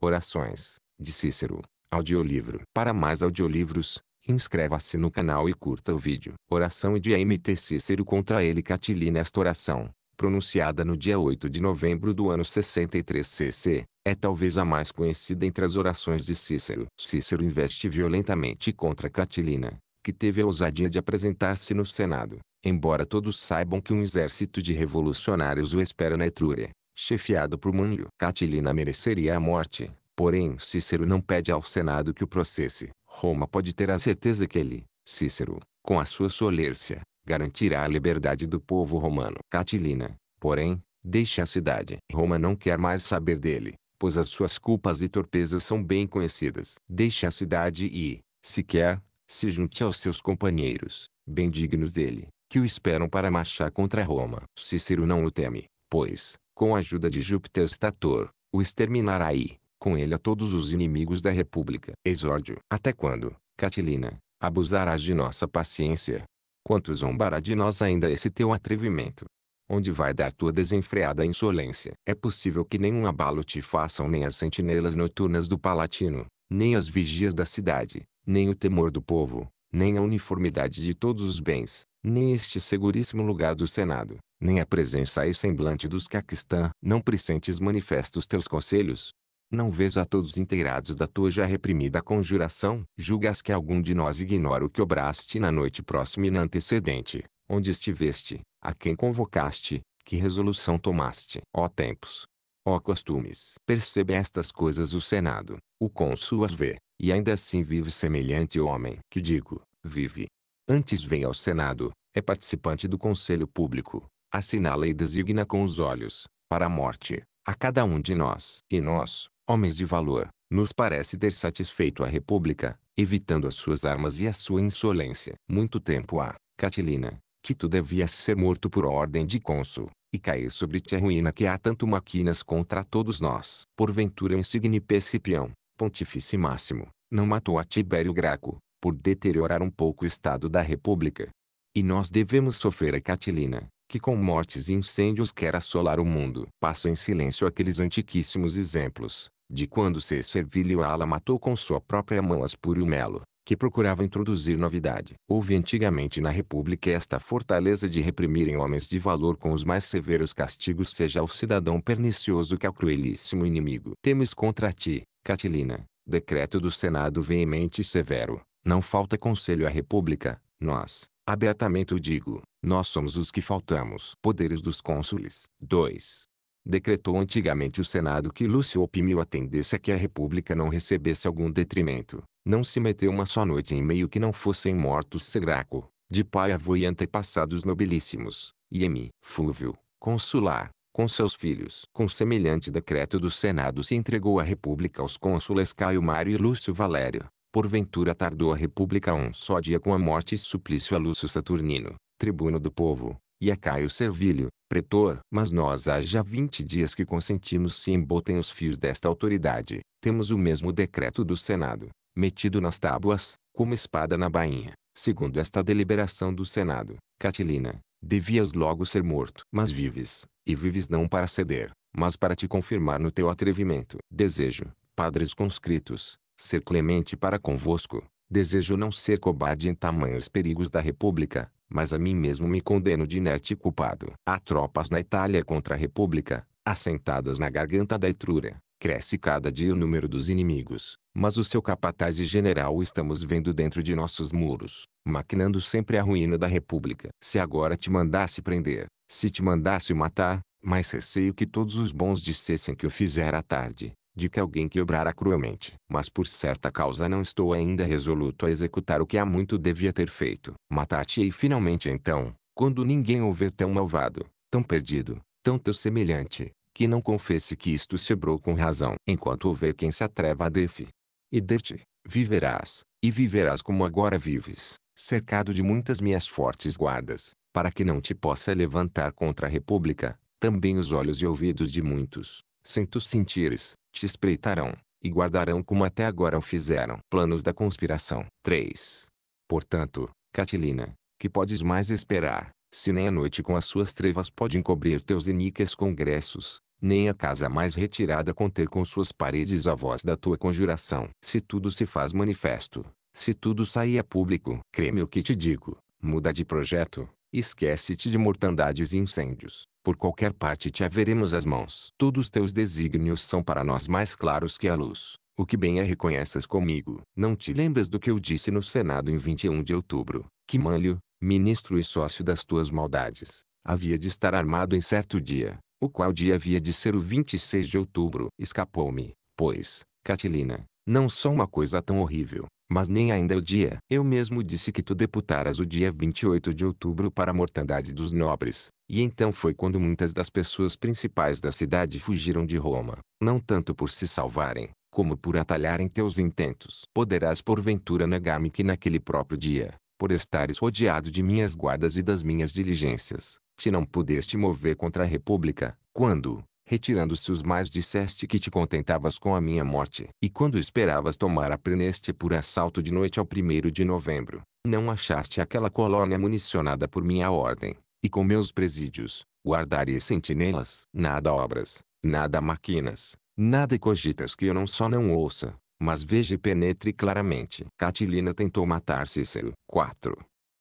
Orações, de Cícero. Audiolivro. Para mais audiolivros, inscreva-se no canal e curta o vídeo. Oração de MT Cícero contra ele Catilina Esta oração, pronunciada no dia 8 de novembro do ano 63 CC, é talvez a mais conhecida entre as orações de Cícero. Cícero investe violentamente contra Catilina, que teve a ousadia de apresentar-se no Senado, embora todos saibam que um exército de revolucionários o espera na Etrúria chefiado por Mânlio. Catilina mereceria a morte, porém Cícero não pede ao Senado que o processe. Roma pode ter a certeza que ele, Cícero, com a sua solercia, garantirá a liberdade do povo romano. Catilina, porém, deixa a cidade. Roma não quer mais saber dele, pois as suas culpas e torpezas são bem conhecidas. Deixa a cidade e, se quer, se junte aos seus companheiros, bem dignos dele, que o esperam para marchar contra Roma. Cícero não o teme, pois, com a ajuda de Júpiter Stator, o exterminará e, com ele a todos os inimigos da república. Exórdio. Até quando, Catilina, abusarás de nossa paciência? Quanto zombará de nós ainda esse teu atrevimento? Onde vai dar tua desenfreada insolência? É possível que nenhum abalo te façam nem as sentinelas noturnas do Palatino, nem as vigias da cidade, nem o temor do povo, nem a uniformidade de todos os bens, nem este seguríssimo lugar do Senado nem a presença e semblante dos caquistã. Não pressentes manifestos teus conselhos? Não vês a todos inteirados da tua já reprimida conjuração? Julgas que algum de nós ignora o que obraste na noite próxima e na antecedente, onde estiveste, a quem convocaste, que resolução tomaste? Ó tempos! Ó costumes! Percebe estas coisas o Senado, o cônsul as vê, e ainda assim vive semelhante homem. Que digo, vive. Antes vem ao Senado, é participante do Conselho Público, assinala e designa com os olhos, para a morte, a cada um de nós. E nós, homens de valor, nos parece ter satisfeito a república, evitando as suas armas e a sua insolência. Muito tempo há, Catilina, que tu devias ser morto por ordem de cônsul, e cair sobre ti a ruína que há tanto maquinas contra todos nós. Porventura o insigne Pescipião, pontífice máximo, não matou a Tibério Graco, por deteriorar um pouco o estado da república. E nós devemos sofrer a Catilina, que com mortes e incêndios quer assolar o mundo. Passo em silêncio aqueles antiquíssimos exemplos, de quando C. Servilio Ala matou com sua própria mão Aspúrio Melo, que procurava introduzir novidade. Houve antigamente na República esta fortaleza de reprimirem homens de valor com os mais severos castigos seja ao cidadão pernicioso que ao é cruelíssimo inimigo. Temes contra ti, Catilina. Decreto do Senado veemente e severo. Não falta conselho à República, nós, Abertamente o digo, nós somos os que faltamos. Poderes dos cônsules. 2. Decretou antigamente o Senado que Lúcio Opimio atendesse a que a República não recebesse algum detrimento. Não se meteu uma só noite em meio que não fossem mortos Segraco, de pai avô e antepassados nobilíssimos, e M. Fúvio, consular, com seus filhos. Com semelhante decreto do Senado se entregou a República aos cônsules Caio Mário e Lúcio Valério, Porventura tardou a República um só dia com a morte e suplício a Lúcio Saturnino, tribuno do povo, e a Caio Servilho, pretor. Mas nós há já vinte dias que consentimos se embotem os fios desta autoridade. Temos o mesmo decreto do Senado, metido nas tábuas, como espada na bainha. Segundo esta deliberação do Senado, Catilina, devias logo ser morto. Mas vives, e vives não para ceder, mas para te confirmar no teu atrevimento. Desejo, padres conscritos, ser clemente para convosco. Desejo não ser cobarde em tamanhos perigos da república, mas a mim mesmo me condeno de inerte e culpado. Há tropas na Itália contra a república, assentadas na garganta da Etrúria. Cresce cada dia o número dos inimigos, mas o seu capataz e general estamos vendo dentro de nossos muros, maquinando sempre a ruína da república. Se agora te mandasse prender, se te mandasse matar, mas receio que todos os bons dissessem que o fizera à tarde, de que alguém quebrara cruelmente. Mas por certa causa não estou ainda resoluto a executar o que há muito devia ter feito. matar te e finalmente então, quando ninguém houver tão malvado, tão perdido, tão teu semelhante, que não confesse que isto sebrou com razão. Enquanto houver quem se atreva a defi e der-te, viverás, e viverás como agora vives, cercado de muitas minhas fortes guardas, para que não te possa levantar contra a república, também os olhos e ouvidos de muitos, sem tu sentires, te espreitarão, e guardarão como até agora o fizeram. Planos da conspiração. 3. Portanto, Catilina, que podes mais esperar, se nem a noite com as suas trevas pode encobrir teus iníquos congressos, nem a casa mais retirada conter com suas paredes a voz da tua conjuração. Se tudo se faz manifesto, se tudo sair a público, creme o que te digo, muda de projeto, esquece-te de mortandades e incêndios, por qualquer parte te haveremos as mãos. Todos teus desígnios são para nós mais claros que a luz. O que bem é reconheças comigo. Não te lembras do que eu disse no Senado em 21 de outubro, que Manlio, ministro e sócio das tuas maldades, havia de estar armado em certo dia, o qual dia havia de ser o 26 de outubro. Escapou-me, pois, Catilina, não só uma coisa tão horrível, mas nem ainda é o dia. Eu mesmo disse que tu deputaras o dia 28 de outubro para a mortandade dos nobres. E então foi quando muitas das pessoas principais da cidade fugiram de Roma, não tanto por se salvarem, como por atalharem teus intentos. Poderás porventura negar-me que naquele próprio dia, por estares rodeado de minhas guardas e das minhas diligências, te não pudeste mover contra a república, quando, retirando-se os mais disseste que te contentavas com a minha morte. E quando esperavas tomar a preneste por assalto de noite ao primeiro de novembro, não achaste aquela colônia municionada por minha ordem, e com meus presídios, guardaria sentinelas, nada obras, nada maquinas, nada cogitas que eu não só não ouça, mas veja e penetre claramente. Catilina tentou matar Cícero. 4.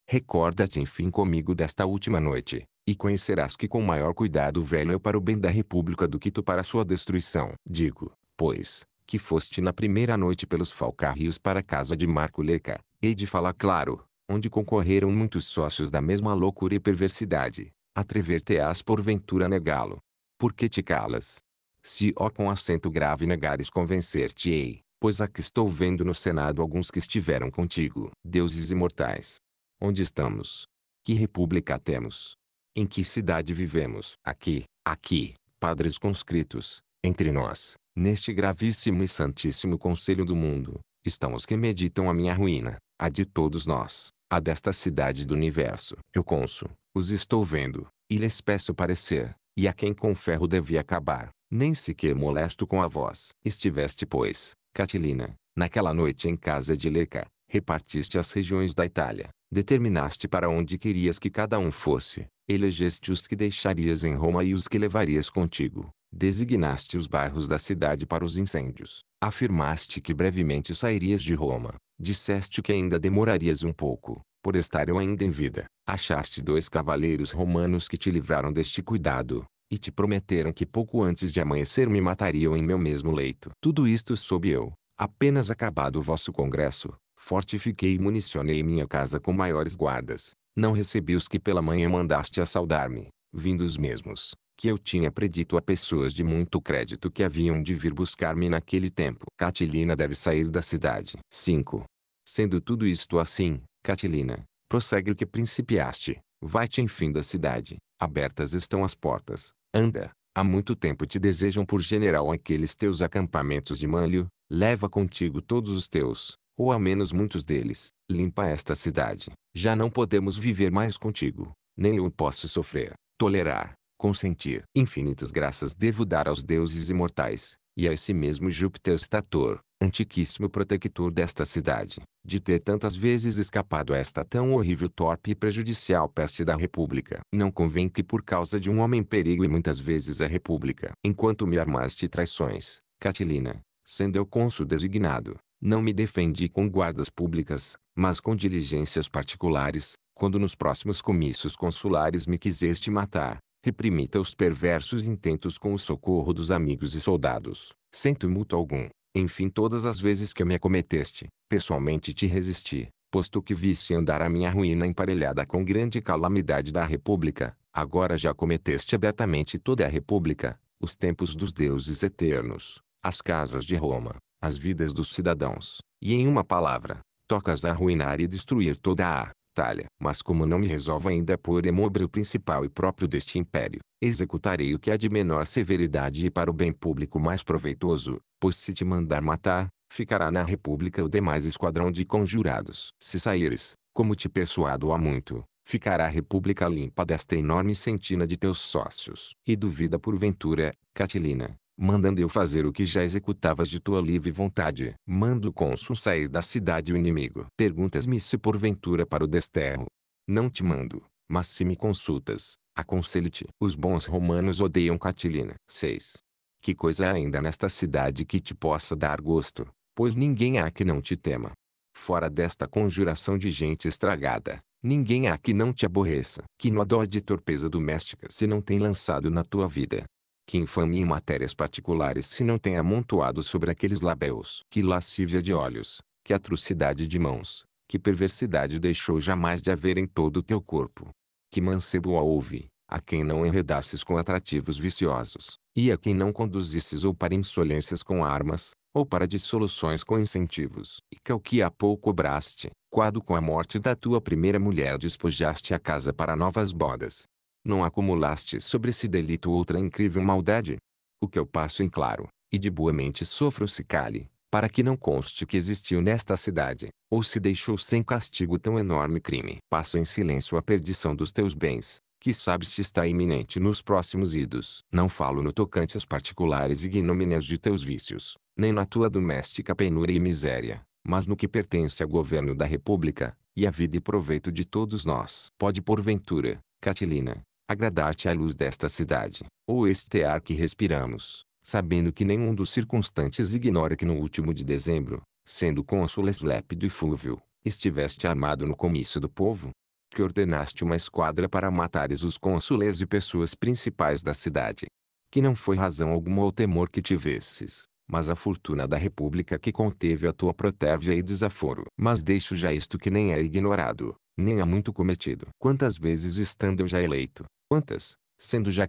Recorda-te enfim comigo desta última noite, e conhecerás que com maior cuidado velho é para o bem da república do que tu para sua destruição. Digo, pois, que foste na primeira noite pelos falcarrios para a casa de Marco Leca, hei de falar claro, onde concorreram muitos sócios da mesma loucura e perversidade, atrever-te-ás porventura negá-lo. Por que te calas? Se ó com acento grave negares convencer-te-ei, pois aqui estou vendo no Senado alguns que estiveram contigo, deuses imortais. Onde estamos? Que república temos? Em que cidade vivemos? Aqui, aqui, padres conscritos, entre nós, neste gravíssimo e santíssimo conselho do mundo, estão os que meditam a minha ruína, a de todos nós, a desta cidade do universo. Eu conso, os estou vendo, e lhes peço parecer, e a quem com ferro devia acabar, nem sequer molesto com a voz. Estiveste, pois, Catilina, naquela noite em casa de Leca, repartiste as regiões da Itália, determinaste para onde querias que cada um fosse, Elegeste os que deixarias em Roma e os que levarias contigo. Designaste os bairros da cidade para os incêndios. Afirmaste que brevemente sairias de Roma. Disseste que ainda demorarias um pouco, por estar eu ainda em vida. Achaste dois cavaleiros romanos que te livraram deste cuidado, e te prometeram que pouco antes de amanhecer me matariam em meu mesmo leito. Tudo isto soube eu. Apenas acabado o vosso congresso, fortifiquei e municionei minha casa com maiores guardas, não recebi os que pela manhã mandaste a saudar-me, vindo os mesmos, que eu tinha predito a pessoas de muito crédito que haviam de vir buscar-me naquele tempo. Catilina deve sair da cidade. 5. Sendo tudo isto assim, Catilina, prossegue o que principiaste, vai-te enfim da cidade, abertas estão as portas, anda, há muito tempo te desejam por general aqueles teus acampamentos de Manlio, leva contigo todos os teus, ou ao menos muitos deles, Limpa esta cidade. Já não podemos viver mais contigo. Nem eu posso sofrer, tolerar, consentir. Infinitas graças devo dar aos deuses imortais, e a esse mesmo Júpiter Stator, antiquíssimo protector desta cidade, de ter tantas vezes escapado a esta tão horrível torpe e prejudicial peste da república. Não convém que por causa de um homem perigo e muitas vezes a república. Enquanto me armaste traições, Catilina, sendo eu cônsul designado, não me defendi com guardas públicas, mas com diligências particulares, quando nos próximos comícios consulares me quiseste matar, reprimi teus perversos intentos com o socorro dos amigos e soldados, sem tumulto algum. Enfim todas as vezes que me acometeste, pessoalmente te resisti, posto que visse andar a minha ruína emparelhada com grande calamidade da república, agora já cometeste abertamente toda a república, os tempos dos deuses eternos, as casas de Roma, as vidas dos cidadãos, e em uma palavra, tocas a arruinar e destruir toda a Itália. Mas como não me resolvo ainda pôr em obra o principal e próprio deste império, executarei o que há de menor severidade e para o bem público mais proveitoso, pois se te mandar matar, ficará na república o demais esquadrão de conjurados. Se saíres, como te persuado há muito, ficará a república limpa desta enorme centina de teus sócios. E duvida porventura, Catilina, mandando eu fazer o que já executavas de tua livre vontade. Mando o cônsul sair da cidade o inimigo. Perguntas-me se porventura para o desterro. Não te mando, mas se me consultas, aconselho-te. Os bons romanos odeiam Catilina. 6. Que coisa há ainda nesta cidade que te possa dar gosto, pois ninguém há que não te tema. Fora desta conjuração de gente estragada, ninguém há que não te aborreça. Que no dó de torpeza doméstica se não tem lançado na tua vida, que infame em matérias particulares se não tem amontoado sobre aqueles labéus. Que lascívia de olhos, que atrocidade de mãos, que perversidade deixou jamais de haver em todo o teu corpo. Que mancebo houve, a quem não enredasses com atrativos viciosos, e a quem não conduzisses ou para insolências com armas, ou para dissoluções com incentivos. E que ao que há pouco cobraste, quando com a morte da tua primeira mulher despojaste a casa para novas bodas, não acumulaste sobre esse delito outra incrível maldade? O que eu passo em claro, e de boa mente sofro se cale, para que não conste que existiu nesta cidade, ou se deixou sem castigo tão enorme crime. Passo em silêncio a perdição dos teus bens, que sabes se está iminente nos próximos idos. Não falo no tocante às particulares ignomínias de teus vícios, nem na tua doméstica penúria e miséria, mas no que pertence ao governo da república, e à vida e proveito de todos nós. Pode porventura, Catilina, agradar-te à luz desta cidade, ou este ar que respiramos, sabendo que nenhum dos circunstantes ignora que no último de dezembro, sendo cônsul eslépido e fúvio, estiveste armado no comício do povo, que ordenaste uma esquadra para matares os cônsules e pessoas principais da cidade. Que não foi razão alguma o temor que tivesses, mas a fortuna da república que conteve a tua protérvia e desaforo. Mas deixo já isto que nem é ignorado, nem há muito cometido. Quantas vezes estando eu já eleito, Quantas, sendo já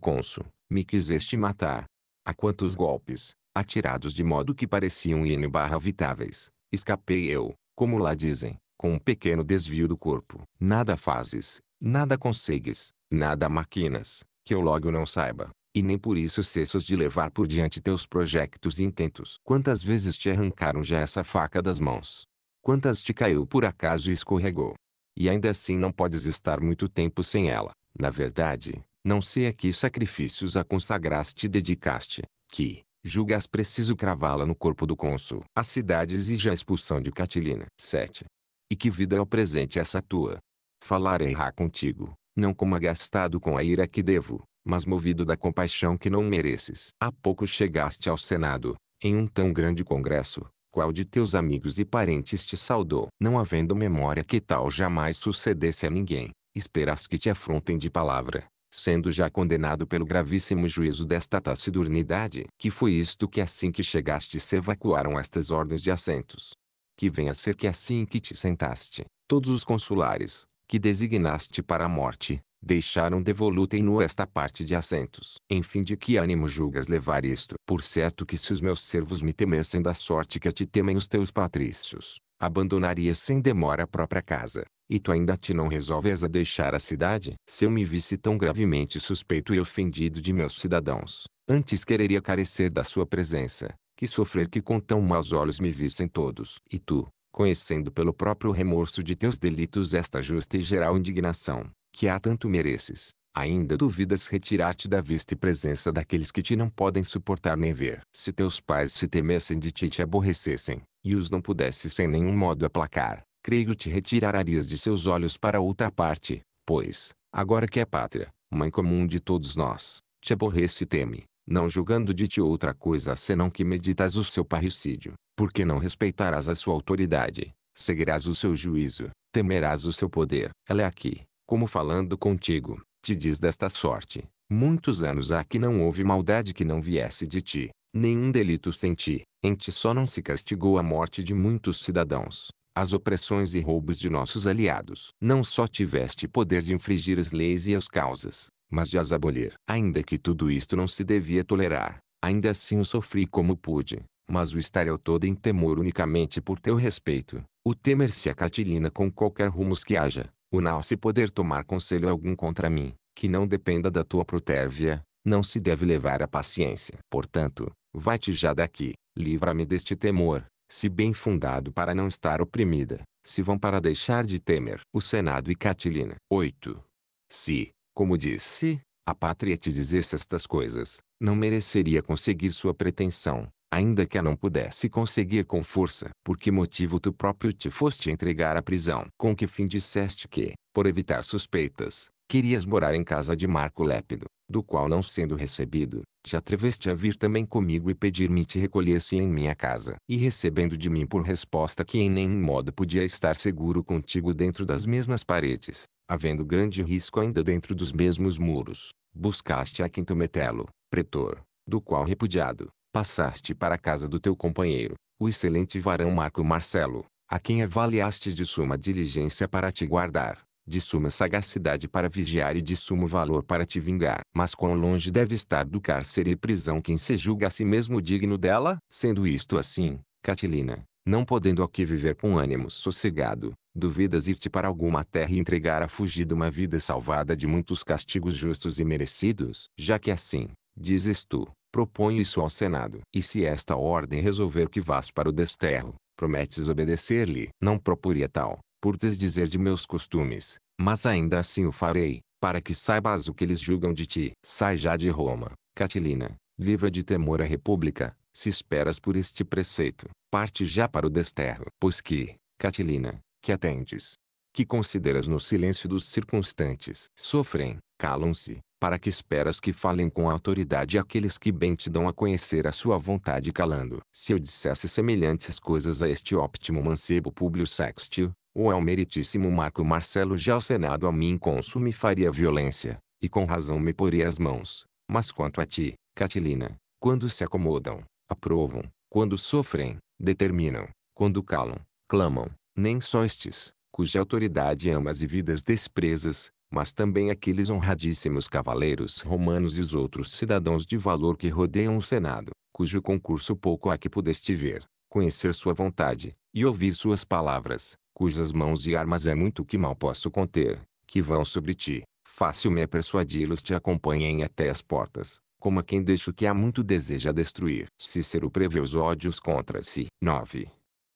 me quiseste matar? A quantos golpes, atirados de modo que pareciam inevitáveis, escapei eu, como lá dizem, com um pequeno desvio do corpo. Nada fazes, nada consegues, nada maquinas, que eu logo não saiba, e nem por isso cessas de levar por diante teus projetos e intentos. Quantas vezes te arrancaram já essa faca das mãos? Quantas te caiu por acaso e escorregou? E ainda assim não podes estar muito tempo sem ela. Na verdade, não sei a que sacrifícios a consagraste e dedicaste, que, julgas preciso cravá-la no corpo do cônsul. A cidade exige a expulsão de Catilina. 7. E que vida é o presente essa tua? Falar errar contigo, não como agastado com a ira que devo, mas movido da compaixão que não mereces. Há pouco chegaste ao Senado, em um tão grande congresso, qual de teus amigos e parentes te saudou, não havendo memória que tal jamais sucedesse a ninguém esperas que te afrontem de palavra, sendo já condenado pelo gravíssimo juízo desta taciturnidade, que foi isto que assim que chegaste se evacuaram estas ordens de assentos. Que venha ser que assim que te sentaste, todos os consulares, que designaste para a morte, deixaram devoluta e nua esta parte de assentos. Enfim de que ânimo julgas levar isto? Por certo que se os meus servos me temessem da sorte que te temem os teus patrícios, abandonaria sem demora a própria casa, e tu ainda te não resolves a deixar a cidade? Se eu me visse tão gravemente suspeito e ofendido de meus cidadãos, antes quereria carecer da sua presença, que sofrer que com tão maus olhos me vissem todos. E tu, conhecendo pelo próprio remorso de teus delitos esta justa e geral indignação, que há tanto mereces, ainda duvidas retirar-te da vista e presença daqueles que te não podem suportar nem ver. Se teus pais se temessem de ti e te aborrecessem, e os não pudesse sem nenhum modo aplacar, creio te retirarias de seus olhos para outra parte, pois, agora que é pátria, mãe comum de todos nós, te aborrece e teme, não julgando de ti outra coisa senão que meditas o seu parricídio, porque não respeitarás a sua autoridade, seguirás o seu juízo, temerás o seu poder. Ela é aqui, como falando contigo, te diz desta sorte, muitos anos há que não houve maldade que não viesse de ti, nenhum delito sem ti, em ti só não se castigou a morte de muitos cidadãos, as opressões e roubos de nossos aliados. Não só tiveste poder de infligir as leis e as causas, mas de as abolir. Ainda que tudo isto não se devia tolerar, ainda assim o sofri como pude, mas o estar eu todo em temor unicamente por teu respeito. O temer se acatilina com qualquer rumos que haja, o não se poder tomar conselho algum contra mim, que não dependa da tua protérvia, não se deve levar à paciência. Portanto, vai-te já daqui, livra-me deste temor, se bem fundado para não estar oprimida, se vão para deixar de temer o Senado e Catilina. 8. Se, como disse, a pátria te dissesse estas coisas, não mereceria conseguir sua pretensão, ainda que a não pudesse conseguir com força. Por que motivo tu próprio te foste entregar à prisão? Com que fim disseste que, por evitar suspeitas, Querias morar em casa de Marco Lépido, do qual não sendo recebido, te atreveste a vir também comigo e pedir-me te recolhesse em minha casa. E recebendo de mim por resposta que em nenhum modo podia estar seguro contigo dentro das mesmas paredes, havendo grande risco ainda dentro dos mesmos muros, buscaste a Quinto Metelo, pretor, do qual repudiado, passaste para a casa do teu companheiro, o excelente varão Marco Marcelo, a quem avaliaste de suma diligência para te guardar de suma sagacidade para vigiar e de sumo valor para te vingar. Mas quão longe deve estar do cárcere e prisão quem se julga a si mesmo digno dela? Sendo isto assim, Catilina, não podendo aqui viver com ânimo sossegado, duvidas ir-te para alguma terra e entregar a fugida uma vida salvada de muitos castigos justos e merecidos? Já que assim, dizes tu, proponho isso ao Senado. E se esta ordem resolver que vás para o desterro, prometes obedecer-lhe? Não proporia tal, por desdizer de meus costumes, mas ainda assim o farei, para que saibas o que eles julgam de ti. Sai já de Roma, Catilina, livra de temor a república, se esperas por este preceito, parte já para o desterro. Pois que, Catilina, que atendes, que consideras no silêncio dos circunstantes, sofrem, calam-se, para que esperas que falem com autoridade aqueles que bem te dão a conhecer a sua vontade calando. Se eu dissesse semelhantes coisas a este óptimo mancebo Públio Sextio, ou ao meritíssimo Marco Marcelo já o Senado a mim me faria violência, e com razão me poria as mãos. Mas quanto a ti, Catilina, quando se acomodam, aprovam, quando sofrem, determinam, quando calam, clamam, nem só estes, cuja autoridade amas e vidas desprezas, mas também aqueles honradíssimos cavaleiros romanos e os outros cidadãos de valor que rodeiam o Senado, cujo concurso pouco há que pudeste ver, conhecer sua vontade, e ouvir suas palavras, cujas mãos e armas é muito que mal posso conter, que vão sobre ti. Fácil me é persuadi-los te acompanhem até as portas, como a quem deixo que há muito deseja destruir. Cícero prevê os ódios contra si. 9.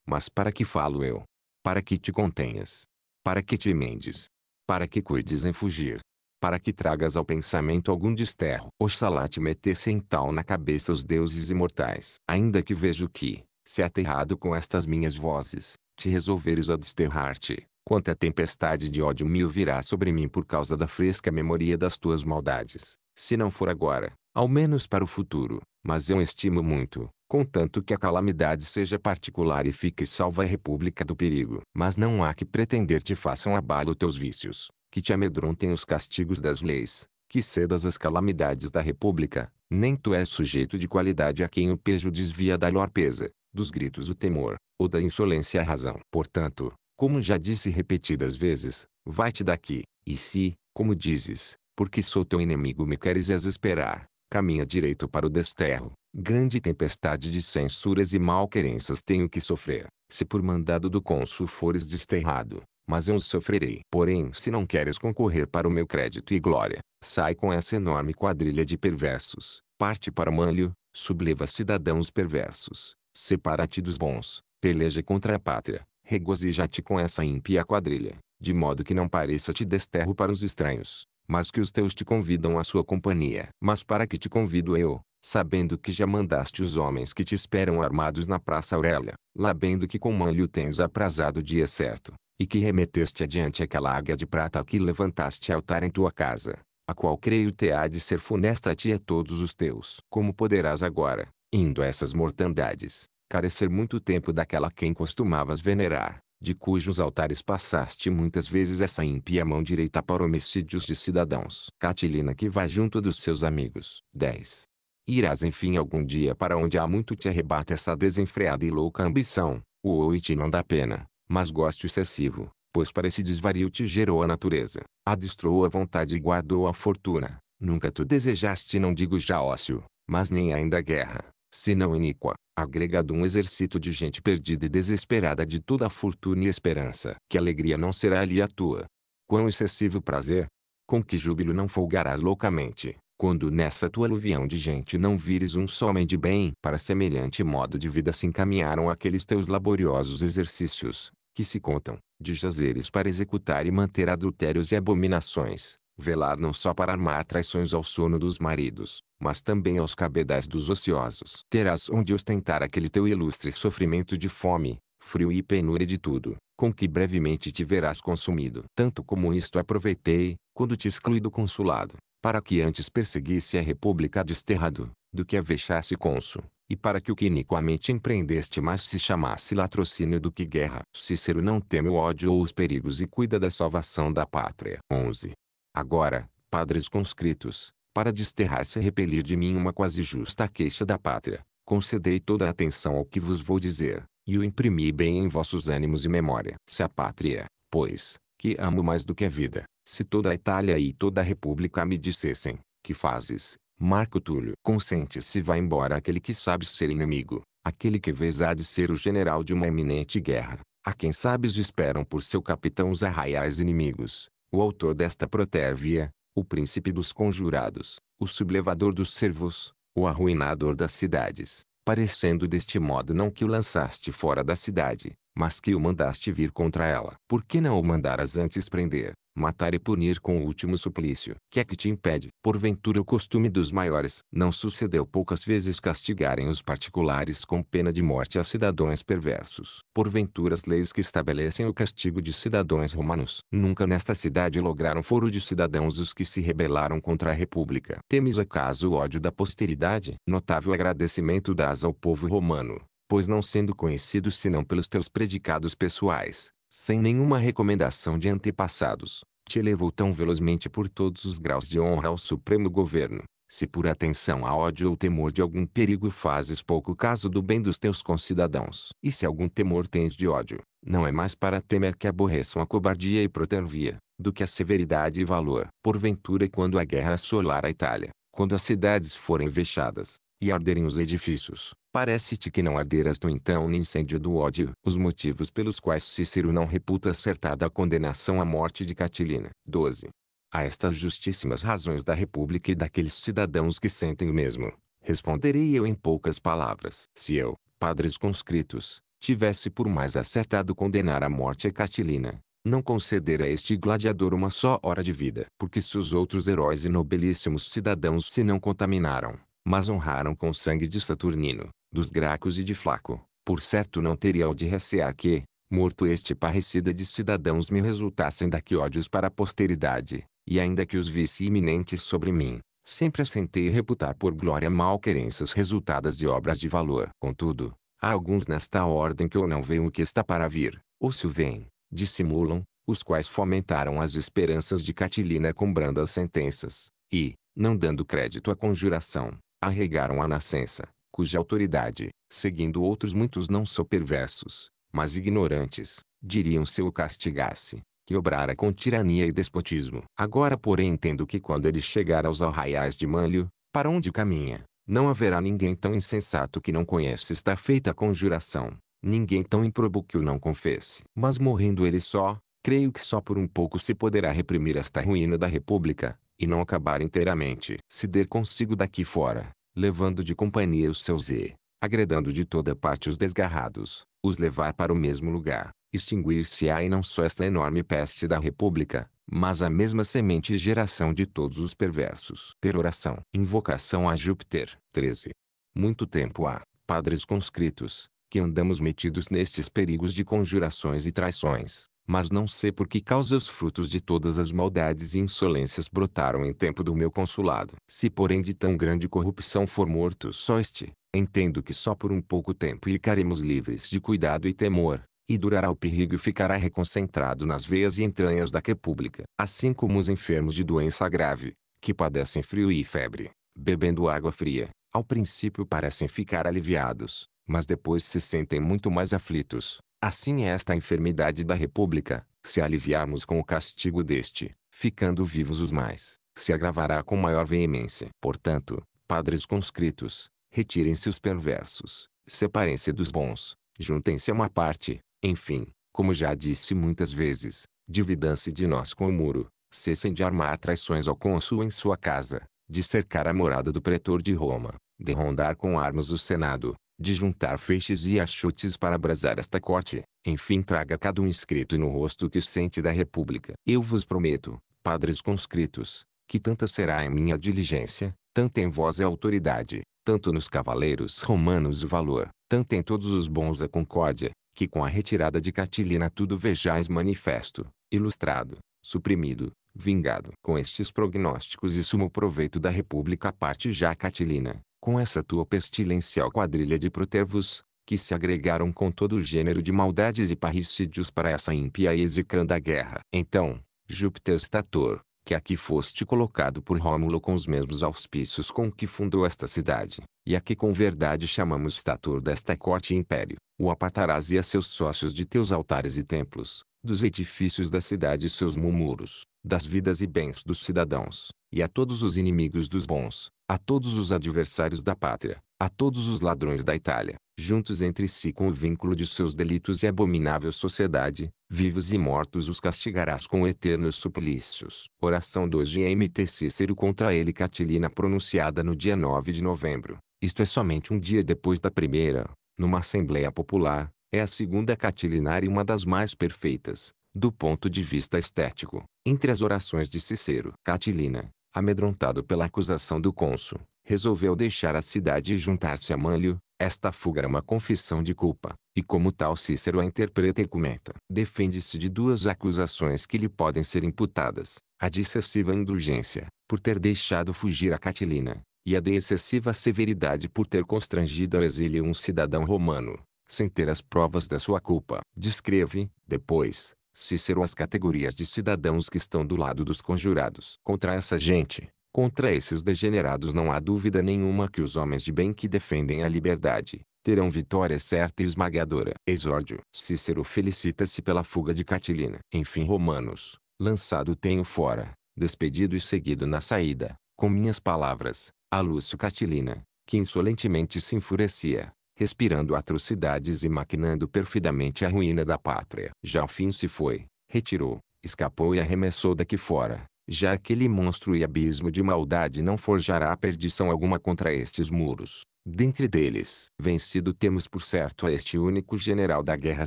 Mas para que falo eu? Para que te contenhas. Para que te emendes. Para que cuides em fugir. Para que tragas ao pensamento algum desterro. Oxalá te metessem tal na cabeça os deuses imortais. Ainda que vejo que, se aterrado com estas minhas vozes, te resolveres a desterrar-te, quanta tempestade de ódio mil virá sobre mim por causa da fresca memoria das tuas maldades, se não for agora, ao menos para o futuro, mas eu estimo muito, contanto que a calamidade seja particular e fique salva a república do perigo. Mas não há que pretender te façam abalo teus vícios, que te amedrontem os castigos das leis, que cedas as calamidades da república, nem tu és sujeito de qualidade a quem o pejo desvia da lorpeza, dos gritos o temor, ou da insolência à é razão. Portanto, como já disse repetidas vezes, vai-te daqui, e se, como dizes, porque sou teu inimigo me queres exasperar, caminha direito para o desterro. Grande tempestade de censuras e malquerenças tenho que sofrer, se por mandado do cônsul fores desterrado, mas eu sofrerei. Porém, se não queres concorrer para o meu crédito e glória, sai com essa enorme quadrilha de perversos, parte para o Manlio, subleva cidadãos perversos, separa-te dos bons, peleje contra a pátria, regozija-te com essa ímpia quadrilha, de modo que não pareça te desterro para os estranhos, mas que os teus te convidam à sua companhia. Mas para que te convido eu, sabendo que já mandaste os homens que te esperam armados na Praça Aurélia, labendo que com manlho tens aprazado o dia certo, e que remeteste adiante aquela águia de prata que levantaste altar em tua casa, a qual creio te há de ser funesta a ti e a todos os teus. Como poderás agora, indo a essas mortandades, carecer muito tempo daquela quem costumavas venerar, de cujos altares passaste muitas vezes essa ímpia mão direita para homicídios de cidadãos. Catilina que vai junto dos seus amigos. 10. Irás enfim algum dia para onde há muito te arrebata essa desenfreada e louca ambição, o oite não dá pena, mas gosto excessivo, pois para esse desvario te gerou a natureza, adestrou a vontade e guardou a fortuna. Nunca tu desejaste não digo já ócio, mas nem ainda guerra, senão iníqua, agregado um exército de gente perdida e desesperada de toda a fortuna e esperança. Que alegria não será ali a tua! Quão excessivo prazer! Com que júbilo não folgarás loucamente, quando nessa tua aluvião de gente não vires um só homem de bem! Para semelhante modo de vida se encaminharam aqueles teus laboriosos exercícios, que se contam, de jazeres para executar e manter adultérios e abominações, velar não só para armar traições ao sono dos maridos, mas também aos cabedais dos ociosos. Terás onde ostentar aquele teu ilustre sofrimento de fome, frio e penúria de tudo, com que brevemente te verás consumido. Tanto como isto aproveitei, quando te excluí do consulado, para que antes perseguisse a república desterrado, do que a vexasse cônsul, e para que o que iniquamente empreendeste mais se chamasse latrocínio do que guerra. Cícero não teme o ódio ou os perigos e cuida da salvação da pátria. 11. Agora, padres conscritos, para desterrar-se e repelir de mim uma quase justa queixa da pátria, concedei toda a atenção ao que vos vou dizer, e o imprimi bem em vossos ânimos e memória. Se a pátria, pois, que amo mais do que a vida, se toda a Itália e toda a República me dissessem, que fazes, Marco Túlio? Consente se vai embora aquele que sabe ser inimigo, aquele que vês há de ser o general de uma eminente guerra, a quem sabes esperam por seu capitão os arraiais inimigos, o autor desta protervia, o príncipe dos conjurados, o sublevador dos servos, o arruinador das cidades, parecendo deste modo não que o lançaste fora da cidade, mas que o mandaste vir contra ela. Por que não o mandaras antes prender, matar e punir com o último suplício? Que é que te impede? Porventura o costume dos maiores não sucedeu poucas vezes castigarem os particulares com pena de morte a cidadãos perversos. Porventura as leis que estabelecem o castigo de cidadãos romanos. Nunca nesta cidade lograram foro de cidadãos os que se rebelaram contra a república. Temes acaso o ódio da posteridade? Notável agradecimento dás ao povo romano pois não sendo conhecido senão pelos teus predicados pessoais, sem nenhuma recomendação de antepassados, te elevou tão velozmente por todos os graus de honra ao supremo governo. Se por atenção a ódio ou temor de algum perigo fazes pouco caso do bem dos teus concidadãos, e se algum temor tens de ódio, não é mais para temer que aborreçam a cobardia e protervia, do que a severidade e valor. Porventura quando a guerra assolar a Itália, quando as cidades forem vexadas, e arderem os edifícios, Parece-te que não arderas tu então no incêndio do ódio. Os motivos pelos quais Cícero não reputa acertada a condenação à morte de Catilina. 12. A estas justíssimas razões da República e daqueles cidadãos que sentem o mesmo, responderei eu em poucas palavras. Se eu, padres conscritos, tivesse por mais acertado condenar a morte a Catilina, não conceder a este gladiador uma só hora de vida. Porque se os outros heróis e nobilíssimos cidadãos se não contaminaram, mas honraram com o sangue de Saturnino, dos Gracos e de Flaco, por certo não teria o de recear que, morto este parricida de cidadãos me resultassem daqui ódios para a posteridade, e ainda que os visse iminentes sobre mim, sempre assentei reputar por glória querenças resultadas de obras de valor. Contudo, há alguns nesta ordem que ou não veem o que está para vir, ou se o veem, dissimulam, os quais fomentaram as esperanças de Catilina com brandas sentenças, e, não dando crédito à conjuração, arregaram a nascença, cuja autoridade, seguindo outros muitos não só perversos, mas ignorantes, diriam se o castigasse, que obrara com tirania e despotismo. Agora porém entendo que quando ele chegar aos arraiais de Manlio, para onde caminha, não haverá ninguém tão insensato que não conheça esta feita a conjuração, ninguém tão improbo que o não confesse. Mas morrendo ele só, creio que só por um pouco se poderá reprimir esta ruína da república, e não acabar inteiramente. Se der consigo daqui fora, levando de companhia os seus e, agredando de toda parte os desgarrados, os levar para o mesmo lugar, extinguir-se-á e não só esta enorme peste da república, mas a mesma semente e geração de todos os perversos. Peroração. Invocação a Júpiter. 13. Muito tempo há, padres conscritos, que andamos metidos nestes perigos de conjurações e traições, mas não sei por que causa os frutos de todas as maldades e insolências brotaram em tempo do meu consulado. Se porém de tão grande corrupção for morto só este, entendo que só por um pouco tempo ficaremos livres de cuidado e temor, e durará o perigo e ficará reconcentrado nas veias e entranhas da república. Assim como os enfermos de doença grave, que padecem frio e febre, bebendo água fria, ao princípio parecem ficar aliviados, mas depois se sentem muito mais aflitos, Assim é esta enfermidade da república, se aliviarmos com o castigo deste, ficando vivos os mais, se agravará com maior veemência. Portanto, padres conscritos, retirem-se os perversos, separem-se dos bons, juntem-se a uma parte, enfim, como já disse muitas vezes, dividam-se de nós com o muro, cessem de armar traições ao cônsul em sua casa, de cercar a morada do pretor de Roma, de rondar com armas o Senado, de juntar feixes e achutes para abrasar esta corte, enfim traga cada um escrito no rosto que sente da república. Eu vos prometo, padres conscritos, que tanta será em minha diligência, tanto em vós a autoridade, tanto nos cavaleiros romanos o valor, tanto em todos os bons a concórdia, que com a retirada de Catilina tudo vejais manifesto, ilustrado, suprimido, vingado. Com estes prognósticos e sumo proveito da república parte já Catilina, com essa tua pestilencial quadrilha de protervos, que se agregaram com todo o gênero de maldades e parricídios para essa ímpia e execranda guerra. Então, Júpiter Stator, que aqui foste colocado por Rômulo com os mesmos auspícios com que fundou esta cidade, e a que com verdade chamamos Stator desta corte e império, o apartarás e a seus sócios de teus altares e templos, dos edifícios da cidade e seus murmuros, das vidas e bens dos cidadãos, e a todos os inimigos dos bons, a todos os adversários da pátria, a todos os ladrões da Itália, juntos entre si com o vínculo de seus delitos e abominável sociedade, vivos e mortos os castigarás com eternos suplícios. Oração 2 de M.T. Cícero contra ele Catilina pronunciada no dia 9 de novembro, isto é somente um dia depois da primeira, numa Assembleia Popular, é a segunda catilinar e uma das mais perfeitas, do ponto de vista estético, entre as orações de Cicero. Catilina, amedrontado pela acusação do cônsul, resolveu deixar a cidade e juntar-se a Mânlio. Esta fuga era uma confissão de culpa, e como tal Cícero a interpreta e comenta. Defende-se de duas acusações que lhe podem ser imputadas, a de excessiva indulgência, por ter deixado fugir a Catilina, e a de excessiva severidade por ter constrangido ao exílio um cidadão romano, sem ter as provas da sua culpa. Descreve, depois, Cícero as categorias de cidadãos que estão do lado dos conjurados. Contra essa gente, contra esses degenerados não há dúvida nenhuma que os homens de bem que defendem a liberdade, terão vitória certa e esmagadora. Exórdio. Cícero felicita-se pela fuga de Catilina. Enfim Romanos, lançado tenho fora, despedido e seguido na saída, com minhas palavras, a Lúcio Catilina, que insolentemente se enfurecia, respirando atrocidades e maquinando perfidamente a ruína da pátria. Já o fim se foi, retirou, escapou e arremessou daqui fora. Já aquele monstro e abismo de maldade não forjará perdição alguma contra estes muros. Dentre deles, vencido temos por certo a este único general da guerra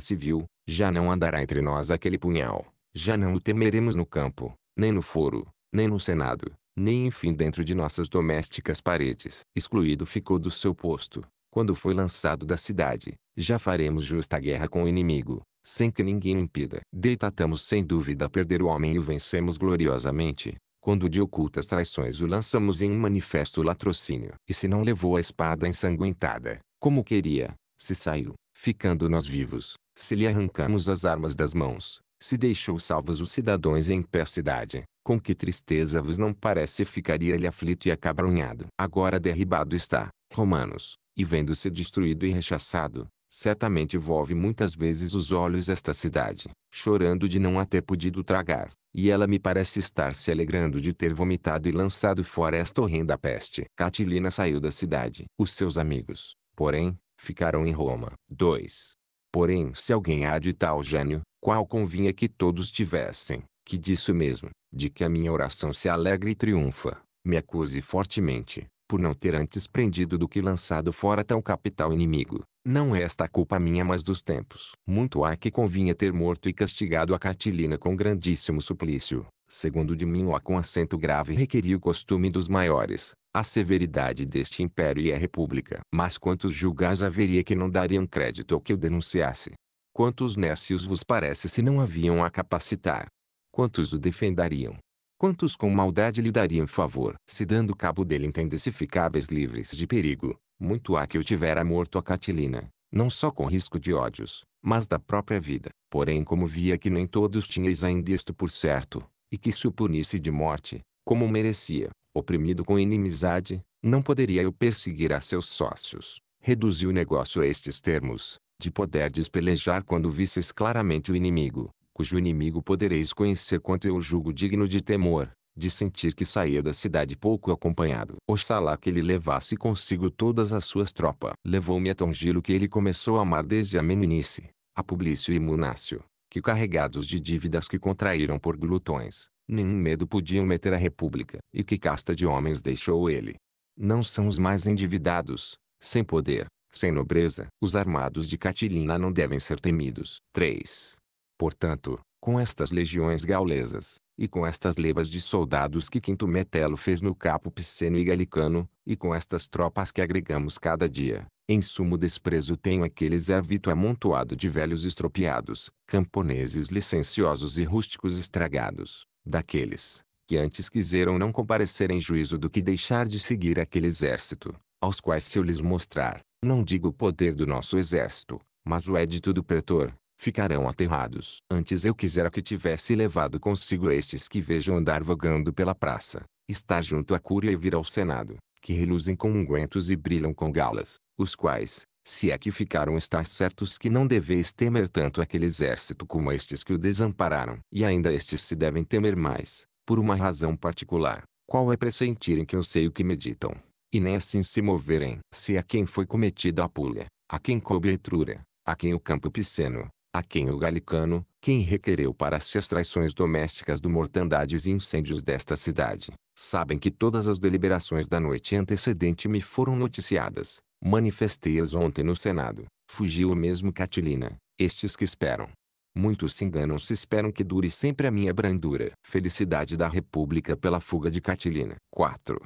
civil, já não andará entre nós aquele punhal, já não o temeremos no campo, nem no foro, nem no senado, nem enfim dentro de nossas domésticas paredes. Excluído ficou do seu posto, quando foi lançado da cidade, já faremos justa guerra com o inimigo, sem que ninguém o impida. Deitatamos sem dúvida perder o homem e o vencemos gloriosamente, quando de ocultas traições o lançamos em um manifesto latrocínio. E se não levou a espada ensanguentada, como queria, se saiu, ficando nós vivos, se lhe arrancamos as armas das mãos, se deixou salvos os cidadãos em pé cidade, com que tristeza vos não parece ficaria ele aflito e acabrunhado. Agora derribado está, Romanos, e vendo-se destruído e rechaçado, certamente volve muitas vezes os olhos esta cidade, chorando de não a ter podido tragar, e ela me parece estar se alegrando de ter vomitado e lançado fora esta horrenda peste. Catilina saiu da cidade. Os seus amigos, porém, ficaram em Roma. 2. Porém, se alguém há de tal gênio, qual convinha que todos tivessem, que disso mesmo, de que a minha oração se alegre e triunfa, me acuse fortemente, por não ter antes prendido do que lançado fora tão capital inimigo. Não é esta culpa minha mas dos tempos. Muito há que convinha ter morto e castigado a Catilina com grandíssimo suplício. Segundo de mim há com acento grave requeria o costume dos maiores, a severidade deste império e a república. Mas quantos julgais haveria que não dariam crédito ao que eu denunciasse? Quantos nécios vos parece se não haviam a capacitar? Quantos o defendariam? Quantos com maldade lhe dariam favor? Se dando cabo dele entendesse se ficáveis livres de perigo, muito há que eu tivera morto a Catilina, não só com risco de ódios, mas da própria vida. Porém como via que nem todos tinhais ainda isto por certo, e que se o punisse de morte, como merecia, oprimido com inimizade, não poderia eu perseguir a seus sócios. Reduzi o negócio a estes termos, de poder despelejar quando visses claramente o inimigo, cujo inimigo podereis conhecer quanto eu julgo digno de temor, de sentir que saía da cidade pouco acompanhado. Oxalá que ele levasse consigo todas as suas tropas. Levou-me a Tongilo que ele começou a amar desde a meninice, a Publício e Munácio, que carregados de dívidas que contraíram por glutões, nenhum medo podiam meter à república. E que casta de homens deixou ele? Não são os mais endividados, sem poder, sem nobreza. Os armados de Catilina não devem ser temidos. 3. Portanto, com estas legiões gaulesas, e com estas levas de soldados que Quinto Metelo fez no capo Pisceno e Galicano, e com estas tropas que agregamos cada dia, em sumo desprezo tenho aquele servito amontoado de velhos estropiados, camponeses licenciosos e rústicos estragados, daqueles, que antes quiseram não comparecer em juízo do que deixar de seguir aquele exército, aos quais se eu lhes mostrar, não digo o poder do nosso exército, mas o édito do pretor, ficarão aterrados. Antes eu quisera que tivesse levado consigo estes que vejo andar vagando pela praça, estar junto à cúria e vir ao Senado, que reluzem com ungüentos e brilham com galas, os quais, se é que ficaram estar certos que não deveis temer tanto aquele exército como estes que o desampararam. E ainda estes se devem temer mais, por uma razão particular, qual é pressentirem que eu sei o que meditam, e nem assim se moverem. Se a é quem foi cometida a pulha, a quem coube a etrura, a quem o campo pisceno, a quem o Galicano, quem requereu para si as traições domésticas do mortandades e incêndios desta cidade, sabem que todas as deliberações da noite antecedente me foram noticiadas, manifestei-as ontem no Senado, fugiu o mesmo Catilina, estes que esperam. Muitos se enganam se esperam que dure sempre a minha brandura. Felicidade da República pela fuga de Catilina. 4.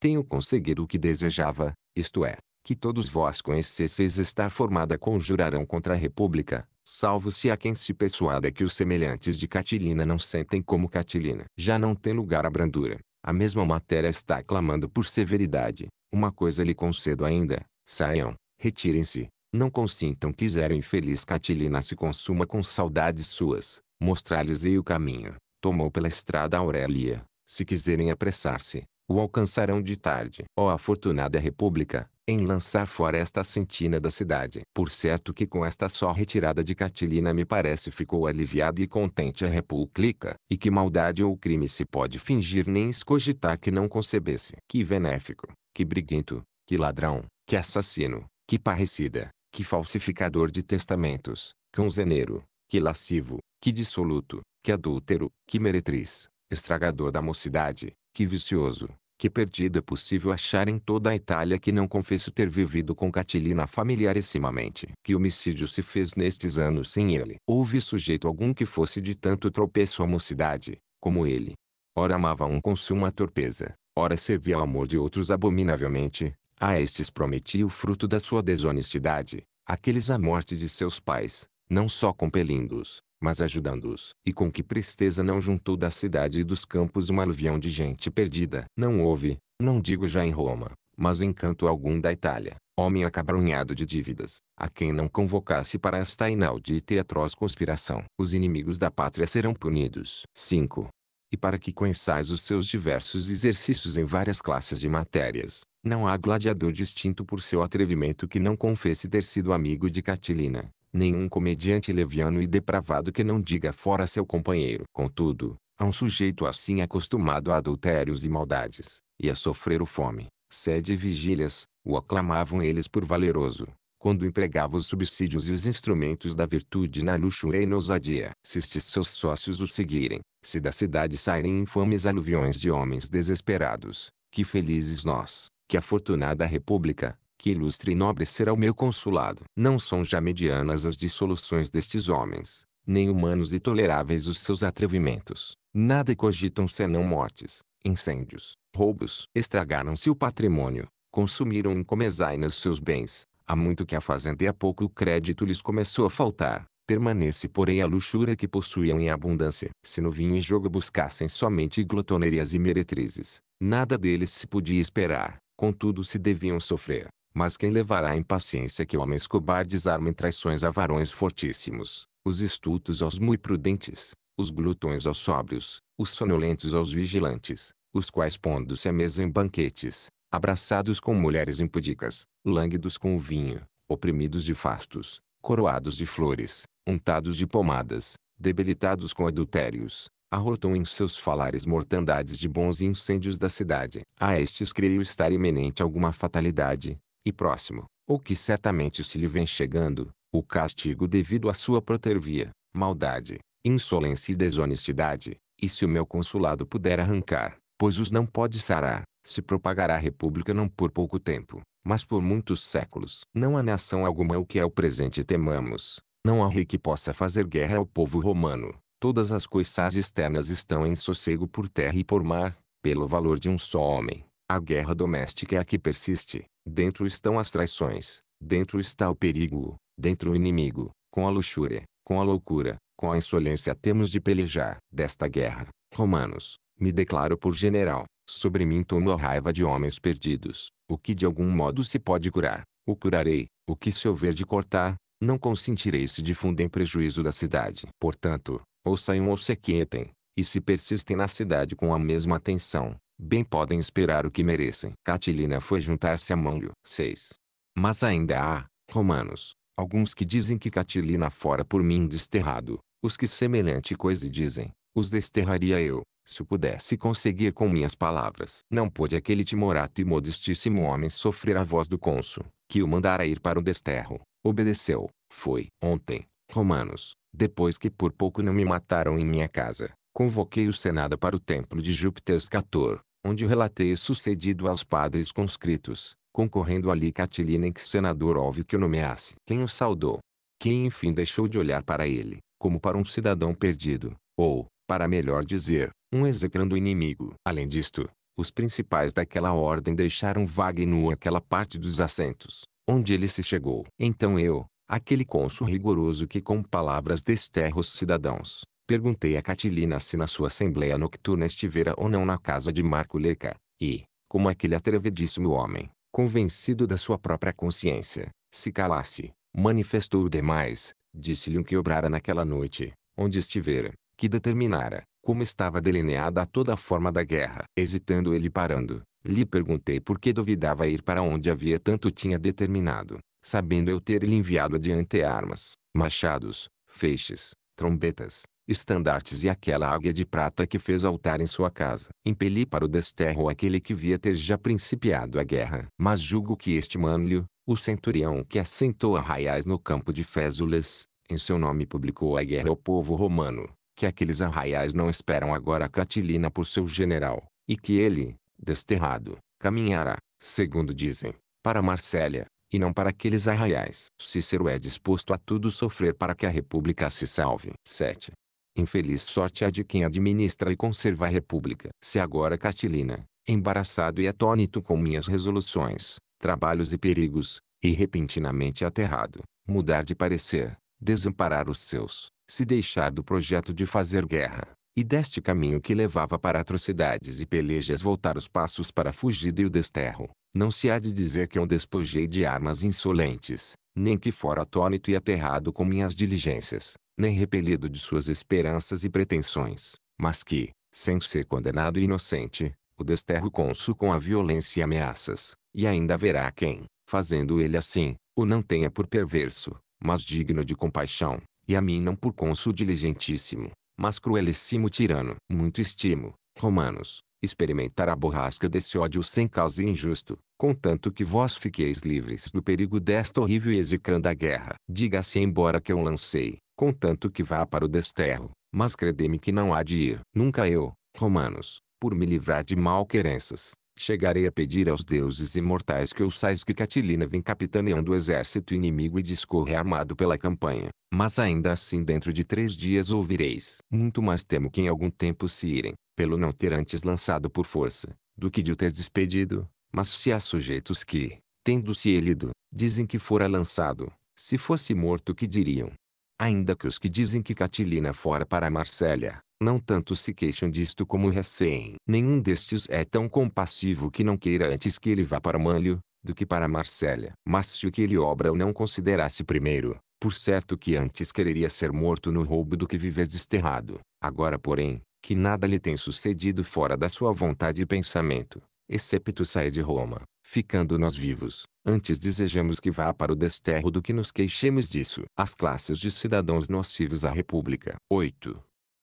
Tenho conseguido o que desejava, isto é, que todos vós conhecesseis estar formada conjurarão contra a República, salvo se há quem se persuada que os semelhantes de Catilina não sentem como Catilina. Já não tem lugar a brandura. A mesma matéria está clamando por severidade. Uma coisa lhe concedo ainda. Saiam, retirem-se. Não consintam que zero infeliz Catilina se consuma com saudades suas. Mostrar-lhes-ei o caminho. Tomou pela estrada Aurélia. Se quiserem apressar-se, o alcançarão de tarde. Ó oh, afortunada república, em lançar fora esta sentina da cidade. Por certo que com esta só retirada de Catilina me parece ficou aliviada e contente a república, e que maldade ou crime se pode fingir nem escogitar que não concebesse. Que benéfico, que briguento, que ladrão, que assassino, que parricida, que falsificador de testamentos, que zeneiro, que lascivo, que dissoluto, que adúltero, que meretriz, estragador da mocidade, que vicioso, que perdido é possível achar em toda a Itália que não confesso ter vivido com Catilina familiarissimamente. Que homicídio se fez nestes anos sem ele? Houve sujeito algum que fosse de tanto tropeço à mocidade, como ele. Ora amava um com suma torpeza, ora servia ao amor de outros abominavelmente, a estes prometia o fruto da sua desonestidade, aqueles a morte de seus pais, não só compelindo-os, mas ajudando-os, e com que presteza não juntou da cidade e dos campos um aluvião de gente perdida. Não houve, não digo já em Roma, mas em canto algum da Itália, homem acabrunhado de dívidas, a quem não convocasse para esta inaudita e atroz conspiração. Os inimigos da pátria serão punidos. 5. E para que conheçais os seus diversos exercícios em várias classes de matérias, não há gladiador distinto por seu atrevimento que não confesse ter sido amigo de Catilina, nenhum comediante leviano e depravado que não diga fora seu companheiro. Contudo, a um sujeito assim acostumado a adultérios e maldades, e a sofrer o fome, sede e vigílias, o aclamavam eles por valeroso, quando empregava os subsídios e os instrumentos da virtude na luxúria e na ousadia. Se estes seus sócios o seguirem, se da cidade saírem infames aluviões de homens desesperados, que felizes nós, que afortunada república, que ilustre e nobre será o meu consulado. Não são já medianas as dissoluções destes homens, nem humanos e toleráveis os seus atrevimentos. Nada cogitam senão mortes, incêndios, roubos. Estragaram-se o patrimônio, consumiram em comezainas seus bens. Há muito que a fazenda e há pouco o crédito lhes começou a faltar. Permanece porém a luxúria que possuíam em abundância. Se no vinho e jogo buscassem somente glotonerias e meretrizes, nada deles se podia esperar, contudo se deviam sofrer. Mas quem levará a impaciência que homens cobardes armem traições a varões fortíssimos, os estultos aos muito prudentes, os glutões aos sóbrios, os sonolentos aos vigilantes, os quais pondo-se à mesa em banquetes, abraçados com mulheres impudicas, lânguidos com o vinho, oprimidos de fastos, coroados de flores, untados de pomadas, debilitados com adultérios, arrotam em seus falares mortandades de bons incêndios da cidade. A estes creio estar iminente alguma fatalidade, e próximo, ou que certamente se lhe vem chegando, o castigo devido à sua protervia, maldade, insolência e desonestidade, e se o meu consulado puder arrancar, pois os não pode sarar, se propagará a república não por pouco tempo, mas por muitos séculos. Não há nação alguma o que é o presente temamos, não há rei que possa fazer guerra ao povo romano. Todas as coisas externas estão em sossego por terra e por mar, pelo valor de um só homem. A guerra doméstica é a que persiste, Dentro estão as traições, dentro está o perigo, dentro o inimigo, com a luxúria, com a loucura, com a insolência temos de pelejar. Desta guerra, Romanos, me declaro por general, sobre mim tomo a raiva de homens perdidos, o que de algum modo se pode curar, o curarei, o que se houver de cortar, não consentirei se difundem prejuízo da cidade. Portanto, ou saiam ou se aquietem, e se persistem na cidade com a mesma atenção, Bem podem esperar o que merecem. Catilina foi juntar-se a Mânlio. 6. Mas ainda há, romanos, alguns que dizem que Catilina fora por mim desterrado, os que semelhante coisa dizem, os desterraria eu, se o pudesse conseguir com minhas palavras. Não pôde aquele timorato e modestíssimo homem sofrer a voz do cônsul, que o mandara ir para o desterro. Obedeceu, foi. Ontem, romanos, depois que por pouco não me mataram em minha casa, convoquei o Senado para o templo de Júpiter Scator, onde relatei sucedido aos padres conscritos, concorrendo ali Catilina em que senador óbvio que o nomeasse. Quem o saudou? Quem enfim deixou de olhar para ele, como para um cidadão perdido, ou, para melhor dizer, um execrando inimigo. Além disto, os principais daquela ordem deixaram vaga e nua aquela parte dos assentos, onde ele se chegou. Então eu, aquele cônsul rigoroso que com palavras desterra os cidadãos, Perguntei a Catilina se na sua assembleia nocturna estivera ou não na casa de Marco Leca, e, como aquele atrevidíssimo homem, convencido da sua própria consciência, se calasse, manifestou o demais, disse-lhe o que obrara naquela noite, onde estivera, que determinara, como estava delineada toda a forma da guerra. Hesitando ele parando, lhe perguntei por que duvidava ir para onde havia tanto tinha determinado, sabendo eu ter lhe enviado adiante armas, machados, feixes, trombetas, estandartes e aquela águia de prata que fez altar em sua casa. Impeli para o desterro aquele que via ter já principiado a guerra. Mas julgo que este Mânlio, o centurião que assentou arraiais no campo de Fésulas, em seu nome publicou a guerra ao povo romano, que aqueles arraiais não esperam agora a Catilina por seu general, e que ele, desterrado, caminhará, segundo dizem, para Marsella, e não para aqueles arraiais. Cícero é disposto a tudo sofrer para que a república se salve. 7. Infeliz sorte a de quem administra e conserva a república. Se agora Catilina, embaraçado e atônito com minhas resoluções, trabalhos e perigos, e repentinamente aterrado, mudar de parecer, desamparar os seus, se deixar do projeto de fazer guerra, e deste caminho que levava para atrocidades e pelejas voltar os passos para a fugida e o desterro, não se há de dizer que eu despojei de armas insolentes, nem que fora atônito e aterrado com minhas diligências, nem repelido de suas esperanças e pretensões, mas que, sem ser condenado e inocente, o desterro consul com a violência e ameaças, e ainda haverá quem, fazendo ele assim, o não tenha por perverso, mas digno de compaixão, e a mim não por cônsul diligentíssimo, mas cruelíssimo tirano. Muito estimo, Romanos, experimentar a borrasca desse ódio sem causa e injusto, contanto que vós fiqueis livres do perigo desta horrível e execranda guerra. Diga-se embora que eu lancei, contanto que vá para o desterro, mas credei-me que não há de ir. Nunca eu, romanos, por me livrar de malquerenças, chegarei a pedir aos deuses imortais que ouçais que Catilina vem capitaneando o exército inimigo e discorre armado pela campanha. Mas ainda assim dentro de três dias ouvireis. Muito mais temo que em algum tempo se irem, pelo não ter antes lançado por força, do que de o ter despedido, mas se há sujeitos que, tendo-se ele ido, dizem que fora lançado, se fosse morto que diriam. Ainda que os que dizem que Catilina fora para Marsella, não tanto se queixam disto como recém. Nenhum destes é tão compassivo que não queira antes que ele vá para Manlio, do que para Marsella. Mas se o que ele obra o não considerasse primeiro, por certo que antes quereria ser morto no roubo do que viver desterrado. Agora porém, que nada lhe tem sucedido fora da sua vontade e pensamento, excepto sair de Roma, ficando nós vivos. Antes desejamos que vá para o desterro do que nos queixemos disso. As classes de cidadãos nocivos à República. 8.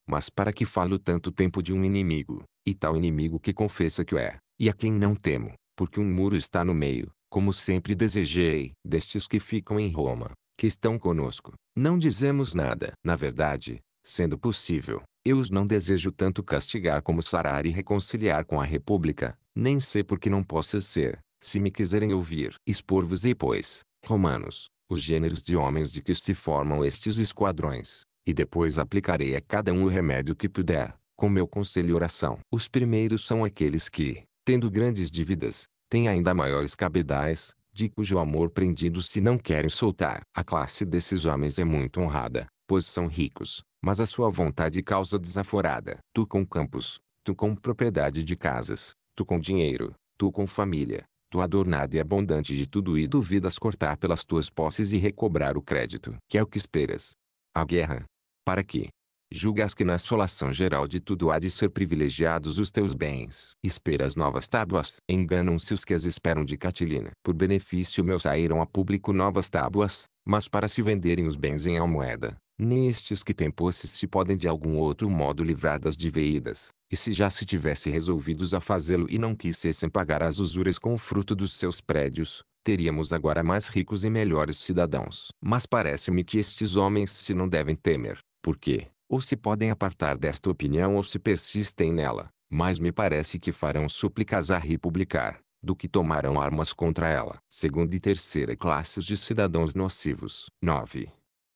Mas para que falo tanto tempo de um inimigo, e tal inimigo que confessa que o é, e a quem não temo, porque um muro está no meio, como sempre desejei, destes que ficam em Roma, que estão conosco, não dizemos nada. Na verdade, sendo possível, eu os não desejo tanto castigar como sarar e reconciliar com a república, nem sei por que não possa ser, se me quiserem ouvir. expor vos e pois, romanos, os gêneros de homens de que se formam estes esquadrões, e depois aplicarei a cada um o remédio que puder, com meu conselho e oração. Os primeiros são aqueles que, tendo grandes dívidas, têm ainda maiores cabedais, de cujo amor prendidos se não querem soltar. A classe desses homens é muito honrada, são ricos, mas a sua vontade causa desaforada. Tu com campos, tu com propriedade de casas, tu com dinheiro, tu com família, tu adornado e abundante de tudo e duvidas cortar pelas tuas posses e recobrar o crédito. Que é o que esperas? A guerra. Para que? Julgas que na assolação geral de tudo há de ser privilegiados os teus bens. Esperas novas tábuas. Enganam-se os que as esperam de Catilina. Por benefício meu saíram a público novas tábuas, mas para se venderem os bens em almoeda nem estes que têm posses se podem de algum outro modo livrar das dívidas e se já se tivesse resolvidos a fazê-lo e não quisessem pagar as usuras com o fruto dos seus prédios, teríamos agora mais ricos e melhores cidadãos. Mas parece-me que estes homens se não devem temer, porque, ou se podem apartar desta opinião ou se persistem nela, mas me parece que farão súplicas a republicar, do que tomarão armas contra ela. Segunda e terceira classes de cidadãos nocivos. 9.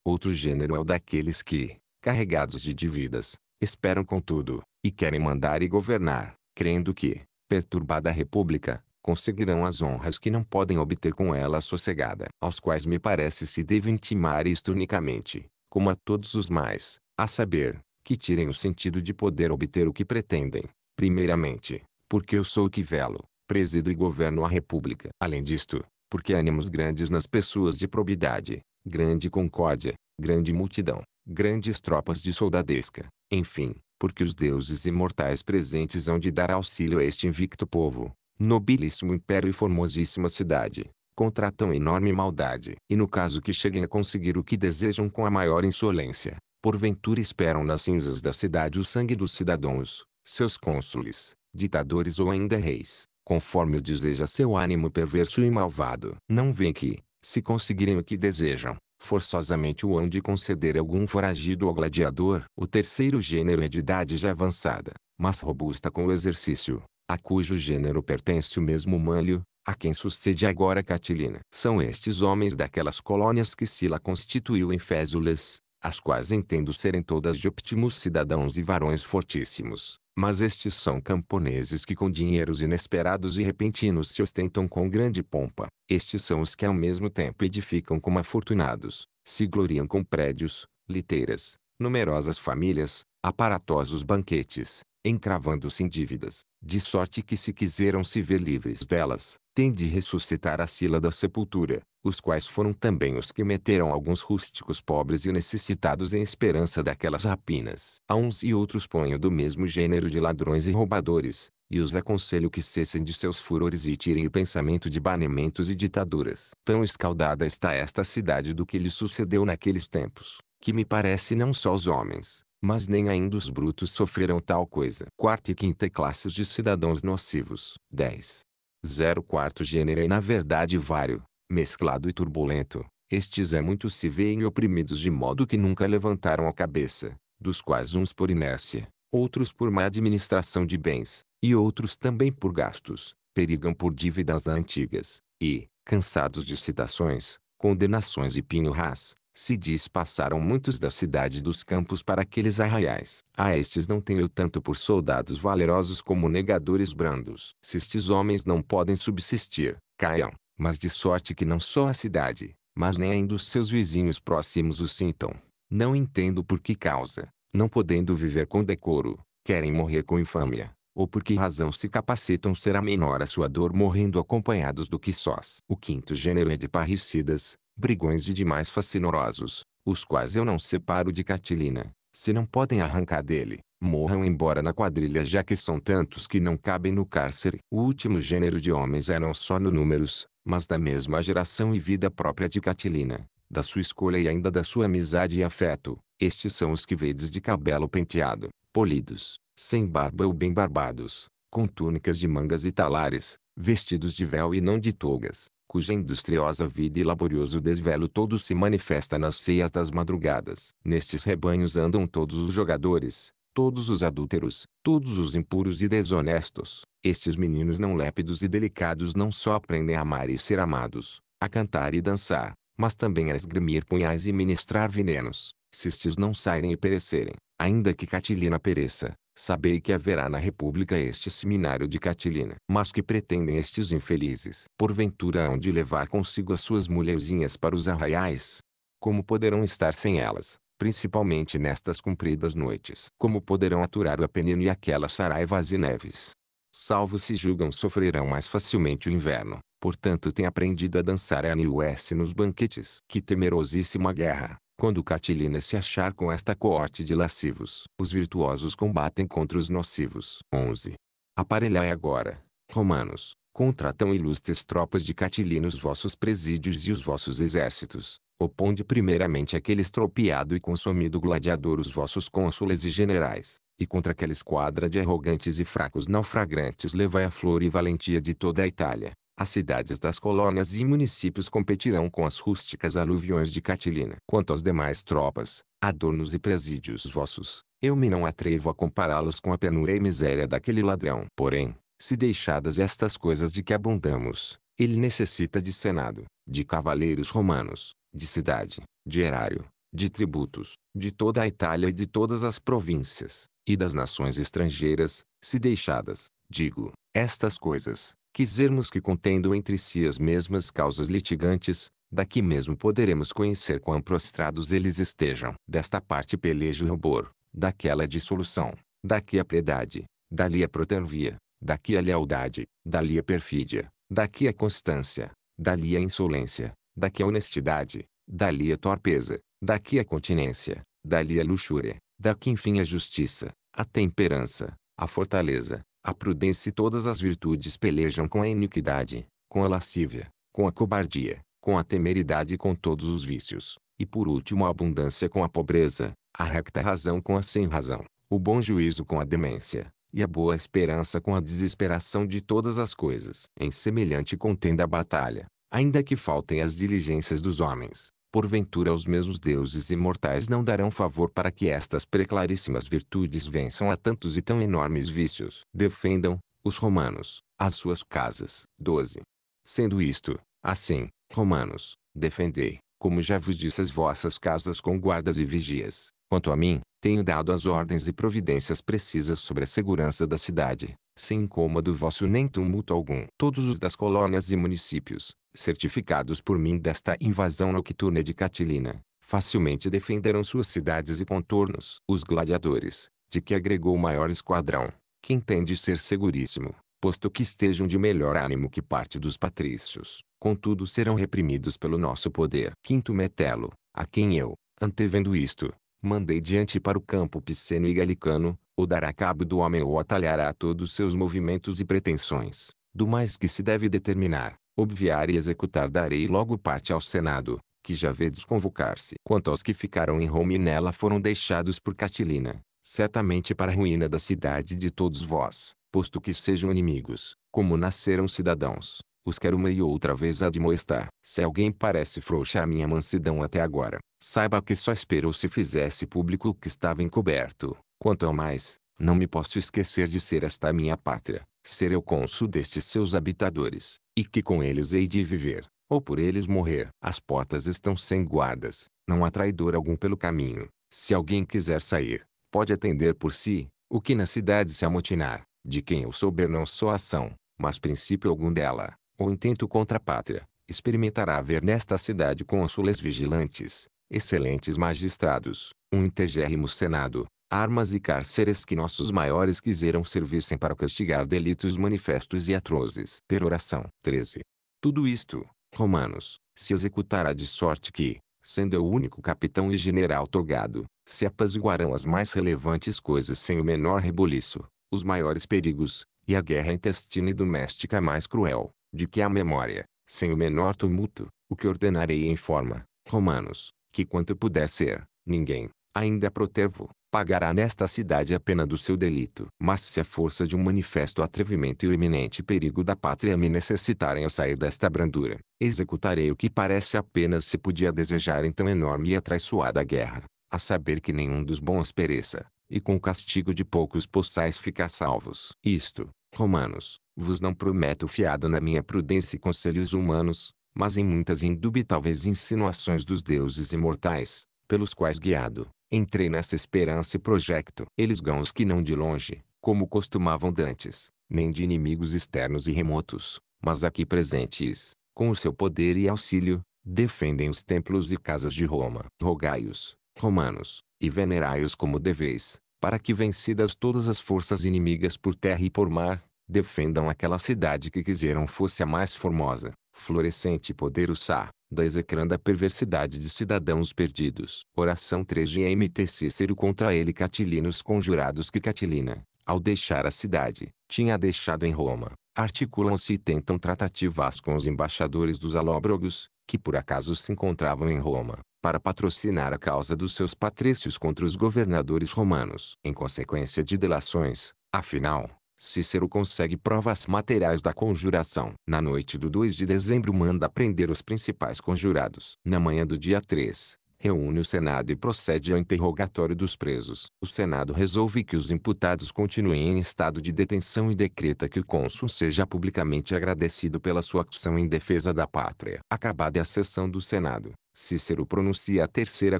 Outro gênero é o daqueles que, carregados de dívidas, esperam contudo, e querem mandar e governar, crendo que, perturbada a república, conseguirão as honras que não podem obter com ela sossegada, aos quais me parece se deve intimar isto unicamente, como a todos os mais, a saber, que tirem o sentido de poder obter o que pretendem, primeiramente, porque eu sou o que velo, presido e governo a república. Além disto, porque ânimos grandes nas pessoas de probidade, grande concórdia, grande multidão, grandes tropas de soldadesca, enfim, porque os deuses imortais presentes hão de dar auxílio a este invicto povo, nobilíssimo império e formosíssima cidade, contra tão enorme maldade. E no caso que cheguem a conseguir o que desejam com a maior insolência, porventura esperam nas cinzas da cidade o sangue dos cidadãos, seus cônsules, ditadores ou ainda reis, conforme o deseja seu ânimo perverso e malvado. Não vê que, se conseguirem o que desejam, forçosamente o hão de conceder algum foragido ao gladiador. O terceiro gênero é de idade já avançada, mas robusta com o exercício, a cujo gênero pertence o mesmo mânlio, a quem sucede agora Catilina. São estes homens daquelas colônias que Sila constituiu em Fésules, as quais entendo serem todas de óptimos cidadãos e varões fortíssimos, mas estes são camponeses que com dinheiros inesperados e repentinos se ostentam com grande pompa. Estes são os que ao mesmo tempo edificam como afortunados, se gloriam com prédios, liteiras, numerosas famílias, aparatosos banquetes, encravando-se em dívidas, de sorte que se quiseram se ver livres delas, tem de ressuscitar a sila da sepultura, os quais foram também os que meteram alguns rústicos pobres e necessitados em esperança daquelas rapinas. A uns e outros ponho do mesmo gênero de ladrões e roubadores, e os aconselho que cessem de seus furores e tirem o pensamento de baneamentos e ditaduras. Tão escaldada está esta cidade do que lhe sucedeu naqueles tempos, que me parece não só os homens, mas nem ainda os brutos sofreram tal coisa. Quarta e quinta classes de cidadãos nocivos. 10. Zero quarto gênero é na verdade vário, mesclado e turbulento. Estes é muito se veem oprimidos de modo que nunca levantaram a cabeça, dos quais uns por inércia, outros por má administração de bens, e outros também por gastos, perigam por dívidas antigas, e, cansados de citações, condenações e pinhurras, se diz passaram muitos da cidade dos campos para aqueles arraiais. A estes não tenho tanto por soldados valerosos como negadores brandos. Se estes homens não podem subsistir, caiam, mas de sorte que não só a cidade, mas nem ainda os seus vizinhos próximos o sintam. Não entendo por que causa, não podendo viver com decoro, querem morrer com infâmia, ou por que razão se capacitam será menor a sua dor morrendo acompanhados do que sós. O quinto gênero é de parricidas, brigões e demais facinorosos, os quais eu não separo de Catilina, se não podem arrancar dele, morram embora na quadrilha já que são tantos que não cabem no cárcere. O último gênero de homens é não só no números, mas da mesma geração e vida própria de Catilina, da sua escolha e ainda da sua amizade e afeto. Estes são os que vedes de cabelo penteado, polidos, sem barba ou bem barbados, com túnicas de mangas e talares, vestidos de véu e não de togas, cuja industriosa vida e laborioso desvelo todo se manifesta nas ceias das madrugadas. Nestes rebanhos andam todos os jogadores, todos os adúlteros, todos os impuros e desonestos. Estes meninos não lépidos e delicados não só aprendem a amar e ser amados, a cantar e dançar, mas também a esgrimir punhais e ministrar venenos. Se estes não saírem e perecerem, ainda que Catilina pereça, Sabei que haverá na república este seminário de Catilina. Mas que pretendem estes infelizes? Porventura hão de levar consigo as suas mulherzinhas para os arraiais? Como poderão estar sem elas, principalmente nestas compridas noites? Como poderão aturar o Apenino e aquela saraivas e neves? Salvo se julgam sofrerão mais facilmente o inverno, portanto têm aprendido a dançar a New nos banquetes. Que temerosíssima guerra! Quando Catilina se achar com esta coorte de lascivos, os virtuosos combatem contra os nocivos. 11. Aparelhai agora, romanos, contra tão ilustres tropas de Catilina os vossos presídios e os vossos exércitos, Oponde primeiramente aquele estropiado e consumido gladiador os vossos cônsules e generais, e contra aquela esquadra de arrogantes e fracos naufragantes levai a flor e valentia de toda a Itália, as cidades das colônias e municípios competirão com as rústicas aluviões de Catilina. Quanto às demais tropas, adornos e presídios vossos, eu me não atrevo a compará-los com a penura e miséria daquele ladrão. Porém, se deixadas estas coisas de que abundamos, ele necessita de senado, de cavaleiros romanos, de cidade, de erário, de tributos, de toda a Itália e de todas as províncias, e das nações estrangeiras, se deixadas, digo, estas coisas, quisermos que contendo entre si as mesmas causas litigantes, daqui mesmo poderemos conhecer quão prostrados eles estejam. Desta parte peleja o rubor, daquela a dissolução, daqui a piedade, dali a protervia, daqui a lealdade, dali a perfídia, daqui a constância, dali a insolência, daqui a honestidade, dali a torpeza, daqui a continência, dali a luxúria, daqui enfim a justiça, a temperança, a fortaleza, a prudência e todas as virtudes pelejam com a iniquidade, com a lascívia, com a cobardia, com a temeridade e com todos os vícios, e por último a abundância com a pobreza, a recta razão com a sem razão, o bom juízo com a demência, e a boa esperança com a desesperação de todas as coisas. Em semelhante contenda a batalha, ainda que faltem as diligências dos homens, Porventura os mesmos deuses imortais não darão favor para que estas preclaríssimas virtudes vençam a tantos e tão enormes vícios. Defendam, os romanos, as suas casas. 12. Sendo isto, assim, romanos, defendei, como já vos disse as vossas casas com guardas e vigias. Quanto a mim, tenho dado as ordens e providências precisas sobre a segurança da cidade, sem incômodo vosso nem tumulto algum. Todos os das colônias e municípios, certificados por mim desta invasão nocturna de Catilina, facilmente defenderão suas cidades e contornos. Os gladiadores, de que agregou o maior esquadrão, que entende ser seguríssimo, posto que estejam de melhor ânimo que parte dos patrícios, contudo serão reprimidos pelo nosso poder. Quinto Metelo, a quem eu, antevendo isto, mandei diante para o campo piceno e galicano, ou dará cabo do homem ou atalhará todos seus movimentos e pretensões, do mais que se deve determinar, obviar e executar darei logo parte ao Senado, que já vê desconvocar-se. Quanto aos que ficaram em Roma e nela foram deixados por Catilina, certamente para a ruína da cidade de todos vós, posto que sejam inimigos, como nasceram cidadãos, os quero uma e outra vez admoestar. Se alguém parece frouxa a minha mansidão até agora, saiba que só esperou se fizesse público o que estava encoberto, Quanto ao mais, não me posso esquecer de ser esta minha pátria, ser eu cônsul destes seus habitadores, e que com eles hei de viver, ou por eles morrer. As portas estão sem guardas, não há traidor algum pelo caminho. Se alguém quiser sair, pode atender por si, o que na cidade se amotinar, de quem eu souber não só ação, mas princípio algum dela, ou intento contra a pátria, experimentará ver nesta cidade cônsules vigilantes, excelentes magistrados, um integérrimo senado, armas e cárceres que nossos maiores quiseram servissem para castigar delitos manifestos e atrozes. Peroração 13. Tudo isto, Romanos, se executará de sorte que, sendo eu o único capitão e general togado, se apaziguarão as mais relevantes coisas sem o menor rebuliço, os maiores perigos, e a guerra intestina e doméstica mais cruel, de que a memória, sem o menor tumulto, o que ordenarei em forma, Romanos, que quanto puder ser, ninguém, ainda protervo, pagará nesta cidade a pena do seu delito. Mas se a força de um manifesto atrevimento e o iminente perigo da pátria me necessitarem a sair desta brandura, executarei o que parece apenas se podia desejar em tão enorme e atraiçoada guerra, a saber que nenhum dos bons pereça, e com o castigo de poucos possais ficar salvos. Isto, Romanos, vos não prometo fiado na minha prudência e conselhos humanos, mas em muitas indubitáveis insinuações dos deuses imortais, pelos quais guiado, Entrei nessa esperança e projeto. Eles gãos que não de longe, como costumavam dantes, nem de inimigos externos e remotos, mas aqui presentes, com o seu poder e auxílio, defendem os templos e casas de Roma. Rogai-os, romanos, e venerai-os como deveis, para que vencidas todas as forças inimigas por terra e por mar, defendam aquela cidade que quiseram fosse a mais formosa, Florescente poder usar, da execranda perversidade de cidadãos perdidos. Oração 3 de M.T. Cícero contra ele Catilinos conjurados que Catilina, ao deixar a cidade, tinha deixado em Roma. Articulam-se e tentam tratativas com os embaixadores dos alóbrogos, que por acaso se encontravam em Roma, para patrocinar a causa dos seus patrícios contra os governadores romanos. Em consequência de delações, afinal, Cícero consegue provas materiais da conjuração. Na noite do 2 de dezembro manda prender os principais conjurados. Na manhã do dia 3, reúne o Senado e procede ao interrogatório dos presos. O Senado resolve que os imputados continuem em estado de detenção e decreta que o cônsul seja publicamente agradecido pela sua ação em defesa da pátria. Acabada a sessão do Senado, Cícero pronuncia a terceira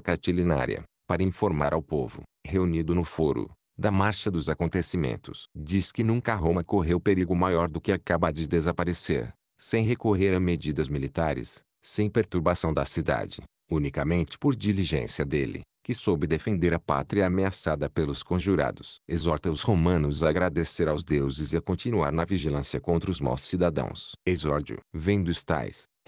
catilinária, para informar ao povo, reunido no foro, da marcha dos acontecimentos. Diz que nunca Roma correu perigo maior do que acaba de desaparecer, sem recorrer a medidas militares, sem perturbação da cidade, unicamente por diligência dele, que soube defender a pátria ameaçada pelos conjurados. Exorta os romanos a agradecer aos deuses e a continuar na vigilância contra os maus cidadãos. Exórdio. Vendo os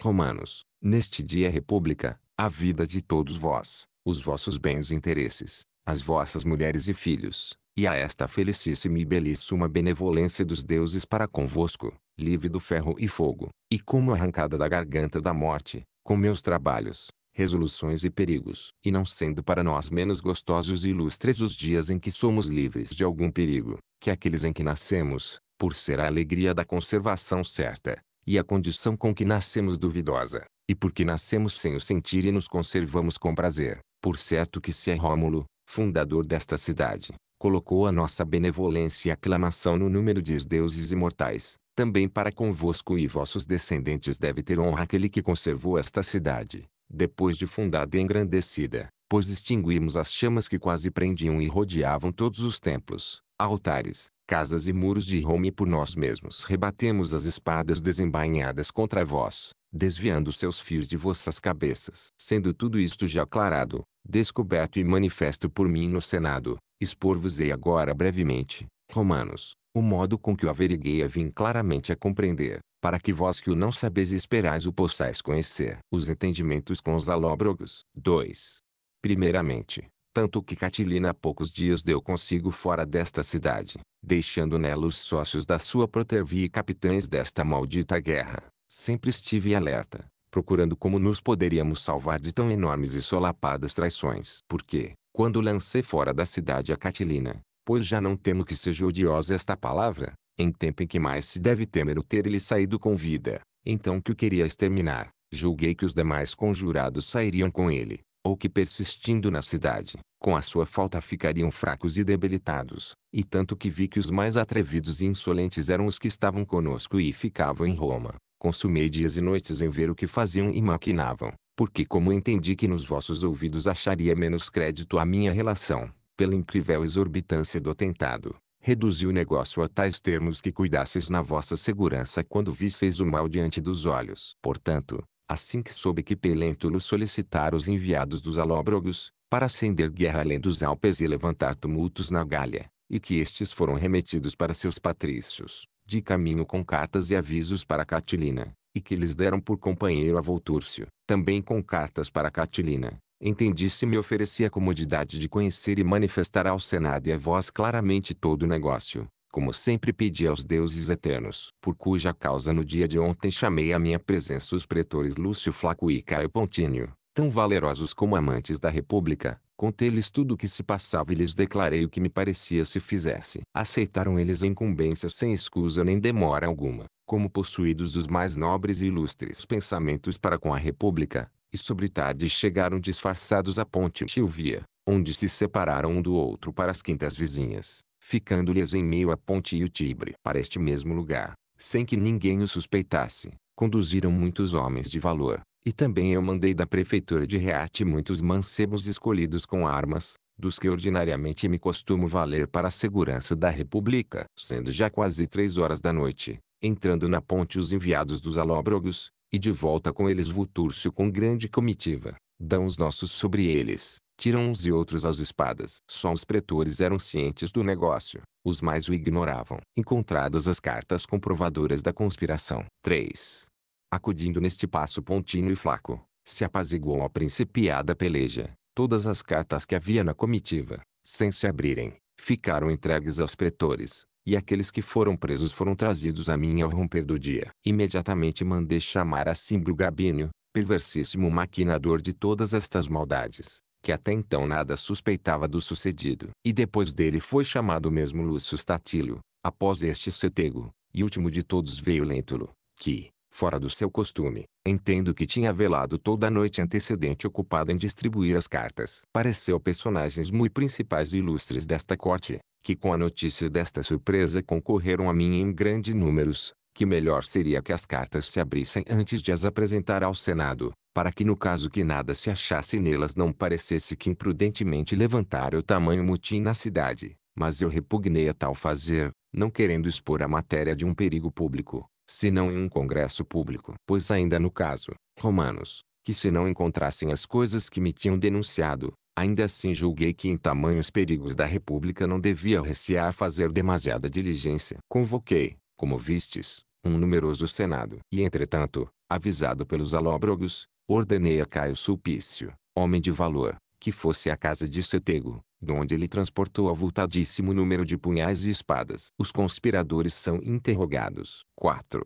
romanos, neste dia república, a vida de todos vós, os vossos bens e interesses, as vossas mulheres e filhos, e a esta felicíssima e belíssima benevolência dos deuses para convosco, livre do ferro e fogo, e como arrancada da garganta da morte, com meus trabalhos, resoluções e perigos, e não sendo para nós menos gostosos e ilustres os dias em que somos livres de algum perigo, que aqueles em que nascemos, por ser a alegria da conservação certa, e a condição com que nascemos duvidosa, e porque nascemos sem o sentir e nos conservamos com prazer, por certo que se é Rômulo, fundador desta cidade, colocou a nossa benevolência e aclamação no número de deuses imortais, também para convosco e vossos descendentes deve ter honra aquele que conservou esta cidade, depois de fundada e engrandecida, pois extinguimos as chamas que quase prendiam e rodeavam todos os templos, altares, casas e muros de Roma e por nós mesmos rebatemos as espadas desembainhadas contra vós, desviando seus fios de vossas cabeças. Sendo tudo isto já aclarado, descoberto e manifesto por mim no Senado, expor-vos-ei agora brevemente, Romanos, o modo com que o averiguei a vim claramente a compreender, para que vós que o não sabeis esperais o possais conhecer. Os entendimentos com os alóbrogos. 2. Primeiramente, tanto que Catilina há poucos dias deu consigo fora desta cidade, deixando nela os sócios da sua protervia e capitães desta maldita guerra, sempre estive alerta, procurando como nos poderíamos salvar de tão enormes e solapadas traições. Porque, quando lancei fora da cidade a Catilina, pois já não temo que seja odiosa esta palavra, em tempo em que mais se deve temer o ter ele saído com vida, então que o queria exterminar, julguei que os demais conjurados sairiam com ele, ou que persistindo na cidade, com a sua falta ficariam fracos e debilitados, e tanto que vi que os mais atrevidos e insolentes eram os que estavam conosco e ficavam em Roma, consumei dias e noites em ver o que faziam e maquinavam, porque como entendi que nos vossos ouvidos acharia menos crédito a minha relação, pela incrível exorbitância do atentado, reduzi o negócio a tais termos que cuidasseis na vossa segurança quando visseis o mal diante dos olhos. Portanto, assim que soube que Pelêntulo solicitar os enviados dos alóbrogos, para acender guerra além dos Alpes e levantar tumultos na Gália, e que estes foram remetidos para seus patrícios, de caminho com cartas e avisos para Catilina, e que lhes deram por companheiro a Voltúrcio, também com cartas para Catilina. Entendi-se me oferecia a comodidade de conhecer e manifestar ao Senado e a vós claramente todo o negócio, como sempre pedi aos deuses eternos, por cuja causa no dia de ontem chamei à minha presença os pretores Lúcio Flaco e Caio Pontínio, tão valerosos como amantes da República, Contei-lhes tudo o que se passava e lhes declarei o que me parecia se fizesse. Aceitaram eles a incumbência sem escusa nem demora alguma, como possuídos dos mais nobres e ilustres pensamentos para com a república, e sobre tarde chegaram disfarçados à ponte Chilvia, onde se separaram um do outro para as quintas vizinhas, ficando-lhes em meio à ponte e o Tibre. Para este mesmo lugar, sem que ninguém o suspeitasse, conduziram muitos homens de valor, e também eu mandei da prefeitura de Reate muitos mancebos escolhidos com armas, dos que ordinariamente me costumo valer para a segurança da república. Sendo já quase três horas da noite, entrando na ponte os enviados dos alóbrogos, e de volta com eles Vultúrcio com grande comitiva, dão os nossos sobre eles, tiram uns e outros às espadas. Só os pretores eram cientes do negócio, os mais o ignoravam. Encontradas as cartas comprovadoras da conspiração. 3 acudindo neste passo pontinho e flaco, se apaziguou a principiada peleja. Todas as cartas que havia na comitiva, sem se abrirem, ficaram entregues aos pretores, e aqueles que foram presos foram trazidos a mim ao romper do dia. Imediatamente mandei chamar a Simbro Gabínio, perversíssimo maquinador de todas estas maldades, que até então nada suspeitava do sucedido. E depois dele foi chamado mesmo Lúcio Statílio, após este setego, e último de todos veio Lentulo, que, fora do seu costume. Entendo que tinha velado toda a noite antecedente ocupado em distribuir as cartas. Pareceu personagens muito principais e ilustres desta corte, que com a notícia desta surpresa concorreram a mim em grande números, que melhor seria que as cartas se abrissem antes de as apresentar ao Senado, para que no caso que nada se achasse nelas não parecesse que imprudentemente levantara o tamanho mutim na cidade. Mas eu repugnei a tal fazer, não querendo expor a matéria de um perigo público, se não em um congresso público. Pois ainda no caso, romanos, que se não encontrassem as coisas que me tinham denunciado, ainda assim julguei que em tamanhos perigos da república não devia recear fazer demasiada diligência. Convoquei, como vistes, um numeroso senado. E entretanto, avisado pelos alóbrogos, ordenei a Caio Sulpício, homem de valor, que fosse à casa de Setego, donde ele transportou avultadíssimo número de punhais e espadas. Os conspiradores são interrogados. 4.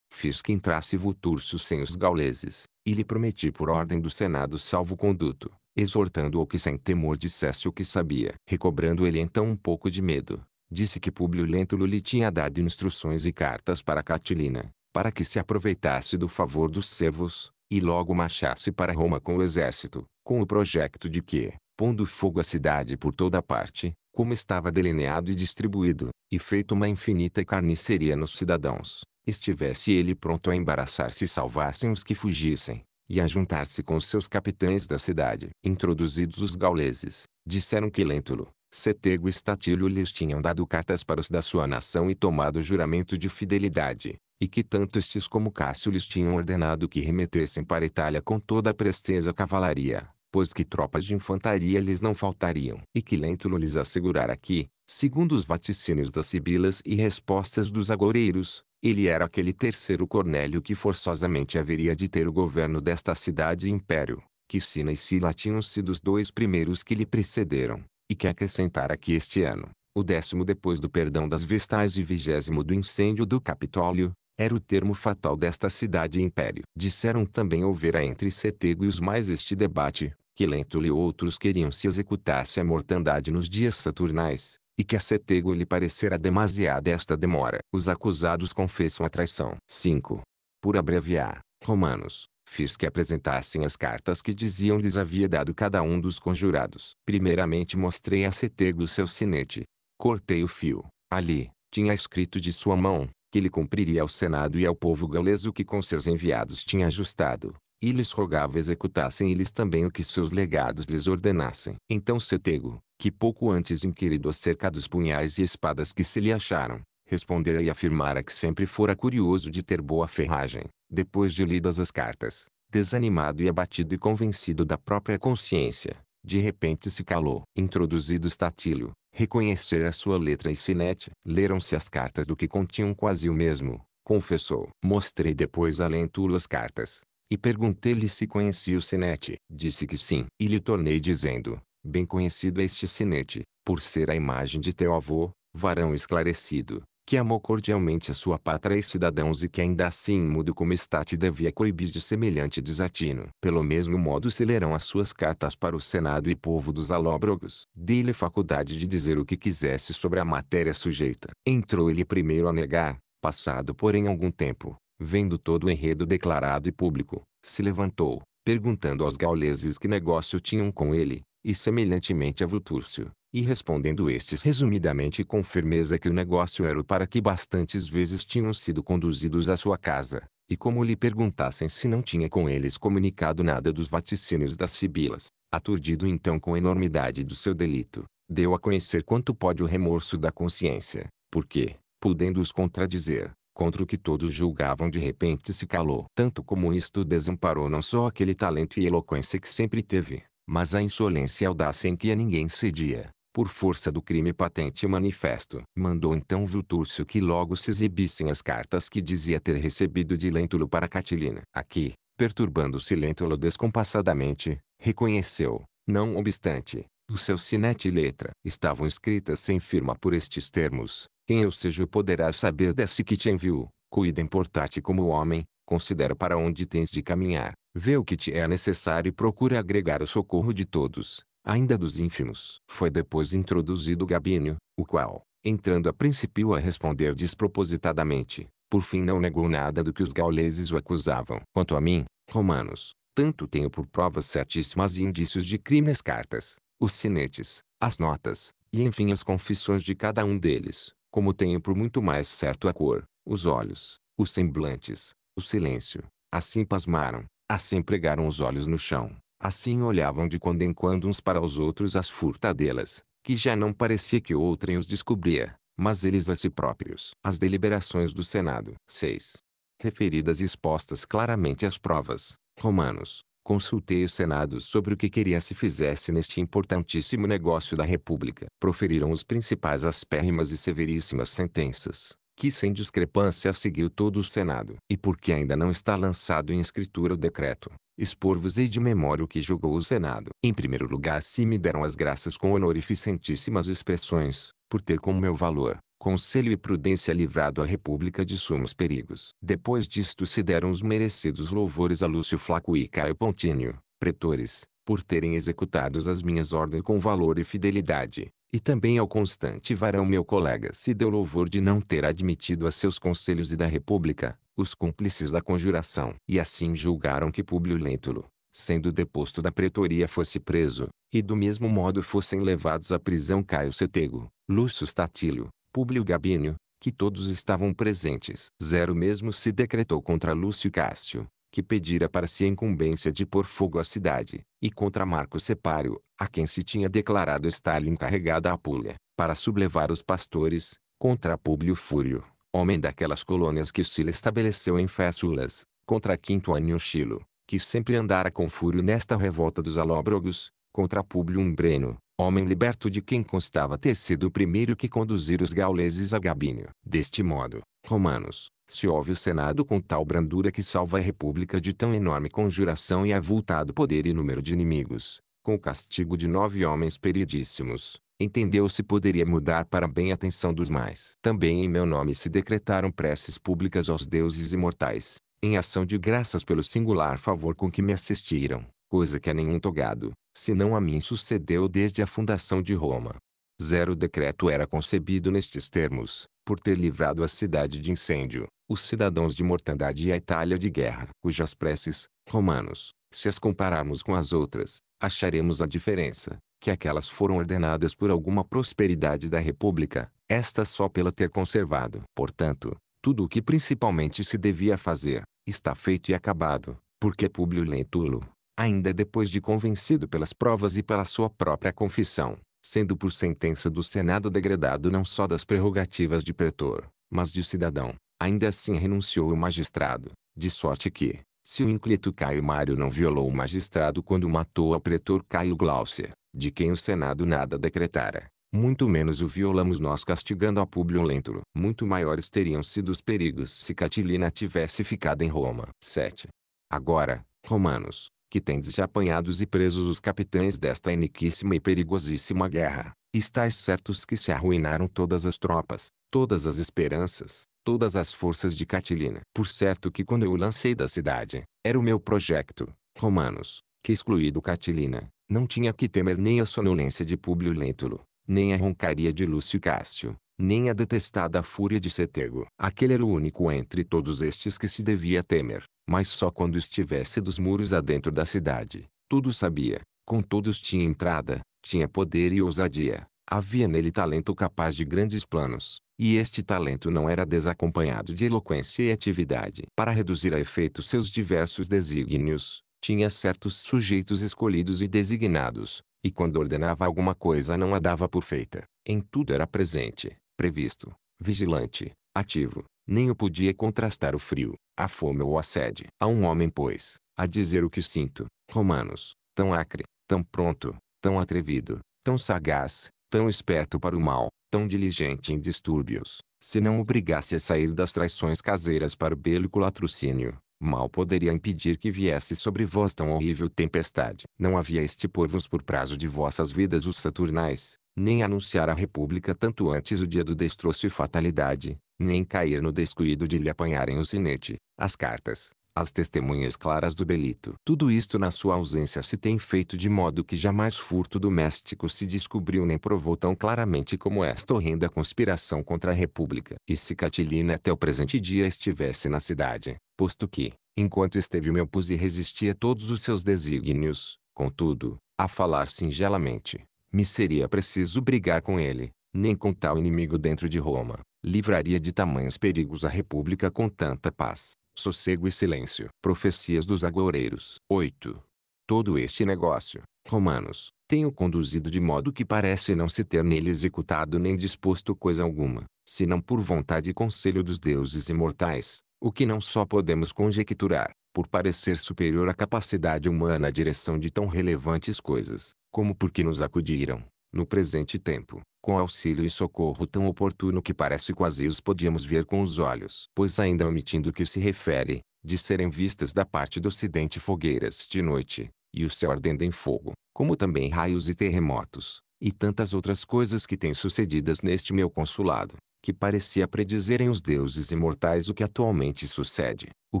Fiz que entrasse Vultúrcio sem os gauleses, e lhe prometi por ordem do Senado salvo conduto, exortando-o que sem temor dissesse o que sabia. Recobrando ele então um pouco de medo, disse que Públio Lentulo lhe tinha dado instruções e cartas para Catilina, para que se aproveitasse do favor dos servos, e logo marchasse para Roma com o exército, com o projeto de que, pondo fogo à cidade por toda parte, como estava delineado e distribuído, e feito uma infinita carniceria nos cidadãos, estivesse ele pronto a embaraçar se salvassem os que fugissem, e a juntar-se com seus capitães da cidade. Introduzidos os gauleses, disseram que Lêntulo, Setego e Statílio lhes tinham dado cartas para os da sua nação e tomado juramento de fidelidade, e que tanto estes como Cássio lhes tinham ordenado que remetessem para Itália com toda a presteza a cavalaria, pois que tropas de infantaria lhes não faltariam. E que Lêntulo lhes assegurara que, segundo os vaticínios das sibilas e respostas dos agoureiros, ele era aquele terceiro Cornélio que forçosamente haveria de ter o governo desta cidade e império, que Sina e Sila tinham sido os dois primeiros que lhe precederam, e que acrescentara que este ano, o décimo depois do perdão das vestais e vigésimo do incêndio do Capitólio, era o termo fatal desta cidade e império. Disseram também houvera entre Cetego e os mais este debate, que Lento e outros queriam se executasse a mortandade nos dias saturnais, e que a Cetego lhe parecera demasiada esta demora. Os acusados confessam a traição. 5. Por abreviar, Romanos, fiz que apresentassem as cartas que diziam lhes havia dado cada um dos conjurados. Primeiramente mostrei a Cetego o seu sinete. Cortei o fio. Ali, tinha escrito de sua mão, que lhe cumpriria ao Senado e ao povo galês o que com seus enviados tinha ajustado e lhes rogava executassem eles também o que seus legados lhes ordenassem. Então Setego, que pouco antes inquirido acerca dos punhais e espadas que se lhe acharam, respondera e afirmara que sempre fora curioso de ter boa ferragem, depois de lidas as cartas, desanimado e abatido e convencido da própria consciência, de repente se calou. Introduzido reconhecer reconhecera sua letra e sinete. Leram-se as cartas do que continham quase o mesmo, confessou. Mostrei depois a Lentulo as cartas, e perguntei-lhe se conhecia o sinete. Disse que sim. E lhe tornei dizendo, bem conhecido é este sinete, por ser a imagem de teu avô, varão esclarecido, que amou cordialmente a sua pátria e cidadãos e que ainda assim mudo como está te devia coibir de semelhante desatino. Pelo mesmo modo se lerão as suas cartas para o Senado e povo dos alóbrogos. Dei-lhe faculdade de dizer o que quisesse sobre a matéria sujeita. Entrou ele primeiro a negar, passado porém algum tempo, vendo todo o enredo declarado e público, se levantou, perguntando aos gauleses que negócio tinham com ele, e semelhantemente a Vultúrcio, e respondendo estes resumidamente e com firmeza que o negócio era o para que bastantes vezes tinham sido conduzidos à sua casa, e como lhe perguntassem se não tinha com eles comunicado nada dos vaticínios das Sibilas, aturdido então com a enormidade do seu delito, deu a conhecer quanto pode o remorso da consciência, porque, podendo os contradizer, contra o que todos julgavam de repente se calou. Tanto como isto desamparou não só aquele talento e eloquência que sempre teve, mas a insolência e audácia em que a ninguém cedia, por força do crime patente e manifesto. Mandou então Vitúrcio que logo se exibissem as cartas que dizia ter recebido de Lêntulo para Catilina. Aqui, perturbando-se Lêntulo descompassadamente, reconheceu, não obstante, o seu sinete e letra estavam escritas sem firma por estes termos. Quem eu seja poderá saber desse que te enviou. Cuida em portar-te como homem, considera para onde tens de caminhar, vê o que te é necessário e procura agregar o socorro de todos, ainda dos ínfimos. Foi depois introduzido Gabínio, o qual, entrando a princípio a responder despropositadamente, por fim não negou nada do que os gauleses o acusavam. Quanto a mim, romanos, tanto tenho por provas certíssimas e indícios de crimes, cartas, os sinetes, as notas, e enfim as confissões de cada um deles, como tenho por muito mais certo a cor, os olhos, os semblantes, o silêncio. Assim pasmaram, assim pregaram os olhos no chão, assim olhavam de quando em quando uns para os outros as furtadelas, que já não parecia que outrem os descobria, mas eles a si próprios. As deliberações do Senado. 6. Referidas e expostas claramente as provas. Romanos, Consultei o Senado sobre o que queria se fizesse neste importantíssimo negócio da República. Proferiram os principais aspérrimas e severíssimas sentenças, que sem discrepância seguiu todo o Senado. E porque ainda não está lançado em escritura o decreto, expor-vos-ei de memória o que julgou o Senado. Em primeiro lugar se me deram as graças com honorificentíssimas expressões, por ter como meu valor, conselho e prudência livrado a república de sumos perigos. Depois disto se deram os merecidos louvores a Lúcio Flaco e Caio Pontínio, pretores, por terem executados as minhas ordens com valor e fidelidade, e também ao constante varão meu colega se deu louvor de não ter admitido a seus conselhos e da república, os cúmplices da conjuração. E assim julgaram que Públio Lêntulo, sendo deposto da pretoria fosse preso, e do mesmo modo fossem levados à prisão Caio Cetego, Lúcio Statílio, Públio Gabínio, que todos estavam presentes. Zero mesmo se decretou contra Lúcio Cássio, que pedira para si a incumbência de pôr fogo à cidade, e contra Marco Sepário, a quem se tinha declarado estar encarregada a Púlia, para sublevar os pastores, contra Públio Fúrio, homem daquelas colônias que se estabeleceu em Fésulas, contra Quinto Anio Chilo, que sempre andara com Fúrio nesta revolta dos Alóbrogos, contra Públio Umbreno, homem liberto de quem constava ter sido o primeiro que conduzir os gauleses a Gabínio. Deste modo, Romanos, se ouve o Senado com tal brandura que salva a República de tão enorme conjuração e avultado poder e número de inimigos, com o castigo de nove homens peridíssimos, entendeu-se poderia mudar para bem a atenção dos mais. Também em meu nome se decretaram preces públicas aos deuses imortais, em ação de graças pelo singular favor com que me assistiram, coisa que a nenhum togado, senão a mim sucedeu desde a fundação de Roma. Zero decreto era concebido nestes termos, por ter livrado a cidade de incêndio, os cidadãos de mortandade e a Itália de guerra, cujas preces, romanos, se as compararmos com as outras, acharemos a diferença, que aquelas foram ordenadas por alguma prosperidade da república, esta só pela ter conservado. Portanto, tudo o que principalmente se devia fazer, está feito e acabado, porque Publio Lentulo ainda depois de convencido pelas provas e pela sua própria confissão, sendo por sentença do Senado degradado não só das prerrogativas de pretor, mas de cidadão, ainda assim renunciou o magistrado, de sorte que, se o ínclito Caio Mário não violou o magistrado quando matou o pretor Caio Glaucia, de quem o Senado nada decretara, muito menos o violamos nós castigando a Públio Lentulo. Muito maiores teriam sido os perigos se Catilina tivesse ficado em Roma. 7. Agora, romanos, que tendes apanhados e presos os capitães desta iniquíssima e perigosíssima guerra, estáis certos que se arruinaram todas as tropas, todas as esperanças, todas as forças de Catilina. Por certo que quando eu lancei da cidade, era o meu projeto, Romanos, que excluído Catilina, não tinha que temer nem a sonolência de Públio Lentulo, nem a roncaria de Lúcio Cássio, nem a detestada fúria de Setego. Aquele era o único entre todos estes que se devia temer mas só quando estivesse dos muros adentro da cidade. Tudo sabia, com todos tinha entrada, tinha poder e ousadia. Havia nele talento capaz de grandes planos, e este talento não era desacompanhado de eloquência e atividade. Para reduzir a efeito seus diversos desígnios, tinha certos sujeitos escolhidos e designados, e quando ordenava alguma coisa não a dava por feita. Em tudo era presente, previsto, vigilante, ativo, nem eu podia contrastar o frio, a fome ou a sede. A um homem, pois, a dizer o que sinto, Romanos, tão acre, tão pronto, tão atrevido, tão sagaz, tão esperto para o mal, tão diligente em distúrbios, se não obrigasse a sair das traições caseiras para o belo latrocínio, mal poderia impedir que viesse sobre vós tão horrível tempestade. Não havia estipor-vos por prazo de vossas vidas os saturnais, nem anunciar a república tanto antes o dia do destroço e fatalidade, nem cair no descuido de lhe apanharem o sinete, as cartas, as testemunhas claras do delito. Tudo isto na sua ausência se tem feito de modo que jamais furto doméstico se descobriu nem provou tão claramente como esta horrenda conspiração contra a República. E se Catilina até o presente dia estivesse na cidade, posto que, enquanto esteve me opus e resistia a todos os seus desígnios, contudo, a falar singelamente, me seria preciso brigar com ele, nem com tal inimigo dentro de Roma livraria de tamanhos perigos a república com tanta paz, sossego e silêncio. Profecias dos agoureiros. 8. Todo este negócio, Romanos, tenho conduzido de modo que parece não se ter nele executado nem disposto coisa alguma, senão por vontade e conselho dos deuses imortais, o que não só podemos conjecturar, por parecer superior à capacidade humana a direção de tão relevantes coisas, como porque nos acudiram, no presente tempo, com auxílio e socorro tão oportuno que parece quase os podíamos ver com os olhos. Pois ainda omitindo o que se refere, de serem vistas da parte do ocidente fogueiras de noite, e o céu ardendo em fogo, como também raios e terremotos, e tantas outras coisas que têm sucedidas neste meu consulado, que parecia predizerem os deuses imortais o que atualmente sucede. O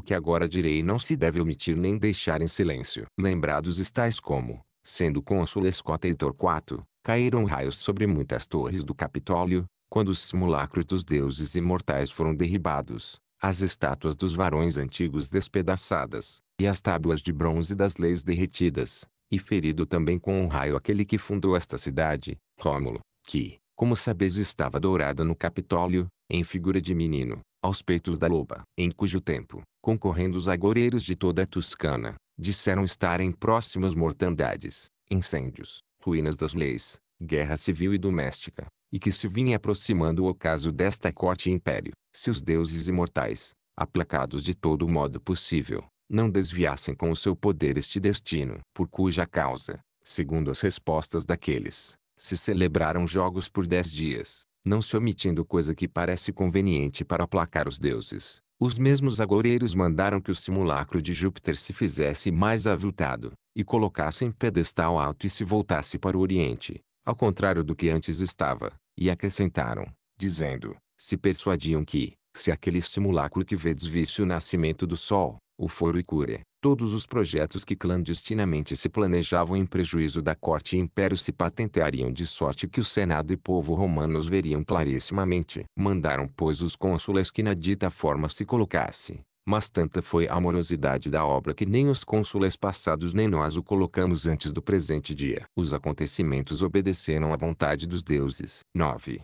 que agora direi não se deve omitir nem deixar em silêncio. Lembrados estáis como, sendo cônsul Escota e Torquato, Caíram raios sobre muitas torres do Capitólio, quando os simulacros dos deuses imortais foram derribados, as estátuas dos varões antigos despedaçadas, e as tábuas de bronze das leis derretidas, e ferido também com um raio aquele que fundou esta cidade, Rômulo, que, como sabes estava dourado no Capitólio, em figura de menino, aos peitos da loba, em cujo tempo, concorrendo os agoureiros de toda a Toscana, disseram estarem próximas mortandades, incêndios, ruínas das leis, guerra civil e doméstica, e que se vinha aproximando o ocaso desta corte e império, se os deuses imortais, aplacados de todo modo possível, não desviassem com o seu poder este destino, por cuja causa, segundo as respostas daqueles, se celebraram jogos por dez dias, não se omitindo coisa que parece conveniente para aplacar os deuses. Os mesmos agoureiros mandaram que o simulacro de Júpiter se fizesse mais avultado, e colocasse em pedestal alto e se voltasse para o Oriente, ao contrário do que antes estava, e acrescentaram, dizendo, se persuadiam que, se aquele simulacro que vê desvisse o nascimento do sol, o foro e cure, todos os projetos que clandestinamente se planejavam em prejuízo da corte e império se patenteariam de sorte que o senado e povo romanos veriam clarissimamente. Mandaram pois os cônsules que na dita forma se colocasse, mas tanta foi a amorosidade da obra que nem os cônsules passados nem nós o colocamos antes do presente dia. Os acontecimentos obedeceram à vontade dos deuses. 9.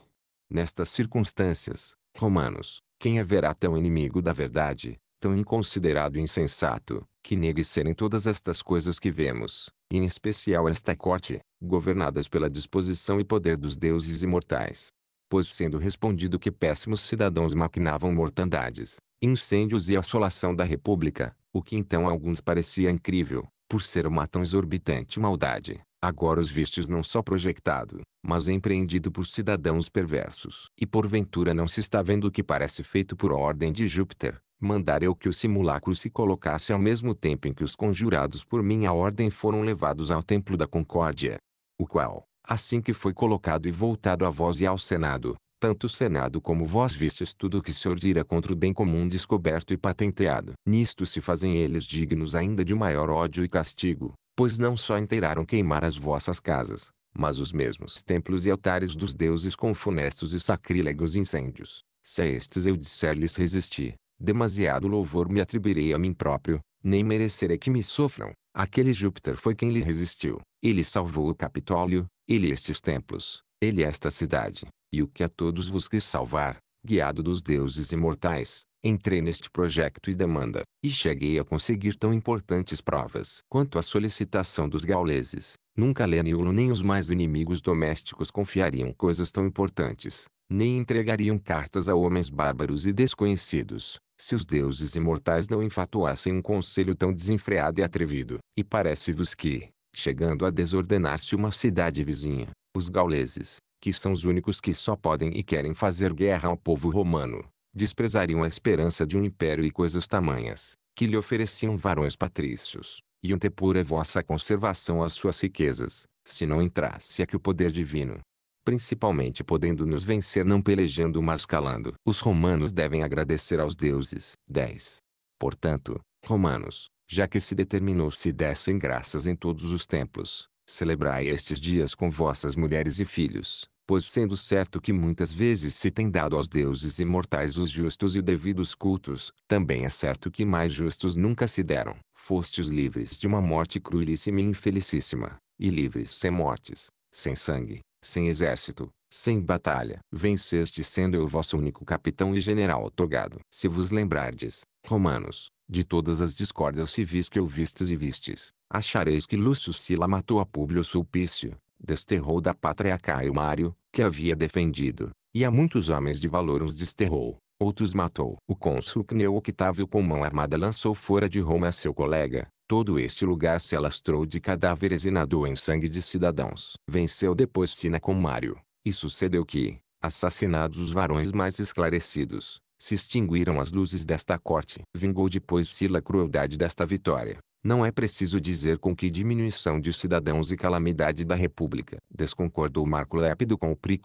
Nestas circunstâncias, Romanos, quem haverá tão inimigo da verdade, tão inconsiderado e insensato, que negue serem todas estas coisas que vemos, e em especial esta corte, governadas pela disposição e poder dos deuses imortais? Pois sendo respondido que péssimos cidadãos maquinavam mortandades, incêndios e assolação da República, o que então a alguns parecia incrível, por ser uma tão exorbitante maldade, agora os vistes não só projetado, mas empreendido por cidadãos perversos. E porventura não se está vendo o que parece feito por ordem de Júpiter, mandar eu que o simulacro se colocasse ao mesmo tempo em que os conjurados por minha ordem foram levados ao Templo da Concórdia. O qual, assim que foi colocado e voltado à voz e ao Senado, tanto o Senado como vós vistes tudo o que se ordira contra o bem comum descoberto e patenteado. Nisto se fazem eles dignos ainda de maior ódio e castigo, pois não só inteiraram queimar as vossas casas, mas os mesmos templos e altares dos deuses com funestos e sacrílegos incêndios. Se a estes eu disser-lhes resistir, demasiado louvor me atribuirei a mim próprio, nem merecerei que me sofram. Aquele Júpiter foi quem lhe resistiu. Ele salvou o Capitólio, ele estes templos, ele esta cidade e o que a todos vos quis salvar, guiado dos deuses imortais, entrei neste projeto e demanda, e cheguei a conseguir tão importantes provas quanto a solicitação dos gauleses. Nunca Leniulo nem os mais inimigos domésticos confiariam coisas tão importantes, nem entregariam cartas a homens bárbaros e desconhecidos, se os deuses imortais não enfatuassem um conselho tão desenfreado e atrevido. E parece-vos que, chegando a desordenar-se uma cidade vizinha, os gauleses, que são os únicos que só podem e querem fazer guerra ao povo romano, desprezariam a esperança de um império e coisas tamanhas, que lhe ofereciam varões patrícios, e um tepura é vossa conservação às suas riquezas, se não entrasse aqui o poder divino. Principalmente podendo nos vencer não pelejando mas calando. Os romanos devem agradecer aos deuses. 10. Portanto, romanos, já que se determinou se dessem graças em todos os templos, celebrai estes dias com vossas mulheres e filhos, pois sendo certo que muitas vezes se tem dado aos deuses imortais os justos e devidos cultos, também é certo que mais justos nunca se deram. Fostes livres de uma morte cruelíssima e infelicíssima, e livres sem mortes, sem sangue, sem exército, sem batalha. Venceste sendo eu vosso único capitão e general otorgado. Se vos lembrardes, Romanos, de todas as discórdias civis que ouvistes e vistes, achareis que Lúcio Sila matou a Públio Sulpício, desterrou da pátria Caio Mário, que havia defendido, e a muitos homens de valor os desterrou, outros matou. O cônsul Cneu Octávio com mão armada lançou fora de Roma seu colega, todo este lugar se alastrou de cadáveres e nadou em sangue de cidadãos. Venceu depois Sina com Mário, e sucedeu que, assassinados os varões mais esclarecidos, se extinguiram as luzes desta corte. Vingou depois Sila a crueldade desta vitória, não é preciso dizer com que diminuição de cidadãos e calamidade da República. Desconcordou Marco Lépido com o Pri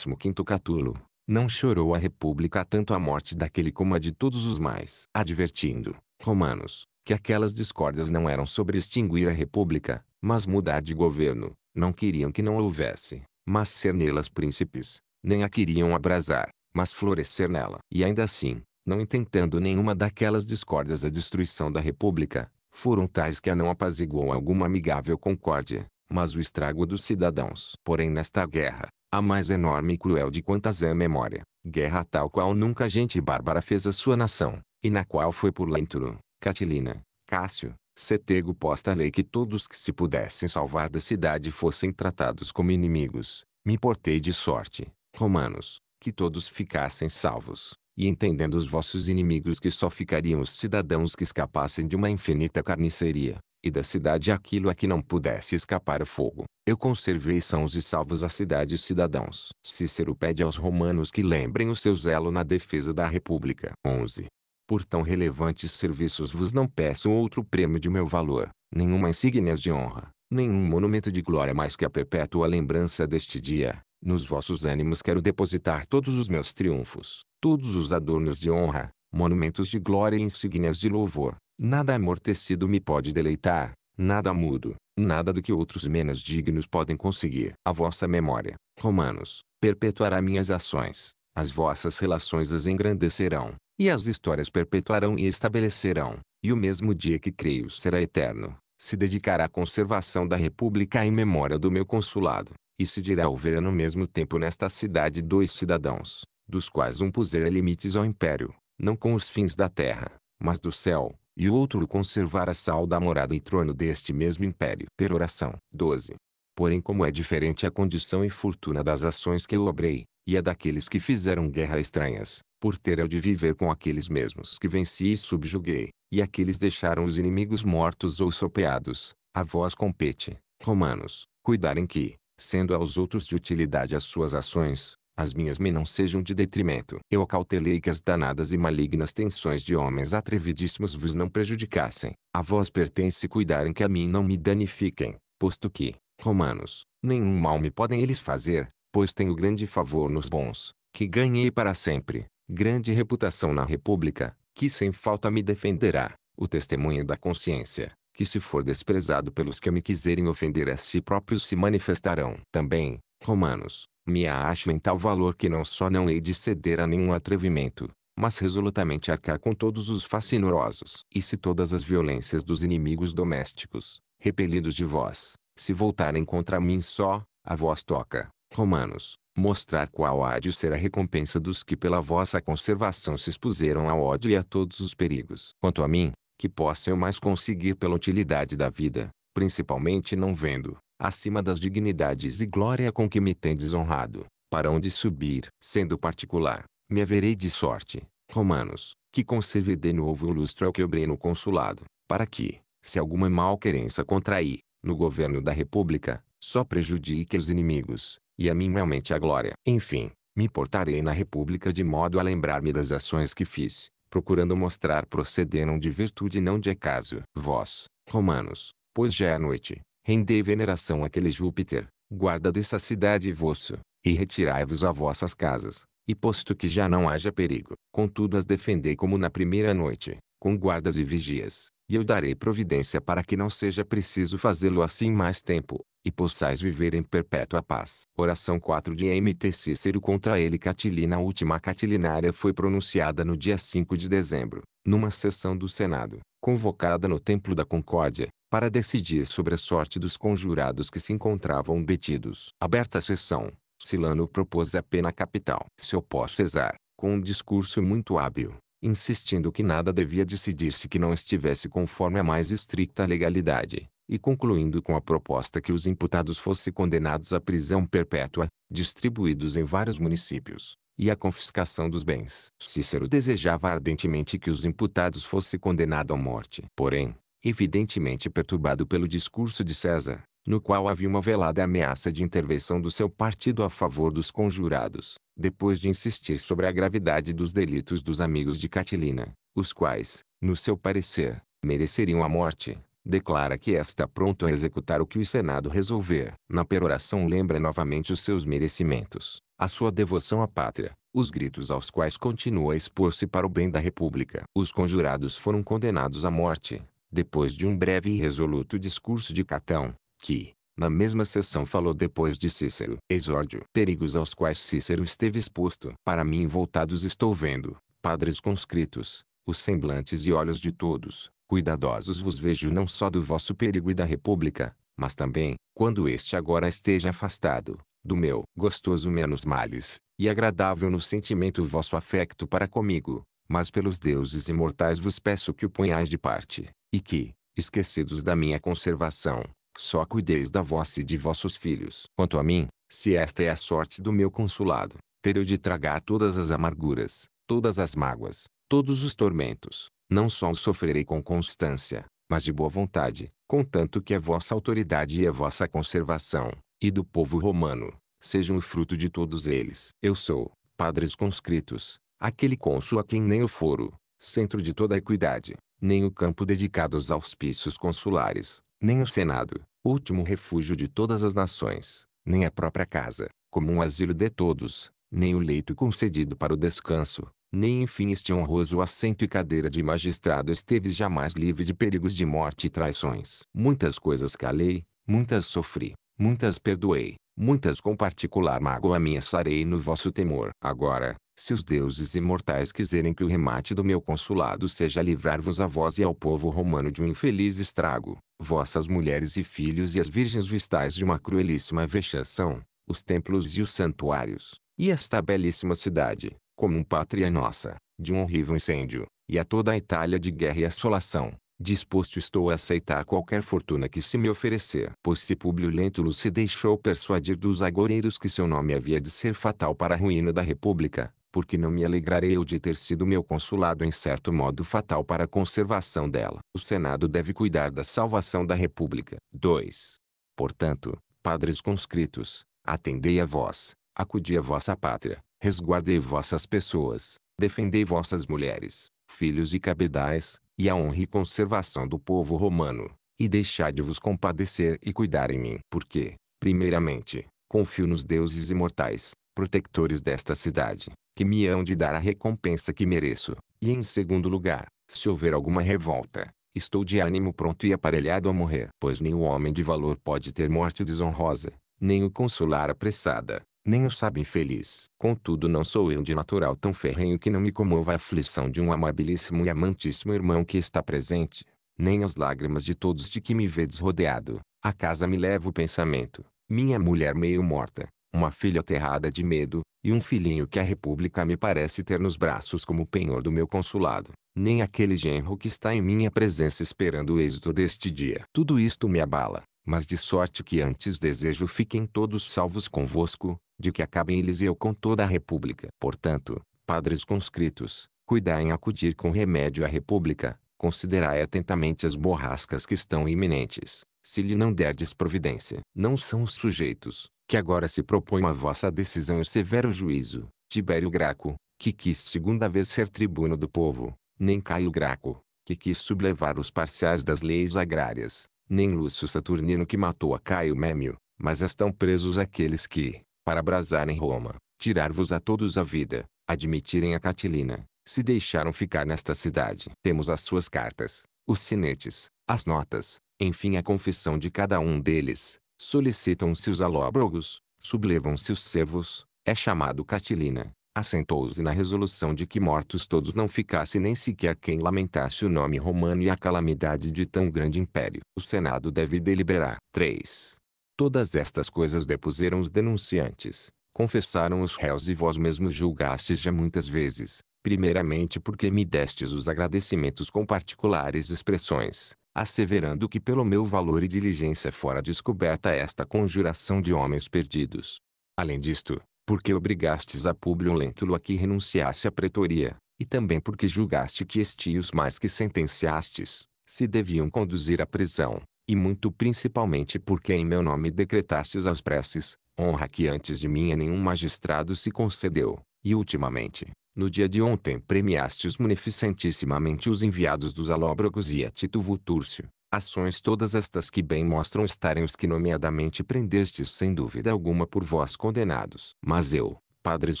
Quinto Catulo. Não chorou a República tanto a morte daquele como a de todos os mais. Advertindo, Romanos, que aquelas discórdias não eram sobre extinguir a República, mas mudar de governo. Não queriam que não houvesse, mas ser nelas príncipes. Nem a queriam abrasar, mas florescer nela. E ainda assim, não intentando nenhuma daquelas discórdias a destruição da República, foram tais que a não apaziguou alguma amigável concórdia, mas o estrago dos cidadãos. Porém nesta guerra, a mais enorme e cruel de quantas é a memória, guerra tal qual nunca gente bárbara fez a sua nação, e na qual foi por Lenturo, Catilina, Cássio, Setego posta a lei que todos que se pudessem salvar da cidade fossem tratados como inimigos, me portei de sorte, romanos, que todos ficassem salvos, e entendendo os vossos inimigos que só ficariam os cidadãos que escapassem de uma infinita carniceria, e da cidade aquilo a que não pudesse escapar o fogo, eu conservei sãos e salvos a cidade e cidadãos. Cícero pede aos romanos que lembrem o seu zelo na defesa da república. 11. Por tão relevantes serviços vos não peço outro prêmio de meu valor, nenhuma insígnia de honra, nenhum monumento de glória mais que a perpétua lembrança deste dia, nos vossos ânimos quero depositar todos os meus triunfos, todos os adornos de honra, monumentos de glória e insígnias de louvor. Nada amortecido me pode deleitar, nada mudo, nada do que outros menos dignos podem conseguir. A vossa memória, Romanos, perpetuará minhas ações, as vossas relações as engrandecerão, e as histórias perpetuarão e estabelecerão, e o mesmo dia que creio será eterno, se dedicará à conservação da República em memória do meu consulado. E se dirá houver no mesmo tempo nesta cidade dois cidadãos, dos quais um pusera limites ao império, não com os fins da terra, mas do céu, e o outro conservar a sal da morada e trono deste mesmo império. Per oração 12. Porém como é diferente a condição e fortuna das ações que eu obrei, e a daqueles que fizeram guerra estranhas, por ter eu de viver com aqueles mesmos que venci e subjuguei, e aqueles deixaram os inimigos mortos ou sopeados, a vós compete, romanos, cuidarem que, sendo aos outros de utilidade as suas ações, as minhas me não sejam de detrimento. Eu acautelei que as danadas e malignas tensões de homens atrevidíssimos vos não prejudicassem. A vós pertence cuidarem que a mim não me danifiquem, posto que, Romanos, nenhum mal me podem eles fazer, pois tenho grande favor nos bons, que ganhei para sempre, grande reputação na república, que sem falta me defenderá, o testemunho da consciência, que se for desprezado pelos que me quiserem ofender a si próprios se manifestarão. Também, Romanos, me acho em tal valor que não só não hei de ceder a nenhum atrevimento, mas resolutamente arcar com todos os fascinorosos. E se todas as violências dos inimigos domésticos, repelidos de vós, se voltarem contra mim só, a vós toca, Romanos, mostrar qual há de ser a recompensa dos que pela vossa conservação se expuseram ao ódio e a todos os perigos. Quanto a mim, que possa eu mais conseguir pela utilidade da vida, principalmente não vendo, acima das dignidades e glória com que me tendes desonrado, para onde subir, sendo particular, me haverei de sorte. Romanos, que conserve de novo o lustre ao que obrei no consulado, para que, se alguma malquerença contrair, no governo da república, só prejudique os inimigos, e a mim realmente a glória. Enfim, me portarei na república de modo a lembrar-me das ações que fiz, procurando mostrar procederam de virtude e não de acaso. Vós, romanos, pois já é noite, rendei veneração àquele Júpiter, guarda dessa cidade vosso, e retirai-vos a vossas casas, e posto que já não haja perigo, contudo as defendei como na primeira noite, com guardas e vigias, e eu darei providência para que não seja preciso fazê-lo assim mais tempo, e possais viver em perpétua paz. Oração 4 de MT Cícero contra ele Catilina A última catilinária foi pronunciada no dia 5 de dezembro, numa sessão do Senado, convocada no Templo da Concórdia, para decidir sobre a sorte dos conjurados que se encontravam detidos. Aberta a sessão, Silano propôs a pena capital. Se pós Cesar, com um discurso muito hábil, insistindo que nada devia decidir-se que não estivesse conforme a mais estricta legalidade e concluindo com a proposta que os imputados fossem condenados à prisão perpétua, distribuídos em vários municípios, e à confiscação dos bens. Cícero desejava ardentemente que os imputados fossem condenados à morte. Porém, evidentemente perturbado pelo discurso de César, no qual havia uma velada ameaça de intervenção do seu partido a favor dos conjurados, depois de insistir sobre a gravidade dos delitos dos amigos de Catilina, os quais, no seu parecer, mereceriam a morte declara que está pronto a executar o que o Senado resolver. Na peroração lembra novamente os seus merecimentos, a sua devoção à pátria, os gritos aos quais continua a expor-se para o bem da República. Os conjurados foram condenados à morte, depois de um breve e resoluto discurso de Catão, que, na mesma sessão falou depois de Cícero. Exórdio. Perigos aos quais Cícero esteve exposto. Para mim voltados estou vendo, padres conscritos, os semblantes e olhos de todos, cuidadosos vos vejo não só do vosso perigo e da república, mas também, quando este agora esteja afastado, do meu gostoso menos males, e agradável no sentimento vosso afeto para comigo, mas pelos deuses imortais vos peço que o ponhais de parte, e que, esquecidos da minha conservação, só cuideis da vossa e de vossos filhos. Quanto a mim, se esta é a sorte do meu consulado, terei de tragar todas as amarguras, todas as mágoas, todos os tormentos, não só o sofrerei com constância, mas de boa vontade, contanto que a vossa autoridade e a vossa conservação, e do povo romano, sejam o fruto de todos eles. Eu sou, padres conscritos, aquele cônsul a quem nem o foro, centro de toda a equidade, nem o campo dedicado aos auspícios consulares, nem o senado, último refúgio de todas as nações, nem a própria casa, como um asilo de todos, nem o leito concedido para o descanso, nem enfim este honroso assento e cadeira de magistrado esteve jamais livre de perigos de morte e traições. Muitas coisas calei, muitas sofri, muitas perdoei, muitas com particular mágoa ameaçarei no vosso temor. Agora, se os deuses imortais quiserem que o remate do meu consulado seja livrar-vos a vós e ao povo romano de um infeliz estrago, vossas mulheres e filhos e as virgens vistais de uma cruelíssima vexação, os templos e os santuários, e esta belíssima cidade, como um pátria nossa, de um horrível incêndio, e a toda a Itália de guerra e assolação. Disposto estou a aceitar qualquer fortuna que se me oferecer. Pois se Públio Lentulus se deixou persuadir dos agoreiros que seu nome havia de ser fatal para a ruína da república, porque não me alegrarei eu de ter sido meu consulado em certo modo fatal para a conservação dela. O Senado deve cuidar da salvação da república. 2. Portanto, padres conscritos, atendei a vós, acudi a vossa pátria, resguardei vossas pessoas, defendei vossas mulheres, filhos e cabedais, e a honra e conservação do povo romano, e deixai de vos compadecer e cuidar em mim. Porque, primeiramente, confio nos deuses imortais, protectores desta cidade, que me hão de dar a recompensa que mereço, e em segundo lugar, se houver alguma revolta, estou de ânimo pronto e aparelhado a morrer. Pois nenhum homem de valor pode ter morte desonrosa, nem o consular apressada, nem o sábio infeliz. Contudo não sou eu de natural tão ferrenho que não me comova a aflição de um amabilíssimo e amantíssimo irmão que está presente, nem as lágrimas de todos de que me vedes rodeado. A casa me leva o pensamento, minha mulher meio morta, uma filha aterrada de medo, e um filhinho que a república me parece ter nos braços como penhor do meu consulado, nem aquele genro que está em minha presença esperando o êxito deste dia. Tudo isto me abala, mas de sorte que antes desejo fiquem todos salvos convosco, de que acabem eles e eu com toda a república. Portanto, padres conscritos, cuidai em acudir com remédio à república, considerai atentamente as borrascas que estão iminentes, se lhe não derdes providência. Não são os sujeitos, que agora se propõem a vossa decisão e severo juízo, Tibério Graco, que quis segunda vez ser tribuno do povo, nem Caio Graco, que quis sublevar os parciais das leis agrárias, nem Lúcio Saturnino que matou a Caio Mêmio, mas estão presos aqueles que, para abrasarem Roma, tirar-vos a todos a vida, admitirem a Catilina, se deixaram ficar nesta cidade. Temos as suas cartas, os sinetes, as notas, enfim a confissão de cada um deles. Solicitam-se os alóbrogos, sublevam-se os servos, é chamado Catilina, assentou-se na resolução de que mortos todos não ficasse nem sequer quem lamentasse o nome romano e a calamidade de tão grande império. O Senado deve deliberar. 3. Todas estas coisas depuseram os denunciantes, confessaram os réus e vós mesmos julgastes já muitas vezes, primeiramente porque me destes os agradecimentos com particulares expressões, asseverando que pelo meu valor e diligência fora descoberta esta conjuração de homens perdidos. Além disto, porque obrigastes a Públio Lentulo a que renunciasse à pretoria, e também porque julgaste que estios mais que sentenciastes, se deviam conduzir à prisão, e muito principalmente porque em meu nome decretastes aos preces, honra que antes de mim a nenhum magistrado se concedeu, e ultimamente, no dia de ontem premiastes munificentissimamente os enviados dos alóbrogos e a Tito Vutúrcio, Ações todas estas que bem mostram estarem os que nomeadamente prendestes sem dúvida alguma por vós condenados. Mas eu, padres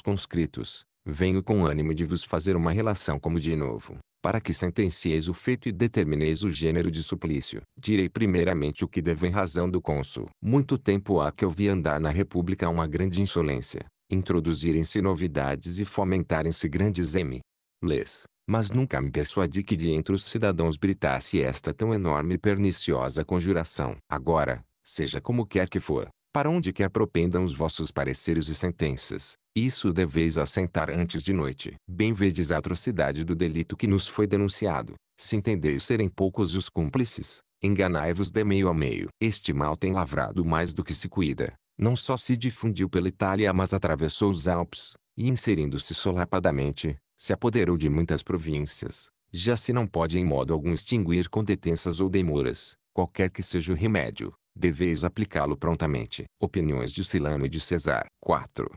conscritos, venho com ânimo de vos fazer uma relação como de novo, para que sentencieis o feito e determineis o gênero de suplício. Direi primeiramente o que devo em razão do cônsul. Muito tempo há que eu vi andar na república uma grande insolência, introduzirem-se novidades e fomentarem-se grandes M. Lês, mas nunca me persuadi que de entre os cidadãos britasse esta tão enorme e perniciosa conjuração. Agora, seja como quer que for, para onde quer propendam os vossos pareceres e sentenças, isso deveis assentar antes de noite. Bem vedes a atrocidade do delito que nos foi denunciado. Se entendeis serem poucos os cúmplices, enganai-vos de meio a meio. Este mal tem lavrado mais do que se cuida. Não só se difundiu pela Itália mas atravessou os Alpes, e inserindo-se solapadamente, se apoderou de muitas províncias, já se não pode em modo algum extinguir com detenças ou demoras, qualquer que seja o remédio, deveis aplicá-lo prontamente. Opiniões de Silano e de César. 4.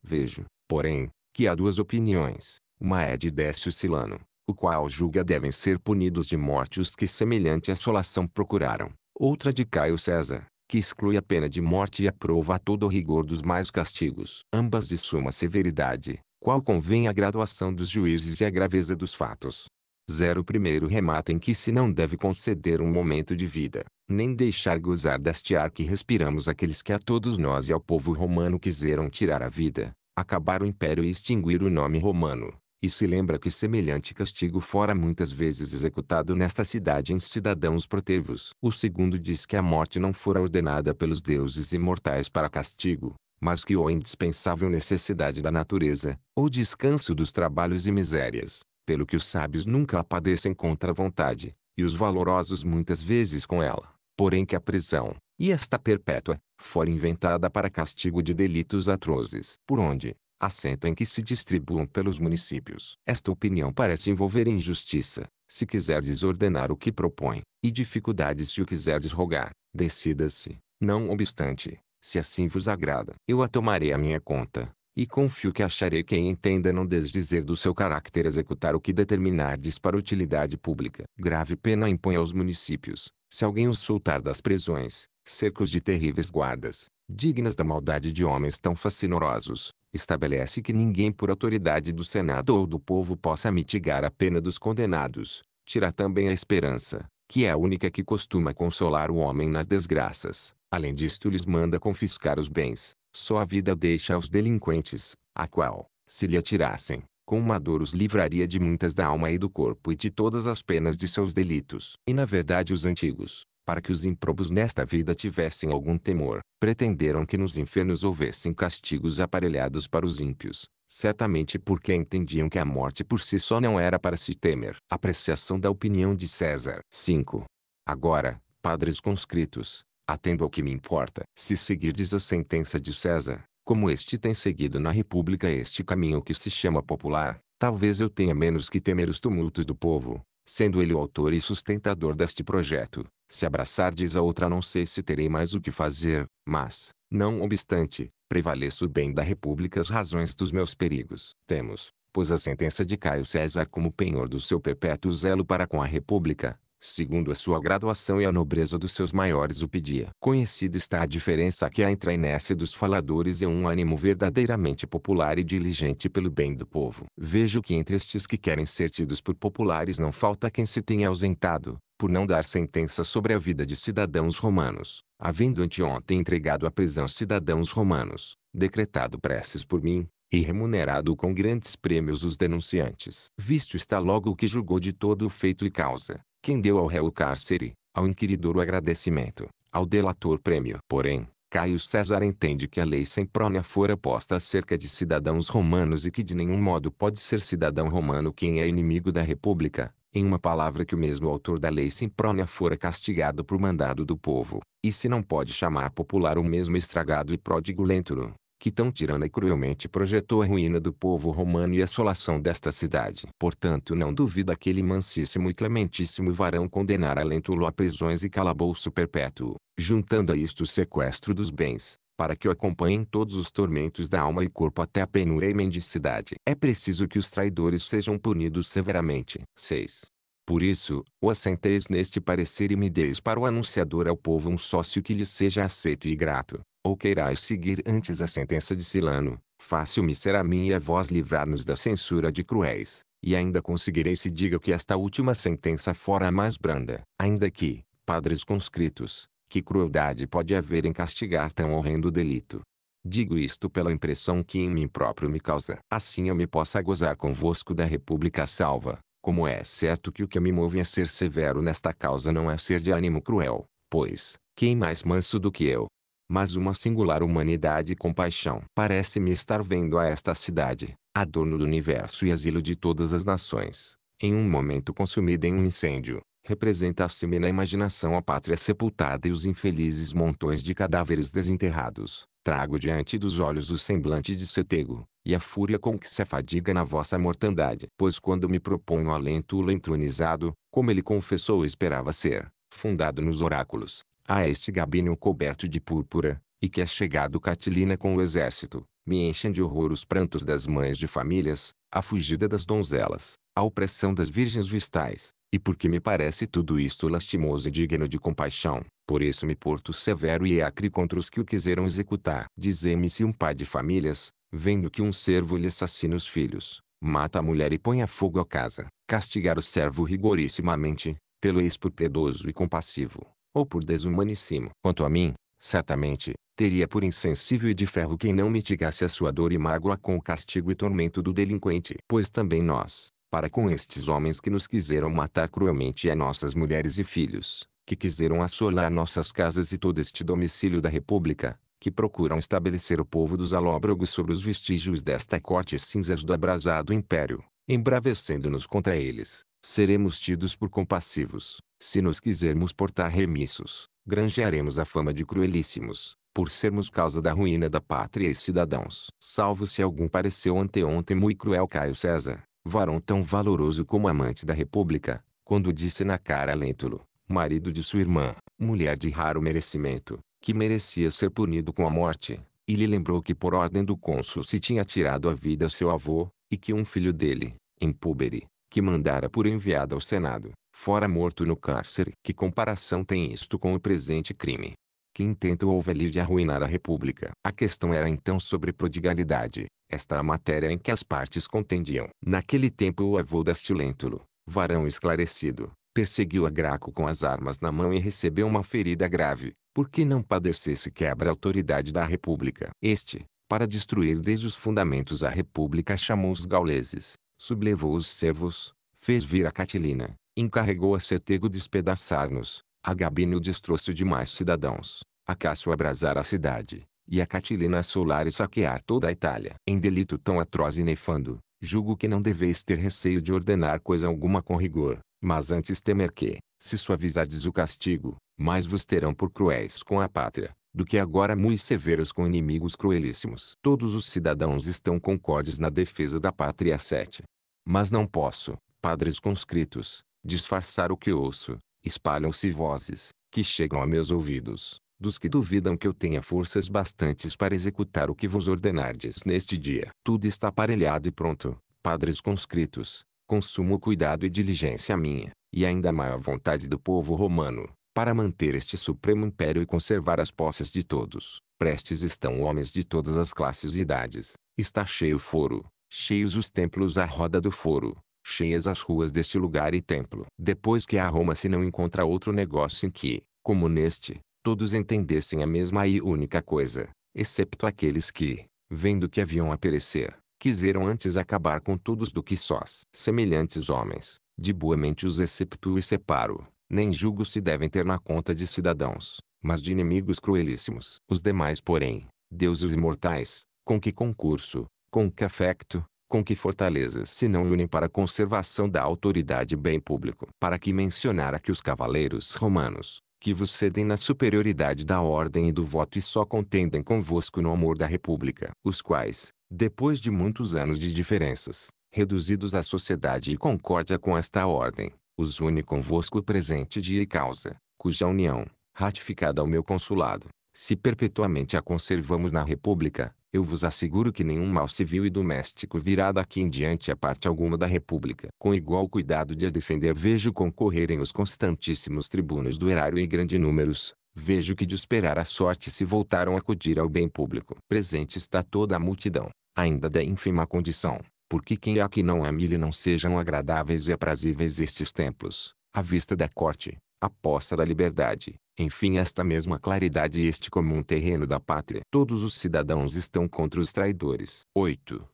Vejo, porém, que há duas opiniões, uma é de Décio Silano, o qual julga devem ser punidos de morte os que semelhante assolação procuraram, outra de Caio César, que exclui a pena de morte e aprova a todo o rigor dos mais castigos, ambas de suma severidade, qual convém a graduação dos juízes e a graveza dos fatos. Zero primeiro remata em que se não deve conceder um momento de vida, nem deixar gozar deste ar que respiramos aqueles que a todos nós e ao povo romano quiseram tirar a vida, acabar o império e extinguir o nome romano. E se lembra que semelhante castigo fora muitas vezes executado nesta cidade em cidadãos protervos. O segundo diz que a morte não fora ordenada pelos deuses imortais para castigo, mas que ou indispensável necessidade da natureza, ou descanso dos trabalhos e misérias, pelo que os sábios nunca a padecem contra a vontade, e os valorosos muitas vezes com ela, porém que a prisão, e esta perpétua, fora inventada para castigo de delitos atrozes, por onde, assentam que se distribuam pelos municípios. Esta opinião parece envolver injustiça, se quiserdes ordenar o que propõe, e dificuldades se o quiserdes rogar, decida se não obstante, se assim vos agrada. Eu a tomarei à minha conta, e confio que acharei quem entenda não desdizer do seu caráter executar o que determinardes para utilidade pública. Grave pena impõe aos municípios, se alguém os soltar das prisões, cercos de terríveis guardas, dignas da maldade de homens tão fascinorosos, estabelece que ninguém por autoridade do Senado ou do povo possa mitigar a pena dos condenados, tira também a esperança, que é a única que costuma consolar o homem nas desgraças, Além disto lhes manda confiscar os bens, só a vida deixa aos delinquentes, a qual, se lhe atirassem, com uma dor os livraria de muitas da alma e do corpo e de todas as penas de seus delitos. E na verdade os antigos, para que os improbos nesta vida tivessem algum temor, pretenderam que nos infernos houvessem castigos aparelhados para os ímpios, certamente porque entendiam que a morte por si só não era para se temer. Apreciação da opinião de César. 5. Agora, padres conscritos, Atendo ao que me importa. Se seguirdes a sentença de César, como este tem seguido na República este caminho que se chama popular, talvez eu tenha menos que temer os tumultos do povo, sendo ele o autor e sustentador deste projeto. Se abraçardes a outra não sei se terei mais o que fazer, mas, não obstante, prevaleço o bem da República as razões dos meus perigos. Temos, pois a sentença de Caio César como penhor do seu perpétuo zelo para com a República, segundo a sua graduação e a nobreza dos seus maiores o pedia. Conhecida está a diferença que há entre a inércia dos faladores e um ânimo verdadeiramente popular e diligente pelo bem do povo. Vejo que entre estes que querem ser tidos por populares não falta quem se tenha ausentado, por não dar sentença sobre a vida de cidadãos romanos, havendo anteontem entregado à prisão cidadãos romanos, decretado preces por mim, e remunerado com grandes prêmios os denunciantes. Visto está logo o que julgou de todo o feito e causa, quem deu ao réu o cárcere, ao inquiridor o agradecimento, ao delator prêmio. Porém, Caio César entende que a lei sem prônia fora posta acerca de cidadãos romanos e que de nenhum modo pode ser cidadão romano quem é inimigo da república, em uma palavra que o mesmo autor da lei sem prônia fora castigado por mandado do povo, e se não pode chamar popular o mesmo estragado e pródigo lento que tão tirana e cruelmente projetou a ruína do povo romano e a assolação desta cidade. Portanto não duvida aquele mansíssimo e clementíssimo varão condenara Lêntulo a prisões e calabouço perpétuo, juntando a isto o sequestro dos bens, para que o acompanhem todos os tormentos da alma e corpo até a penúria e mendicidade. É preciso que os traidores sejam punidos severamente. 6. Por isso, o assenteis neste parecer e me deis para o anunciador ao povo um sócio que lhe seja aceito e grato, ou queirais seguir antes a sentença de Silano, fácil me será a vós livrar-nos da censura de cruéis, e ainda conseguirei se diga que esta última sentença fora a mais branda, ainda que, padres conscritos, que crueldade pode haver em castigar tão horrendo delito? Digo isto pela impressão que em mim próprio me causa. Assim eu me possa gozar convosco da República salva, como é certo que o que me move a ser severo nesta causa não é ser de ânimo cruel, pois, quem mais manso do que eu, mas uma singular humanidade e compaixão. Parece-me estar vendo a esta cidade, adorno do universo e asilo de todas as nações, em um momento consumida em um incêndio, representa-se-me na imaginação a pátria sepultada e os infelizes montões de cadáveres desenterrados. Trago diante dos olhos o semblante de Setego, e a fúria com que se afadiga na vossa mortandade. Pois quando me proponho alento o entronizado, como ele confessou esperava ser, fundado nos oráculos, a este gabinho coberto de púrpura, e que é chegado Catilina com o exército, me enchem de horror os prantos das mães de famílias, a fugida das donzelas, a opressão das virgens vistais, e porque me parece tudo isto lastimoso e digno de compaixão, por isso me porto severo e acre contra os que o quiseram executar. Dizei-me se um pai de famílias, vendo que um servo lhe assassina os filhos, mata a mulher e põe a fogo a casa, castigar o servo rigorissimamente, tê-lo eis por piedoso e compassivo, ou por desumaníssimo. Quanto a mim, certamente, teria por insensível e de ferro quem não mitigasse a sua dor e mágoa com o castigo e tormento do delinquente. Pois também nós, para com estes homens que nos quiseram matar cruelmente a nossas mulheres e filhos, que quiseram assolar nossas casas e todo este domicílio da república, que procuram estabelecer o povo dos alóbrogos sobre os vestígios desta corte cinzas do abrasado império, embravecendo-nos contra eles, seremos tidos por compassivos, se nos quisermos portar remissos, granjearemos a fama de cruelíssimos, por sermos causa da ruína da pátria e cidadãos. Salvo se algum pareceu anteontem muito cruel Caio César, varão tão valoroso como amante da república, quando disse na cara a marido de sua irmã, mulher de raro merecimento, que merecia ser punido com a morte, e lhe lembrou que por ordem do cônsul se tinha tirado a vida a seu avô, e que um filho dele, em Púbere, que mandara por enviado ao Senado, fora morto no cárcere. Que comparação tem isto com o presente crime? Que intento houve ali de arruinar a república? A questão era então sobre prodigalidade, esta é a matéria em que as partes contendiam. Naquele tempo o avô Dastilêntulo, varão esclarecido, perseguiu a Graco com as armas na mão e recebeu uma ferida grave, porque não padecesse quebra a autoridade da república. Este, para destruir desde os fundamentos a república chamou os gauleses, sublevou os servos, fez vir a Catilina, encarregou a Cetego despedaçar-nos, a Gabino o destroço de mais cidadãos, a Cássio abrasar a cidade, e a Catilina assolar e saquear toda a Itália. Em delito tão atroz e nefando, julgo que não deveis ter receio de ordenar coisa alguma com rigor, mas antes temer que, se suavizades o castigo, mais vos terão por cruéis com a pátria, do que agora muito severos com inimigos cruelíssimos. Todos os cidadãos estão concordes na defesa da pátria 7. Mas não posso, padres conscritos, disfarçar o que ouço, espalham-se vozes, que chegam a meus ouvidos, dos que duvidam que eu tenha forças bastantes para executar o que vos ordenardes neste dia. Tudo está aparelhado e pronto, padres conscritos, consumo cuidado e diligência minha, e ainda maior vontade do povo romano, para manter este supremo império e conservar as posses de todos. Prestes estão homens de todas as classes e idades, está cheio o foro, cheios os templos à roda do foro, cheias as ruas deste lugar e templo. Depois que a Roma se não encontra outro negócio em que, como neste, todos entendessem a mesma e única coisa, excepto aqueles que, vendo que haviam a perecer, quiseram antes acabar com todos do que sós. Semelhantes homens, de boa mente os exceptuo e separo, nem julgo se devem ter na conta de cidadãos, mas de inimigos cruelíssimos. Os demais, porém, deuses imortais, com que concurso, com que afecto, com que fortalezas se não unem para a conservação da autoridade bem público. Para que mencionar a que os cavaleiros romanos, que vos cedem na superioridade da ordem e do voto e só contendem convosco no amor da república, os quais, depois de muitos anos de diferenças, reduzidos à sociedade e concórdia com esta ordem, os une convosco presente dia e causa, cuja união, ratificada ao meu consulado, se perpetuamente a conservamos na república, eu vos asseguro que nenhum mal civil e doméstico virá daqui em diante a parte alguma da República. Com igual cuidado de a defender vejo concorrerem os constantíssimos tribunos do erário em grande números, vejo que de esperar a sorte se voltaram a acudir ao bem público. Presente está toda a multidão, ainda da ínfima condição, porque quem há que não a e não sejam agradáveis e aprazíveis estes templos. à vista da corte, aposta da liberdade, enfim esta mesma claridade e este comum terreno da pátria. Todos os cidadãos estão contra os traidores. 8.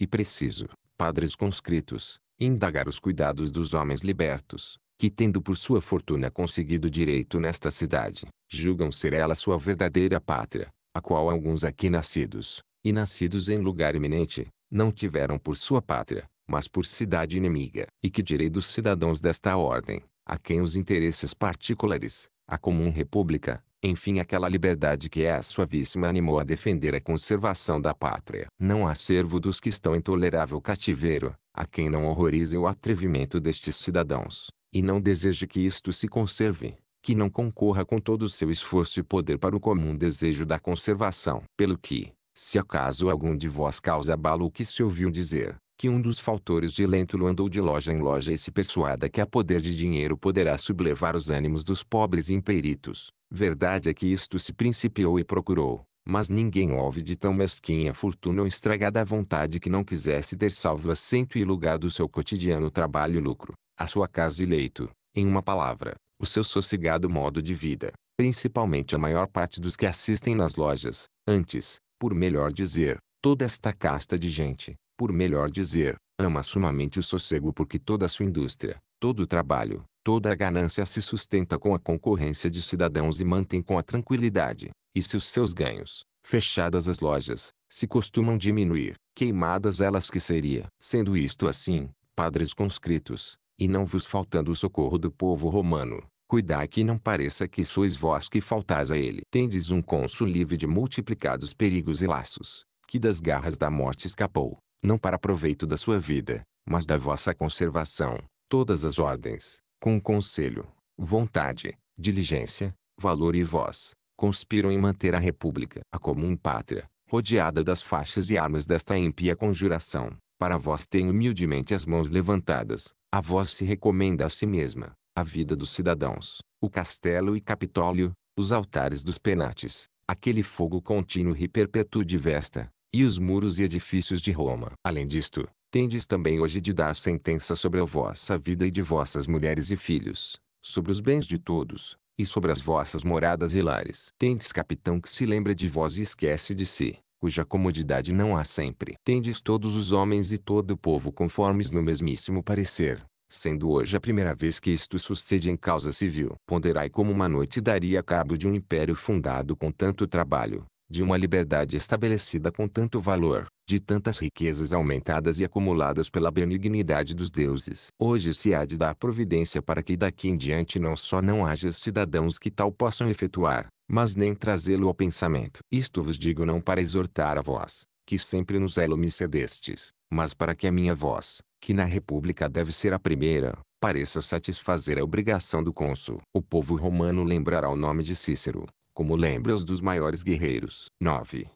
E preciso, padres conscritos, indagar os cuidados dos homens libertos, que tendo por sua fortuna conseguido direito nesta cidade, julgam ser ela sua verdadeira pátria, a qual alguns aqui nascidos, e nascidos em lugar iminente não tiveram por sua pátria, mas por cidade inimiga. E que direi dos cidadãos desta ordem, a quem os interesses particulares, a comum república, enfim aquela liberdade que é a suavíssima animou a defender a conservação da pátria. Não há servo dos que estão em tolerável cativeiro, a quem não horrorize o atrevimento destes cidadãos, e não deseje que isto se conserve, que não concorra com todo o seu esforço e poder para o comum desejo da conservação. Pelo que, se acaso algum de vós causa abalo o que se ouviu dizer, que um dos faltores de Lêntulo andou de loja em loja e se persuada que a poder de dinheiro poderá sublevar os ânimos dos pobres e imperitos. Verdade é que isto se principiou e procurou, mas ninguém houve de tão mesquinha fortuna ou estragada vontade que não quisesse ter salvo assento e lugar do seu cotidiano trabalho e lucro, a sua casa e leito, em uma palavra, o seu sossegado modo de vida, principalmente a maior parte dos que assistem nas lojas, antes, por melhor dizer, toda esta casta de gente, por melhor dizer, ama sumamente o sossego porque toda a sua indústria, todo o trabalho, toda a ganância se sustenta com a concorrência de cidadãos e mantém com a tranquilidade, e se os seus ganhos, fechadas as lojas, se costumam diminuir, queimadas elas que seria. Sendo isto assim, padres conscritos, e não vos faltando o socorro do povo romano, cuidai que não pareça que sois vós que faltais a ele. Tendes um cônsul livre de multiplicados perigos e laços, que das garras da morte escapou, não para proveito da sua vida, mas da vossa conservação, todas as ordens, com conselho, vontade, diligência, valor e voz, conspiram em manter a república, a comum pátria, rodeada das faixas e armas desta ímpia conjuração. Para vós tem humildemente as mãos levantadas, a vós se recomenda a si mesma, a vida dos cidadãos, o castelo e capitólio, os altares dos penates, aquele fogo contínuo e perpétuo de vesta, e os muros e edifícios de Roma. Além disto, tendes também hoje de dar sentença sobre a vossa vida e de vossas mulheres e filhos, sobre os bens de todos, e sobre as vossas moradas e lares. Tendes capitão que se lembra de vós e esquece de si, cuja comodidade não há sempre. Tendes todos os homens e todo o povo conformes no mesmíssimo parecer, sendo hoje a primeira vez que isto sucede em causa civil. Ponderai como uma noite daria cabo de um império fundado com tanto trabalho, de uma liberdade estabelecida com tanto valor, de tantas riquezas aumentadas e acumuladas pela benignidade dos deuses. Hoje se há de dar providência para que daqui em diante não só não haja cidadãos que tal possam efetuar, mas nem trazê-lo ao pensamento. Isto vos digo não para exortar a vós, que sempre nos zelo me cedestes, mas para que a minha voz, que na república deve ser a primeira, pareça satisfazer a obrigação do cônsul. O povo romano lembrará o nome de Cícero, como lembra-os dos maiores guerreiros. 9.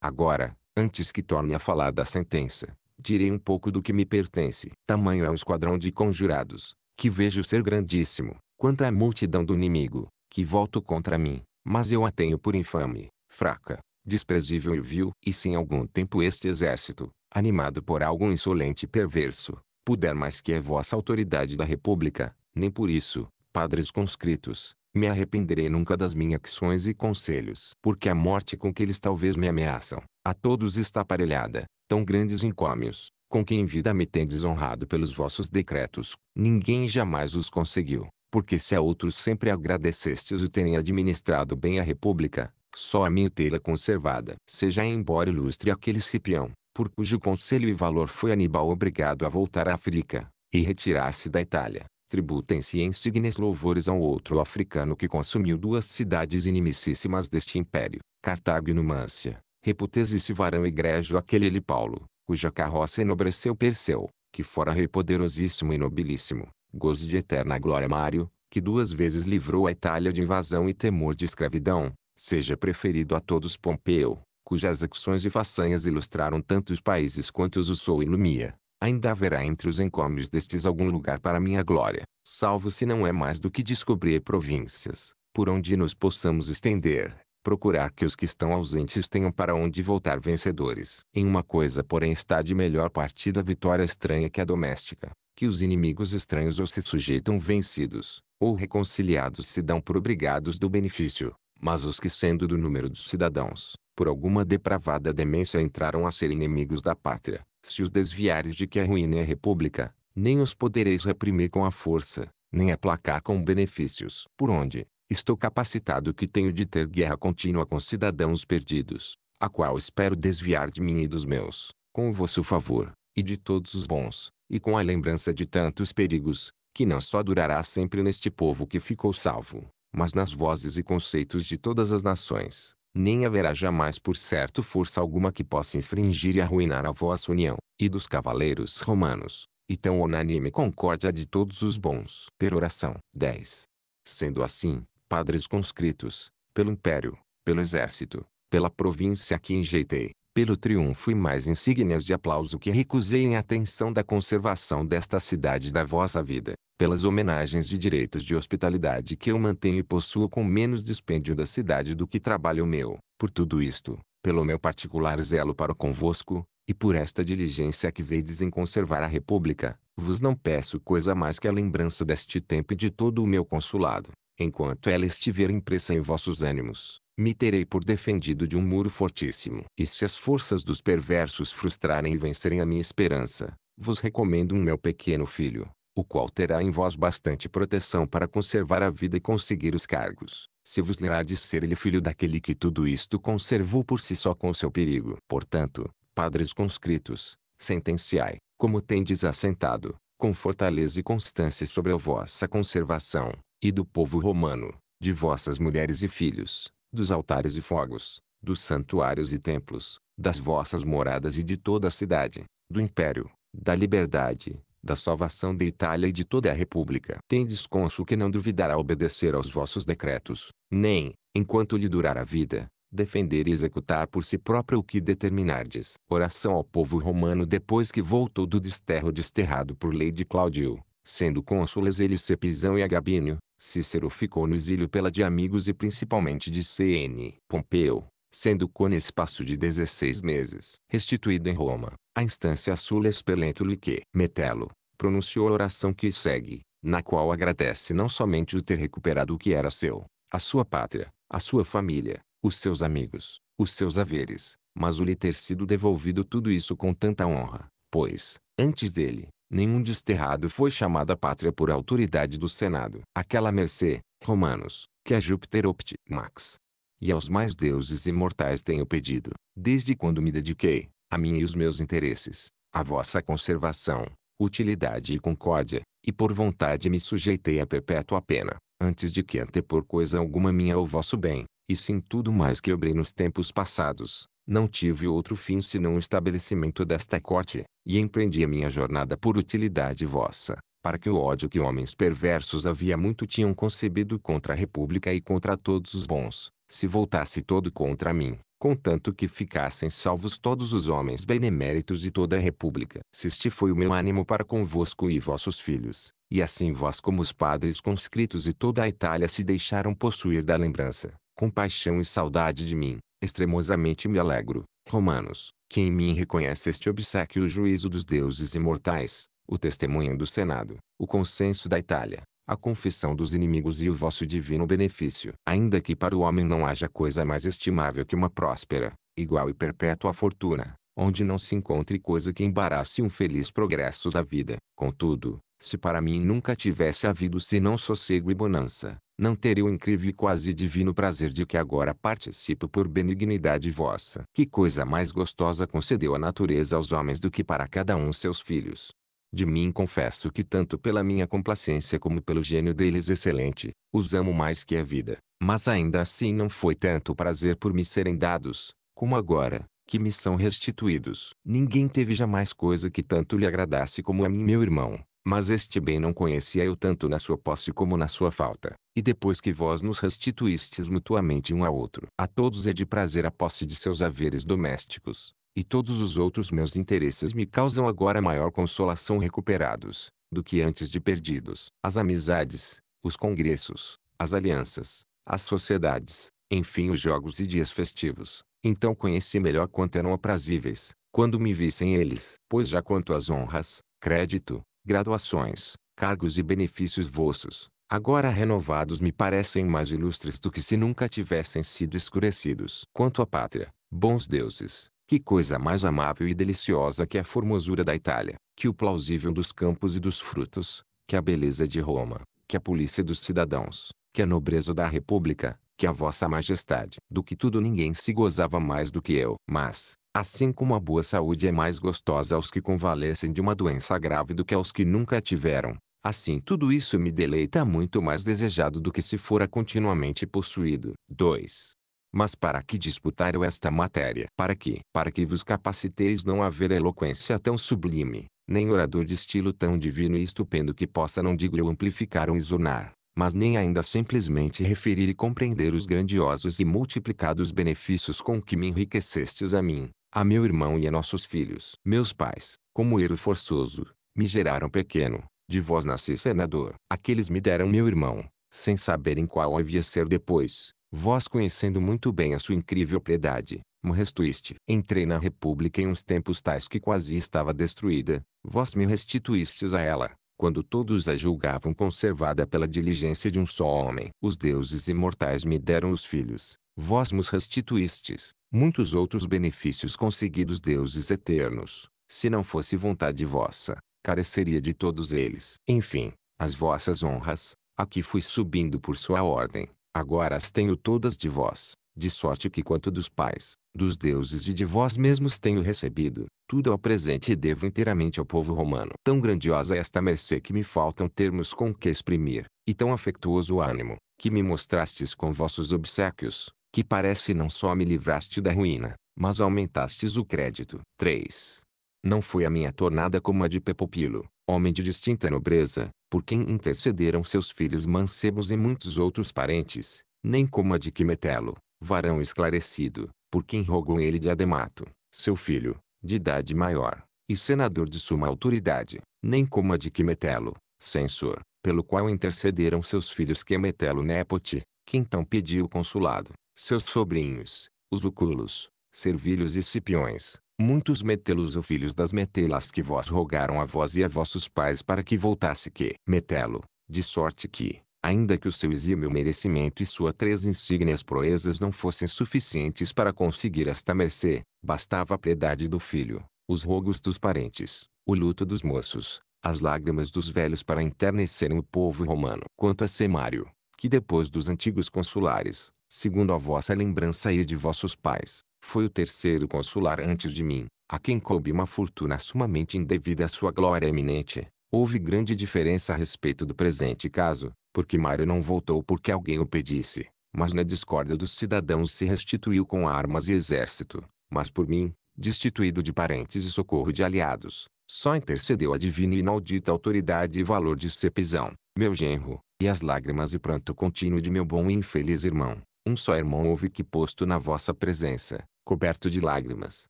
Agora, antes que torne a falar da sentença, direi um pouco do que me pertence. Tamanho é o esquadrão de conjurados, que vejo ser grandíssimo, quanto à multidão do inimigo, que volto contra mim, mas eu a tenho por infame, fraca, desprezível e vil, e se em algum tempo este exército, animado por algo insolente e perverso, puder mais que a vossa autoridade da república, nem por isso, padres conscritos, me arrependerei nunca das minhas ações e conselhos, porque a morte com que eles talvez me ameaçam, a todos está aparelhada, tão grandes encômios, com que em vida me tendes honrado pelos vossos decretos, ninguém jamais os conseguiu, porque se a outros sempre agradecestes o terem administrado bem a república, só a mim tê-la conservada. Seja embora ilustre aquele Cipião, por cujo conselho e valor foi Aníbal obrigado a voltar à África, e retirar-se da Itália, tributem-se insignes louvores ao outro africano que consumiu duas cidades inimicíssimas deste império, Cartago e Numância. Reputes se varão egrejo aquele ele Paulo, cuja carroça enobreceu Perseu, que fora rei poderosíssimo e nobilíssimo, goze de eterna glória Mário, que duas vezes livrou a Itália de invasão e temor de escravidão, seja preferido a todos Pompeu, cujas acções e façanhas ilustraram tanto os países quanto os o Sol e Lumia, ainda haverá entre os encomes destes algum lugar para minha glória, salvo se não é mais do que descobrir províncias, por onde nos possamos estender, procurar que os que estão ausentes tenham para onde voltar vencedores. Em uma coisa porém está de melhor partida a vitória estranha que a doméstica, que os inimigos estranhos ou se sujeitam vencidos, ou reconciliados se dão por obrigados do benefício, mas os que sendo do número dos cidadãos, por alguma depravada demência entraram a ser inimigos da pátria, se os desviares de que a ruína é a república, nem os podereis reprimir com a força, nem aplacar com benefícios. Por onde, estou capacitado que tenho de ter guerra contínua com cidadãos perdidos, a qual espero desviar de mim e dos meus, com o vosso favor, e de todos os bons, e com a lembrança de tantos perigos, que não só durará sempre neste povo que ficou salvo, mas nas vozes e conceitos de todas as nações nem haverá jamais por certo força alguma que possa infringir e arruinar a vossa união, e dos cavaleiros romanos, e tão unânime concórdia de todos os bons. Per oração 10. Sendo assim, padres conscritos, pelo império, pelo exército, pela província que enjeitei, pelo triunfo e mais insígnias de aplauso que recusei em atenção da conservação desta cidade da vossa vida, pelas homenagens de direitos de hospitalidade que eu mantenho e possuo com menos dispêndio da cidade do que trabalho meu, por tudo isto, pelo meu particular zelo para convosco, e por esta diligência que vedes em conservar a república, vos não peço coisa mais que a lembrança deste tempo e de todo o meu consulado, enquanto ela estiver impressa em vossos ânimos me terei por defendido de um muro fortíssimo. E se as forças dos perversos frustrarem e vencerem a minha esperança, vos recomendo um meu pequeno filho, o qual terá em vós bastante proteção para conservar a vida e conseguir os cargos, se vos de ser ele filho daquele que tudo isto conservou por si só com seu perigo. Portanto, padres conscritos, sentenciai, como tendes assentado, com fortaleza e constância sobre a vossa conservação, e do povo romano, de vossas mulheres e filhos, dos altares e fogos, dos santuários e templos, das vossas moradas e de toda a cidade, do império, da liberdade, da salvação da Itália e de toda a república. Tendes cônsul que não duvidará obedecer aos vossos decretos, nem, enquanto lhe durar a vida, defender e executar por si próprio o que determinardes. Oração ao povo romano depois que voltou do desterro desterrado por lei de Cláudio, Sendo cônsules eles Cepizão e Agabínio, Cícero ficou no exílio pela de amigos e principalmente de CN. Pompeu, sendo Cone espaço de 16 meses, restituído em Roma, a instância Sula Espelentuli que Metelo, pronunciou a oração que segue, na qual agradece não somente o ter recuperado o que era seu, a sua pátria, a sua família, os seus amigos, os seus haveres, mas o lhe ter sido devolvido tudo isso com tanta honra, pois, antes dele, Nenhum desterrado foi chamado à pátria por autoridade do Senado. Aquela mercê, Romanos, que a Júpiter opte, Max. E aos mais deuses imortais tenho pedido, desde quando me dediquei, a mim e os meus interesses, a vossa conservação, utilidade e concórdia, e por vontade me sujeitei a perpétua pena, antes de que antepor coisa alguma minha ao vosso bem, e sim tudo mais que obrei nos tempos passados, não tive outro fim senão o estabelecimento desta corte, e empreendi a minha jornada por utilidade vossa, para que o ódio que homens perversos havia muito tinham concebido contra a república e contra todos os bons, se voltasse todo contra mim, contanto que ficassem salvos todos os homens beneméritos e toda a república. Se este foi o meu ânimo para convosco e vossos filhos, e assim vós como os padres conscritos e toda a Itália se deixaram possuir da lembrança, compaixão e saudade de mim, extremosamente me alegro. Romanos, que em mim reconhece este obsequio o juízo dos deuses imortais, o testemunho do Senado, o consenso da Itália, a confissão dos inimigos e o vosso divino benefício. Ainda que para o homem não haja coisa mais estimável que uma próspera, igual e perpétua fortuna, onde não se encontre coisa que embarace um feliz progresso da vida. Contudo, se para mim nunca tivesse havido senão sossego e bonança, não terei o incrível e quase divino prazer de que agora participo por benignidade vossa. Que coisa mais gostosa concedeu a natureza aos homens do que para cada um seus filhos. De mim confesso que tanto pela minha complacência como pelo gênio deles excelente, os amo mais que a vida, mas ainda assim não foi tanto prazer por me serem dados, como agora, que me são restituídos. Ninguém teve jamais coisa que tanto lhe agradasse como a mim meu irmão, mas este bem não conhecia eu tanto na sua posse como na sua falta. E depois que vós nos restituístes mutuamente um a outro, a todos é de prazer a posse de seus haveres domésticos, e todos os outros meus interesses me causam agora maior consolação recuperados, do que antes de perdidos. As amizades, os congressos, as alianças, as sociedades, enfim os jogos e dias festivos. Então conheci melhor quanto eram aprazíveis, quando me vissem eles. Pois já quanto às honras, crédito, graduações, cargos e benefícios vossos, agora renovados me parecem mais ilustres do que se nunca tivessem sido escurecidos. Quanto à pátria, bons deuses, que coisa mais amável e deliciosa que a formosura da Itália, que o plausível dos campos e dos frutos, que a beleza de Roma, que a polícia dos cidadãos, que a nobreza da república, que a vossa majestade. Do que tudo ninguém se gozava mais do que eu. Mas, Assim como a boa saúde é mais gostosa aos que convalescem de uma doença grave do que aos que nunca a tiveram, assim tudo isso me deleita muito mais desejado do que se fora continuamente possuído. 2. Mas para que disputar esta matéria? Para que? Para que vos capaciteis não haver eloquência tão sublime, nem orador de estilo tão divino e estupendo que possa não digo eu amplificar ou exornar, mas nem ainda simplesmente referir e compreender os grandiosos e multiplicados benefícios com que me enriquecestes a mim, a meu irmão e a nossos filhos. Meus pais, como erro forçoso, me geraram pequeno, de vós nasci senador. Aqueles me deram meu irmão, sem saberem qual havia ser depois. Vós conhecendo muito bem a sua incrível piedade, me restituíste. Entrei na república em uns tempos tais que quase estava destruída, vós me restituístes a ela, quando todos a julgavam conservada pela diligência de um só homem. Os deuses imortais me deram os filhos, vós nos restituístes, muitos outros benefícios conseguidos deuses eternos, se não fosse vontade vossa, careceria de todos eles. Enfim, as vossas honras, a que fui subindo por sua ordem, agora as tenho todas de vós, de sorte que quanto dos pais, dos deuses e de vós mesmos tenho recebido, tudo ao presente e devo inteiramente ao povo romano. Tão grandiosa é esta mercê que me faltam termos com que exprimir, e tão afetuoso o ânimo, que me mostrastes com vossos obsequios, que parece não só me livraste da ruína, mas aumentastes o crédito. 3. Não foi a minha tornada como a de Pepopilo, homem de distinta nobreza, por quem intercederam seus filhos mancebos e muitos outros parentes, nem como a de Quimetelo, varão esclarecido, por quem rogou ele de Ademato, seu filho, de idade maior, e senador de suma autoridade, nem como a de Quimetelo, censor, pelo qual intercederam seus filhos Quimetelo Nepote, que então pediu o consulado, seus sobrinhos, os luculos, servilhos e cipiões, muitos metelos ou filhos das metelas que vós rogaram a vós e a vossos pais para que voltasse que metelo, de sorte que, ainda que o seu exímio merecimento e sua três insígnias proezas não fossem suficientes para conseguir esta mercê, bastava a piedade do filho, os rogos dos parentes, o luto dos moços, as lágrimas dos velhos para enternecerem o povo romano. Quanto a Semário, que depois dos antigos consulares, segundo a vossa lembrança e de vossos pais, foi o terceiro consular antes de mim, a quem coube uma fortuna sumamente indevida à sua glória eminente. Houve grande diferença a respeito do presente caso, porque Mário não voltou porque alguém o pedisse, mas na discórdia dos cidadãos se restituiu com armas e exército, mas por mim, destituído de parentes e socorro de aliados, só intercedeu a divina e inaudita autoridade e valor de Cepizão, meu genro, e as lágrimas e pranto contínuo de meu bom e infeliz irmão, um só irmão houve que posto na vossa presença, coberto de lágrimas,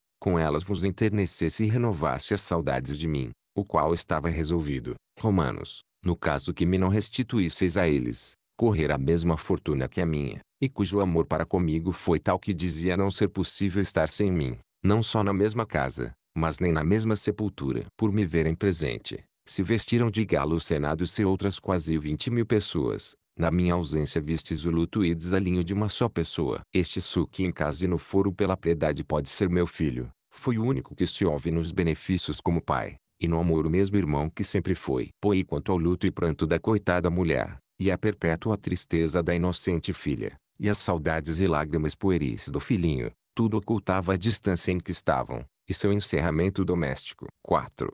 com elas vos enternecesse e renovasse as saudades de mim, o qual estava resolvido, Romanos, no caso que me não restituísseis a eles, correr a mesma fortuna que a minha, e cujo amor para comigo foi tal que dizia não ser possível estar sem mim, não só na mesma casa, mas nem na mesma sepultura. Por me verem presente, se vestiram de galo o Senado e se outras quase vinte mil pessoas, na minha ausência vistes o luto e desalinho de uma só pessoa. Este suque em casa e no foro pela piedade pode ser meu filho. Foi o único que se ouve nos benefícios como pai, e no amor o mesmo irmão que sempre foi. Pois quanto ao luto e pranto da coitada mulher, e a perpétua tristeza da inocente filha, e as saudades e lágrimas pueris do filhinho, tudo ocultava a distância em que estavam, e seu encerramento doméstico. 4.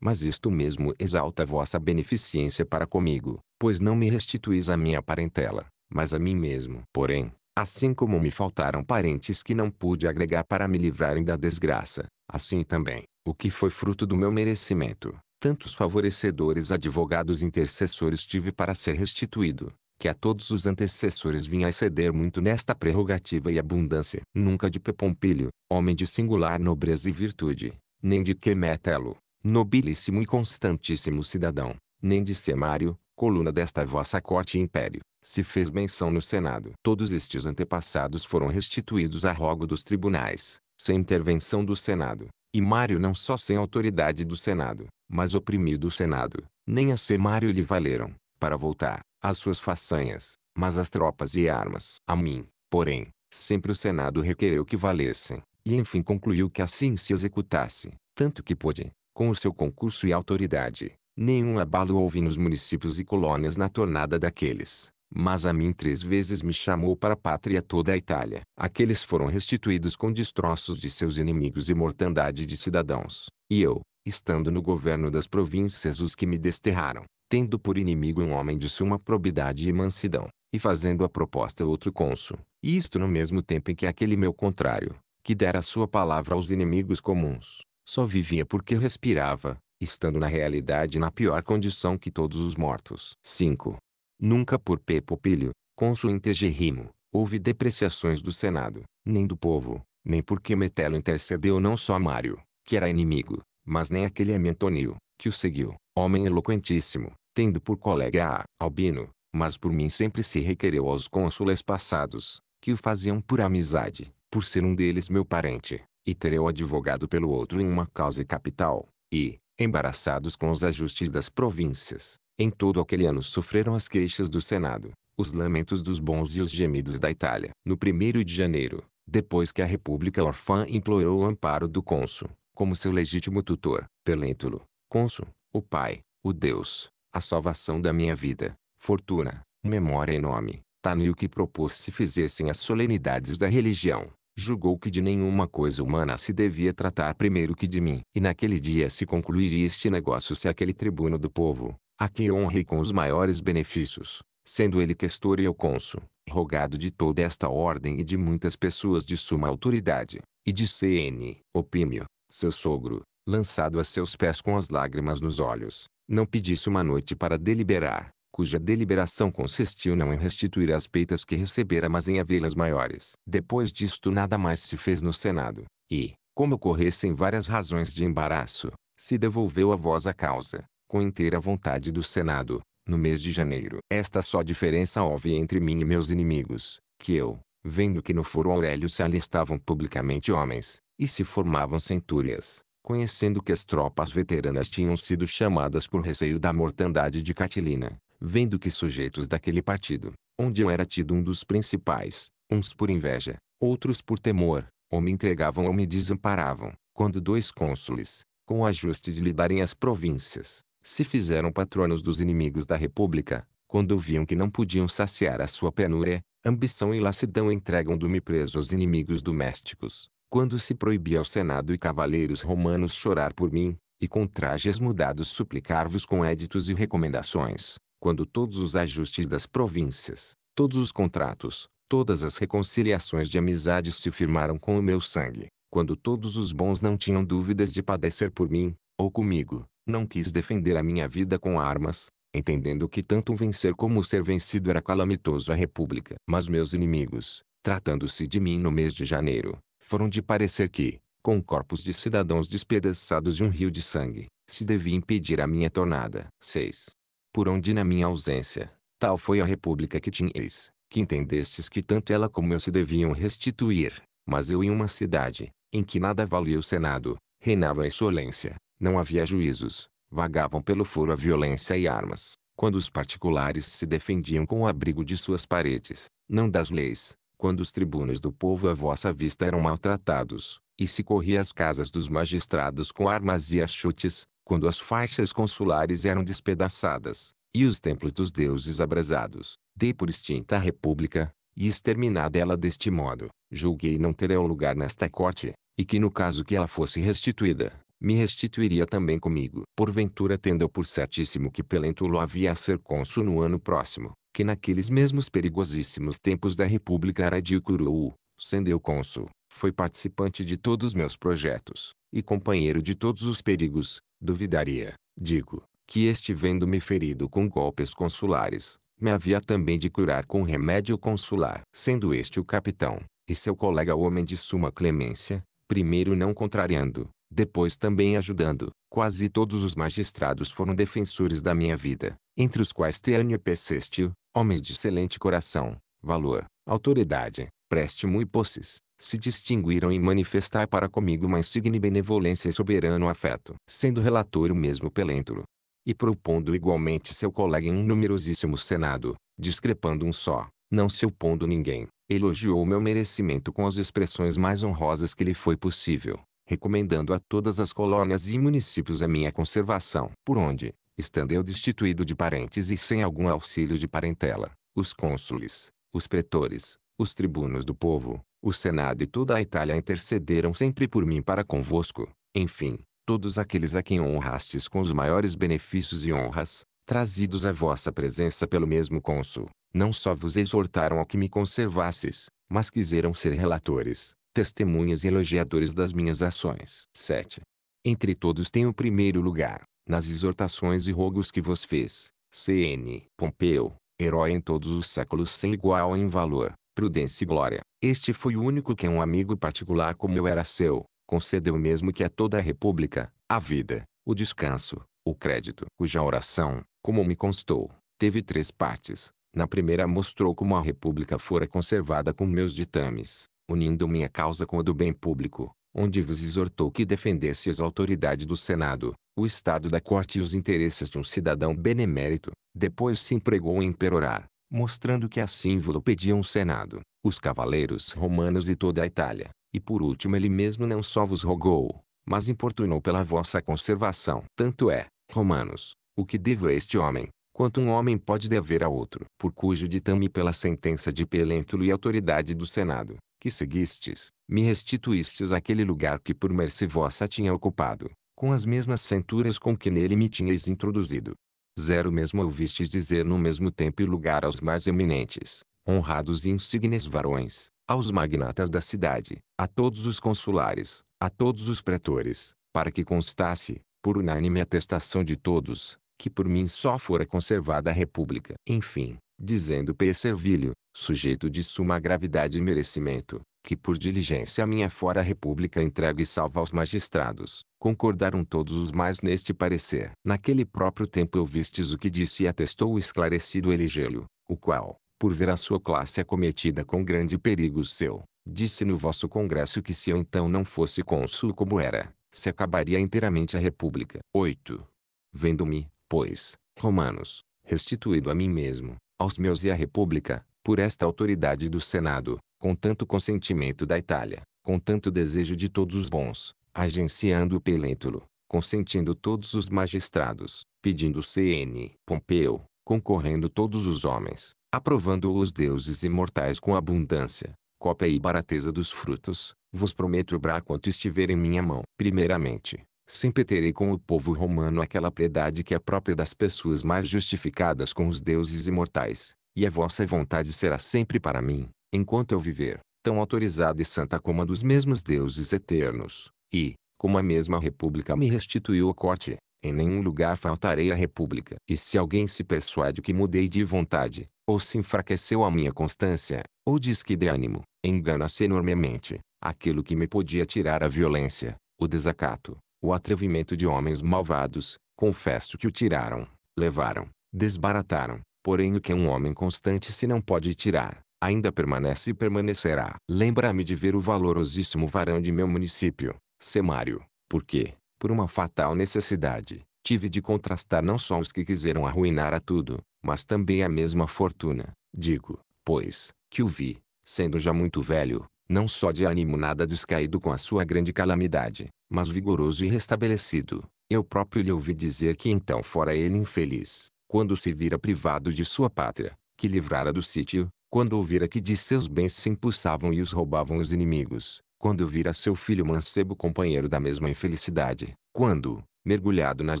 Mas isto mesmo exalta vossa beneficência para comigo, pois não me restituís a minha parentela, mas a mim mesmo. Porém, assim como me faltaram parentes que não pude agregar para me livrarem da desgraça, assim também, o que foi fruto do meu merecimento, tantos favorecedores advogados intercessores tive para ser restituído, que a todos os antecessores vinha exceder muito nesta prerrogativa e abundância. Nunca de Pompilho, homem de singular nobreza e virtude, nem de Quemetelo, nobilíssimo e constantíssimo cidadão, nem de Semário, coluna desta vossa corte e império, se fez menção no Senado. Todos estes antepassados foram restituídos a rogo dos tribunais, sem intervenção do Senado, e Mário não só sem autoridade do Senado, mas oprimido o Senado, nem a Mário lhe valeram, para voltar, as suas façanhas, mas as tropas e armas. A mim, porém, sempre o Senado requereu que valessem, e enfim concluiu que assim se executasse, tanto que pôde, com o seu concurso e autoridade, Nenhum abalo houve nos municípios e colônias na tornada daqueles. Mas a mim três vezes me chamou para a pátria toda a Itália. Aqueles foram restituídos com destroços de seus inimigos e mortandade de cidadãos. E eu, estando no governo das províncias os que me desterraram, tendo por inimigo um homem de suma probidade e mansidão, e fazendo a proposta outro cônsul, e isto no mesmo tempo em que aquele meu contrário, que dera sua palavra aos inimigos comuns, só vivia porque respirava, estando na realidade na pior condição que todos os mortos. 5. Nunca por Pepo Pílio, cônsul intergerrimo, houve depreciações do Senado, nem do povo, nem porque Metelo intercedeu não só a Mário, que era inimigo, mas nem aquele Antonio, que o seguiu, homem eloquentíssimo, tendo por colega a Albino, mas por mim sempre se requereu aos cônsules passados, que o faziam por amizade, por ser um deles meu parente, e eu advogado pelo outro em uma causa capital, e, embaraçados com os ajustes das províncias, em todo aquele ano sofreram as queixas do Senado, os lamentos dos bons e os gemidos da Itália. No 1 de janeiro, depois que a República Orfã implorou o amparo do cônsul, como seu legítimo tutor, Pelêntulo, cônsul, o pai, o Deus, a salvação da minha vida, fortuna, memória e nome, Tanil tá que propôs se fizessem as solenidades da religião, julgou que de nenhuma coisa humana se devia tratar primeiro que de mim. E naquele dia se concluiria este negócio se aquele tribuno do povo, a quem honrei com os maiores benefícios, sendo ele questor e eu cônsul, rogado de toda esta ordem e de muitas pessoas de suma autoridade, e de CN, Opímio, seu sogro, lançado a seus pés com as lágrimas nos olhos, não pedisse uma noite para deliberar, cuja deliberação consistiu não em restituir as peitas que recebera mas em havê-las maiores. Depois disto nada mais se fez no Senado, e, como ocorressem várias razões de embaraço, se devolveu a voz à causa, com inteira vontade do Senado, no mês de janeiro. Esta só diferença houve entre mim e meus inimigos, que eu, vendo que no Foro Aurélio se alistavam publicamente homens, e se formavam centúrias, conhecendo que as tropas veteranas tinham sido chamadas por receio da mortandade de Catilina, vendo que sujeitos daquele partido, onde eu era tido um dos principais, uns por inveja, outros por temor, ou me entregavam ou me desamparavam, quando dois cônsules, com o ajuste de lhe darem as províncias, se fizeram patronos dos inimigos da república, quando viam que não podiam saciar a sua penúria, ambição e lassidão entregam-me preso aos inimigos domésticos, quando se proibia ao senado e cavaleiros romanos chorar por mim, e com trajes mudados suplicar-vos com éditos e recomendações, quando todos os ajustes das províncias, todos os contratos, todas as reconciliações de amizades se firmaram com o meu sangue, quando todos os bons não tinham dúvidas de padecer por mim, ou comigo, não quis defender a minha vida com armas, entendendo que tanto vencer como ser vencido era calamitoso à república. Mas meus inimigos, tratando-se de mim no mês de janeiro, foram de parecer que, com corpos de cidadãos despedaçados e um rio de sangue, se devia impedir a minha tornada. 6 por onde na minha ausência, tal foi a república que tinhais, que entendestes que tanto ela como eu se deviam restituir, mas eu em uma cidade, em que nada valia o senado, reinava a insolência, não havia juízos, vagavam pelo foro a violência e armas, quando os particulares se defendiam com o abrigo de suas paredes, não das leis, quando os tribunos do povo à vossa vista eram maltratados, e se corria às casas dos magistrados com armas e achutes, quando as faixas consulares eram despedaçadas, e os templos dos deuses abrasados, dei por extinta a república, e exterminada ela deste modo, julguei não ter eu lugar nesta corte, e que no caso que ela fosse restituída, me restituiria também comigo. Porventura tendo eu por certíssimo que Pelentulo havia a ser cônsul no ano próximo, que naqueles mesmos perigosíssimos tempos da república era de Icuruu, sendo eu cônsul, foi participante de todos meus projetos, e companheiro de todos os perigos, duvidaria, digo, que este vendo-me ferido com golpes consulares, me havia também de curar com remédio consular. Sendo este o capitão, e seu colega o homem de suma clemência, primeiro não contrariando, depois também ajudando, quase todos os magistrados foram defensores da minha vida, entre os quais Teânio Pessestio, homem de excelente coração, valor, autoridade, préstimo e posses, se distinguiram em manifestar para comigo uma insigne benevolência e soberano afeto, sendo relator o mesmo Pelêntoro. E propondo igualmente seu colega em um numerosíssimo senado, discrepando um só, não se opondo ninguém, elogiou meu merecimento com as expressões mais honrosas que lhe foi possível, recomendando a todas as colônias e municípios a minha conservação, por onde, estando eu destituído de parentes e sem algum auxílio de parentela, os cônsules, os pretores, os tribunos do povo, o Senado e toda a Itália intercederam sempre por mim para convosco, enfim, todos aqueles a quem honrastes com os maiores benefícios e honras, trazidos à vossa presença pelo mesmo cônsul, não só vos exortaram a que me conservasses, mas quiseram ser relatores, testemunhas e elogiadores das minhas ações. 7. Entre todos tenho primeiro lugar, nas exortações e rogos que vos fez, CN Pompeu, herói em todos os séculos sem igual em valor, prudência e glória, este foi o único que um amigo particular como eu era seu, concedeu mesmo que a toda a república, a vida, o descanso, o crédito, cuja oração, como me constou, teve três partes. Na primeira mostrou como a república fora conservada com meus ditames, unindo minha causa com a do bem público, onde vos exortou que defendesse a autoridade do Senado, o estado da corte e os interesses de um cidadão benemérito. Depois se empregou em perorar, mostrando que assim vos pediam o Senado, os cavaleiros romanos e toda a Itália, e por último ele mesmo não só vos rogou, mas importunou pela vossa conservação. Tanto é, romanos, o que devo a este homem, quanto um homem pode dever a outro, por cujo ditame pela sentença de Pelêntulo e autoridade do Senado, que seguistes, me restituístes aquele lugar que por mercê vossa tinha ocupado, com as mesmas centuras com que nele me tinhais introduzido. Zero mesmo ouvistes dizer no mesmo tempo e lugar aos mais eminentes, honrados e insignes varões, aos magnatas da cidade, a todos os consulares, a todos os pretores, para que constasse, por unânime atestação de todos, que por mim só fora conservada a república. Enfim, dizendo P. Servilho, sujeito de suma gravidade e merecimento, que por diligência minha fora a república entregue e salva aos magistrados. Concordaram todos os mais neste parecer. Naquele próprio tempo ouvistes o que disse e atestou o esclarecido Eligelo, o qual, por ver a sua classe acometida com grande perigo seu, disse no vosso congresso que se eu então não fosse cônsul como era, se acabaria inteiramente a república. 8. Vendo-me, pois, romanos, restituído a mim mesmo, aos meus e à república, por esta autoridade do Senado, com tanto consentimento da Itália, com tanto desejo de todos os bons, agenciando o Pelêntulo, consentindo todos os magistrados, pedindo CN, Pompeu, concorrendo todos os homens, aprovando os deuses imortais com abundância, cópia e barateza dos frutos, vos prometo obrar quanto estiver em minha mão. Primeiramente, sempre terei com o povo romano aquela piedade que é própria das pessoas mais justificadas com os deuses imortais, e a vossa vontade será sempre para mim, enquanto eu viver, tão autorizada e santa como a dos mesmos deuses eternos, e, como a mesma república me restituiu a corte, em nenhum lugar faltarei à república. E se alguém se persuade que mudei de vontade, ou se enfraqueceu a minha constância, ou diz-que de ânimo, engana-se enormemente, aquilo que me podia tirar a violência, o desacato, o atrevimento de homens malvados, confesso que o tiraram, levaram, desbarataram, porém o que um homem constante se não pode tirar, ainda permanece e permanecerá. Lembra-me de ver o valorosíssimo varão de meu município, Semário, porque, por uma fatal necessidade, tive de contrastar não só os que quiseram arruinar a tudo, mas também a mesma fortuna. Digo, pois, que o vi, sendo já muito velho, não só de ânimo nada descaído com a sua grande calamidade, mas vigoroso e restabelecido. Eu próprio lhe ouvi dizer que então fora ele infeliz, quando se vira privado de sua pátria, que livrara do sítio, quando ouvira que de seus bens se impulsavam e os roubavam os inimigos, quando vira seu filho mancebo companheiro da mesma infelicidade, quando, mergulhado nas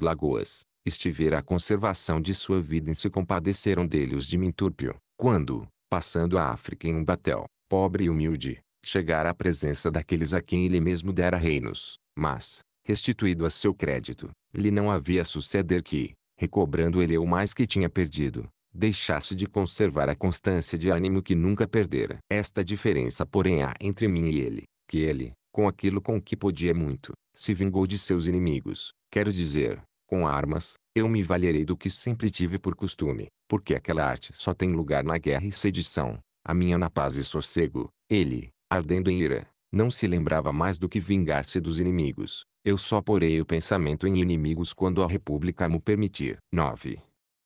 lagoas, estivera à conservação de sua vida e se compadeceram dele os de Mintúrpio, quando, passando a África em um batel, pobre e humilde, chegara à presença daqueles a quem ele mesmo dera reinos, mas, restituído a seu crédito, lhe não havia suceder que, recobrando ele o mais que tinha perdido, deixasse de conservar a constância de ânimo que nunca perdera. Esta diferença porém há entre mim e ele, que ele, com aquilo com que podia muito, se vingou de seus inimigos, quero dizer, com armas, eu me valerei do que sempre tive por costume, porque aquela arte só tem lugar na guerra e sedição, a minha na paz e sossego. Ele, ardendo em ira, não se lembrava mais do que vingar-se dos inimigos. Eu só porei o pensamento em inimigos quando a república me permitir. 9.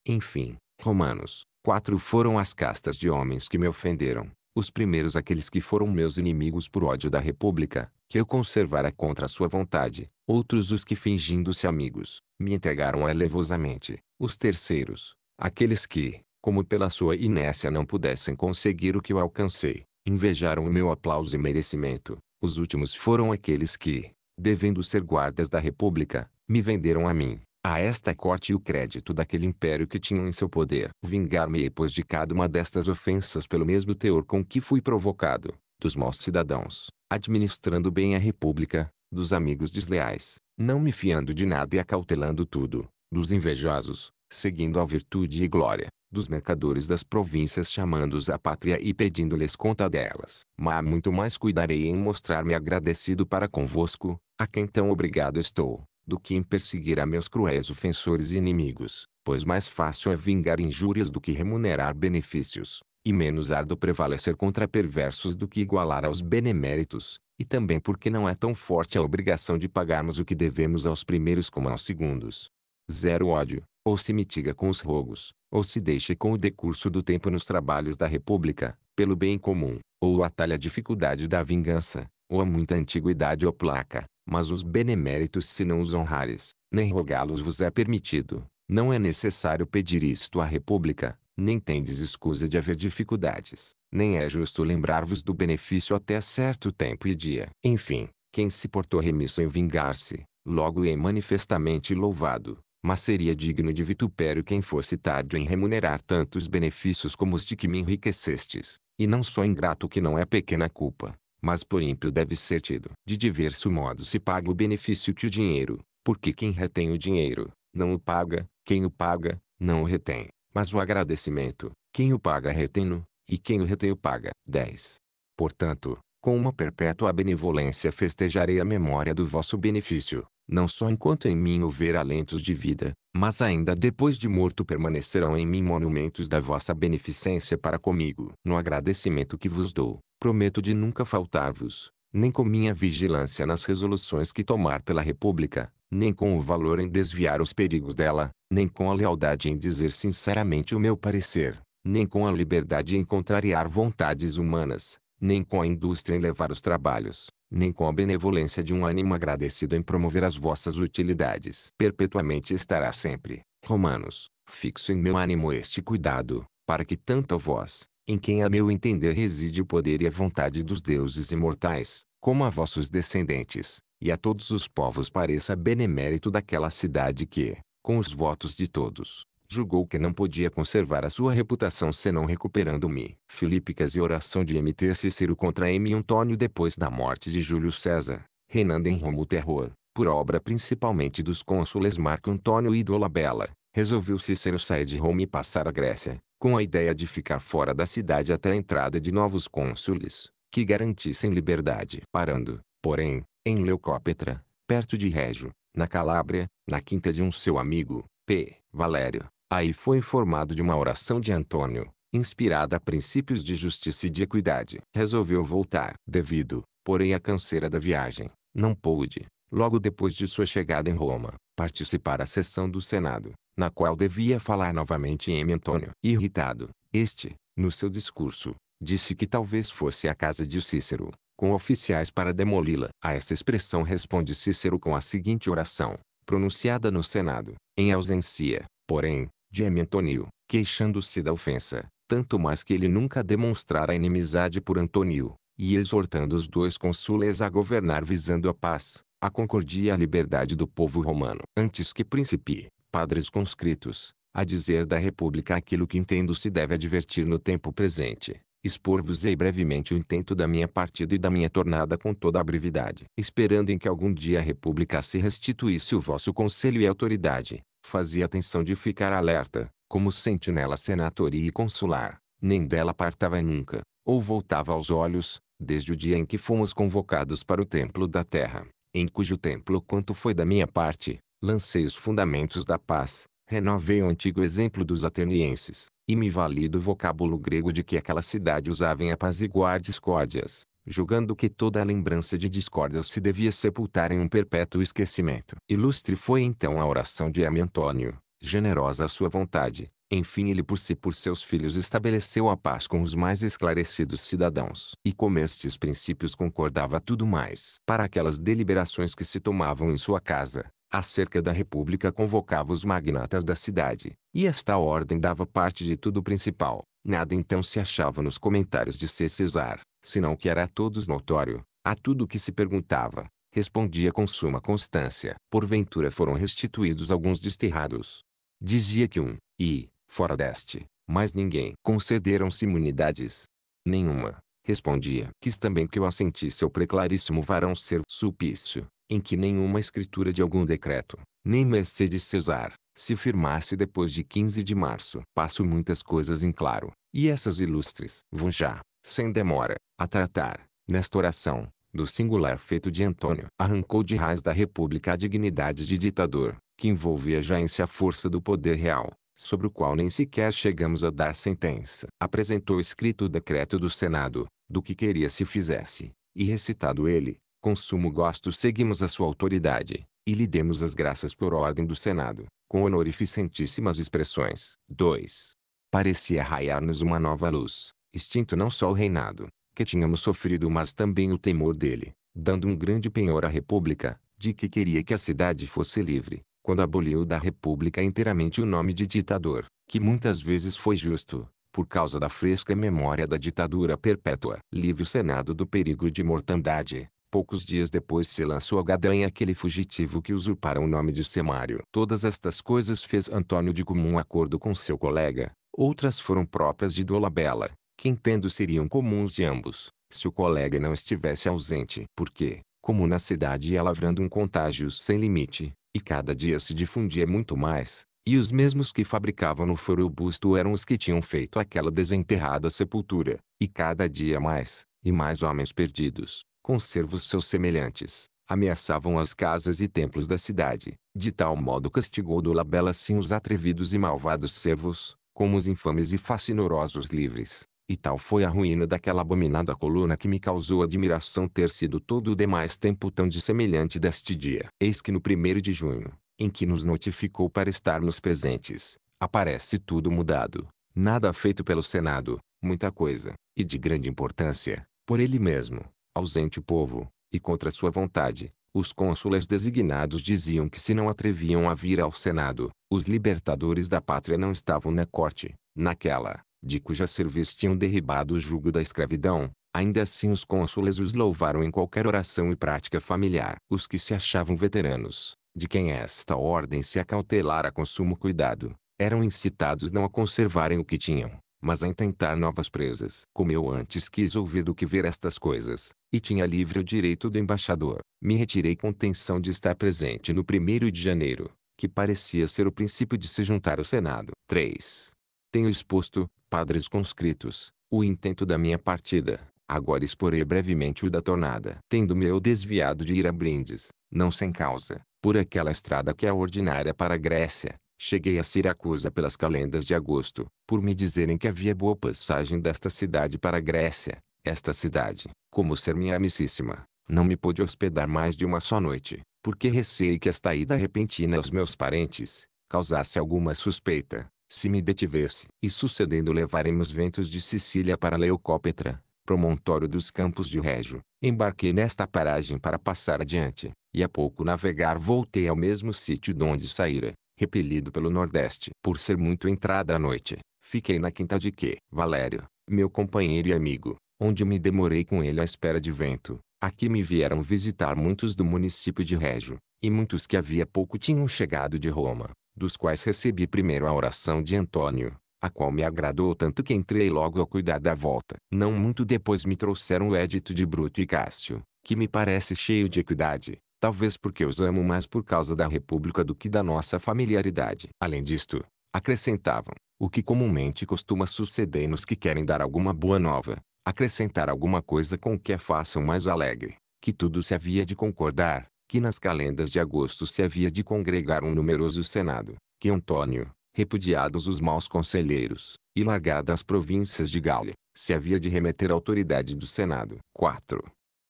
Enfim, Romanos, quatro foram as castas de homens que me ofenderam, os primeiros aqueles que foram meus inimigos por ódio da República, que eu conservara contra sua vontade, outros os que fingindo-se amigos, me entregaram elevosamente, os terceiros, aqueles que, como pela sua inércia não pudessem conseguir o que eu alcancei, invejaram o meu aplauso e merecimento, os últimos foram aqueles que, devendo ser guardas da República, me venderam a mim, a esta é corte o crédito daquele império que tinham em seu poder. Vingar-me-ei pois de cada uma destas ofensas pelo mesmo teor com que fui provocado, dos maus cidadãos, administrando bem a república, dos amigos desleais, não me fiando de nada e acautelando tudo, dos invejosos, seguindo a virtude e glória, dos mercadores das províncias chamando-os à pátria e pedindo-lhes conta delas. Mas muito mais cuidarei em mostrar-me agradecido para convosco, a quem tão obrigado estou do que em perseguir a meus cruéis ofensores e inimigos, pois mais fácil é vingar injúrias do que remunerar benefícios, e menos ardo prevalecer contra perversos do que igualar aos beneméritos, e também porque não é tão forte a obrigação de pagarmos o que devemos aos primeiros como aos segundos. Zero ódio, ou se mitiga com os rogos, ou se deixa com o decurso do tempo nos trabalhos da república, pelo bem comum, ou atalha a dificuldade da vingança, ou a muita antiguidade ou placa, mas os beneméritos se não os honrares, nem rogá-los vos é permitido. Não é necessário pedir isto à república, nem tendes escusa de haver dificuldades, nem é justo lembrar-vos do benefício até certo tempo e dia. Enfim, quem se portou remisso em vingar-se, logo é manifestamente louvado, mas seria digno de vitupério quem fosse tardio em remunerar tantos benefícios como os de que me enriquecestes, e não só ingrato que não é pequena culpa, mas por ímpio deve ser tido. De diverso modo se paga o benefício que o dinheiro, porque quem retém o dinheiro, não o paga, quem o paga, não o retém. Mas o agradecimento, quem o paga retém-no, e quem o retém o paga. 10. Portanto, com uma perpétua benevolência festejarei a memória do vosso benefício, não só enquanto em mim houver alentos de vida, mas ainda depois de morto permanecerão em mim monumentos da vossa beneficência para comigo. No agradecimento que vos dou, prometo de nunca faltar-vos, nem com minha vigilância nas resoluções que tomar pela República, nem com o valor em desviar os perigos dela, nem com a lealdade em dizer sinceramente o meu parecer, nem com a liberdade em contrariar vontades humanas, nem com a indústria em levar os trabalhos, nem com a benevolência de um ânimo agradecido em promover as vossas utilidades. Perpetuamente estará sempre, Romanos, fixo em meu ânimo este cuidado, para que tanto a vós, em quem a meu entender reside o poder e a vontade dos deuses imortais, como a vossos descendentes, e a todos os povos pareça benemérito daquela cidade que, com os votos de todos, julgou que não podia conservar a sua reputação senão recuperando-me. Filípicas e oração de MT Cícero contra M. Antônio depois da morte de Júlio César, reinando em Roma o terror, por obra principalmente dos cônsules Marco Antônio e Dolabella, resolveu Cícero sair de Roma e passar à Grécia, com a ideia de ficar fora da cidade até a entrada de novos cônsules, que garantissem liberdade. Parando, porém, em Leucópetra, perto de Régio, na Calábria, na quinta de um seu amigo, P. Valério, aí foi informado de uma oração de Antônio, inspirada a princípios de justiça e de equidade. Resolveu voltar. Devido, porém, à canseira da viagem, não pôde, logo depois de sua chegada em Roma, participar da sessão do Senado na qual devia falar novamente M. Antônio. Irritado, este, no seu discurso, disse que talvez fosse a casa de Cícero, com oficiais para demoli-la. A essa expressão responde Cícero com a seguinte oração, pronunciada no Senado, em ausência, porém, de M. Antônio, queixando-se da ofensa, tanto mais que ele nunca demonstrara inimizade por Antônio, e exortando os dois consules a governar visando a paz, a concordia e a liberdade do povo romano. Antes que principie, padres conscritos, a dizer da República aquilo que entendo se deve advertir no tempo presente. Expor-vos-ei brevemente o intento da minha partida e da minha tornada com toda a brevidade. Esperando em que algum dia a República se restituísse o vosso conselho e autoridade, fazia atenção de ficar alerta, como sentinela senatoria e consular. Nem dela partava nunca, ou voltava aos olhos, desde o dia em que fomos convocados para o templo da terra, em cujo templo quanto foi da minha parte, lancei os fundamentos da paz, renovei o antigo exemplo dos atenienses, e me vali do vocábulo grego de que aquela cidade usava em apaziguar discórdias, julgando que toda a lembrança de discórdias se devia sepultar em um perpétuo esquecimento. Ilustre foi então a oração de M. Antônio, generosa a sua vontade, enfim ele por si por seus filhos estabeleceu a paz com os mais esclarecidos cidadãos. E com estes princípios concordava tudo mais. Para aquelas deliberações que se tomavam em sua casa, acerca da república convocava os magnatas da cidade, e esta ordem dava parte de tudo o principal. Nada então se achava nos comentários de C. Cesar, senão que era a todos notório, a tudo que se perguntava, respondia com suma constância. Porventura foram restituídos alguns desterrados. Dizia que um, e, fora deste, mais ninguém. Concederam-se imunidades? Nenhuma. Respondia. Quis também que eu assentisse ao preclaríssimo varão ser Sulpício, em que nenhuma escritura de algum decreto, nem Mercedes Cesar, se firmasse depois de 15 de março. Passo muitas coisas em claro, e essas ilustres vão já, sem demora, a tratar, nesta oração, do singular feito de Antônio. Arrancou de raiz da República a dignidade de ditador, que envolvia já em si a força do poder real, sobre o qual nem sequer chegamos a dar sentença. Apresentou escrito o decreto do Senado, do que queria se fizesse, e recitado ele, com sumo gosto seguimos a sua autoridade, e lhe demos as graças por ordem do Senado, com honorificentíssimas expressões. 2. Parecia raiar-nos uma nova luz, extinto não só o reinado, que tínhamos sofrido mas também o temor dele, dando um grande penhor à república, de que queria que a cidade fosse livre, quando aboliu da república inteiramente o nome de ditador, que muitas vezes foi justo, por causa da fresca memória da ditadura perpétua. Livre o Senado do perigo de mortandade, Poucos dias depois se lançou a gadanha aquele fugitivo que usurpara o nome de Semário. Todas estas coisas fez Antônio de comum acordo com seu colega. Outras foram próprias de Dolabella, que entendo seriam comuns de ambos, se o colega não estivesse ausente. Porque, como na cidade ia lavrando um contágio sem limite, e cada dia se difundia muito mais, e os mesmos que fabricavam no foro o busto eram os que tinham feito aquela desenterrada sepultura, e cada dia mais, e mais homens perdidos conservos seus semelhantes, ameaçavam as casas e templos da cidade. De tal modo castigou do labela assim os atrevidos e malvados servos, como os infames e fascinorosos livres. E tal foi a ruína daquela abominada coluna que me causou admiração ter sido todo o demais tempo tão dissemelhante deste dia. Eis que no primeiro de junho, em que nos notificou para estarmos presentes, aparece tudo mudado. Nada feito pelo Senado, muita coisa, e de grande importância, por ele mesmo ausente o povo, e contra sua vontade, os cônsules designados diziam que se não atreviam a vir ao Senado, os libertadores da pátria não estavam na corte, naquela, de cuja serviço tinham derribado o jugo da escravidão, ainda assim os cônsules os louvaram em qualquer oração e prática familiar. Os que se achavam veteranos, de quem esta ordem se acautelara com sumo cuidado, eram incitados não a conservarem o que tinham, mas em tentar novas presas. Como eu antes quis ouvir do que ver estas coisas, e tinha livre o direito do embaixador, me retirei com intenção de estar presente no 1 de janeiro, que parecia ser o princípio de se juntar ao Senado. 3. Tenho exposto, padres conscritos, o intento da minha partida. Agora exporei brevemente o da tornada. Tendo-me eu desviado de ir a Brindes, não sem causa, por aquela estrada que é ordinária para a Grécia, Cheguei a Siracusa pelas calendas de agosto, por me dizerem que havia boa passagem desta cidade para a Grécia. Esta cidade, como ser minha amicíssima, não me pôde hospedar mais de uma só noite, porque receei que esta ida repentina aos meus parentes causasse alguma suspeita, se me detivesse. E sucedendo levaremos ventos de Sicília para Leucópetra, promontório dos campos de Régio. Embarquei nesta paragem para passar adiante, e a pouco navegar voltei ao mesmo sítio de onde saíra repelido pelo Nordeste. Por ser muito entrada à noite, fiquei na quinta de que Valério, meu companheiro e amigo, onde me demorei com ele à espera de vento. Aqui me vieram visitar muitos do município de Régio, e muitos que havia pouco tinham chegado de Roma, dos quais recebi primeiro a oração de Antônio, a qual me agradou tanto que entrei logo a cuidar da volta. Não muito depois me trouxeram o édito de Bruto e Cássio, que me parece cheio de equidade, Talvez porque os amo mais por causa da república do que da nossa familiaridade. Além disto, acrescentavam, o que comumente costuma suceder nos que querem dar alguma boa nova, acrescentar alguma coisa com que a façam mais alegre, que tudo se havia de concordar, que nas calendas de agosto se havia de congregar um numeroso senado, que Antônio, repudiados os maus conselheiros, e largadas as províncias de Gale, se havia de remeter à autoridade do senado. 4.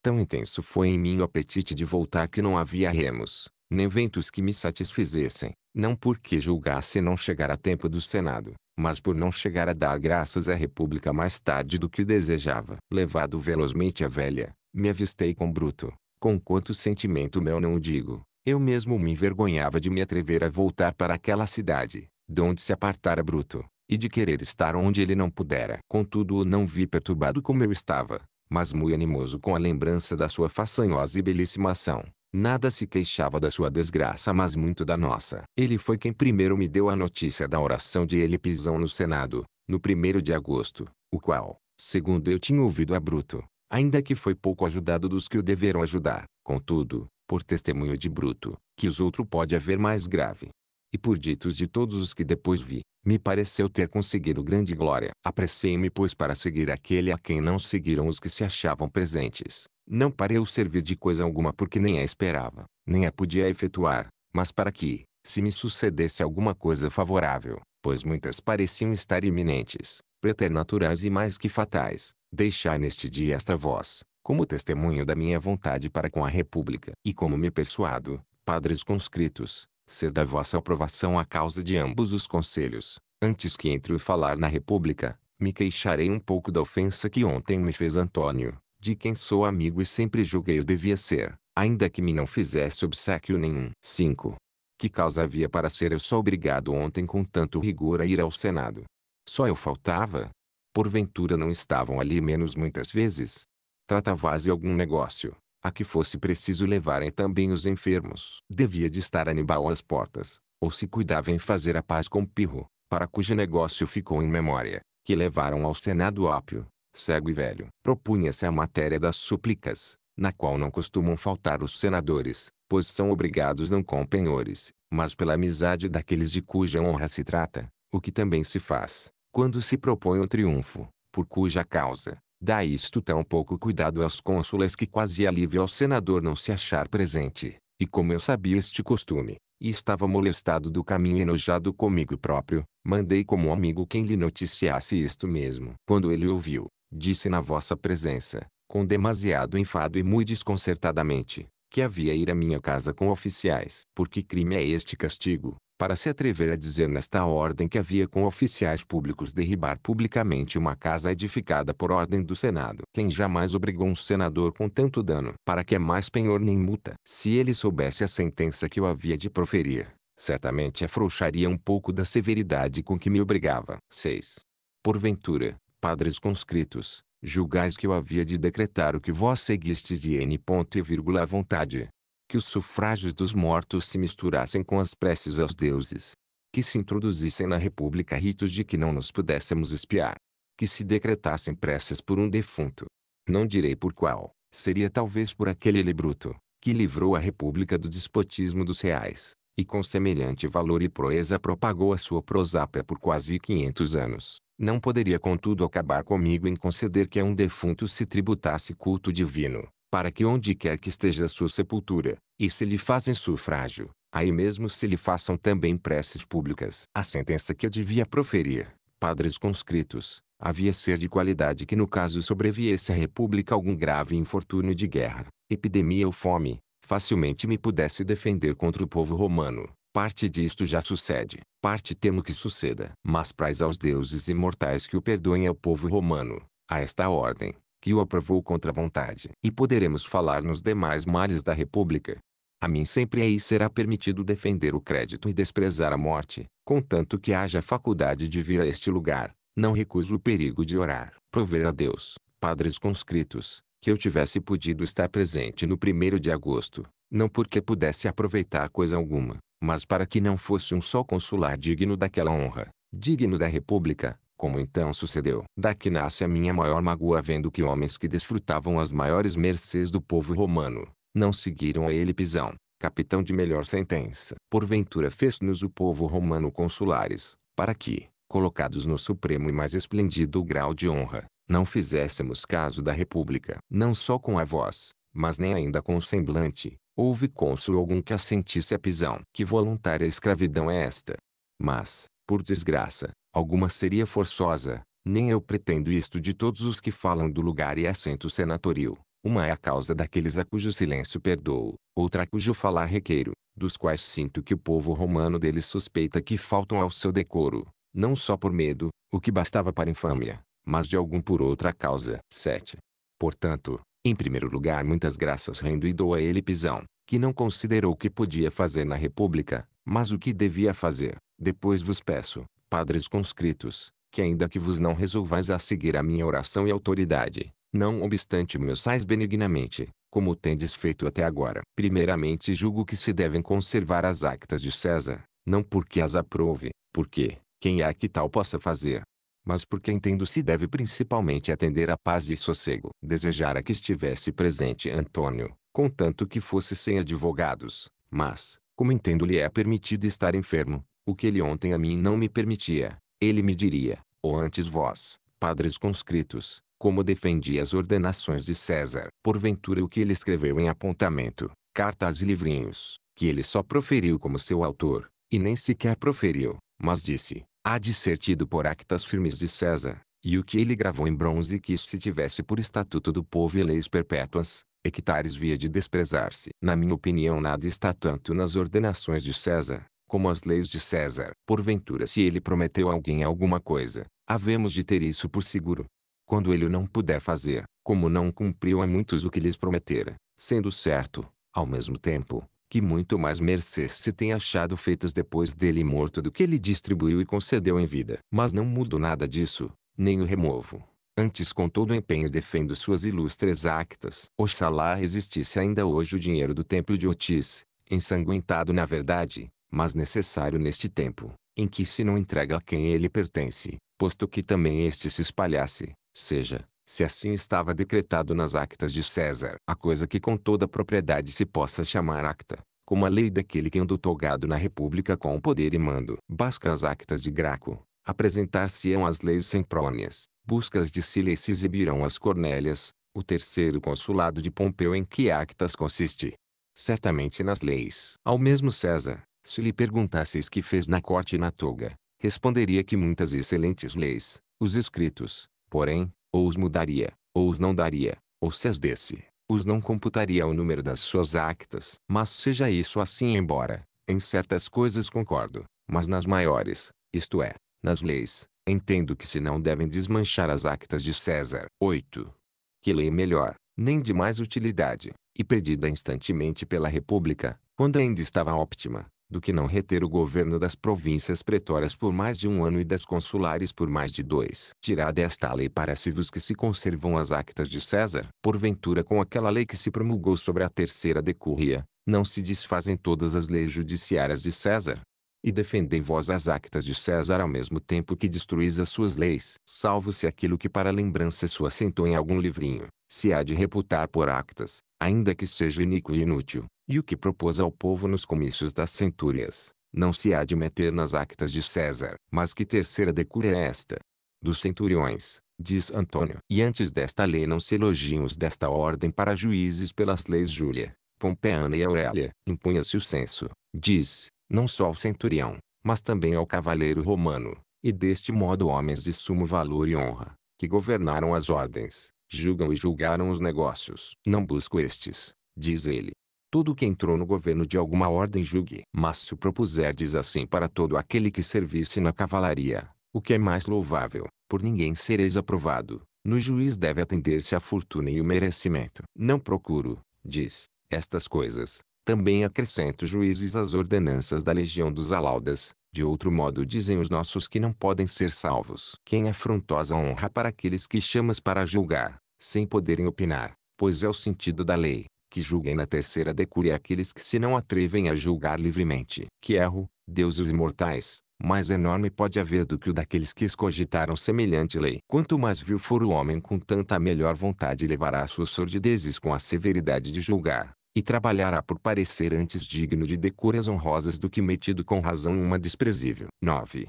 Tão intenso foi em mim o apetite de voltar que não havia remos, nem ventos que me satisfizessem, não porque julgasse não chegar a tempo do Senado, mas por não chegar a dar graças à República mais tarde do que desejava. Levado velozmente à velha, me avistei com Bruto, com quanto sentimento meu não o digo. Eu mesmo me envergonhava de me atrever a voltar para aquela cidade, de onde se apartara Bruto, e de querer estar onde ele não pudera. Contudo o não vi perturbado como eu estava, mas muito animoso com a lembrança da sua façanhosa e belíssima ação. Nada se queixava da sua desgraça mas muito da nossa. Ele foi quem primeiro me deu a notícia da oração de ele no Senado, no primeiro de agosto, o qual, segundo eu tinha ouvido a Bruto, ainda que foi pouco ajudado dos que o deveram ajudar. Contudo, por testemunho de Bruto, que os outro pode haver mais grave e por ditos de todos os que depois vi, me pareceu ter conseguido grande glória. Apressei-me pois para seguir aquele a quem não seguiram os que se achavam presentes. Não parei o servir de coisa alguma porque nem a esperava, nem a podia efetuar, mas para que, se me sucedesse alguma coisa favorável, pois muitas pareciam estar iminentes, preternaturais e mais que fatais, deixar neste dia esta voz, como testemunho da minha vontade para com a República. E como me persuado, padres conscritos, ser da vossa aprovação a causa de ambos os conselhos, antes que entre o falar na república, me queixarei um pouco da ofensa que ontem me fez Antônio, de quem sou amigo e sempre julguei eu devia ser, ainda que me não fizesse obsequio nenhum. 5. Que causa havia para ser eu só obrigado ontem com tanto rigor a ir ao Senado? Só eu faltava? Porventura não estavam ali menos muitas vezes? Tratavase de algum negócio, a que fosse preciso levarem também os enfermos. Devia de estar Aníbal às portas, ou se cuidava em fazer a paz com Pirro, para cujo negócio ficou em memória, que levaram ao Senado ópio, cego e velho. Propunha-se a matéria das súplicas, na qual não costumam faltar os senadores, pois são obrigados não com penhores, mas pela amizade daqueles de cuja honra se trata, o que também se faz, quando se propõe o triunfo, por cuja causa, Dá isto tão pouco cuidado aos cônsules que quase alívio ao senador não se achar presente. E como eu sabia este costume, e estava molestado do caminho enojado comigo próprio, mandei como amigo quem lhe noticiasse isto mesmo. Quando ele ouviu, disse na vossa presença, com demasiado enfado e muito desconcertadamente, que havia ir à minha casa com oficiais. Por que crime é este castigo? para se atrever a dizer nesta ordem que havia com oficiais públicos derribar publicamente uma casa edificada por ordem do Senado. Quem jamais obrigou um senador com tanto dano para que é mais penhor nem multa. Se ele soubesse a sentença que eu havia de proferir, certamente afrouxaria um pouco da severidade com que me obrigava. 6. Porventura, padres conscritos, julgais que eu havia de decretar o que vós seguistes de n ponto e vírgula à vontade, que os sufrágios dos mortos se misturassem com as preces aos deuses, que se introduzissem na república ritos de que não nos pudéssemos espiar, que se decretassem preces por um defunto. Não direi por qual, seria talvez por aquele lebruto, que livrou a república do despotismo dos reais, e com semelhante valor e proeza propagou a sua prosápia por quase 500 anos. Não poderia contudo acabar comigo em conceder que a um defunto se tributasse culto divino, para que onde quer que esteja a sua sepultura, e se lhe fazem sufrágio, aí mesmo se lhe façam também preces públicas. A sentença que eu devia proferir, padres conscritos, havia ser de qualidade que no caso sobreviesse à república algum grave infortúnio de guerra, epidemia ou fome, facilmente me pudesse defender contra o povo romano. Parte disto já sucede, parte temo que suceda. Mas praz aos deuses imortais que o perdoem ao povo romano, a esta ordem, que o aprovou contra a vontade. E poderemos falar nos demais males da República. A mim sempre aí será permitido defender o crédito e desprezar a morte, contanto que haja faculdade de vir a este lugar. Não recuso o perigo de orar, prover a Deus, padres conscritos, que eu tivesse podido estar presente no primeiro de agosto, não porque pudesse aproveitar coisa alguma, mas para que não fosse um só consular digno daquela honra, digno da República, como então sucedeu? Daqui nasce a minha maior magoa vendo que homens que desfrutavam as maiores mercês do povo romano, não seguiram a ele pisão, capitão de melhor sentença. Porventura fez-nos o povo romano consulares, para que, colocados no supremo e mais esplendido grau de honra, não fizéssemos caso da república. Não só com a voz, mas nem ainda com o semblante, houve cônsul algum que assentisse a pisão. Que voluntária escravidão é esta? Mas, por desgraça, Alguma seria forçosa, nem eu pretendo isto de todos os que falam do lugar e assento senatorial. Uma é a causa daqueles a cujo silêncio perdoo, outra a cujo falar requeiro, dos quais sinto que o povo romano deles suspeita que faltam ao seu decoro, não só por medo, o que bastava para infâmia, mas de algum por outra causa. 7. Portanto, em primeiro lugar muitas graças rendo e dou a ele Pisão, que não considerou o que podia fazer na República, mas o que devia fazer. Depois vos peço, padres conscritos, que ainda que vos não resolvais a seguir a minha oração e autoridade, não obstante me ossais benignamente, como tendes feito até agora. Primeiramente julgo que se devem conservar as actas de César, não porque as aprove, porque, quem há é que tal possa fazer, mas porque entendo se deve principalmente atender à paz e sossego. Desejara que estivesse presente Antônio, contanto que fosse sem advogados, mas, como entendo lhe é permitido estar enfermo, o que ele ontem a mim não me permitia. Ele me diria, ou antes vós, padres conscritos, como defendi as ordenações de César. Porventura o que ele escreveu em apontamento, cartas e livrinhos, que ele só proferiu como seu autor, e nem sequer proferiu, mas disse, há de ser tido por actas firmes de César, e o que ele gravou em bronze que se tivesse por estatuto do povo e leis perpétuas, hectares via de desprezar-se. Na minha opinião nada está tanto nas ordenações de César, como as leis de César. Porventura se ele prometeu a alguém alguma coisa, havemos de ter isso por seguro. Quando ele não puder fazer, como não cumpriu a muitos o que lhes prometera, sendo certo, ao mesmo tempo, que muito mais mercês se tem achado feitas depois dele morto do que ele distribuiu e concedeu em vida. Mas não mudo nada disso, nem o removo. Antes com todo o empenho defendo suas ilustres actas. Oxalá existisse ainda hoje o dinheiro do templo de Otis, ensanguentado na verdade, mas necessário neste tempo, em que se não entrega a quem ele pertence, posto que também este se espalhasse, seja, se assim estava decretado nas actas de César, a coisa que com toda propriedade se possa chamar acta, como a lei daquele que andou togado na república com o poder e mando. Basca as actas de Graco, apresentar-se-ão as leis sem prônias, buscas de Cília e se exibirão as Cornélias, o terceiro consulado de Pompeu em que actas consiste? Certamente nas leis. Ao mesmo César, se lhe perguntasseis que fez na corte e na toga, responderia que muitas excelentes leis, os escritos, porém, ou os mudaria, ou os não daria, ou se as desse, os não computaria ao número das suas actas. Mas seja isso assim embora, em certas coisas concordo, mas nas maiores, isto é, nas leis, entendo que se não devem desmanchar as actas de César. 8. Que lei melhor, nem de mais utilidade, e pedida instantemente pela República, quando ainda estava óptima, do que não reter o governo das províncias pretórias por mais de um ano e das consulares por mais de dois. Tirada esta lei parece-vos que se conservam as actas de César, porventura com aquela lei que se promulgou sobre a terceira decurria, não se desfazem todas as leis judiciárias de César. E defendem vós as actas de César ao mesmo tempo que destruís as suas leis, salvo se aquilo que para lembrança sua sentou em algum livrinho, se há de reputar por actas, ainda que seja iníquo e inútil, e o que propôs ao povo nos comícios das centúrias, não se há de meter nas actas de César. Mas que terceira decura é esta? Dos centuriões, diz Antônio. E antes desta lei não se elogiam os desta ordem para juízes pelas leis Júlia, Pompeana e Aurélia. Impunha-se o censo, diz, não só ao centurião, mas também ao cavaleiro romano, e deste modo homens de sumo valor e honra, que governaram as ordens, julgam e julgaram os negócios. Não busco estes, diz ele, tudo que entrou no governo de alguma ordem julgue. Mas se o propuserdes assim para todo aquele que servisse na cavalaria, o que é mais louvável, por ninguém sereis aprovado, no juiz deve atender-se a fortuna e o merecimento. Não procuro, diz, estas coisas, também acrescento juízes às ordenanças da legião dos alaudas, de outro modo dizem os nossos que não podem ser salvos. Quem é afrontosa honra para aqueles que chamas para julgar, sem poderem opinar, pois é o sentido da lei que julguem na terceira decúria aqueles que se não atrevem a julgar livremente. Que erro, é Deus os imortais, mais enorme pode haver do que o daqueles que escogitaram semelhante lei. Quanto mais vil for o homem com tanta melhor vontade levará suas sordidezes com a severidade de julgar, e trabalhará por parecer antes digno de decúrias honrosas do que metido com razão em uma desprezível. 9.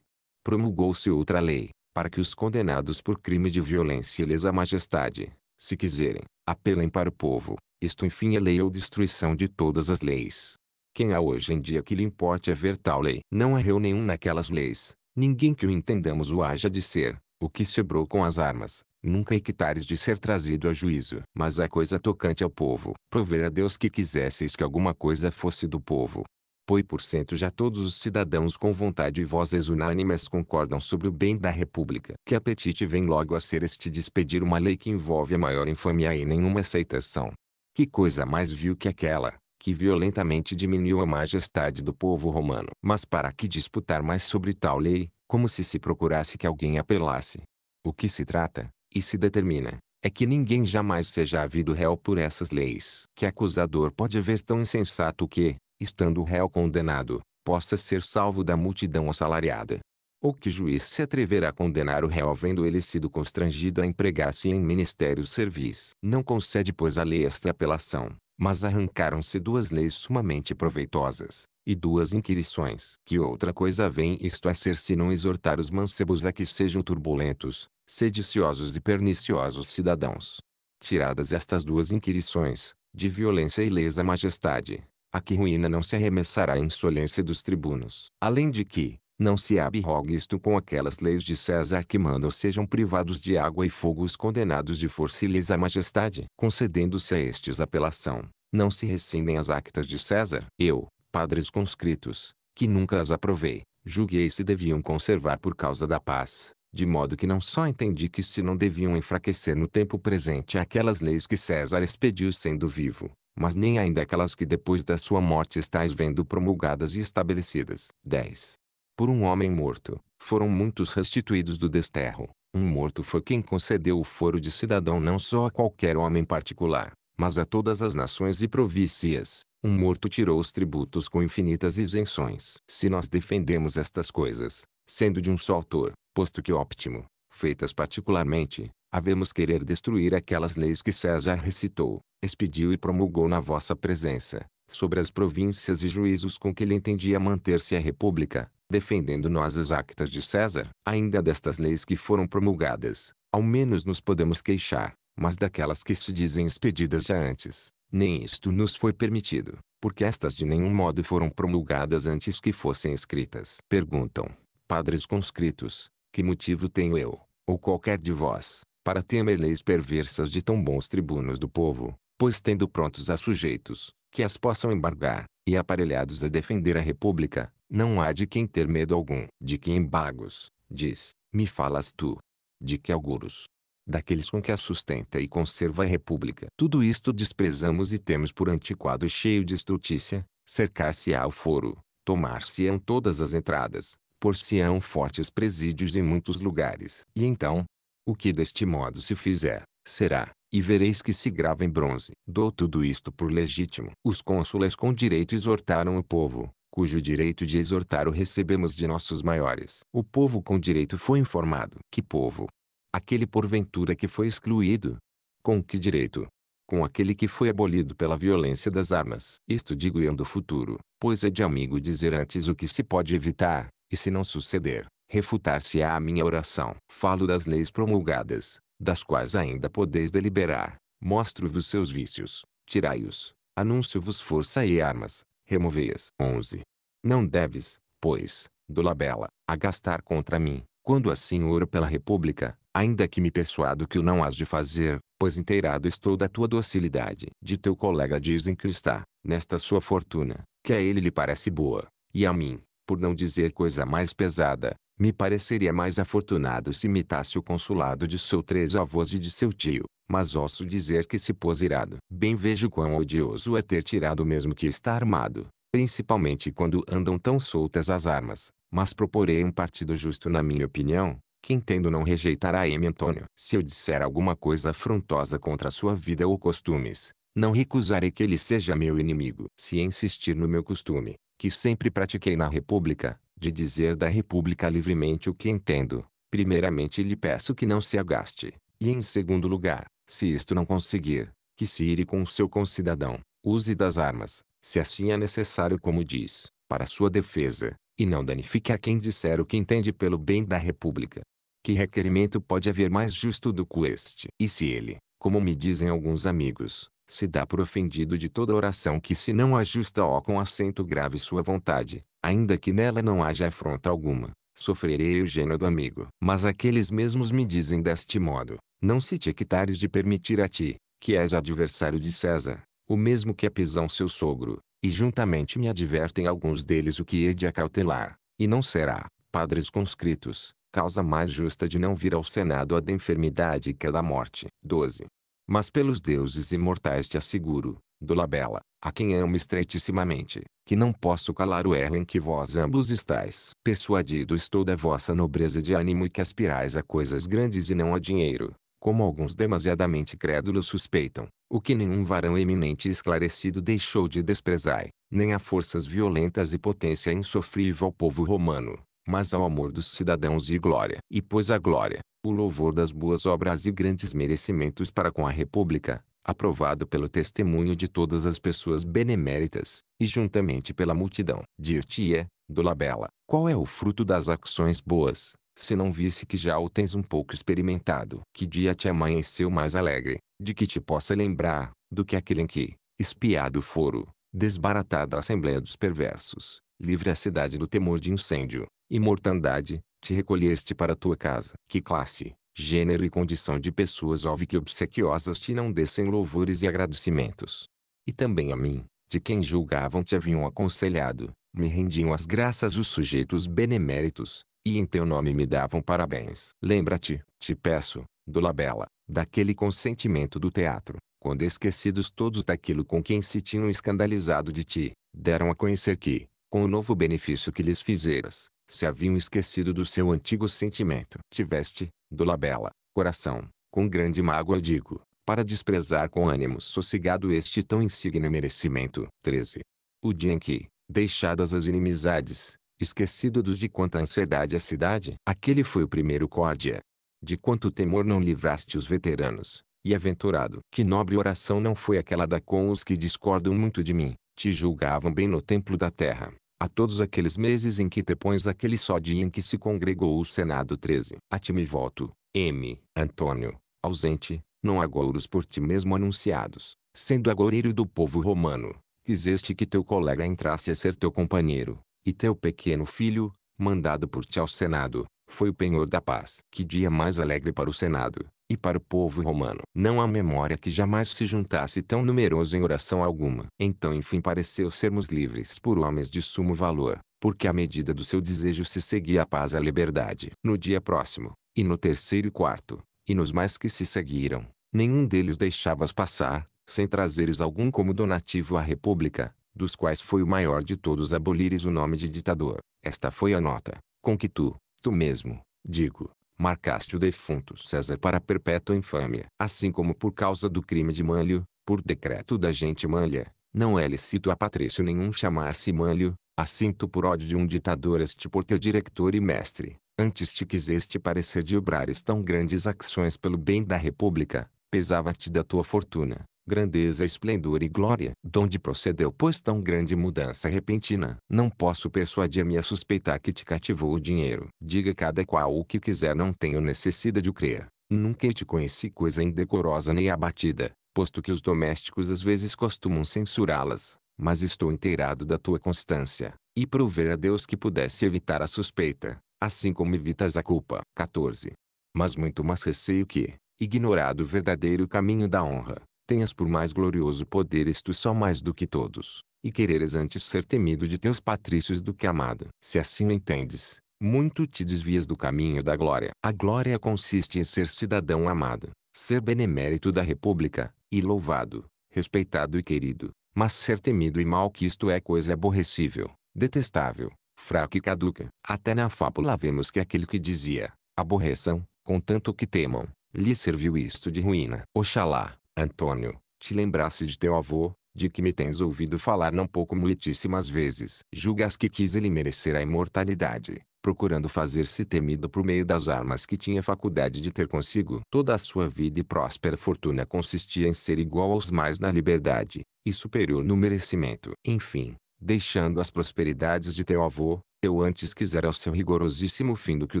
Promulgou-se outra lei, para que os condenados por crime de violência e lesa majestade, se quiserem, apelem para o povo, isto enfim é lei ou destruição de todas as leis. Quem há hoje em dia que lhe importe a é ver tal lei. Não há erro nenhum naquelas leis. Ninguém que o entendamos o haja de ser. O que sebrou com as armas, nunca equitares de ser trazido a juízo. Mas a coisa tocante ao povo, prover a Deus que quisesseis que alguma coisa fosse do povo. Pois por cento já todos os cidadãos com vontade e vozes unânimes concordam sobre o bem da república. Que apetite vem logo a ser este despedir uma lei que envolve a maior infâmia e nenhuma aceitação, que coisa mais vil que aquela, que violentamente diminuiu a majestade do povo romano. Mas para que disputar mais sobre tal lei, como se se procurasse que alguém apelasse? O que se trata, e se determina, é que ninguém jamais seja havido réu por essas leis. Que acusador pode haver tão insensato que, estando o réu condenado, possa ser salvo da multidão assalariada? ou que juiz se atreverá a condenar o réu havendo ele sido constrangido a empregar-se em ministério servis. Não concede, pois, a lei esta apelação, mas arrancaram-se duas leis sumamente proveitosas, e duas inquirições. Que outra coisa vem isto a é, ser se não exortar os mancebos a que sejam turbulentos, sediciosos e perniciosos cidadãos. Tiradas estas duas inquirições, de violência e lesa majestade, a que ruína não se arremessará a insolência dos tribunos. Além de que, não se abrogue isto com aquelas leis de César que mandam sejam privados de água e fogo os condenados de força e à majestade. Concedendo-se a estes apelação, não se rescindem as actas de César. Eu, padres conscritos, que nunca as aprovei, julguei se deviam conservar por causa da paz, de modo que não só entendi que se não deviam enfraquecer no tempo presente aquelas leis que César expediu sendo vivo, mas nem ainda aquelas que depois da sua morte estáis vendo promulgadas e estabelecidas. 10 por um homem morto, foram muitos restituídos do desterro. Um morto foi quem concedeu o foro de cidadão não só a qualquer homem particular, mas a todas as nações e províncias. Um morto tirou os tributos com infinitas isenções. Se nós defendemos estas coisas, sendo de um só autor, posto que óptimo, feitas particularmente, havemos querer destruir aquelas leis que César recitou, expediu e promulgou na vossa presença, sobre as províncias e juízos com que ele entendia manter-se a república, defendendo nós as actas de César, ainda destas leis que foram promulgadas, ao menos nos podemos queixar, mas daquelas que se dizem expedidas já antes, nem isto nos foi permitido, porque estas de nenhum modo foram promulgadas antes que fossem escritas. Perguntam, padres conscritos, que motivo tenho eu, ou qualquer de vós, para temer leis perversas de tão bons tribunos do povo, pois tendo prontos a sujeitos, que as possam embargar, e aparelhados a defender a república, não há de quem ter medo algum. De que embargos, diz, me falas tu? De que auguros? Daqueles com que a sustenta e conserva a república. Tudo isto desprezamos e temos por antiquado e cheio de estrutícia, cercar-se-á o foro, tomar-se-ão todas as entradas, por-se-ão fortes presídios em muitos lugares. E então, o que deste modo se fizer, será, e vereis que se grava em bronze. Dou tudo isto por legítimo. Os cônsules com direito exortaram o povo, cujo direito de exortar o recebemos de nossos maiores. O povo com direito foi informado. Que povo? Aquele porventura que foi excluído? Com que direito? Com aquele que foi abolido pela violência das armas. Isto digo eu do futuro, pois é de amigo dizer antes o que se pode evitar, e se não suceder, refutar-se-á a minha oração. Falo das leis promulgadas, das quais ainda podeis deliberar, mostro-vos seus vícios, tirai-os, anuncio vos força e armas, removei-as. 11. Não deves, pois, do labela, agastar contra mim, quando assim oro pela república, ainda que me persuado que o não has de fazer, pois inteirado estou da tua docilidade. De teu colega dizem que está, nesta sua fortuna, que a ele lhe parece boa, e a mim, por não dizer coisa mais pesada, me pareceria mais afortunado se imitasse o consulado de seu três avós e de seu tio, mas osso dizer que se pôs irado. Bem vejo quão odioso é ter tirado mesmo que está armado, principalmente quando andam tão soltas as armas, mas proporei um partido justo na minha opinião, que entendo não rejeitará M. Antônio. Se eu disser alguma coisa afrontosa contra sua vida ou costumes, não recusarei que ele seja meu inimigo. Se insistir no meu costume, que sempre pratiquei na República, de dizer da República livremente o que entendo, primeiramente lhe peço que não se agaste, e em segundo lugar, se isto não conseguir, que se ire com o seu concidadão, use das armas, se assim é necessário como diz, para sua defesa, e não danifique a quem disser o que entende pelo bem da República. Que requerimento pode haver mais justo do que este? E se ele, como me dizem alguns amigos, se dá por ofendido de toda oração que se não ajusta ou com acento grave sua vontade, ainda que nela não haja afronta alguma, sofrerei o gênio do amigo. Mas aqueles mesmos me dizem deste modo, não se te quitares de permitir a ti, que és adversário de César, o mesmo que a Pisão seu sogro, e juntamente me advertem alguns deles o que hei de acautelar, e não será, padres conscritos, causa mais justa de não vir ao Senado a da enfermidade que a da morte. 12. Mas pelos deuses imortais te asseguro, do Labela, a quem amo estreitissimamente, que não posso calar o erro em que vós ambos estáis. Persuadido estou da vossa nobreza de ânimo e que aspirais a coisas grandes e não a dinheiro, como alguns demasiadamente crédulos suspeitam, o que nenhum varão eminente e esclarecido deixou de desprezar, nem a forças violentas e potência insofrível ao povo romano, mas ao amor dos cidadãos e glória. E pois a glória, o louvor das boas obras e grandes merecimentos para com a república, aprovado pelo testemunho de todas as pessoas beneméritas, e juntamente pela multidão. Dir-te-ia, Dolabella, qual é o fruto das ações boas, se não visse que já o tens um pouco experimentado? Que dia te amanheceu mais alegre, de que te possa lembrar, do que aquele em que, espiado foro, desbaratada a assembleia dos perversos, livre a cidade do temor de incêndio, e mortandade, te recolheste para tua casa. Que classe, gênero e condição de pessoas houve que obsequiosas te não dessem louvores e agradecimentos. E também a mim, de quem julgavam te haviam aconselhado, me rendiam as graças os sujeitos beneméritos, e em teu nome me davam parabéns. Lembra-te, te peço, do Labela, daquele consentimento do teatro, quando esquecidos todos daquilo com quem se tinham escandalizado de ti, deram a conhecer que, com o novo benefício que lhes fizeras, se haviam esquecido do seu antigo sentimento. Tiveste, do labela, coração, com grande mágoa digo, para desprezar com ânimo sossegado este tão insigne merecimento. 13. O dia em que, deixadas as inimizades, esquecido dos de quanta ansiedade a cidade, aquele foi o primeiro córdia. De quanto temor não livraste os veteranos, e aventurado. Que nobre oração não foi aquela da com os que discordam muito de mim, te julgavam bem no templo da terra a todos aqueles meses em que te pões aquele só dia em que se congregou o Senado 13. A ti me voto, M. Antônio, ausente, não agouros por ti mesmo anunciados, sendo agoureiro do povo romano, quiseste que teu colega entrasse a ser teu companheiro, e teu pequeno filho, mandado por ti ao Senado, foi o penhor da paz. Que dia mais alegre para o Senado, e para o povo romano. Não há memória que jamais se juntasse tão numeroso em oração alguma. Então enfim pareceu sermos livres por homens de sumo valor, porque à medida do seu desejo se seguia a paz e a liberdade. No dia próximo, e no terceiro e quarto, e nos mais que se seguiram, nenhum deles deixavas passar, sem trazeres algum como donativo à república, dos quais foi o maior de todos abolires o nome de ditador. Esta foi a nota, com que tu, tu mesmo, digo, marcaste o defunto César para perpétua infâmia. Assim como por causa do crime de Manlio, por decreto da gente Manlia, não é lícito a patrício nenhum chamar-se Manlio, assinto por ódio de um ditador este por teu diretor e mestre, antes te quiseste parecer de obrares tão grandes ações pelo bem da república, pesava-te da tua fortuna, grandeza, esplendor e glória, donde procedeu pois tão grande mudança repentina. Não posso persuadir-me a suspeitar que te cativou o dinheiro. Diga cada qual o que quiser, não tenho necessidade de crer. Nunca te conheci coisa indecorosa nem abatida, posto que os domésticos às vezes costumam censurá-las. Mas estou inteirado da tua constância, e prover a Deus que pudesse evitar a suspeita, assim como evitas a culpa. 14. Mas muito mais receio que, ignorado o verdadeiro caminho da honra, tenhas por mais glorioso poderes tu só mais do que todos, e quereres antes ser temido de teus patrícios do que amado. Se assim o entendes, muito te desvias do caminho da glória. A glória consiste em ser cidadão amado, ser benemérito da república, e louvado, respeitado e querido, mas ser temido e mal que isto é coisa aborrecível, detestável, fraca e caduca. Até na fábula vemos que aquele que dizia, aborreçam, contanto que temam, lhe serviu isto de ruína. Oxalá, Antônio, te lembrasse de teu avô, de que me tens ouvido falar não pouco muitíssimas vezes. Julgas que quis ele merecer a imortalidade, procurando fazer-se temido por meio das armas que tinha faculdade de ter consigo. Toda a sua vida e próspera fortuna consistia em ser igual aos mais na liberdade, e superior no merecimento. Enfim, deixando as prosperidades de teu avô, eu antes quisera o seu rigorosíssimo fim do que o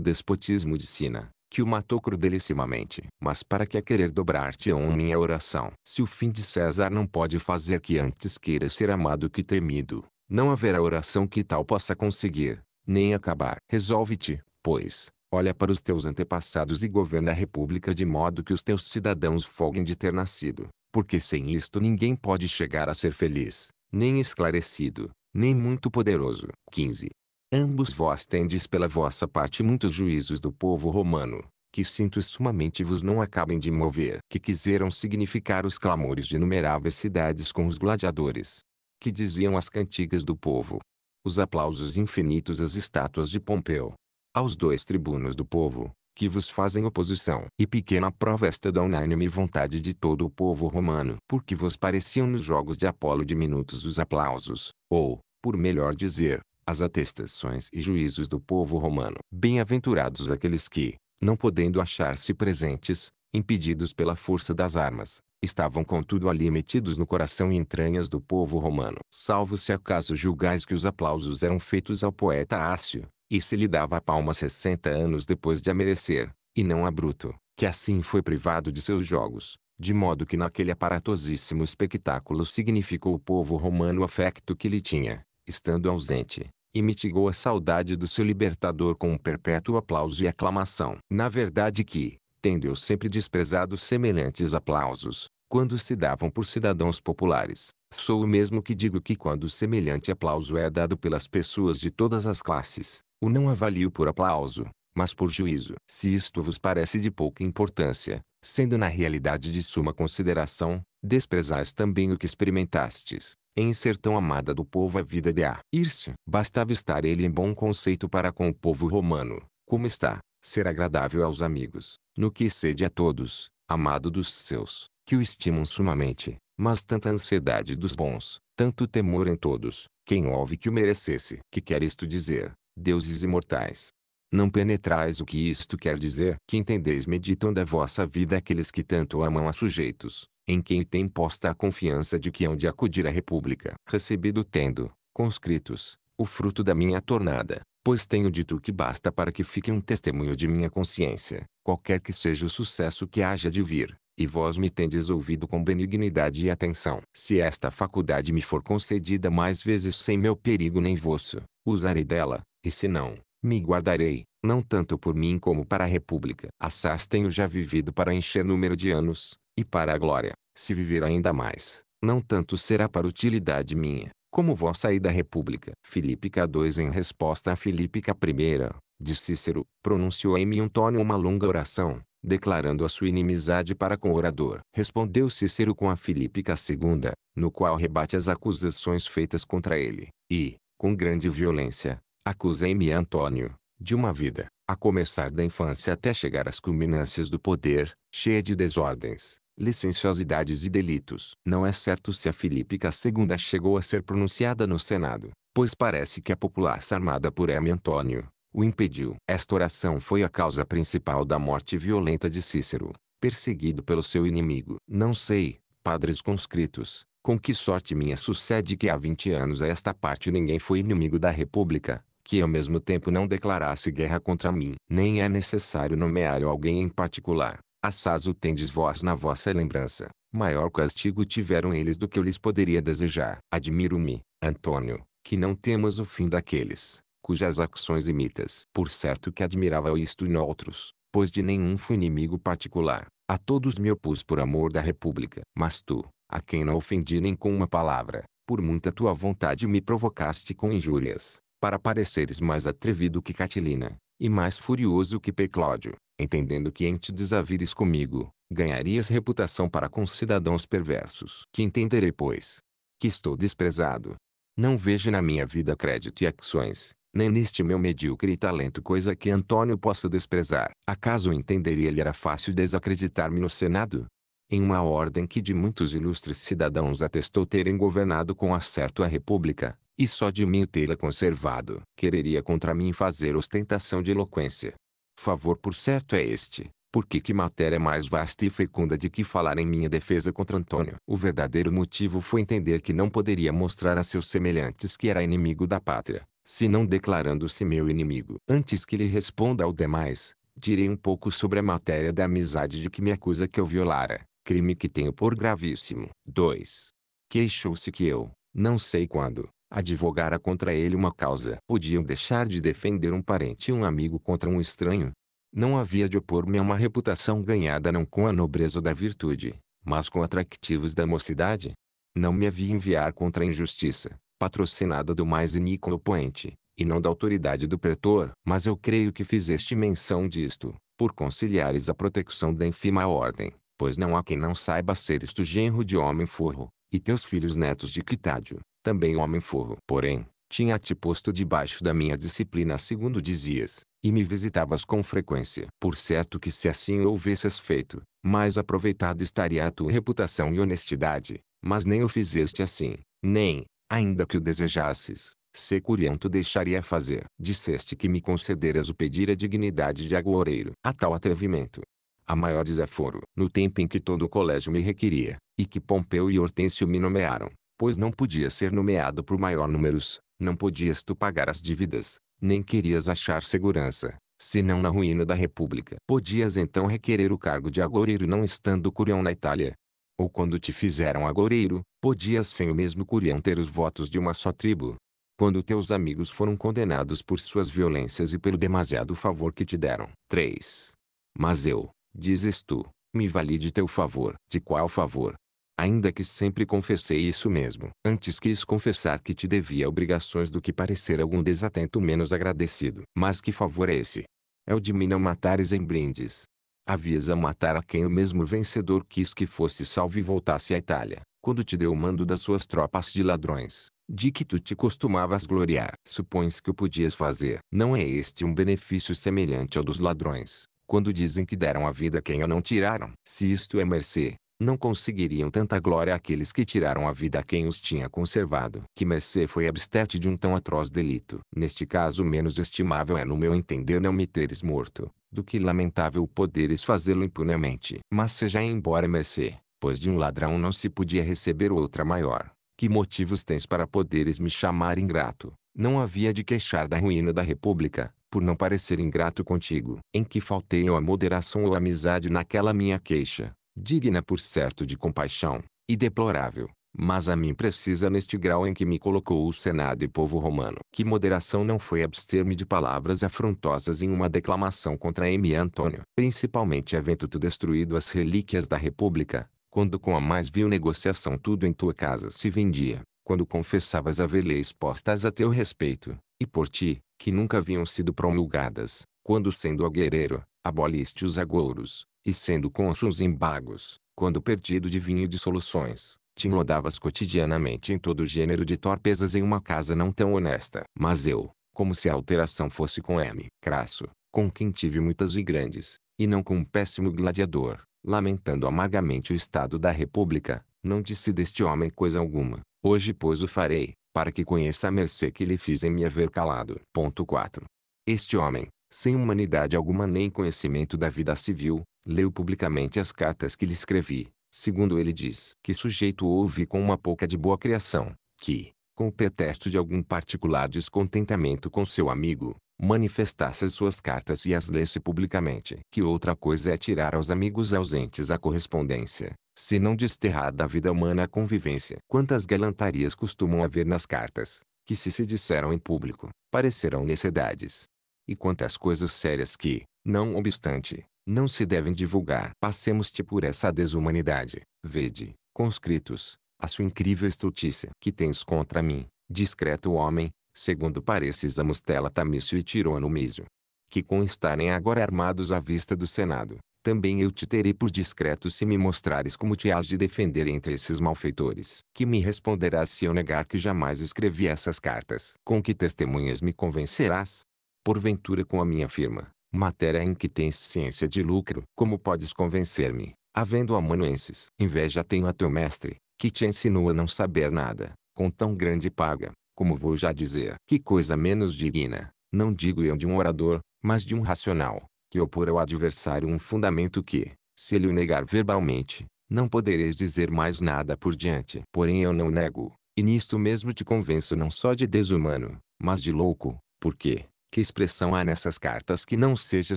despotismo de Sina, que o matou crudelissimamente. Mas para que querer dobrar-te-ão minha oração? Se o fim de César não pode fazer que antes queira ser amado que temido, não haverá oração que tal possa conseguir, nem acabar. Resolve-te, pois, olha para os teus antepassados e governa a república de modo que os teus cidadãos folguem de ter nascido, porque sem isto ninguém pode chegar a ser feliz, nem esclarecido, nem muito poderoso. 15. Ambos vós tendes pela vossa parte muitos juízos do povo romano, que sinto sumamente vos não acabem de mover. Que quiseram significar os clamores de inumeráveis cidades com os gladiadores. Que diziam as cantigas do povo. Os aplausos infinitos às estátuas de Pompeu. Aos dois tribunos do povo, que vos fazem oposição. E pequena prova esta da unânime vontade de todo o povo romano. Porque vos pareciam nos jogos de Apolo diminutos os aplausos, ou, por melhor dizer, as atestações e juízos do povo romano. Bem-aventurados aqueles que, não podendo achar-se presentes, impedidos pela força das armas, estavam contudo ali metidos no coração e entranhas do povo romano. Salvo se acaso julgais que os aplausos eram feitos ao poeta Ácio, e se lhe dava a palma sessenta anos depois de a merecer, e não a Bruto, que assim foi privado de seus jogos, de modo que naquele aparatosíssimo espectáculo significou o povo romano o afecto que lhe tinha, estando ausente, e mitigou a saudade do seu libertador com um perpétuo aplauso e aclamação. Na verdade que, tendo eu sempre desprezado semelhantes aplausos, quando se davam por cidadãos populares, sou o mesmo que digo que quando semelhante aplauso é dado pelas pessoas de todas as classes, o não avalio por aplauso, mas por juízo. Se isto vos parece de pouca importância, sendo na realidade de suma consideração, desprezais também o que experimentastes, em ser tão amada do povo a vida de a irse Bastava estar ele em bom conceito para com o povo romano, como está, ser agradável aos amigos, no que cede a todos, amado dos seus, que o estimam sumamente, mas tanta ansiedade dos bons, tanto temor em todos, quem ouve que o merecesse. Que quer isto dizer, deuses imortais, não penetrais o que isto quer dizer. Que entendeis meditando da vossa vida aqueles que tanto amam a sujeitos, em quem tem posta a confiança de que hão de acudir à república. Recebido tendo, conscritos, o fruto da minha tornada, pois tenho dito que basta para que fique um testemunho de minha consciência, qualquer que seja o sucesso que haja de vir, e vós me tendes ouvido com benignidade e atenção. Se esta faculdade me for concedida mais vezes sem meu perigo nem vosso, usarei dela, e se não, me guardarei, não tanto por mim como para a república. Assaz tenho já vivido para encher número de anos, e para a glória, se viver ainda mais, não tanto será para utilidade minha, como vossa ida da república. filipica II em resposta a filipica I, de Cícero, pronunciou em Antônio uma longa oração, declarando a sua inimizade para com o orador. Respondeu Cícero com a Filípica II, no qual rebate as acusações feitas contra ele, e, com grande violência, Acusei-me Antônio, de uma vida, a começar da infância até chegar às culminâncias do poder, cheia de desordens, licenciosidades e delitos. Não é certo se a Filípica II chegou a ser pronunciada no Senado, pois parece que a populaça armada por M. Antônio o impediu. Esta oração foi a causa principal da morte violenta de Cícero, perseguido pelo seu inimigo. Não sei, padres conscritos, com que sorte minha sucede que há 20 anos a esta parte ninguém foi inimigo da República, que ao mesmo tempo não declarasse guerra contra mim. Nem é necessário nomear alguém em particular. Assaz o tendes vós na vossa lembrança. Maior castigo tiveram eles do que eu lhes poderia desejar. Admiro-me, Antônio, que não temos o fim daqueles, cujas ações imitas. Por certo que admirava isto em outros, pois de nenhum fui inimigo particular. A todos me opus por amor da república. Mas tu, a quem não ofendi nem com uma palavra, por muita tua vontade me provocaste com injúrias para pareceres mais atrevido que Catilina, e mais furioso que Peclódio, entendendo que em te desavires comigo, ganharias reputação para com cidadãos perversos. Que entenderei, pois, que estou desprezado. Não vejo na minha vida crédito e ações, nem neste meu medíocre talento coisa que Antônio possa desprezar. Acaso entenderia lhe era fácil desacreditar-me no Senado? Em uma ordem que de muitos ilustres cidadãos atestou terem governado com acerto a República, e só de mim tê-la conservado. Quereria contra mim fazer ostentação de eloquência. Favor por certo é este, porque que matéria mais vasta e fecunda de que falar em minha defesa contra Antônio? O verdadeiro motivo foi entender que não poderia mostrar a seus semelhantes que era inimigo da pátria, se não declarando-se meu inimigo. Antes que lhe responda ao demais, direi um pouco sobre a matéria da amizade de que me acusa que eu violara, crime que tenho por gravíssimo. 2. Queixou-se que eu, não sei quando, advogara contra ele uma causa. Podiam deixar de defender um parente e um amigo contra um estranho. Não havia de opor-me a uma reputação ganhada não com a nobreza da virtude, mas com atractivos da mocidade. Não me havia enviar contra a injustiça, patrocinada do mais iníquo opoente, e não da autoridade do pretor. Mas eu creio que fizeste menção disto, por conciliares a protecção da infima ordem, pois não há quem não saiba ser isto genro de homem forro, e teus filhos netos de Quitádio, também homem forro. Porém, tinha-te posto debaixo da minha disciplina segundo dizias, e me visitavas com frequência. Por certo que se assim o houvesses feito, mais aproveitada estaria a tua reputação e honestidade, mas nem o fizeste assim, nem, ainda que o desejasses, Securião tu deixaria fazer. Disseste que me concederas o pedir a dignidade de agoureiro. A tal atrevimento. A maior desaforo. No tempo em que todo o colégio me requeria, e que Pompeu e Hortêncio me nomearam, pois não podia ser nomeado por maior números, não podias tu pagar as dívidas, nem querias achar segurança, senão na ruína da república. Podias então requerer o cargo de agoureiro não estando curião na Itália. Ou quando te fizeram agoureiro, podias sem o mesmo curião ter os votos de uma só tribo. Quando teus amigos foram condenados por suas violências e pelo demasiado favor que te deram. 3. Mas eu, dizes tu, me vali de teu favor. De qual favor? ainda que sempre confessei isso mesmo. Antes quis confessar que te devia obrigações do que parecer algum desatento menos agradecido. Mas que favor é esse? É o de me não matares em brindes. Havias a matar a quem o mesmo vencedor quis que fosse salvo e voltasse à Itália, quando te deu o mando das suas tropas de ladrões, de que tu te costumavas gloriar. Supões que o podias fazer. Não é este um benefício semelhante ao dos ladrões, quando dizem que deram a vida a quem a não tiraram? Se isto é mercê, não conseguiriam tanta glória aqueles que tiraram a vida a quem os tinha conservado. Que Mercê foi abstete de um tão atroz delito. Neste caso menos estimável é no meu entender não me teres morto, do que lamentável poderes fazê-lo impunemente. Mas seja embora Mercê, pois de um ladrão não se podia receber outra maior. Que motivos tens para poderes me chamar ingrato? Não havia de queixar da ruína da república, por não parecer ingrato contigo. Em que faltei eu à moderação ou amizade naquela minha queixa? digna por certo de compaixão, e deplorável, mas a mim precisa neste grau em que me colocou o Senado e povo romano. Que moderação não foi abster-me de palavras afrontosas em uma declamação contra M. Antônio, principalmente havendo tu destruído as relíquias da República, quando com a mais vil negociação tudo em tua casa se vendia, quando confessavas haver leis postas a teu respeito, e por ti, que nunca haviam sido promulgadas, quando sendo aguerreiro, aboliste os agouros, e sendo cônsul em Bagos, quando perdido de vinho e de soluções, tinglodavas cotidianamente em todo gênero de torpezas em uma casa não tão honesta. Mas eu, como se a alteração fosse com M. Crasso, com quem tive muitas e grandes, e não com um péssimo gladiador, lamentando amargamente o estado da república, não disse deste homem coisa alguma. Hoje pois o farei, para que conheça a mercê que lhe fiz em me haver calado. Ponto 4. Este homem, sem humanidade alguma nem conhecimento da vida civil, Leu publicamente as cartas que lhe escrevi, segundo ele diz que sujeito houve com uma pouca de boa criação, que, com o pretexto de algum particular descontentamento com seu amigo, manifestasse suas cartas e as lesse publicamente. Que outra coisa é tirar aos amigos ausentes a correspondência, se não desterrar da vida humana a convivência. Quantas galantarias costumam haver nas cartas, que se se disseram em público, parecerão necessidades. E quantas coisas sérias que, não obstante, não se devem divulgar. Passemos-te por essa desumanidade, vede, conscritos, a sua incrível estrutícia que tens contra mim, discreto homem, segundo pareces a Mustela Tamício e Tirono Mísio. Que com estarem agora armados à vista do Senado, também eu te terei por discreto se me mostrares como te has de defender entre esses malfeitores. Que me responderás se eu negar que jamais escrevi essas cartas? Com que testemunhas me convencerás? Porventura com a minha firma, matéria em que tens ciência de lucro. Como podes convencer-me, havendo amanuenses? Inveja tenho a teu mestre, que te ensinou a não saber nada, com tão grande paga, como vou já dizer. Que coisa menos digna, não digo eu de um orador, mas de um racional, que opor ao adversário um fundamento que, se ele o negar verbalmente, não podereis dizer mais nada por diante. Porém eu não nego, e nisto mesmo te convenço não só de desumano, mas de louco, porque, que expressão há nessas cartas que não seja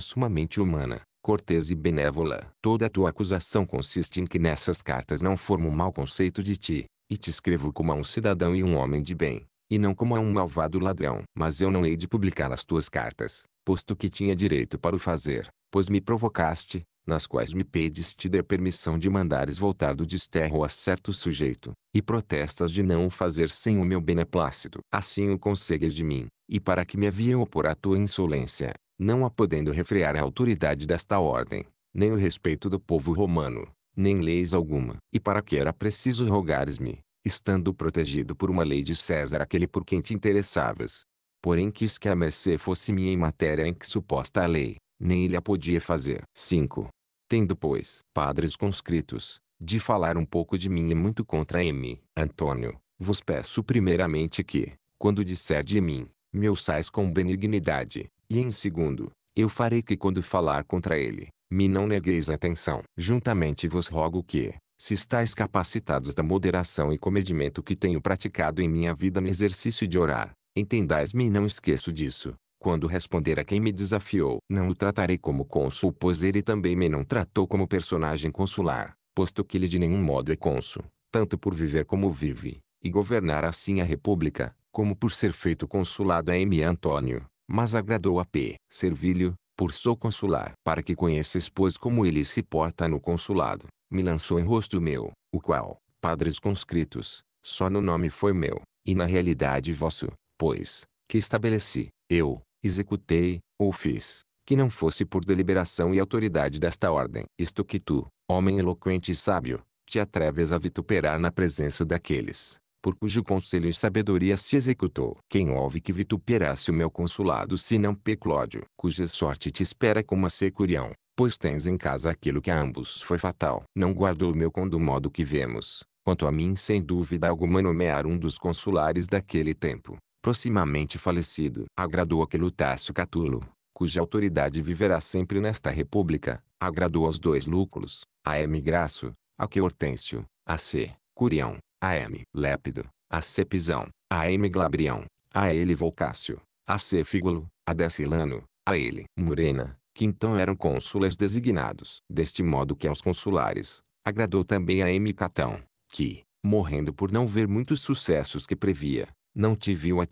sumamente humana, cortês e benévola? Toda a tua acusação consiste em que nessas cartas não formo mau conceito de ti, e te escrevo como a um cidadão e um homem de bem, e não como a um malvado ladrão. Mas eu não hei de publicar as tuas cartas, posto que tinha direito para o fazer, pois me provocaste, nas quais me pedes te dê permissão de mandares voltar do desterro a certo sujeito, e protestas de não o fazer sem o meu beneplácito. Assim o consegues de mim, e para que me haviam opor à tua insolência, não a podendo refrear a autoridade desta ordem, nem o respeito do povo romano, nem leis alguma, e para que era preciso rogares-me, estando protegido por uma lei de César aquele por quem te interessavas. Porém quis que a mercê fosse minha em matéria em que suposta a lei, nem ele a podia fazer. 5. Tendo, pois, padres conscritos, de falar um pouco de mim e muito contra M. Antônio, vos peço primeiramente que, quando disser de mim, meus com benignidade, e em segundo, eu farei que quando falar contra ele, me não negueis atenção. Juntamente vos rogo que, se estáis capacitados da moderação e comedimento que tenho praticado em minha vida no exercício de orar, entendais-me e não esqueço disso. Quando responder a quem me desafiou, não o tratarei como cônsul, pois ele também me não tratou como personagem consular, posto que ele de nenhum modo é cônsul, tanto por viver como vive, e governar assim a república, como por ser feito consulado a M. Antônio, mas agradou a P. Servilho, por sou consular. Para que conheces pois como ele se porta no consulado, me lançou em rosto meu, o qual, padres conscritos, só no nome foi meu, e na realidade vosso, pois, que estabeleci, eu, executei, ou fiz, que não fosse por deliberação e autoridade desta ordem. Isto que tu, homem eloquente e sábio, te atreves a vituperar na presença daqueles por cujo conselho e sabedoria se executou. Quem ouve que vituperasse o meu consulado se não Peclódio, cuja sorte te espera como a securião, pois tens em casa aquilo que a ambos foi fatal. Não guardou o meu com do modo que vemos, quanto a mim sem dúvida alguma nomear um dos consulares daquele tempo, proximamente falecido. Agradou aquele Lutácio Catulo, cuja autoridade viverá sempre nesta república, agradou aos dois Lúculos, a M. Graço, a que Hortêncio, a C. Curião, AM Lépido, a Cepisão, a M Glabrião, a ele Volcácio, a C Fígulo, a Decilano, a ele Murena, que então eram cônsules designados. Deste modo que aos consulares, agradou também a M Catão, que, morrendo por não ver muitos sucessos que previa, não te viu a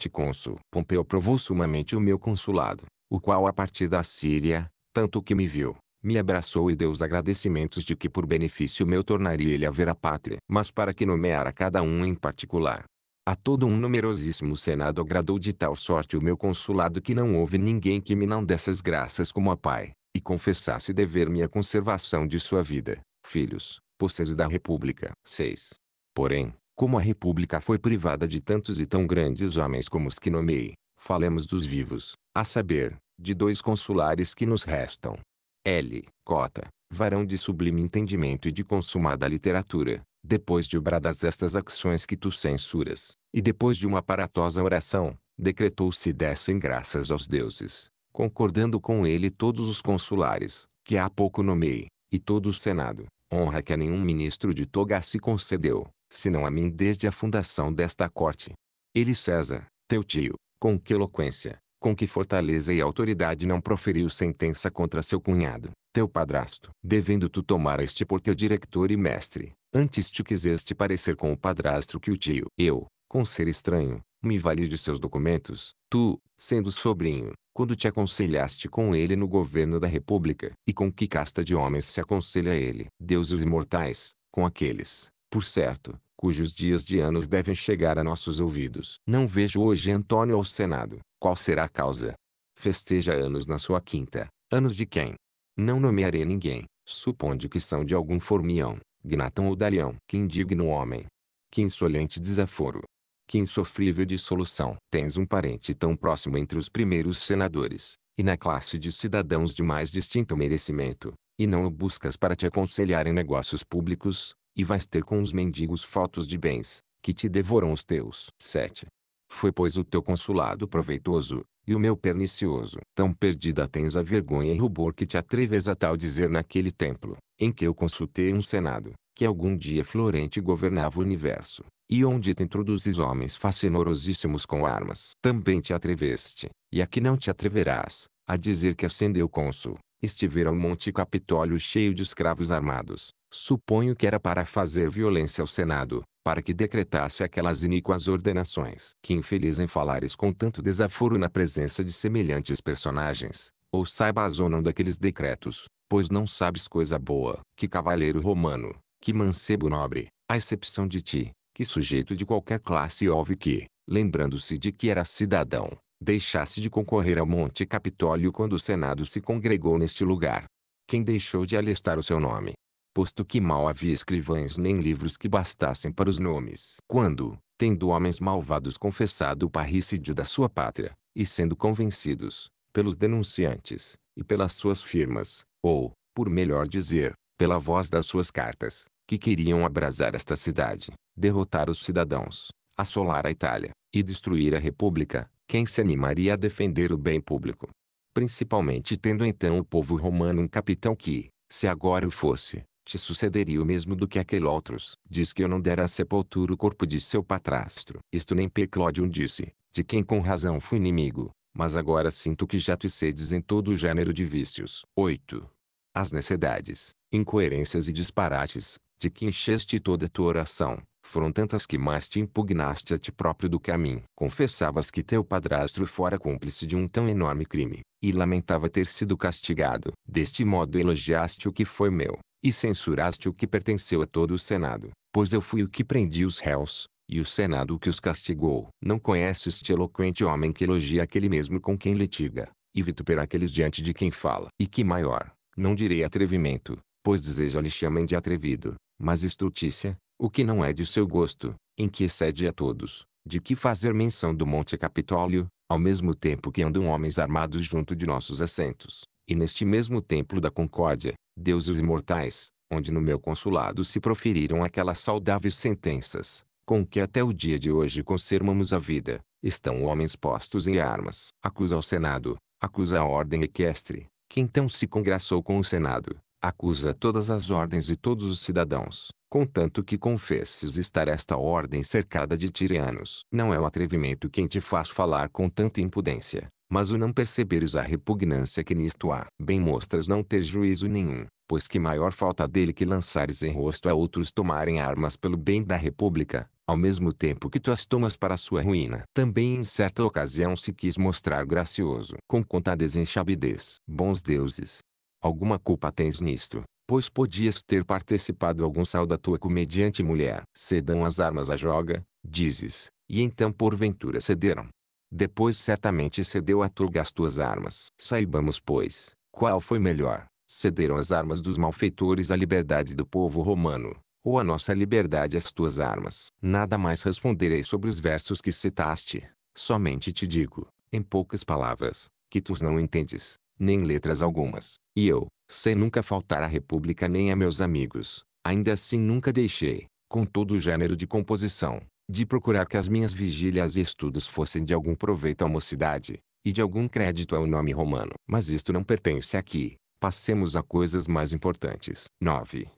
Pompeu provou sumamente o meu consulado, o qual a partir da Síria, tanto que me viu, me abraçou e deu os agradecimentos de que por benefício meu tornaria ele a ver a pátria. Mas para que nomeara cada um em particular. A todo um numerosíssimo senado agradou de tal sorte o meu consulado que não houve ninguém que me não dessas graças como a pai, e confessasse dever-me a conservação de sua vida, filhos, posses da república. 6. Porém, como a república foi privada de tantos e tão grandes homens como os que nomeei, falemos dos vivos, a saber, de dois consulares que nos restam, L. Cota, varão de sublime entendimento e de consumada literatura, depois de obradas estas ações que tu censuras, e depois de uma aparatosa oração, decretou-se dessem graças aos deuses, concordando com ele todos os consulares, que há pouco nomeei, e todo o senado, honra que a nenhum ministro de toga se concedeu, senão a mim desde a fundação desta corte. Ele César, teu tio, com que eloquência, com que fortaleza e autoridade não proferiu sentença contra seu cunhado, teu padrasto. Devendo tu tomar este por teu diretor e mestre, antes te quiseste parecer com o padrasto que o tio. Eu, com ser estranho, me vali de seus documentos, tu, sendo sobrinho, quando te aconselhaste com ele no governo da república, e com que casta de homens se aconselha ele? Deuses imortais, com aqueles, por certo, cujos dias de anos devem chegar a nossos ouvidos. Não vejo hoje Antônio ao Senado. Qual será a causa? Festeja anos na sua quinta. Anos de quem? Não nomearei ninguém. Suponde que são de algum formião, gnatão ou dalião, Que indigno homem! Que insolente desaforo! Que insofrível dissolução! Tens um parente tão próximo entre os primeiros senadores, e na classe de cidadãos de mais distinto merecimento, e não o buscas para te aconselhar em negócios públicos, e vais ter com os mendigos fotos de bens, que te devoram os teus. 7. Foi pois o teu consulado proveitoso, e o meu pernicioso. Tão perdida tens a vergonha e rubor que te atreves a tal dizer naquele templo, em que eu consultei um senado, que algum dia florente governava o universo, e onde te introduzes homens facinorosíssimos com armas. Também te atreveste, e aqui não te atreverás, a dizer que ascendeu cônsul, estivera o monte Capitólio cheio de escravos armados, Suponho que era para fazer violência ao Senado, para que decretasse aquelas iníquas ordenações. Que infeliz em falares com tanto desaforo na presença de semelhantes personagens, ou saibas ou não daqueles decretos, pois não sabes coisa boa, que cavaleiro romano, que mancebo nobre, à excepção de ti, que sujeito de qualquer classe houve que, lembrando-se de que era cidadão, deixasse de concorrer ao Monte Capitólio quando o Senado se congregou neste lugar. Quem deixou de alistar o seu nome, posto que mal havia escrivães nem livros que bastassem para os nomes. Quando, tendo homens malvados confessado o parricídio da sua pátria, e sendo convencidos, pelos denunciantes, e pelas suas firmas, ou, por melhor dizer, pela voz das suas cartas, que queriam abrasar esta cidade, derrotar os cidadãos, assolar a Itália, e destruir a República, quem se animaria a defender o bem público? Principalmente tendo então o povo romano um capitão que, se agora o fosse, te sucederia o mesmo do que aquele outros. Diz que eu não dera a sepultura o corpo de seu patrastro. Isto nem Peclódion disse, de quem com razão fui inimigo, mas agora sinto que já tu tuicedes em todo o gênero de vícios. 8. As necessidades, incoerências e disparates, de que encheste toda a tua oração, foram tantas que mais te impugnaste a ti próprio do que a mim. Confessavas que teu padrastro fora cúmplice de um tão enorme crime, e lamentava ter sido castigado. Deste modo elogiaste o que foi meu, e censuraste o que pertenceu a todo o Senado, pois eu fui o que prendi os réus, e o Senado o que os castigou. Não conheces este eloquente homem que elogia aquele mesmo com quem litiga, e vitupera aqueles diante de quem fala. E que maior, não direi atrevimento, pois deseja lhe chamem de atrevido, mas estultícia, o que não é de seu gosto, em que excede a todos, de que fazer menção do Monte Capitólio, ao mesmo tempo que andam homens armados junto de nossos assentos, e neste mesmo templo da concórdia, deuses imortais, onde no meu consulado se proferiram aquelas saudáveis sentenças, com que até o dia de hoje conservamos a vida, estão homens postos em armas. Acusa o Senado, acusa a ordem equestre, que então se congraçou com o Senado, acusa todas as ordens e todos os cidadãos, contanto que confesses estar esta ordem cercada de tirianos. Não é o atrevimento quem te faz falar com tanta impudência, mas o não perceberes a repugnância que nisto há, bem mostras não ter juízo nenhum, pois que maior falta dele que lançares em rosto a é outros tomarem armas pelo bem da república, ao mesmo tempo que tu as tomas para sua ruína. Também em certa ocasião se quis mostrar gracioso, com conta desenchabidez. Bons deuses, alguma culpa tens nisto, pois podias ter participado algum sal da tua comediante mulher. Cedam as armas à joga, dizes, e então porventura cederam. Depois certamente cedeu a Turga as tuas armas. Saibamos, pois, qual foi melhor. Cederam as armas dos malfeitores à liberdade do povo romano, ou a nossa liberdade às tuas armas. Nada mais responderei sobre os versos que citaste. Somente te digo, em poucas palavras, que tu não entendes, nem letras algumas. E eu, sem nunca faltar à república nem a meus amigos, ainda assim nunca deixei, com todo o gênero de composição, de procurar que as minhas vigílias e estudos fossem de algum proveito à mocidade, e de algum crédito ao nome romano. Mas isto não pertence aqui. Passemos a coisas mais importantes. 9.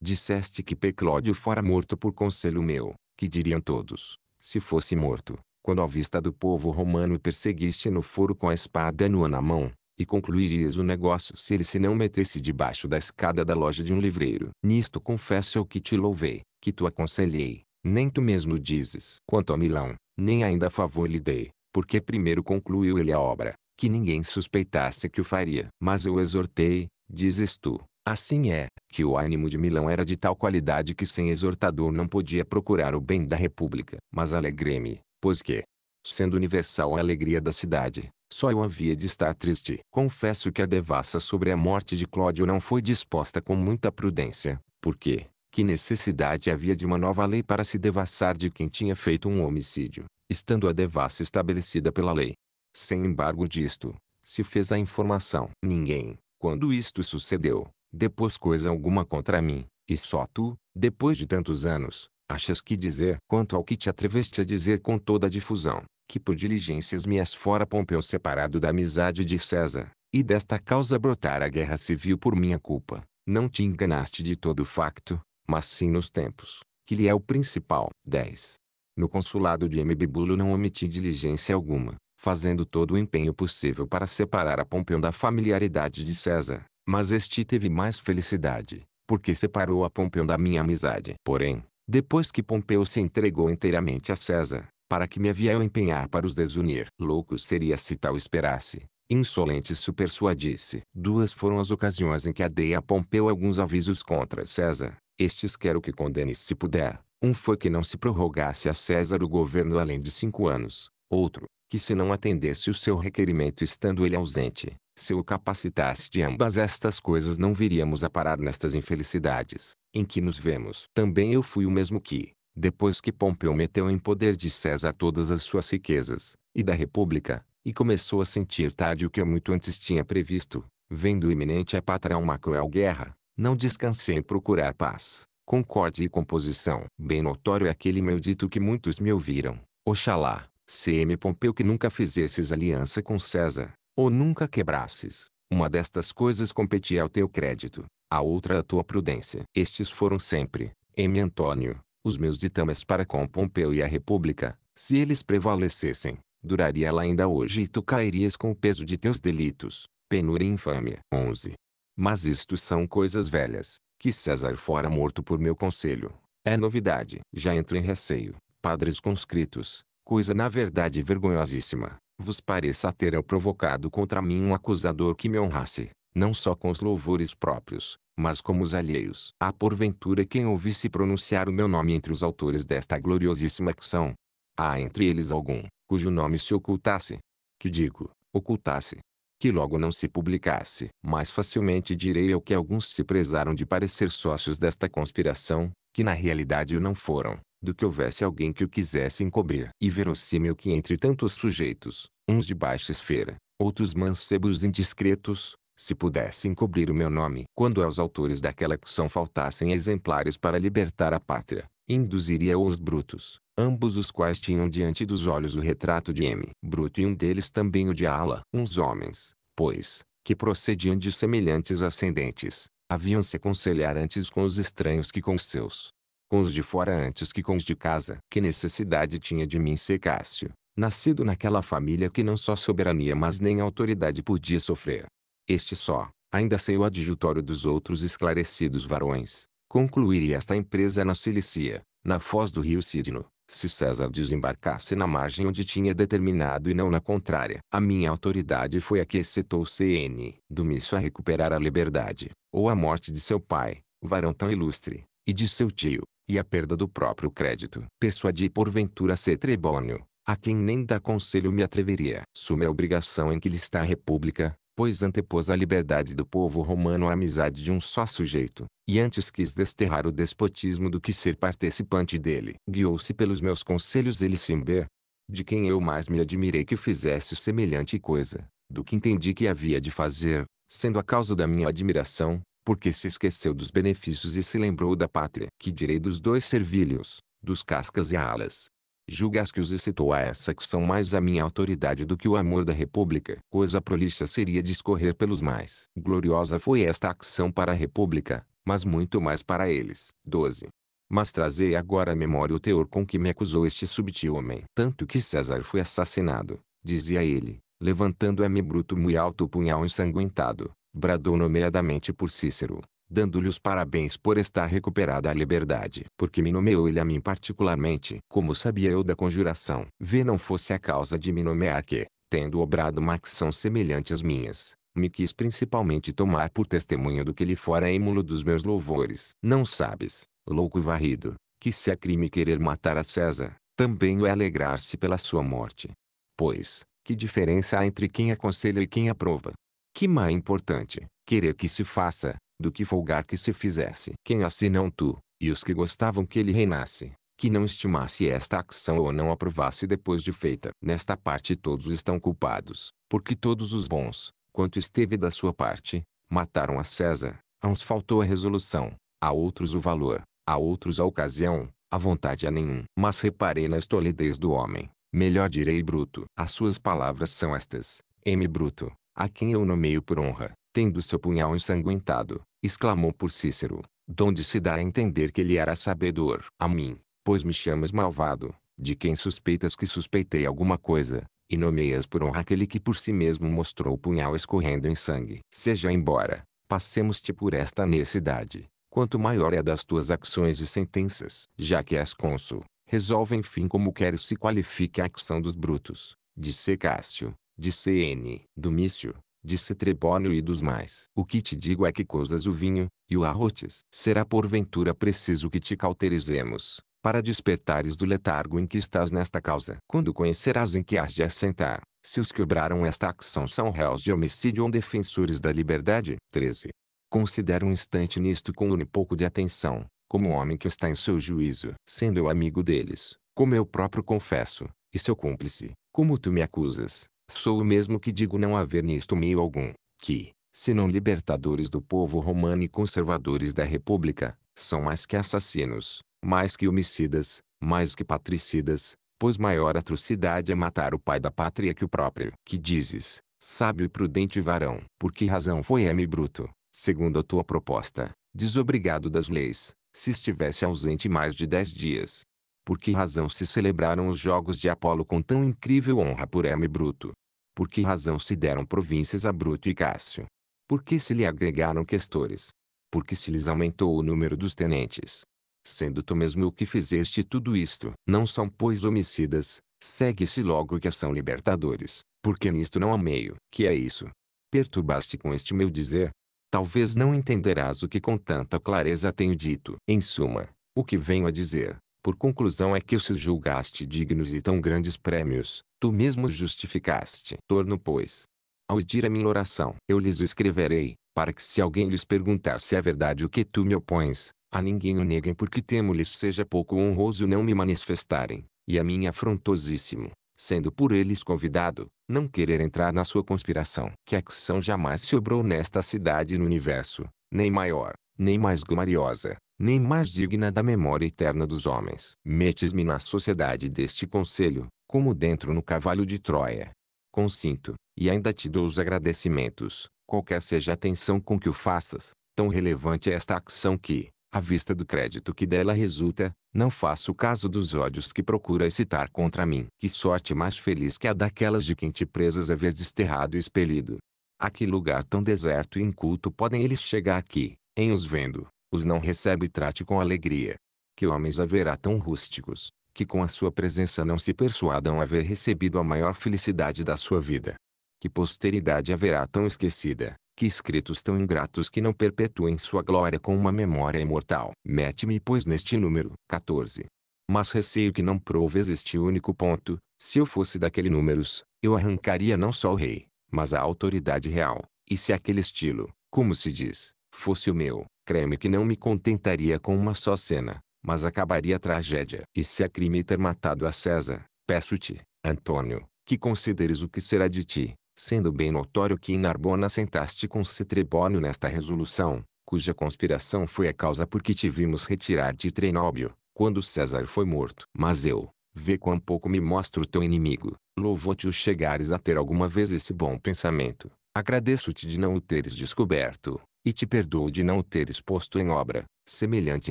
Disseste que Peclódio fora morto por conselho meu, que diriam todos, se fosse morto, quando à vista do povo romano perseguiste no foro com a espada nua na mão, e concluirias o negócio se ele se não metesse debaixo da escada da loja de um livreiro. Nisto confesso eu que te louvei, que tu aconselhei, nem tu mesmo dizes, quanto a Milão, nem ainda a favor lhe dei, porque primeiro concluiu ele a obra, que ninguém suspeitasse que o faria. Mas eu exortei, dizes tu, Assim é, que o ânimo de Milão era de tal qualidade que sem exortador não podia procurar o bem da república. Mas alegrei-me, pois que, sendo universal a alegria da cidade, só eu havia de estar triste. Confesso que a devassa sobre a morte de Clódio não foi disposta com muita prudência, porque, que necessidade havia de uma nova lei para se devassar de quem tinha feito um homicídio, estando a devassa estabelecida pela lei? Sem embargo disto, se fez a informação. Ninguém, quando isto sucedeu, depôs coisa alguma contra mim, e só tu, depois de tantos anos, achas que dizer quanto ao que te atreveste a dizer com toda a difusão, que por diligências minhas fora Pompeu separado da amizade de César, e desta causa brotar a guerra civil por minha culpa, não te enganaste de todo o facto, mas sim nos tempos, que lhe é o principal. 10. No consulado de Mbibulo não omiti diligência alguma, fazendo todo o empenho possível para separar a Pompeu da familiaridade de César, mas este teve mais felicidade, porque separou a Pompeu da minha amizade. Porém, depois que Pompeu se entregou inteiramente a César, para que me havia eu empenhar para os desunir? Louco seria se tal esperasse. Insolente se persuadisse. Duas foram as ocasiões em que a dei a Pompeu alguns avisos contra César, estes quero que condene se puder. Um foi que não se prorrogasse a César o governo além de cinco anos. Outro, que se não atendesse o seu requerimento estando ele ausente, se o capacitasse de ambas estas coisas não viríamos a parar nestas infelicidades, em que nos vemos. Também eu fui o mesmo que, depois que Pompeu meteu em poder de César todas as suas riquezas, e da República, e começou a sentir tarde o que eu muito antes tinha previsto, vendo iminente a pátria uma cruel guerra, não descansei em procurar paz, concorde e composição. Bem notório é aquele meu dito que muitos me ouviram. Oxalá, C.M. Pompeu que nunca fizesses aliança com César, ou nunca quebrasses. Uma destas coisas competia ao teu crédito, a outra à tua prudência. Estes foram sempre, M. Antônio, os meus ditames para com Pompeu e a República, se eles prevalecessem, duraria lá ainda hoje e tu cairias com o peso de teus delitos, penúria e infâmia. 11. Mas isto são coisas velhas, que César fora morto por meu conselho. É novidade. Já entro em receio, padres conscritos, coisa na verdade vergonhosíssima, vos pareça ter eu provocado contra mim um acusador que me honrasse, não só com os louvores próprios, mas como os alheios. Há porventura quem ouvisse pronunciar o meu nome entre os autores desta gloriosíssima ação. Há entre eles algum, cujo nome se ocultasse. Que digo, ocultasse, que logo não se publicasse. Mais facilmente direi eu que alguns se prezaram de parecer sócios desta conspiração, que na realidade o não foram, do que houvesse alguém que o quisesse encobrir. E verossímil que entre tantos sujeitos, uns de baixa esfera, outros mancebos indiscretos, se pudesse encobrir o meu nome. Quando aos autores daquela ação faltassem exemplares para libertar a pátria, induziria-os brutos, ambos os quais tinham diante dos olhos o retrato de M. Bruto e um deles também o de Ala. Uns homens, pois, que procediam de semelhantes ascendentes, haviam se aconselhar antes com os estranhos que com os seus. Com os de fora antes que com os de casa. Que necessidade tinha de mim ser Cássio, nascido naquela família que não só soberania mas nem autoridade podia sofrer. Este só, ainda sem o adjutório dos outros esclarecidos varões, concluir esta empresa na Cilicia, na foz do rio Sidno, se César desembarcasse na margem onde tinha determinado e não na contrária. A minha autoridade foi a que excitou C.N. Domício a recuperar a liberdade, ou a morte de seu pai, varão tão ilustre, e de seu tio, e a perda do próprio crédito. Persuadi porventura ser Trebônio, a quem nem dar conselho me atreveria. Suma a obrigação em que lhe está a república, pois antepôs a liberdade do povo romano à amizade de um só sujeito, e antes quis desterrar o despotismo do que ser participante dele. Guiou-se pelos meus conselhos Elisimber, de quem eu mais me admirei que fizesse semelhante coisa, do que entendi que havia de fazer, sendo a causa da minha admiração, porque se esqueceu dos benefícios e se lembrou da pátria. Que direi dos dois servilhos, dos cascas e alas, Julgas que os excitou a essa que são mais a minha autoridade do que o amor da república. Coisa prolixa seria discorrer pelos mais. Gloriosa foi esta ação para a república, mas muito mais para eles. 12. Mas trazei agora à memória o teor com que me acusou este subtil homem. Tanto que César foi assassinado, dizia ele, levantando a me bruto muito alto o punhal ensanguentado, bradou nomeadamente por Cícero dando-lhe os parabéns por estar recuperada a liberdade. Porque me nomeou ele a mim particularmente, como sabia eu da conjuração. Vê não fosse a causa de me nomear que, tendo obrado uma ação semelhante às minhas, me quis principalmente tomar por testemunho do que lhe fora êmulo dos meus louvores. Não sabes, louco varrido, que se é crime querer matar a César, também o é alegrar-se pela sua morte. Pois, que diferença há entre quem aconselha e quem aprova? Que má é importante, querer que se faça, do que folgar que se fizesse. Quem assim não tu, e os que gostavam que ele reinasse, que não estimasse esta ação ou não aprovasse depois de feita. Nesta parte todos estão culpados, porque todos os bons, quanto esteve da sua parte, mataram a César, a uns faltou a resolução, a outros o valor, a outros a ocasião, a vontade a nenhum. Mas reparei na estolidez do homem, melhor direi bruto. As suas palavras são estas, M. Bruto, a quem eu nomeio por honra, tendo seu punhal ensanguentado, exclamou por Cícero, donde se dá a entender que ele era sabedor. A mim, pois me chamas malvado, de quem suspeitas que suspeitei alguma coisa, e nomeias por honra aquele que por si mesmo mostrou o punhal escorrendo em sangue. Seja embora, passemos-te por esta necessidade, quanto maior é das tuas ações e sentenças, já que és cônsul. Resolve enfim como queres se qualifique a ação dos brutos, disse Cássio, disse N. Domício, disse Trebônio e dos mais. O que te digo é que coisas o vinho, e o arrotes. Será porventura preciso que te cauterizemos, para despertares do letargo em que estás nesta causa. Quando conhecerás em que has de assentar, se os quebraram esta acção são réus de homicídio ou defensores da liberdade. 13. Considera um instante nisto com um pouco de atenção, como homem que está em seu juízo, sendo eu amigo deles, como eu próprio confesso, e seu cúmplice, como tu me acusas, Sou o mesmo que digo não haver nisto meio algum, que, se não libertadores do povo romano e conservadores da república, são mais que assassinos, mais que homicidas, mais que patricidas, pois maior atrocidade é matar o pai da pátria que o próprio. Que dizes, sábio e prudente varão, por que razão foi-me bruto, segundo a tua proposta, desobrigado das leis, se estivesse ausente mais de dez dias, por que razão se celebraram os Jogos de Apolo com tão incrível honra por Hermes Bruto? Por que razão se deram províncias a Bruto e Cássio? Por que se lhe agregaram questores? Por que se lhes aumentou o número dos tenentes? Sendo tu mesmo o que fizeste tudo isto, não são pois homicidas, segue-se logo que são libertadores, porque nisto não há meio. Que é isso? Perturbaste com este meu dizer? Talvez não entenderás o que com tanta clareza tenho dito. Em suma, o que venho a dizer, por conclusão é que se os julgaste dignos de tão grandes prêmios, tu mesmo os justificaste. Torno, pois, ao dir a minha oração, eu lhes escreverei, para que se alguém lhes perguntar se é verdade o que tu me opões, a ninguém o neguem porque temo lhes seja pouco honroso não me manifestarem, e a mim afrontosíssimo, sendo por eles convidado, não querer entrar na sua conspiração. Que ação é jamais se obrou nesta cidade e no universo, nem maior, nem mais gloriosa, nem mais digna da memória eterna dos homens. Metes-me na sociedade deste conselho, como dentro no cavalo de Troia. Consinto, e ainda te dou os agradecimentos, qualquer seja a atenção com que o faças, tão relevante é esta ação que, à vista do crédito que dela resulta, não faço caso dos ódios que procura excitar contra mim. Que sorte mais feliz que a daquelas de quem te presas a ver desterrado e expelido. A que lugar tão deserto e inculto podem eles chegar que, em os vendo, os não recebe e trate com alegria. Que homens haverá tão rústicos, que com a sua presença não se persuadam haver recebido a maior felicidade da sua vida? Que posteridade haverá tão esquecida, que escritos tão ingratos que não perpetuem sua glória com uma memória imortal? Mete-me pois neste número, 14. Mas receio que não proves este único ponto, se eu fosse daquele números, eu arrancaria não só o rei, mas a autoridade real, e se aquele estilo, como se diz, fosse o meu, Creme que não me contentaria com uma só cena, mas acabaria a tragédia. E se a crime ter matado a César, peço-te, Antônio, que consideres o que será de ti, sendo bem notório que em Narbona sentaste com Cetribônio nesta resolução, cuja conspiração foi a causa por que te vimos retirar de Trenóbio, quando César foi morto. Mas eu, vê quão pouco me mostra o teu inimigo, louvo te o chegares a ter alguma vez esse bom pensamento, Agradeço-te de não o teres descoberto, e te perdoo de não o teres posto em obra. Semelhante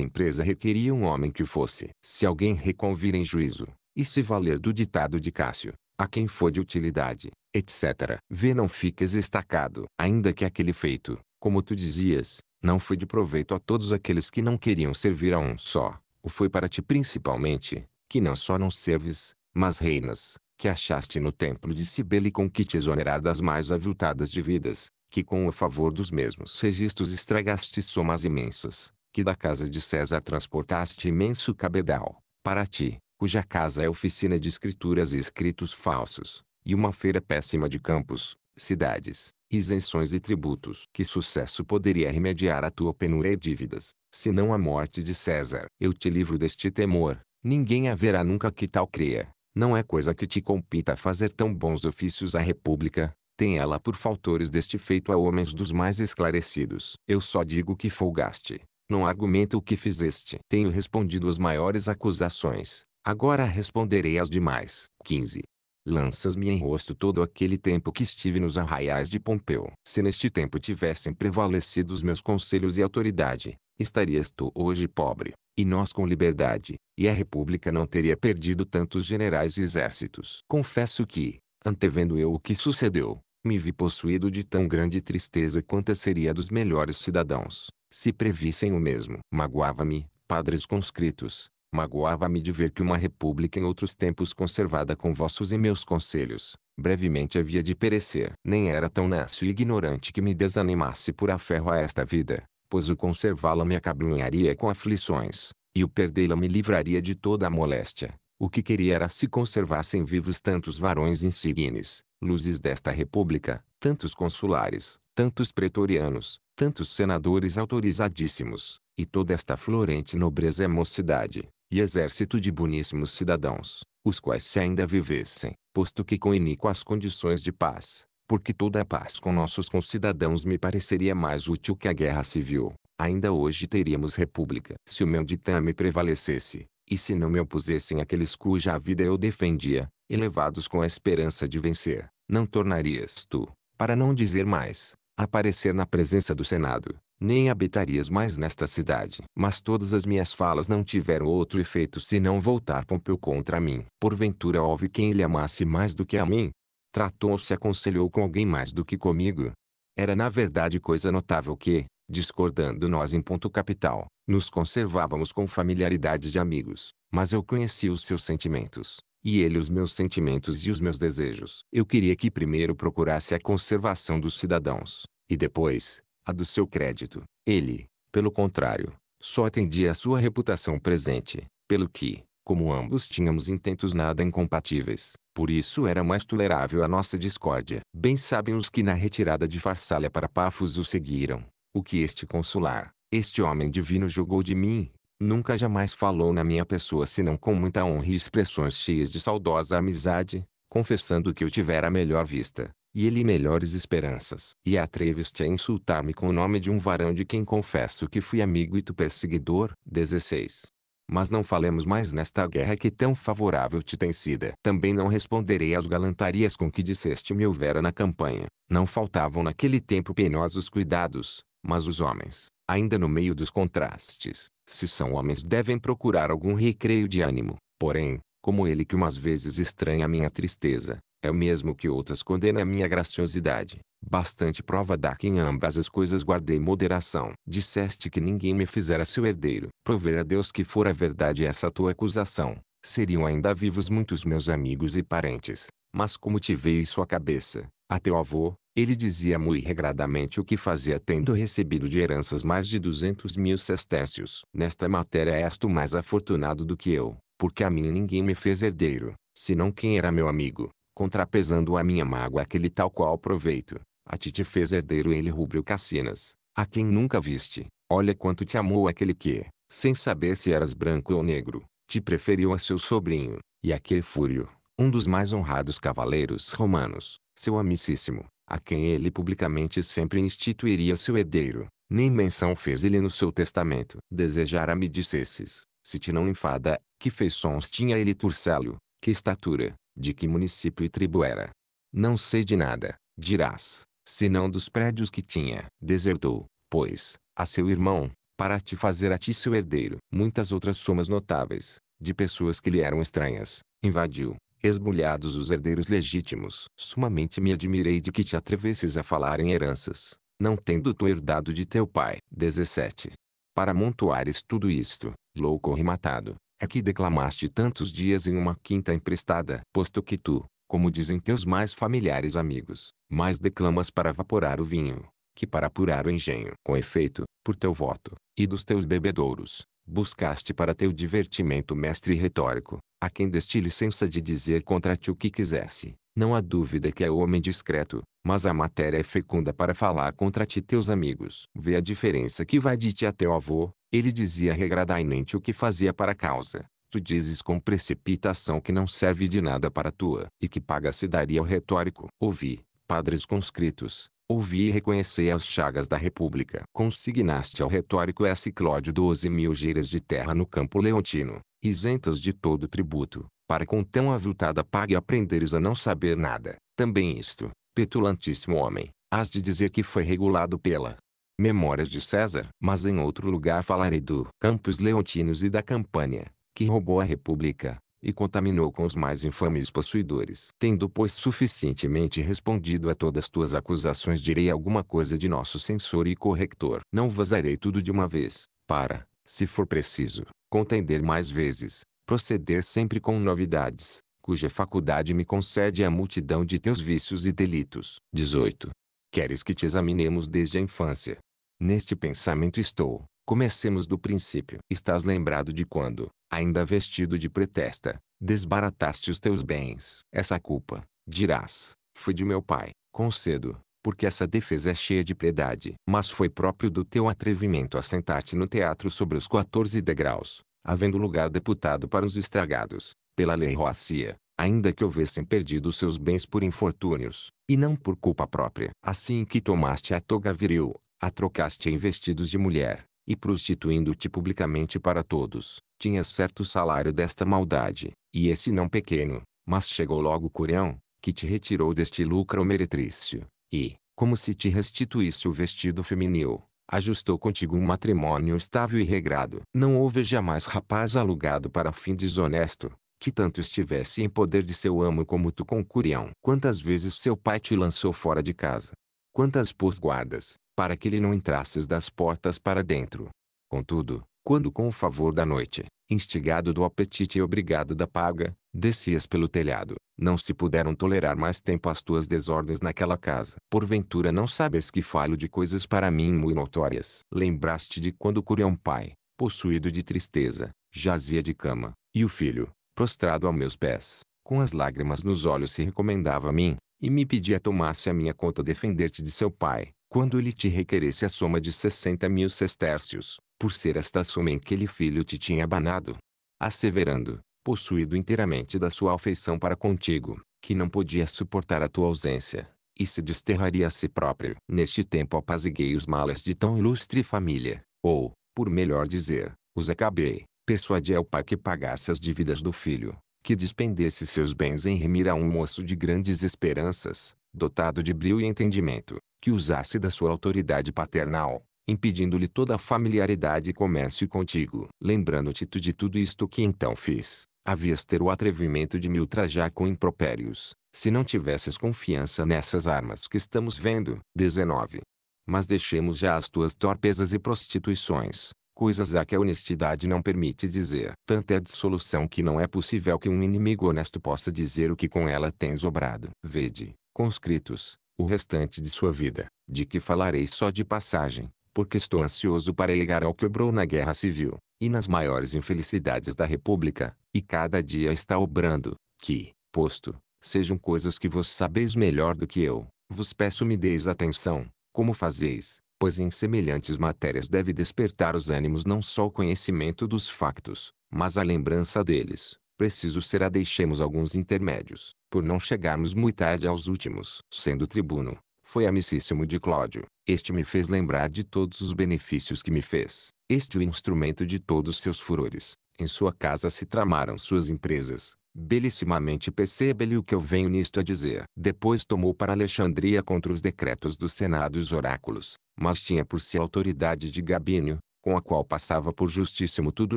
empresa requeria um homem que o fosse. Se alguém reconvir em juízo, e se valer do ditado de Cássio, a quem for de utilidade, etc. Vê não fiques estacado, ainda que aquele feito, como tu dizias, não foi de proveito a todos aqueles que não queriam servir a um só, o foi para ti principalmente, que não só não serves, mas reinas, que achaste no templo de Cibele com que te exonerar das mais aviltadas dívidas, que com o favor dos mesmos registros estragaste somas imensas, que da casa de César transportaste imenso cabedal, para ti, cuja casa é oficina de escrituras e escritos falsos, e uma feira péssima de campos, cidades, isenções e tributos. Que sucesso poderia remediar a tua penura e dívidas, se não a morte de César? Eu te livro deste temor, ninguém haverá nunca que tal creia. Não é coisa que te compita fazer tão bons ofícios à república, tem ela por faltores deste feito a homens dos mais esclarecidos. Eu só digo que folgaste, não argumento o que fizeste. Tenho respondido as maiores acusações, agora responderei as demais. 15. Lanças-me em rosto todo aquele tempo que estive nos arraiais de Pompeu. Se neste tempo tivessem prevalecido os meus conselhos e autoridade, estarias tu hoje pobre, e nós com liberdade, e a república não teria perdido tantos generais e exércitos. Confesso que, antevendo eu o que sucedeu, me vi possuído de tão grande tristeza quanto seria dos melhores cidadãos, se previssem o mesmo. Magoava-me, padres conscritos, magoava-me de ver que uma república em outros tempos conservada com vossos e meus conselhos, brevemente havia de perecer. Nem era tão nácio e ignorante que me desanimasse por aferro a esta vida, pois o conservá-la me acabrunharia com aflições, e o perdê-la me livraria de toda a moléstia. O que queria era se conservassem vivos tantos varões insignes, luzes desta república, tantos consulares, tantos pretorianos, tantos senadores autorizadíssimos, e toda esta florente nobreza e mocidade, e exército de boníssimos cidadãos, os quais se ainda vivessem, posto que com iníquas condições de paz, porque toda a paz com nossos concidadãos me pareceria mais útil que a guerra civil. Ainda hoje teríamos república. Se o meu ditame prevalecesse, e se não me opusessem aqueles cuja vida eu defendia, elevados com a esperança de vencer, não tornarias tu, para não dizer mais, aparecer na presença do Senado, nem habitarias mais nesta cidade. Mas todas as minhas falas não tiveram outro efeito senão voltar Pompeu contra mim. Porventura houve quem lhe amasse mais do que a mim, tratou ou se aconselhou com alguém mais do que comigo. Era na verdade coisa notável que, discordando nós em ponto capital, nos conservávamos com familiaridade de amigos, mas eu conhecia os seus sentimentos, e ele os meus sentimentos e os meus desejos. Eu queria que primeiro procurasse a conservação dos cidadãos, e depois, a do seu crédito. Ele, pelo contrário, só atendia à sua reputação presente, pelo que, como ambos tínhamos intentos nada incompatíveis, por isso era mais tolerável a nossa discórdia. Bem sabem os que na retirada de Farsalha para Pafos o seguiram, o que este consular, este homem divino julgou de mim, Nunca jamais falou na minha pessoa senão com muita honra e expressões cheias de saudosa amizade, confessando que eu tivera melhor vista, e ele melhores esperanças. E atreves-te a insultar-me com o nome de um varão de quem confesso que fui amigo e tu perseguidor. 16. Mas não falemos mais nesta guerra que tão favorável te tem sido. Também não responderei às galantarias com que disseste me houvera na campanha. Não faltavam naquele tempo penosos cuidados, mas os homens, ainda no meio dos contrastes, se são homens devem procurar algum recreio de ânimo. Porém, como ele que umas vezes estranha a minha tristeza, é o mesmo que outras condena a minha graciosidade. Bastante prova dá que em ambas as coisas guardei moderação. Disseste que ninguém me fizera seu herdeiro. Prover a Deus que fora verdade essa tua acusação. Seriam ainda vivos muitos meus amigos e parentes. Mas como te veio isso à cabeça? A teu avô, ele dizia muito regradamente o que fazia tendo recebido de heranças mais de 200 mil sestércios. Nesta matéria és tu mais afortunado do que eu, porque a mim ninguém me fez herdeiro, senão quem era meu amigo contrapesando a minha mágoa aquele tal qual proveito. A ti te fez herdeiro ele Rubrio Cassinas, a quem nunca viste. Olha quanto te amou aquele que, sem saber se eras branco ou negro, te preferiu a seu sobrinho, e a que Fúrio, um dos mais honrados cavaleiros romanos, seu amicíssimo, a quem ele publicamente sempre instituiria seu herdeiro. Nem menção fez ele no seu testamento. Desejara-me dissesses, se te não enfada, que feições tinha ele Turcelo, que estatura, de que município e tribo era? Não sei de nada, dirás, senão dos prédios que tinha. Desertou, pois, a seu irmão, para te fazer a ti seu herdeiro. Muitas outras somas notáveis, de pessoas que lhe eram estranhas, invadiu, esbulhados os herdeiros legítimos. Sumamente me admirei de que te atrevesses a falar em heranças, não tendo tu herdado de teu pai. 17. Para amontoares tudo isto, louco rematado, é que declamaste tantos dias em uma quinta emprestada, posto que tu, como dizem teus mais familiares amigos, mais declamas para evaporar o vinho, que para apurar o engenho. Com efeito, por teu voto, e dos teus bebedouros, buscaste para teu divertimento mestre retórico, a quem deste licença de dizer contra ti o que quisesse, não há dúvida que é homem discreto, mas a matéria é fecunda para falar contra ti teus amigos. Vê a diferença que vai de ti a teu avô, ele dizia regradamente o que fazia para a causa. Tu dizes com precipitação que não serve de nada para tua, e que paga se daria ao retórico. Ouvi, padres conscritos, ouvi e reconhecei as chagas da república. Consignaste ao retórico S. É Clódio doze mil geiras de terra no campo leontino, isentas de todo tributo, para com tão aviltada paga aprenderes a não saber nada. Também isto, petulantíssimo homem, has de dizer que foi regulado pela Memórias de César. Mas em outro lugar falarei do Campos Leontinos e da Campânia, que roubou a República, e contaminou com os mais infames possuidores. Tendo, pois, suficientemente respondido a todas tuas acusações, direi alguma coisa de nosso censor e corrector. Não vazarei tudo de uma vez, para, se for preciso, contender mais vezes, proceder sempre com novidades, cuja faculdade me concede a multidão de teus vícios e delitos. 18. Queres que te examinemos desde a infância. Neste pensamento estou. Comecemos do princípio. Estás lembrado de quando, ainda vestido de pretesta, desbarataste os teus bens. Essa culpa, dirás, foi de meu pai. Concedo, porque essa defesa é cheia de piedade. Mas foi próprio do teu atrevimento a sentar-te no teatro sobre os 14 degraus, havendo lugar deputado para os estragados, pela lei roacia, ainda que houvessem perdido seus bens por infortúnios, e não por culpa própria. Assim que tomaste a toga viril, a trocaste em vestidos de mulher, e prostituindo-te publicamente para todos, tinhas certo salário desta maldade, e esse não pequeno, mas chegou logo o Curião, que te retirou deste lucro meretrício, e, como se te restituísse o vestido feminil, ajustou contigo um matrimônio estável e regrado. Não houve jamais rapaz alugado para fim desonesto, que tanto estivesse em poder de seu amo como tu concurião. Quantas vezes seu pai te lançou fora de casa? Quantas pôs guardas, para que ele não entrasses das portas para dentro? Contudo, quando com o favor da noite, instigado do apetite e obrigado da paga, descias pelo telhado. Não se puderam tolerar mais tempo as tuas desordens naquela casa. Porventura não sabes que falo de coisas para mim muito notórias. Lembraste de quando Curião pai, possuído de tristeza, jazia de cama, e o filho, prostrado a meus pés, com as lágrimas nos olhos se recomendava a mim, e me pedia tomasse a minha conta defender-te de seu pai, quando ele te requeresse a soma de sessenta mil sestércios, por ser esta soma em que ele filho te tinha abanado. Asseverando, possuído inteiramente da sua afeição para contigo, que não podia suportar a tua ausência, e se desterraria a si próprio. Neste tempo apaziguei os males de tão ilustre família, ou, por melhor dizer, os acabei. Persuadi ao pai que pagasse as dívidas do filho, que despendesse seus bens em remir a um moço de grandes esperanças, dotado de brio e entendimento, que usasse da sua autoridade paternal, impedindo-lhe toda a familiaridade e comércio contigo. Lembrando-te de tudo isto que então fiz, havias ter o atrevimento de me ultrajar com impropérios, se não tivesses confiança nessas armas que estamos vendo. 19. Mas deixemos já as tuas torpezas e prostituições, coisas a que a honestidade não permite dizer. Tanta é a dissolução que não é possível que um inimigo honesto possa dizer o que com ela tens obrado. Vede, conscritos, o restante de sua vida, de que falarei só de passagem, porque estou ansioso para ligar ao que obrou na guerra civil, e nas maiores infelicidades da república, e cada dia está obrando, que, posto, sejam coisas que vos sabeis melhor do que eu, vos peço me deis atenção, como fazeis, pois em semelhantes matérias deve despertar os ânimos não só o conhecimento dos factos, mas a lembrança deles. Preciso será deixemos alguns intermédios, por não chegarmos muito tarde aos últimos. Sendo tribuno, foi amicíssimo de Cláudio. Este me fez lembrar de todos os benefícios que me fez. Este é o instrumento de todos seus furores. Em sua casa se tramaram suas empresas. Belissimamente perceba-lhe o que eu venho nisto a dizer. Depois tomou para Alexandria contra os decretos do Senado e os oráculos, mas tinha por si a autoridade de Gabínio, com a qual passava por justíssimo tudo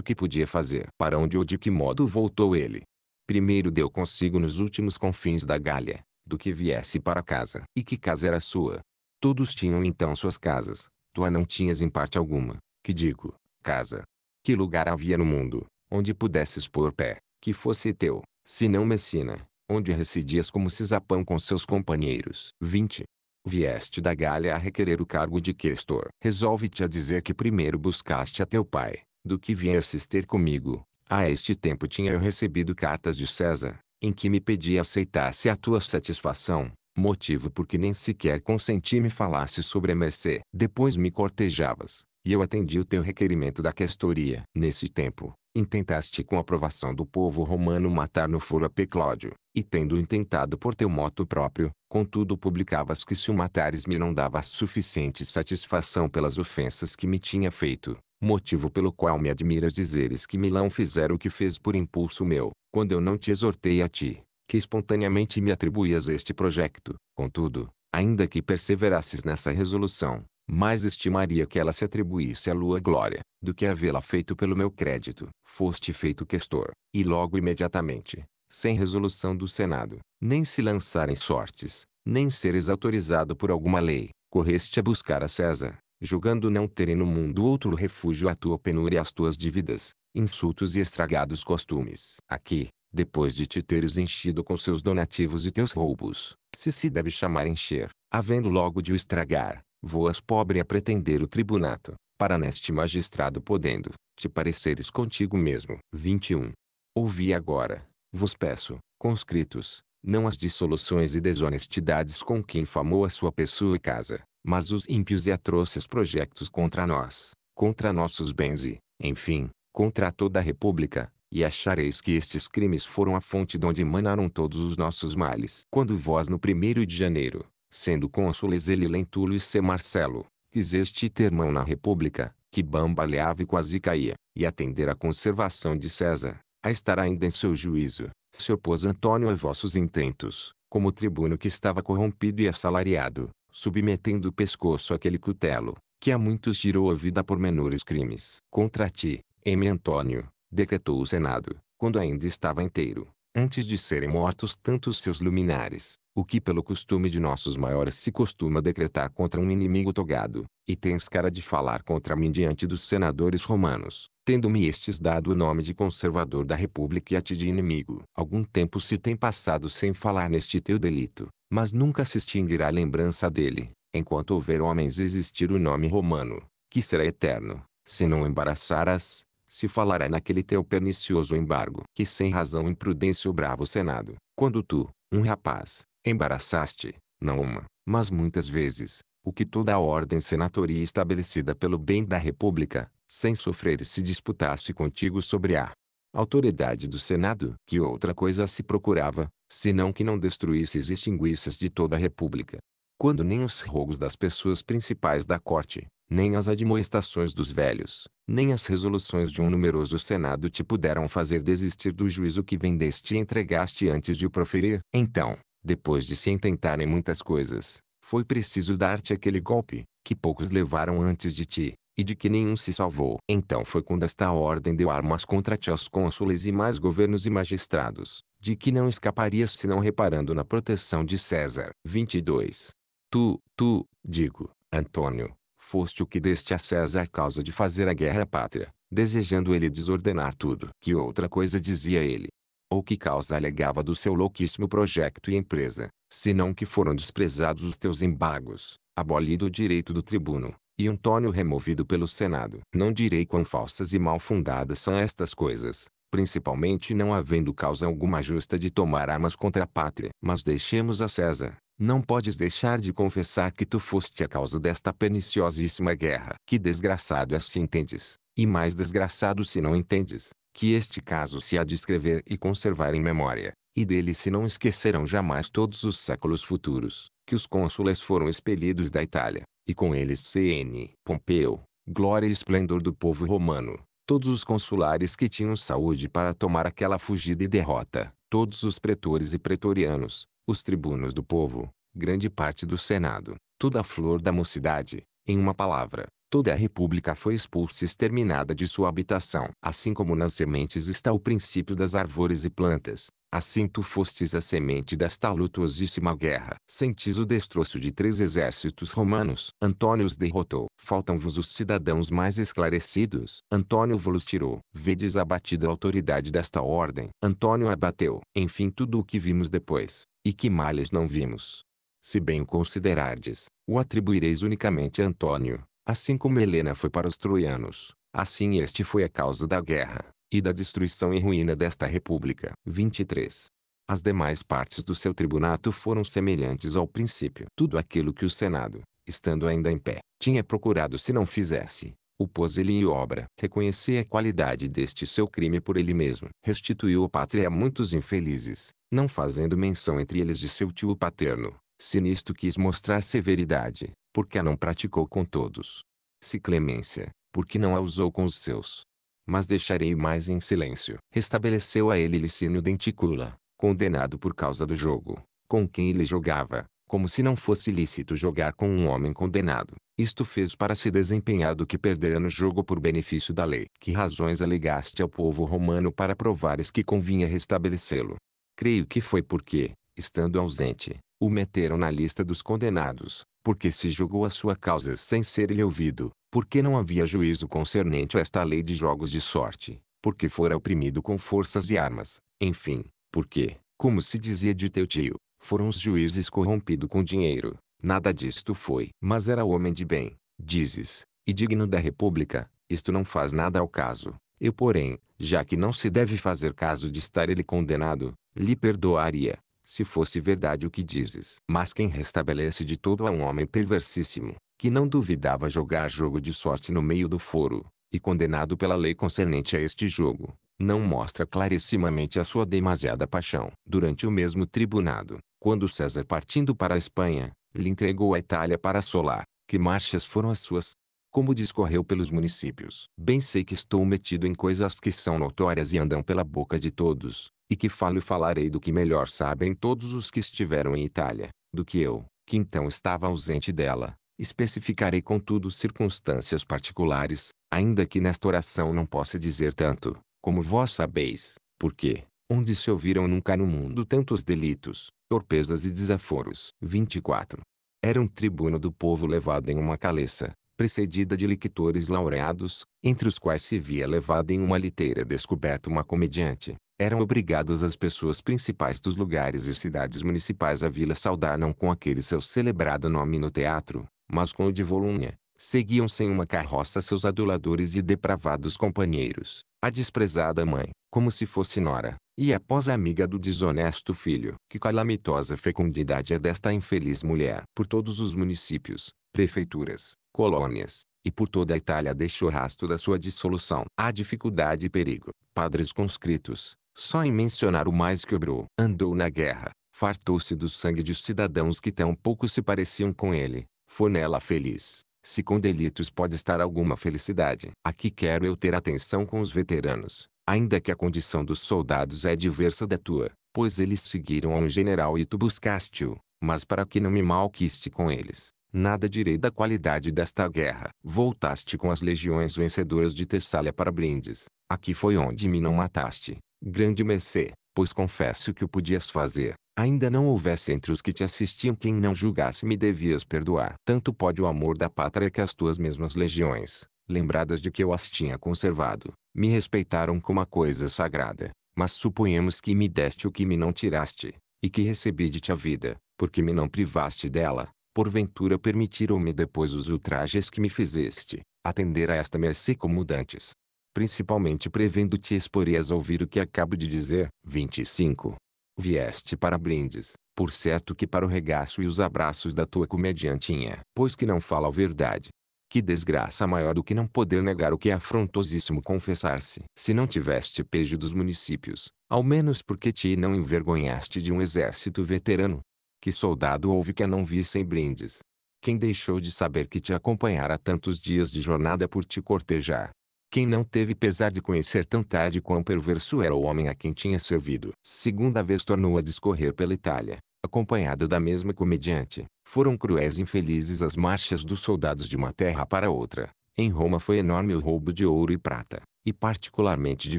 o que podia fazer. Para onde ou de que modo voltou ele? Primeiro deu consigo nos últimos confins da Gália, do que viesse para casa. E que casa era sua? Todos tinham então suas casas, tu a não tinhas em parte alguma, que digo, casa. Que lugar havia no mundo, onde pudesses pôr pé, que fosse teu, se não Messina, onde residias como cisapão com seus companheiros? 20. Vieste da Galha a requerer o cargo de questor. Resolve-te a dizer que primeiro buscaste a teu pai, do que viesses ter comigo. A este tempo tinha eu recebido cartas de César, em que me pedi aceitasse a tua satisfação, motivo porque nem sequer consenti me falasse sobre a mercê. Depois me cortejavas, e eu atendi o teu requerimento da questoria. Nesse tempo, intentaste com aprovação do povo romano matar no foro a Peclódio, e tendo intentado por teu moto próprio, contudo publicavas que se o matares me não davas suficiente satisfação pelas ofensas que me tinha feito, motivo pelo qual me admiras dizeres que Milão fizera o que fez por impulso meu, quando eu não te exortei a ti, que espontaneamente me atribuías este projeto. Contudo, ainda que perseverasses nessa resolução, mais estimaria que ela se atribuísse à lua glória, do que havê-la feito pelo meu crédito. Foste feito questor, e logo imediatamente, sem resolução do Senado, nem se lançarem sortes, nem seres autorizado por alguma lei, correste a buscar a César, julgando não terem no mundo outro refúgio à tua penúria e às tuas dívidas, insultos e estragados costumes. Aqui, depois de te teres enchido com seus donativos e teus roubos, se se deve chamar encher, havendo logo de o estragar, voas pobre a pretender o tribunato, para neste magistrado podendo, te pareceres contigo mesmo. 21. Ouvi agora, vos peço, conscritos, não as dissoluções e desonestidades com que infamou a sua pessoa e casa, mas os ímpios e atroces projetos contra nós, contra nossos bens e, enfim, contra toda a república, e achareis que estes crimes foram a fonte de onde emanaram todos os nossos males. Quando vós no primeiro de janeiro, sendo cônsules ele Lentulo e C. Marcelo, quiseste ter mão na república, que bambaleava e quase caía, e atender à conservação de César, a estar ainda em seu juízo, se opôs Antônio a vossos intentos, como tribuno que estava corrompido e assalariado, submetendo o pescoço àquele cutelo, que a muitos girou a vida por menores crimes. Contra ti, M. Antônio, decretou o Senado, quando ainda estava inteiro, antes de serem mortos tantos seus luminares, o que pelo costume de nossos maiores se costuma decretar contra um inimigo togado, e tens cara de falar contra mim diante dos senadores romanos, tendo-me estes dado o nome de conservador da república e a ti de inimigo. Algum tempo se tem passado sem falar neste teu delito, mas nunca se extinguirá a lembrança dele, enquanto houver homens existir o nome romano, que será eterno, se não embaraçaras, se falará naquele teu pernicioso embargo que sem razão imprudência o bravo senado, quando tu, um rapaz, embaraçaste, não uma, mas muitas vezes, o que toda a ordem senatoria estabelecida pelo bem da república, sem sofrer se disputasse contigo sobre a autoridade do senado, que outra coisa se procurava, senão que não destruísses e extinguisses de toda a república. Quando nem os rogos das pessoas principais da corte, nem as admoestações dos velhos, nem as resoluções de um numeroso senado te puderam fazer desistir do juízo que vendeste e entregaste antes de o proferir, então, depois de se intentarem muitas coisas, foi preciso dar-te aquele golpe, que poucos levaram antes de ti, e de que nenhum se salvou. Então foi quando esta ordem deu armas contra ti aos cônsules e mais governos e magistrados, de que não escaparias senão reparando na proteção de César. 22. Tu, tu, digo, Antônio, foste o que deste a César causa de fazer a guerra à pátria, desejando ele desordenar tudo. Que outra coisa dizia ele? Ou que causa alegava do seu louquíssimo projeto e empresa, senão que foram desprezados os teus embargos, abolido o direito do tribuno, e Antônio removido pelo Senado. Não direi quão falsas e mal fundadas são estas coisas, principalmente não havendo causa alguma justa de tomar armas contra a pátria. Mas deixemos a César. Não podes deixar de confessar que tu foste a causa desta perniciosíssima guerra. Que desgraçado é se entendes, e mais desgraçado se não entendes, que este caso se há de escrever e conservar em memória, e dele se não esquecerão jamais todos os séculos futuros, que os cônsules foram expelidos da Itália, e com eles CN, Pompeu, glória e esplendor do povo romano todos os consulares que tinham saúde para tomar aquela fugida e derrota, todos os pretores e pretorianos, os tribunos do povo, grande parte do Senado, toda a flor da mocidade, em uma palavra, toda a república foi expulsa e exterminada de sua habitação. Assim como nas sementes está o princípio das árvores e plantas, Assim tu fostes a semente desta lutuosíssima guerra. Sentis o destroço de três exércitos romanos. Antônio os derrotou. Faltam-vos os cidadãos mais esclarecidos. Antônio vos tirou. Vedes abatida a autoridade desta ordem. Antônio abateu. Enfim tudo o que vimos depois, e que males não vimos. Se bem o considerardes, o atribuireis unicamente a Antônio, assim como Helena foi para os troianos. Assim este foi a causa da guerra e da destruição e ruína desta república. 23. As demais partes do seu tribunato foram semelhantes ao princípio. Tudo aquilo que o Senado, estando ainda em pé, tinha procurado se não fizesse, o pôs ele em obra. Reconhecia a qualidade deste seu crime por ele mesmo. Restituiu a pátria a muitos infelizes, não fazendo menção entre eles de seu tio paterno. Se nisto quis mostrar severidade, porque a não praticou com todos. Se clemência, porque não a usou com os seus mas deixarei mais em silêncio. Restabeleceu a ele Licínio Denticula, condenado por causa do jogo, com quem ele jogava, como se não fosse lícito jogar com um homem condenado. Isto fez para se desempenhar do que perdera no jogo por benefício da lei. Que razões alegaste ao povo romano para provares que convinha restabelecê-lo? Creio que foi porque, estando ausente, o meteram na lista dos condenados, porque se julgou a sua causa sem ser-lhe ouvido, porque não havia juízo concernente a esta lei de jogos de sorte, porque fora oprimido com forças e armas, enfim, porque, como se dizia de teu tio, foram os juízes corrompidos com dinheiro, nada disto foi. Mas era homem de bem, dizes, e digno da república, isto não faz nada ao caso. Eu porém, já que não se deve fazer caso de estar ele condenado, lhe perdoaria, se fosse verdade o que dizes. Mas quem restabelece de todo a é um homem perversíssimo, que não duvidava jogar jogo de sorte no meio do foro, e condenado pela lei concernente a este jogo, não mostra clarissimamente a sua demasiada paixão. Durante o mesmo tribunado, quando César partindo para a Espanha, lhe entregou a Itália para assolar, que marchas foram as suas? Como discorreu pelos municípios. Bem sei que estou metido em coisas que são notórias e andam pela boca de todos, e que falo e falarei do que melhor sabem todos os que estiveram em Itália, do que eu, que então estava ausente dela, Especificarei contudo circunstâncias particulares, ainda que nesta oração não possa dizer tanto, como vós sabeis, porque, onde se ouviram nunca no mundo tantos delitos, torpezas e desaforos. 24. Era um tribuno do povo levado em uma caleça, precedida de lictores laureados, entre os quais se via levada em uma liteira descoberta uma comediante. Eram obrigadas as pessoas principais dos lugares e cidades municipais a vila saudar não com aquele seu celebrado nome no teatro, mas com o de Volúnia, seguiam sem uma carroça seus aduladores e depravados companheiros, a desprezada mãe, como se fosse nora, e após a amiga do desonesto filho. Que calamitosa fecundidade é desta infeliz mulher! Por todos os municípios, prefeituras, colônias, e por toda a Itália deixou rasto rastro da sua dissolução. Há dificuldade e perigo. Padres conscritos, só em mencionar o mais que obrou, andou na guerra, fartou-se do sangue de cidadãos que tão pouco se pareciam com ele, for nela feliz. Se com delitos pode estar alguma felicidade. Aqui quero eu ter atenção com os veteranos, ainda que a condição dos soldados é diversa da tua, pois eles seguiram a um general e tu buscaste-o, mas para que não me malquiste com eles, nada direi da qualidade desta guerra. Voltaste com as legiões vencedoras de Tessália para Brindes, aqui foi onde me não mataste, grande mercê, pois confesso que o podias fazer, ainda não houvesse entre os que te assistiam quem não julgasse me devias perdoar. Tanto pode o amor da pátria que as tuas mesmas legiões, lembradas de que eu as tinha conservado, me respeitaram como a coisa sagrada. Mas suponhamos que me deste o que me não tiraste, e que recebi de ti a vida, porque me não privaste dela. Porventura permitiram-me depois os ultrajes que me fizeste, atender a esta mercê como dantes principalmente prevendo te exporias a ouvir o que acabo de dizer. 25. Vieste para brindes, por certo que para o regaço e os abraços da tua comediantinha, pois que não fala a verdade. Que desgraça maior do que não poder negar o que é afrontosíssimo confessar-se. Se não tiveste pejo dos municípios, ao menos porque te não envergonhaste de um exército veterano. Que soldado houve que a não visse em brindes? Quem deixou de saber que te acompanhara tantos dias de jornada por te cortejar, quem não teve pesar de conhecer tão tarde quão perverso era o homem a quem tinha servido. Segunda vez tornou a discorrer pela Itália, acompanhado da mesma comediante. Foram cruéis e infelizes as marchas dos soldados de uma terra para outra. Em Roma foi enorme o roubo de ouro e prata, e particularmente de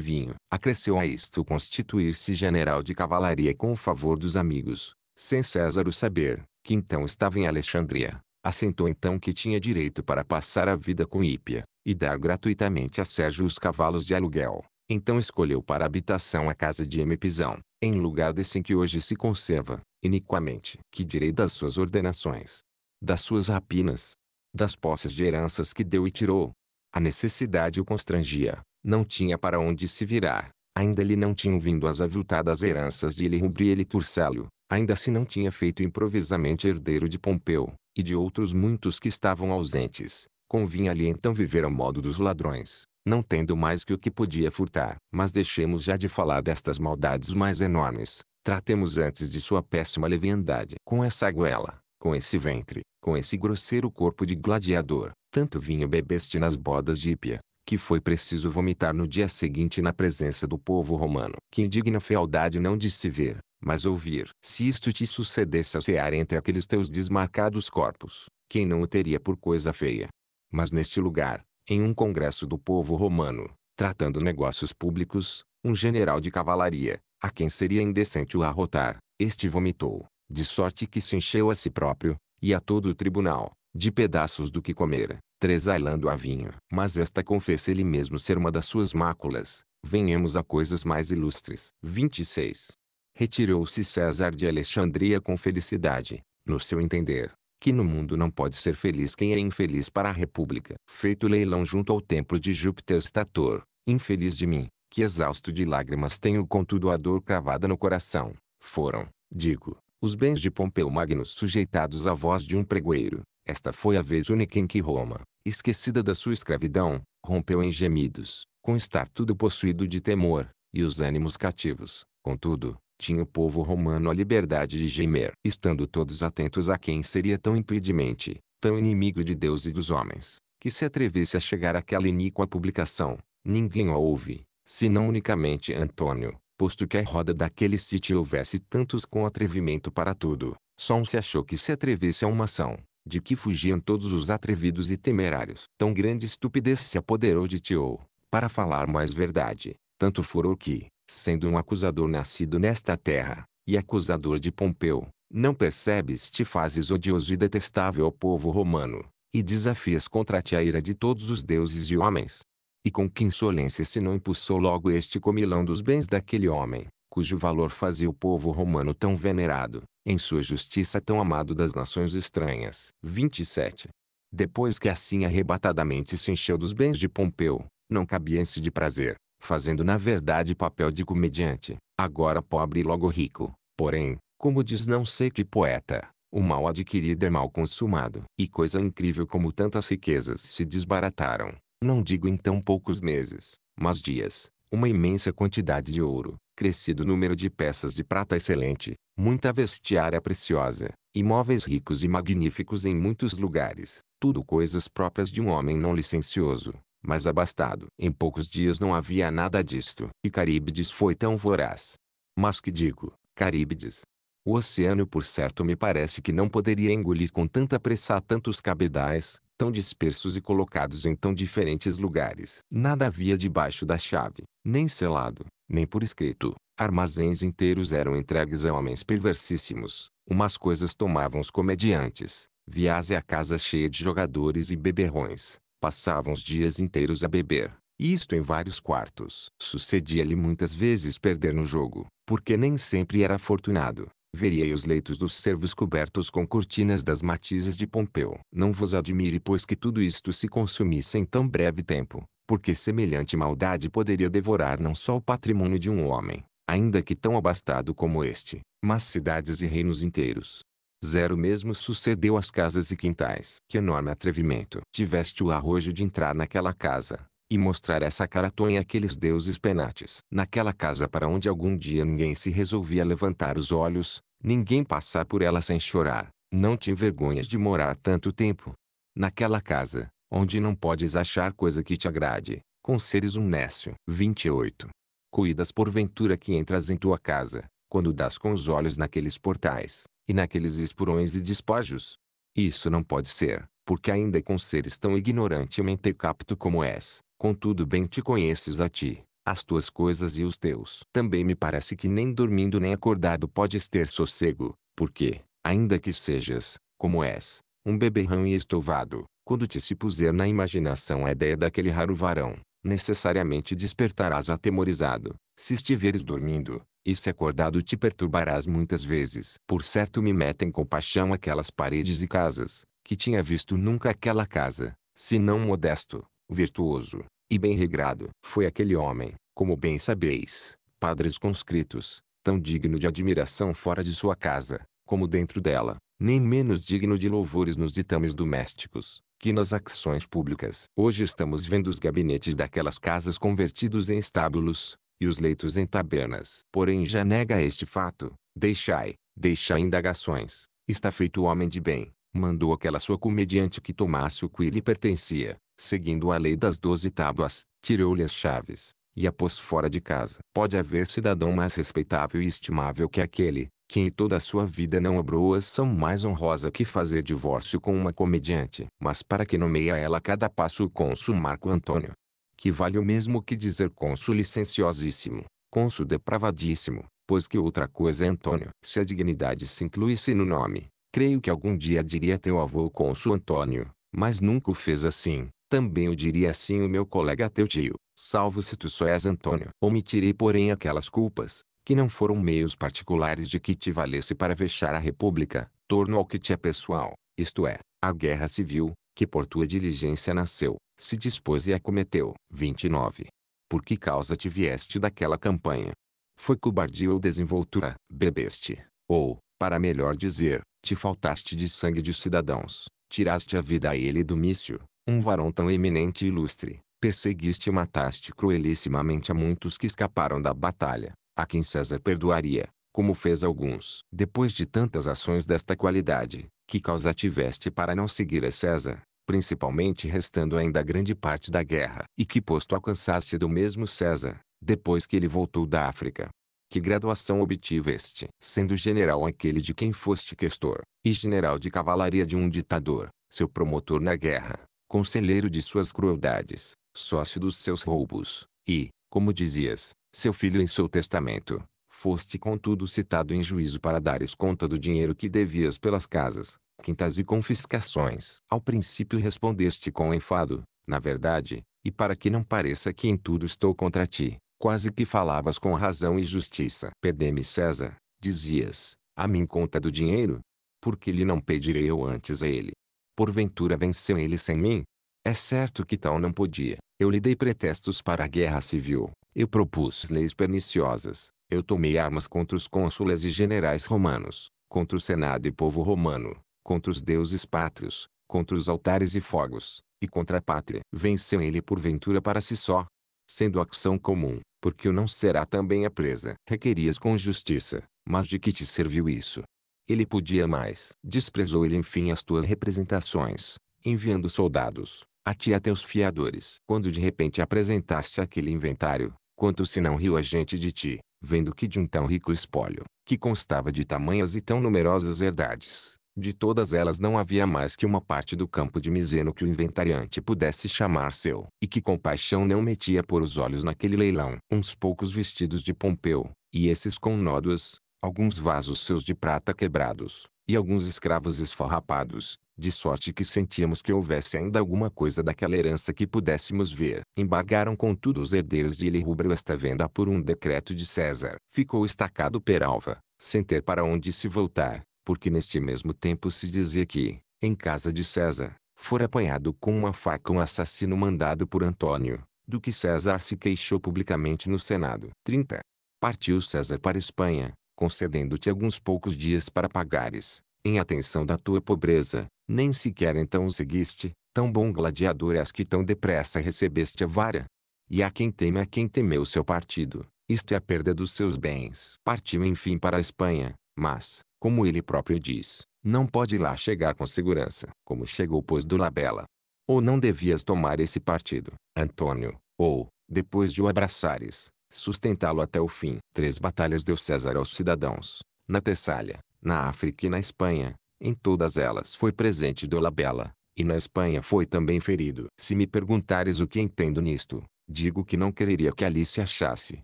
vinho. Acresceu a isto constituir-se general de cavalaria com o favor dos amigos, sem César o saber, que então estava em Alexandria. Assentou então que tinha direito para passar a vida com Ípia, e dar gratuitamente a Sérgio os cavalos de aluguel. Então escolheu para habitação a casa de M. Pisão, em lugar desse em que hoje se conserva, iniquamente. Que direi das suas ordenações? Das suas rapinas? Das posses de heranças que deu e tirou? A necessidade o constrangia, não tinha para onde se virar. Ainda lhe não tinham vindo as avultadas heranças de Ilirrubriel e Tursalio, ainda se não tinha feito improvisamente herdeiro de Pompeu, e de outros muitos que estavam ausentes, Convinha-lhe então viver ao modo dos ladrões, não tendo mais que o que podia furtar. Mas deixemos já de falar destas maldades mais enormes. Tratemos antes de sua péssima leviandade. Com essa goela, com esse ventre, com esse grosseiro corpo de gladiador, tanto vinho bebeste nas bodas de Hípia, que foi preciso vomitar no dia seguinte na presença do povo romano. Que indigna fealdade não de se ver, mas ouvir. Se isto te sucedesse ao cear entre aqueles teus desmarcados corpos, quem não o teria por coisa feia? Mas neste lugar, em um congresso do povo romano, tratando negócios públicos, um general de cavalaria, a quem seria indecente o arrotar, este vomitou, de sorte que se encheu a si próprio, e a todo o tribunal, de pedaços do que comera, tresailando a vinho. Mas esta confessa ele mesmo ser uma das suas máculas. Venhamos a coisas mais ilustres. 26. Retirou-se César de Alexandria com felicidade, no seu entender, que no mundo não pode ser feliz quem é infeliz para a república. Feito leilão junto ao templo de Júpiter Stator, infeliz de mim, que exausto de lágrimas tenho contudo a dor cravada no coração, foram, digo, os bens de Pompeu Magnus sujeitados à voz de um pregoeiro. Esta foi a vez única em que Roma, esquecida da sua escravidão, rompeu em gemidos, com estar tudo possuído de temor, e os ânimos cativos, contudo, tinha o povo romano a liberdade de gemer. Estando todos atentos a quem seria tão impedemente, tão inimigo de Deus e dos homens, que se atrevesse a chegar àquela iníqua publicação, ninguém a ouve, senão unicamente Antônio, posto que a roda daquele sítio houvesse tantos com atrevimento para tudo, só um se achou que se atrevesse a uma ação, de que fugiam todos os atrevidos e temerários. Tão grande estupidez se apoderou de Tio, para falar mais verdade, tanto furor que, sendo um acusador nascido nesta terra, e acusador de Pompeu, não percebes te fazes odioso e detestável ao povo romano, e desafias contra ti a ira de todos os deuses e homens. E com que insolência se não impulsou logo este comilão dos bens daquele homem, cujo valor fazia o povo romano tão venerado, em sua justiça tão amado das nações estranhas. 27. Depois que assim arrebatadamente se encheu dos bens de Pompeu, não cabia-se de prazer, fazendo na verdade papel de comediante, agora pobre e logo rico. Porém, como diz não sei que poeta, o mal adquirido é mal consumado. E coisa incrível como tantas riquezas se desbarataram, não digo em tão poucos meses, mas dias, uma imensa quantidade de ouro, crescido número de peças de prata excelente, muita vestiária preciosa, imóveis ricos e magníficos em muitos lugares, tudo coisas próprias de um homem não licencioso, mas abastado. Em poucos dias não havia nada disto. E Caríbides foi tão voraz. Mas que digo, Caríbides? O oceano por certo me parece que não poderia engolir com tanta pressa tantos cabedais, tão dispersos e colocados em tão diferentes lugares. Nada havia debaixo da chave, nem selado, nem por escrito. Armazéns inteiros eram entregues a homens perversíssimos. Umas coisas tomavam os comediantes, viase a casa cheia de jogadores e beberrões, Passavam os dias inteiros a beber, isto em vários quartos. Sucedia-lhe muitas vezes perder no jogo, porque nem sempre era afortunado. Veriei os leitos dos servos cobertos com cortinas das matizes de Pompeu. Não vos admire pois que tudo isto se consumisse em tão breve tempo, porque semelhante maldade poderia devorar não só o patrimônio de um homem, ainda que tão abastado como este, mas cidades e reinos inteiros. Zero mesmo sucedeu às casas e quintais. Que enorme atrevimento. Tiveste o arrojo de entrar naquela casa, e mostrar essa caratonha àqueles deuses penates. Naquela casa para onde algum dia ninguém se resolvia levantar os olhos, ninguém passar por ela sem chorar. Não te envergonhas de morar tanto tempo. Naquela casa, onde não podes achar coisa que te agrade, com seres um nécio. 28. Cuidas porventura que entras em tua casa, quando das com os olhos naqueles portais, e naqueles espurões e despojos. Isso não pode ser, porque ainda com seres tão ignorantemente capto como és, contudo bem te conheces a ti, as tuas coisas e os teus. Também me parece que nem dormindo nem acordado podes ter sossego, porque, ainda que sejas, como és, um beberrão e estovado, quando te se puser na imaginação a ideia daquele raro varão, necessariamente despertarás atemorizado, se estiveres dormindo, e se acordado te perturbarás muitas vezes. Por certo me metem com paixão aquelas paredes e casas, que tinha visto nunca aquela casa, se não modesto, virtuoso, e bem regrado. Foi aquele homem, como bem sabeis, padres conscritos, tão digno de admiração fora de sua casa, como dentro dela, nem menos digno de louvores nos ditames domésticos, que nas acções públicas. Hoje estamos vendo os gabinetes daquelas casas convertidos em estábulos, e os leitos em tabernas. Porém já nega este fato, deixai, deixai indagações, está feito o homem de bem. Mandou aquela sua comediante que tomasse o que lhe pertencia, seguindo a lei das doze tábuas, tirou-lhe as chaves, e a pôs fora de casa. Pode haver cidadão mais respeitável e estimável que aquele, que em toda a sua vida não obrou ação mais honrosa que fazer divórcio com uma comediante. Mas para que nomeia ela a cada passo o cônsul Marco Antônio, que vale o mesmo que dizer cônsul licenciosíssimo, cônsul depravadíssimo, pois que outra coisa é Antônio. Se a dignidade se incluísse no nome, creio que algum dia diria teu avô cônsul Antônio, mas nunca o fez assim. Também o diria assim o meu colega teu tio, salvo se tu só és Antônio. Omitirei porém aquelas culpas, que não foram meios particulares de que te valesse para fechar a república, torno ao que te é pessoal, isto é, a guerra civil, que por tua diligência nasceu, se dispôs e a cometeu. 29. Por que causa te vieste daquela campanha? Foi cobardia ou desenvoltura? Bebeste, ou, para melhor dizer, te faltaste de sangue de cidadãos, tiraste a vida a ele Domício, um varão tão eminente e ilustre, perseguiste e mataste cruelissimamente a muitos que escaparam da batalha, a quem César perdoaria, como fez alguns. Depois de tantas ações desta qualidade, que causa tiveste para não seguir a César? principalmente restando ainda grande parte da guerra, e que posto alcançaste do mesmo César, depois que ele voltou da África. Que graduação obtiveste, sendo general aquele de quem foste questor, e general de cavalaria de um ditador, seu promotor na guerra, conselheiro de suas crueldades, sócio dos seus roubos, e, como dizias, seu filho em seu testamento, foste contudo citado em juízo para dares conta do dinheiro que devias pelas casas, quintas e confiscações. Ao princípio respondeste com enfado, na verdade, e para que não pareça que em tudo estou contra ti, quase que falavas com razão e justiça. Pedeme César, dizias, a mim conta do dinheiro? Porque lhe não pedirei eu antes a ele. Porventura venceu ele sem mim? É certo que tal não podia. Eu lhe dei pretextos para a guerra civil. Eu propus leis perniciosas. Eu tomei armas contra os cônsules e generais romanos, contra o senado e povo romano, contra os deuses pátrios, contra os altares e fogos, e contra a pátria. Venceu ele porventura para si só, sendo acção comum, porque o não será também a presa. Requerias com justiça, mas de que te serviu isso? Ele podia mais. Desprezou ele enfim as tuas representações, enviando soldados, a ti até os fiadores. Quando de repente apresentaste aquele inventário, quanto se não riu a gente de ti, vendo que de um tão rico espólio, que constava de tamanhas e tão numerosas herdades, de todas elas não havia mais que uma parte do campo de Miseno que o inventariante pudesse chamar seu, e que com paixão não metia por os olhos naquele leilão. Uns poucos vestidos de Pompeu, e esses com nódoas, alguns vasos seus de prata quebrados, e alguns escravos esfarrapados, de sorte que sentíamos que houvesse ainda alguma coisa daquela herança que pudéssemos ver. Embargaram contudo os herdeiros de Ilirrubro esta venda por um decreto de César. Ficou estacado Peralva, sem ter para onde se voltar porque neste mesmo tempo se dizia que, em casa de César, fora apanhado com uma faca um assassino mandado por Antônio, do que César se queixou publicamente no Senado. 30. Partiu César para Espanha, concedendo-te alguns poucos dias para pagares, em atenção da tua pobreza, nem sequer então o seguiste, tão bom gladiador és que tão depressa recebeste a vara. E a quem teme a quem temeu seu partido, isto é a perda dos seus bens. Partiu enfim para a Espanha, mas, como ele próprio diz, não pode lá chegar com segurança, como chegou pois do Labela. Ou não devias tomar esse partido, Antônio, ou, depois de o abraçares, sustentá-lo até o fim. Três batalhas deu César aos cidadãos, na Tessália, na África e na Espanha. Em todas elas foi presente do Labela, e na Espanha foi também ferido. Se me perguntares o que entendo nisto, digo que não quereria que ali se achasse,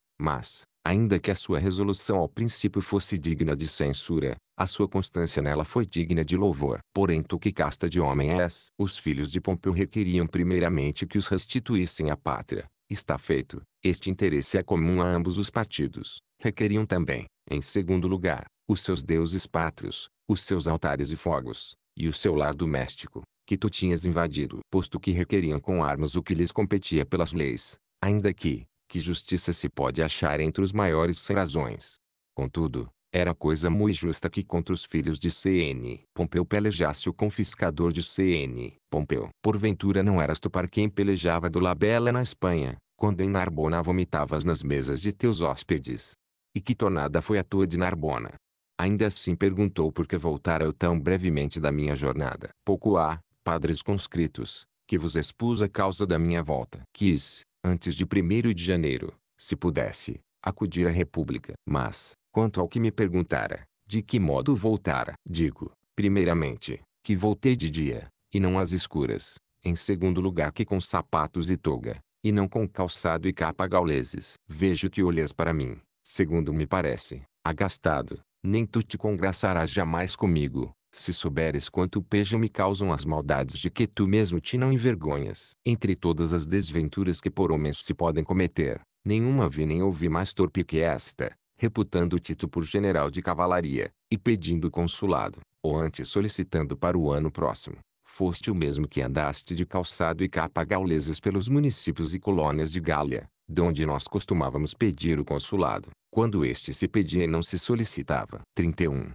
mas, Ainda que a sua resolução ao princípio fosse digna de censura, a sua constância nela foi digna de louvor. Porém tu que casta de homem és. Os filhos de Pompeu requeriam primeiramente que os restituíssem à pátria. Está feito. Este interesse é comum a ambos os partidos. Requeriam também, em segundo lugar, os seus deuses pátrios, os seus altares e fogos, e o seu lar doméstico, que tu tinhas invadido. Posto que requeriam com armas o que lhes competia pelas leis, ainda que, que justiça se pode achar entre os maiores sem razões. Contudo, era coisa muito justa que contra os filhos de C.N. Pompeu pelejasse o confiscador de C.N. Pompeu. Porventura não eras tu para quem pelejava do Labela na Espanha, quando em Narbona vomitavas nas mesas de teus hóspedes. E que tornada foi a tua de Narbona? Ainda assim perguntou por que voltara eu tão brevemente da minha jornada. Pouco há, padres conscritos, que vos expus a causa da minha volta. Quis, antes de 1 de janeiro, se pudesse, acudir à República. Mas, quanto ao que me perguntara, de que modo voltara, digo, primeiramente, que voltei de dia, e não às escuras, em segundo lugar que com sapatos e toga, e não com calçado e capa gauleses. Vejo que olhas para mim, segundo me parece, agastado, nem tu te congraçarás jamais comigo, se souberes quanto pejo me causam as maldades de que tu mesmo te não envergonhas. Entre todas as desventuras que por homens se podem cometer, nenhuma vi nem ouvi mais torpe que esta, reputando Tito por general de cavalaria, e pedindo consulado, ou antes solicitando para o ano próximo. Foste o mesmo que andaste de calçado e capa gauleses pelos municípios e colônias de Gália, donde nós costumávamos pedir o consulado, quando este se pedia e não se solicitava. 31.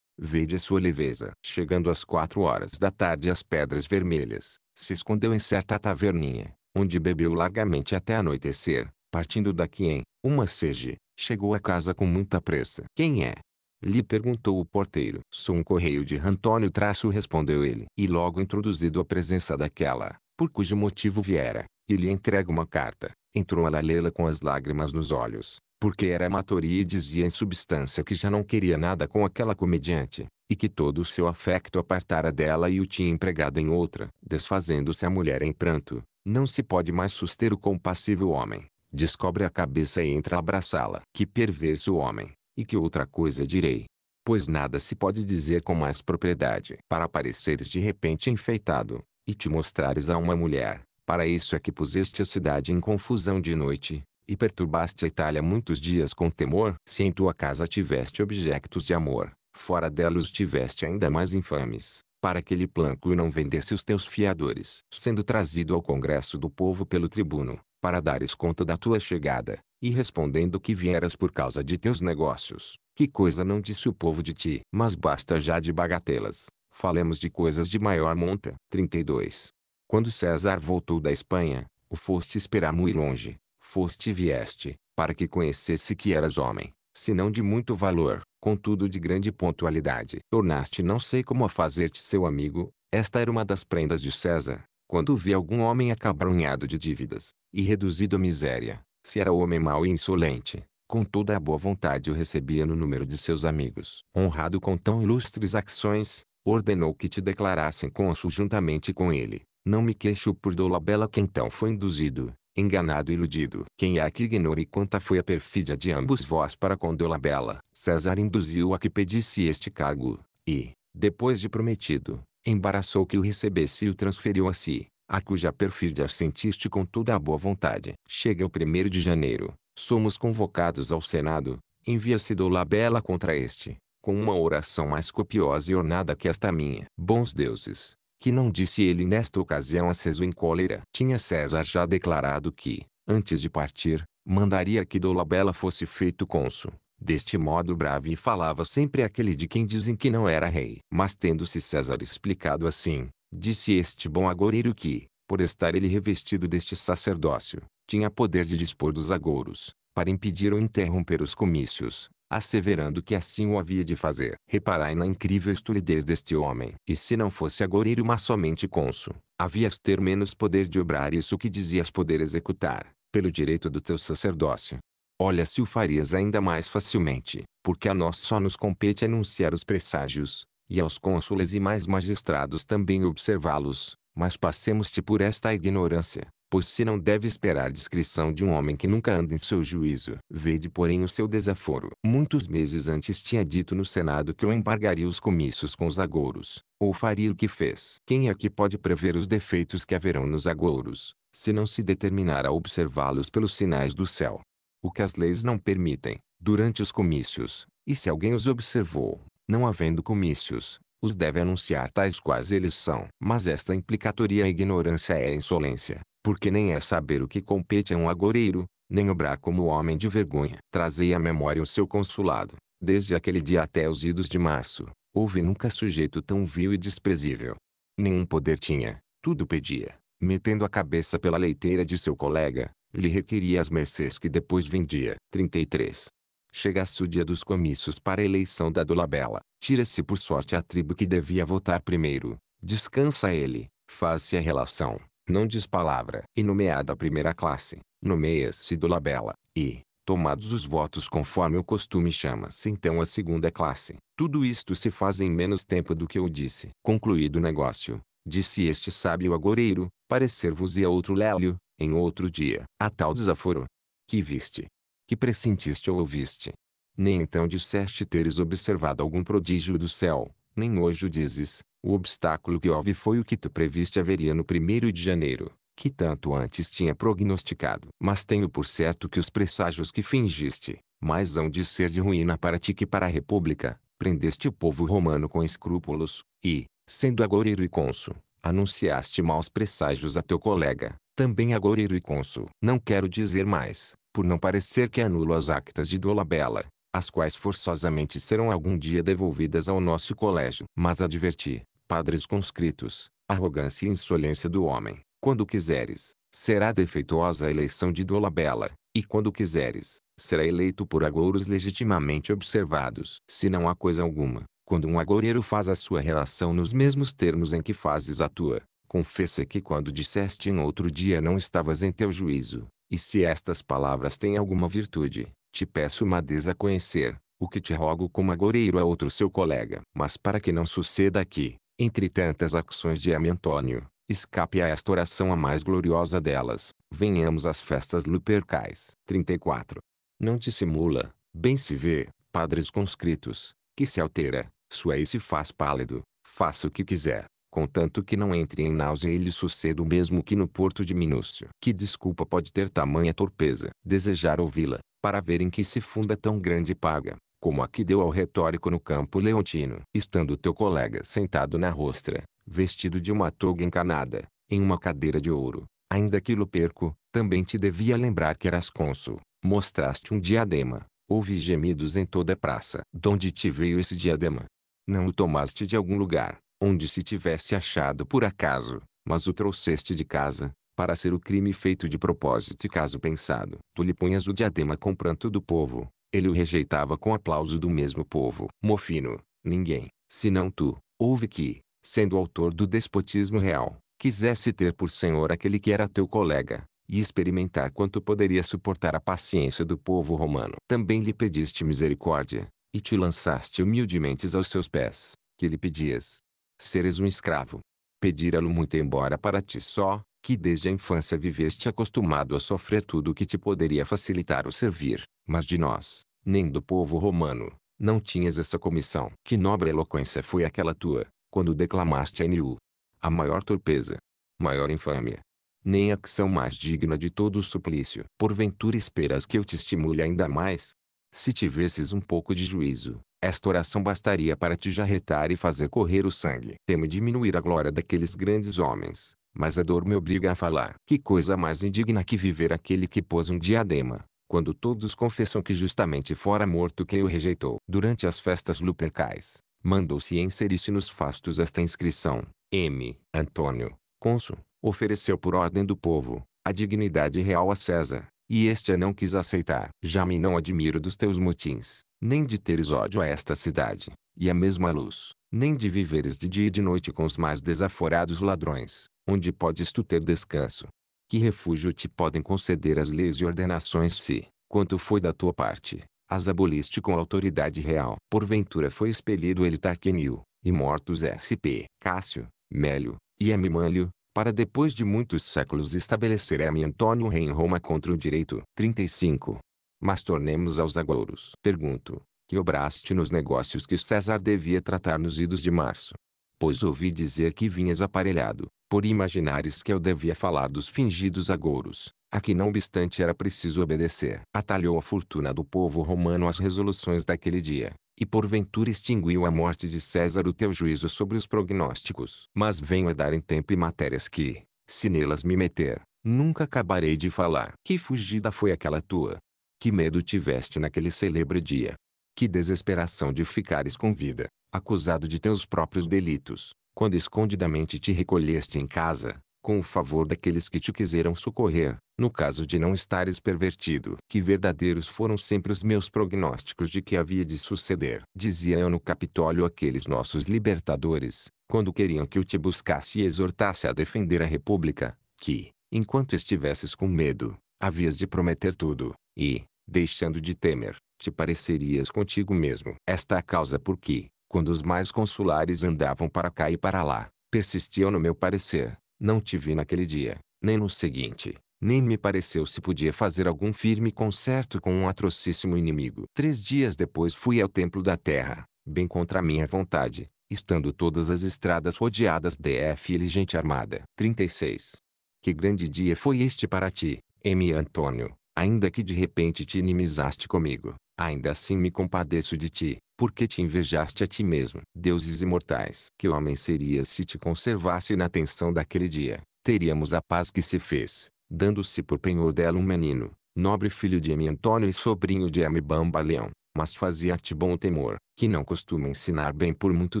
Vede a sua leveza. Chegando às quatro horas da tarde às Pedras Vermelhas, se escondeu em certa taverninha, onde bebeu largamente até anoitecer. Partindo daqui em uma sege, chegou a casa com muita pressa. Quem é? Lhe perguntou o porteiro. Sou um correio de Antônio Traço respondeu ele. E logo introduzido a presença daquela, por cujo motivo viera, e lhe entrega uma carta. Entrou a lê com as lágrimas nos olhos porque era e dizia em substância que já não queria nada com aquela comediante, e que todo o seu afeto apartara dela e o tinha empregado em outra. Desfazendo-se a mulher em pranto, não se pode mais suster o compassivo homem. Descobre a cabeça e entra a abraçá-la. Que perverso homem! E que outra coisa direi? Pois nada se pode dizer com mais propriedade. Para apareceres de repente enfeitado, e te mostrares a uma mulher, para isso é que puseste a cidade em confusão de noite, e perturbaste a Itália muitos dias com temor, se em tua casa tiveste objetos de amor, fora dela os tiveste ainda mais infames, para que Liplânculo não vendesse os teus fiadores, sendo trazido ao congresso do povo pelo tribuno, para dares conta da tua chegada, e respondendo que vieras por causa de teus negócios. Que coisa não disse o povo de ti, mas basta já de bagatelas. Falemos de coisas de maior monta. 32. Quando César voltou da Espanha, o foste esperar muito longe, foste e vieste, para que conhecesse que eras homem, se não de muito valor, contudo de grande pontualidade. Tornaste não sei como a fazer-te seu amigo, esta era uma das prendas de César, quando vi algum homem acabrunhado de dívidas, e reduzido à miséria, se era homem mau e insolente, com toda a boa vontade o recebia no número de seus amigos. Honrado com tão ilustres ações, ordenou que te declarassem cônsul juntamente com ele. Não me queixo por Dolabella que então foi induzido, enganado e iludido. Quem é que ignore quanta foi a perfídia de ambos vós para com Dolabella? César induziu a que pedisse este cargo, e, depois de prometido, embaraçou que o recebesse e o transferiu a si, a cuja perfídia sentiste com toda a boa vontade. Chega o primeiro de janeiro, somos convocados ao Senado, envia-se Dolabella contra este, com uma oração mais copiosa e ornada que esta minha. Bons deuses, que não disse ele nesta ocasião a em cólera. Tinha César já declarado que, antes de partir, mandaria que Dolabella fosse feito cônsul. Deste modo Brave falava sempre aquele de quem dizem que não era rei. Mas tendo-se César explicado assim, disse este bom agoureiro que, por estar ele revestido deste sacerdócio, tinha poder de dispor dos agouros, para impedir ou interromper os comícios, asseverando que assim o havia de fazer. Reparai na incrível estulidez deste homem. E se não fosse agora uma somente cônsul, havias ter menos poder de obrar isso que dizias poder executar, pelo direito do teu sacerdócio. Olha se o farias ainda mais facilmente, porque a nós só nos compete anunciar os presságios, e aos cônsules e mais magistrados também observá-los, mas passemos-te por esta ignorância, pois se não deve esperar descrição de um homem que nunca anda em seu juízo. Vede porém o seu desaforo. Muitos meses antes tinha dito no Senado que eu embargaria os comícios com os agouros, ou faria o que fez. Quem é que pode prever os defeitos que haverão nos agouros, se não se determinar a observá-los pelos sinais do céu? O que as leis não permitem, durante os comícios, e se alguém os observou, não havendo comícios, os deve anunciar tais quais eles são. Mas esta implicatoria à ignorância é insolência, porque nem é saber o que compete a um agoureiro, nem obrar como homem de vergonha. Trazei à memória o seu consulado, desde aquele dia até os idos de março, houve nunca sujeito tão vil e desprezível. Nenhum poder tinha, tudo pedia, metendo a cabeça pela leiteira de seu colega, lhe requeria as mercês que depois vendia. 33. Chegasse o dia dos comícios para a eleição da Dolabella, tira-se por sorte a tribo que devia votar primeiro, descansa ele, faz-se a relação, não diz palavra, e nomeada a primeira classe, nomeia-se do labela, e, tomados os votos conforme o costume chama-se então a segunda classe. Tudo isto se faz em menos tempo do que eu disse. Concluído o negócio, disse este sábio agoreiro, parecer-vos-ia outro Lélio, em outro dia, a tal desaforo. Que viste? Que pressentiste ou ouviste? Nem então disseste teres observado algum prodígio do céu, nem hoje o dizes, o obstáculo que houve foi o que tu previste haveria no primeiro de janeiro, que tanto antes tinha prognosticado. Mas tenho por certo que os presságios que fingiste, mais hão de ser de ruína para ti que para a república. Prendeste o povo romano com escrúpulos, e, sendo agoureiro e cônsul, anunciaste maus presságios a teu colega, também agoureiro e cônsul. Não quero dizer mais, por não parecer que anulo as actas de Dolabella, as quais forçosamente serão algum dia devolvidas ao nosso colégio. Mas adverti, padres conscritos, arrogância e insolência do homem, quando quiseres, será defeituosa a eleição de Dolabella, e quando quiseres, será eleito por agouros legitimamente observados. Se não há coisa alguma, quando um agoureiro faz a sua relação nos mesmos termos em que fazes a tua, confessa que quando disseste em outro dia não estavas em teu juízo, e se estas palavras têm alguma virtude, te peço uma a conhecer, o que te rogo como agoreiro a outro seu colega. Mas para que não suceda aqui, entre tantas ações de Amentônio, escape a esta oração a mais gloriosa delas. Venhamos às festas lupercais. 34. Não te simula, bem se vê, padres conscritos, que se altera, sua e se faz pálido, faça o que quiser, contanto que não entre em náusea e lhe suceda o mesmo que no porto de Minúcio. Que desculpa pode ter tamanha torpeza? Desejar ouvi-la, para ver em que se funda é tão grande paga, como a que deu ao retórico no campo leontino. Estando teu colega sentado na rostra, vestido de uma toga encanada, em uma cadeira de ouro, ainda que lo perco, também te devia lembrar que eras cônsul, mostraste um diadema, houve gemidos em toda a praça. Donde te veio esse diadema? Não o tomaste de algum lugar, onde se tivesse achado por acaso, mas o trouxeste de casa, para ser o crime feito de propósito e caso pensado. Tu lhe punhas o diadema com pranto do povo, ele o rejeitava com aplauso do mesmo povo. Mofino, ninguém, senão tu, houve que, sendo autor do despotismo real, quisesse ter por senhor aquele que era teu colega, e experimentar quanto poderia suportar a paciência do povo romano. Também lhe pediste misericórdia, e te lançaste humildemente aos seus pés, que lhe pedias. Seres um escravo. Pedira-lo muito embora para ti só, que desde a infância viveste acostumado a sofrer tudo o que te poderia facilitar o servir, mas de nós, nem do povo romano, não tinhas essa comissão. Que nobre eloquência foi aquela tua, quando declamaste a Niu. A maior torpeza, maior infâmia, nem acção mais digna de todo o suplício. Porventura esperas que eu te estimule ainda mais? Se tivesses um pouco de juízo, esta oração bastaria para te jarretar e fazer correr o sangue. Temo diminuir a glória daqueles grandes homens, mas a dor me obriga a falar. Que coisa mais indigna que viver aquele que pôs um diadema, quando todos confessam que justamente fora morto quem o rejeitou. Durante as festas lupercais, mandou-se inserir-se nos fastos esta inscrição. M. Antônio, cônsul, ofereceu por ordem do povo, a dignidade real a César, e este a não quis aceitar. Já me não admiro dos teus motins, nem de teres ódio a esta cidade, e a mesma luz, nem de viveres de dia e de noite com os mais desaforados ladrões, onde podes tu ter descanso. Que refúgio te podem conceder as leis e ordenações se, quanto foi da tua parte, as aboliste com autoridade real? Porventura foi expelido ele Tarquenil, e mortos é SP, Cássio, Mélio, e Emimânlio, para depois de muitos séculos estabelecer M. Antônio rei em Roma contra o direito. 35. Mas tornemos aos agouros. Pergunto, que obraste nos negócios que César devia tratar nos idos de março? Pois ouvi dizer que vinhas aparelhado, por imaginares que eu devia falar dos fingidos agouros, a que não obstante era preciso obedecer. Atalhou a fortuna do povo romano às resoluções daquele dia, e porventura extinguiu a morte de César o teu juízo sobre os prognósticos. Mas venho a dar em tempo e matérias que, se nelas me meter, nunca acabarei de falar. Que fugida foi aquela tua? Que medo tiveste naquele celebre dia? Que desesperação de ficares com vida, acusado de teus próprios delitos, quando escondidamente te recolheste em casa, com o favor daqueles que te quiseram socorrer, no caso de não estares pervertido. Que verdadeiros foram sempre os meus prognósticos de que havia de suceder. Dizia eu no Capitólio aqueles nossos libertadores, quando queriam que eu te buscasse e exortasse a defender a República, que, enquanto estivesses com medo, havias de prometer tudo, e, deixando de temer, te parecerias contigo mesmo. Esta é a causa por que, quando os mais consulares andavam para cá e para lá, persistiam no meu parecer. Não te vi naquele dia, nem no seguinte, nem me pareceu se podia fazer algum firme concerto com um atrocíssimo inimigo. Três dias depois fui ao templo da terra, bem contra minha vontade, estando todas as estradas rodeadas de F e gente armada. 36. Que grande dia foi este para ti, M. Antônio, ainda que de repente te inimizaste comigo, ainda assim me compadeço de ti, porque te invejaste a ti mesmo. Deuses imortais, que homem serias se te conservasse na tensão daquele dia? Teríamos a paz que se fez, dando-se por penhor dela um menino, nobre filho de M. Antônio e sobrinho de M. Leão, mas fazia-te bom temor, que não costuma ensinar bem por muito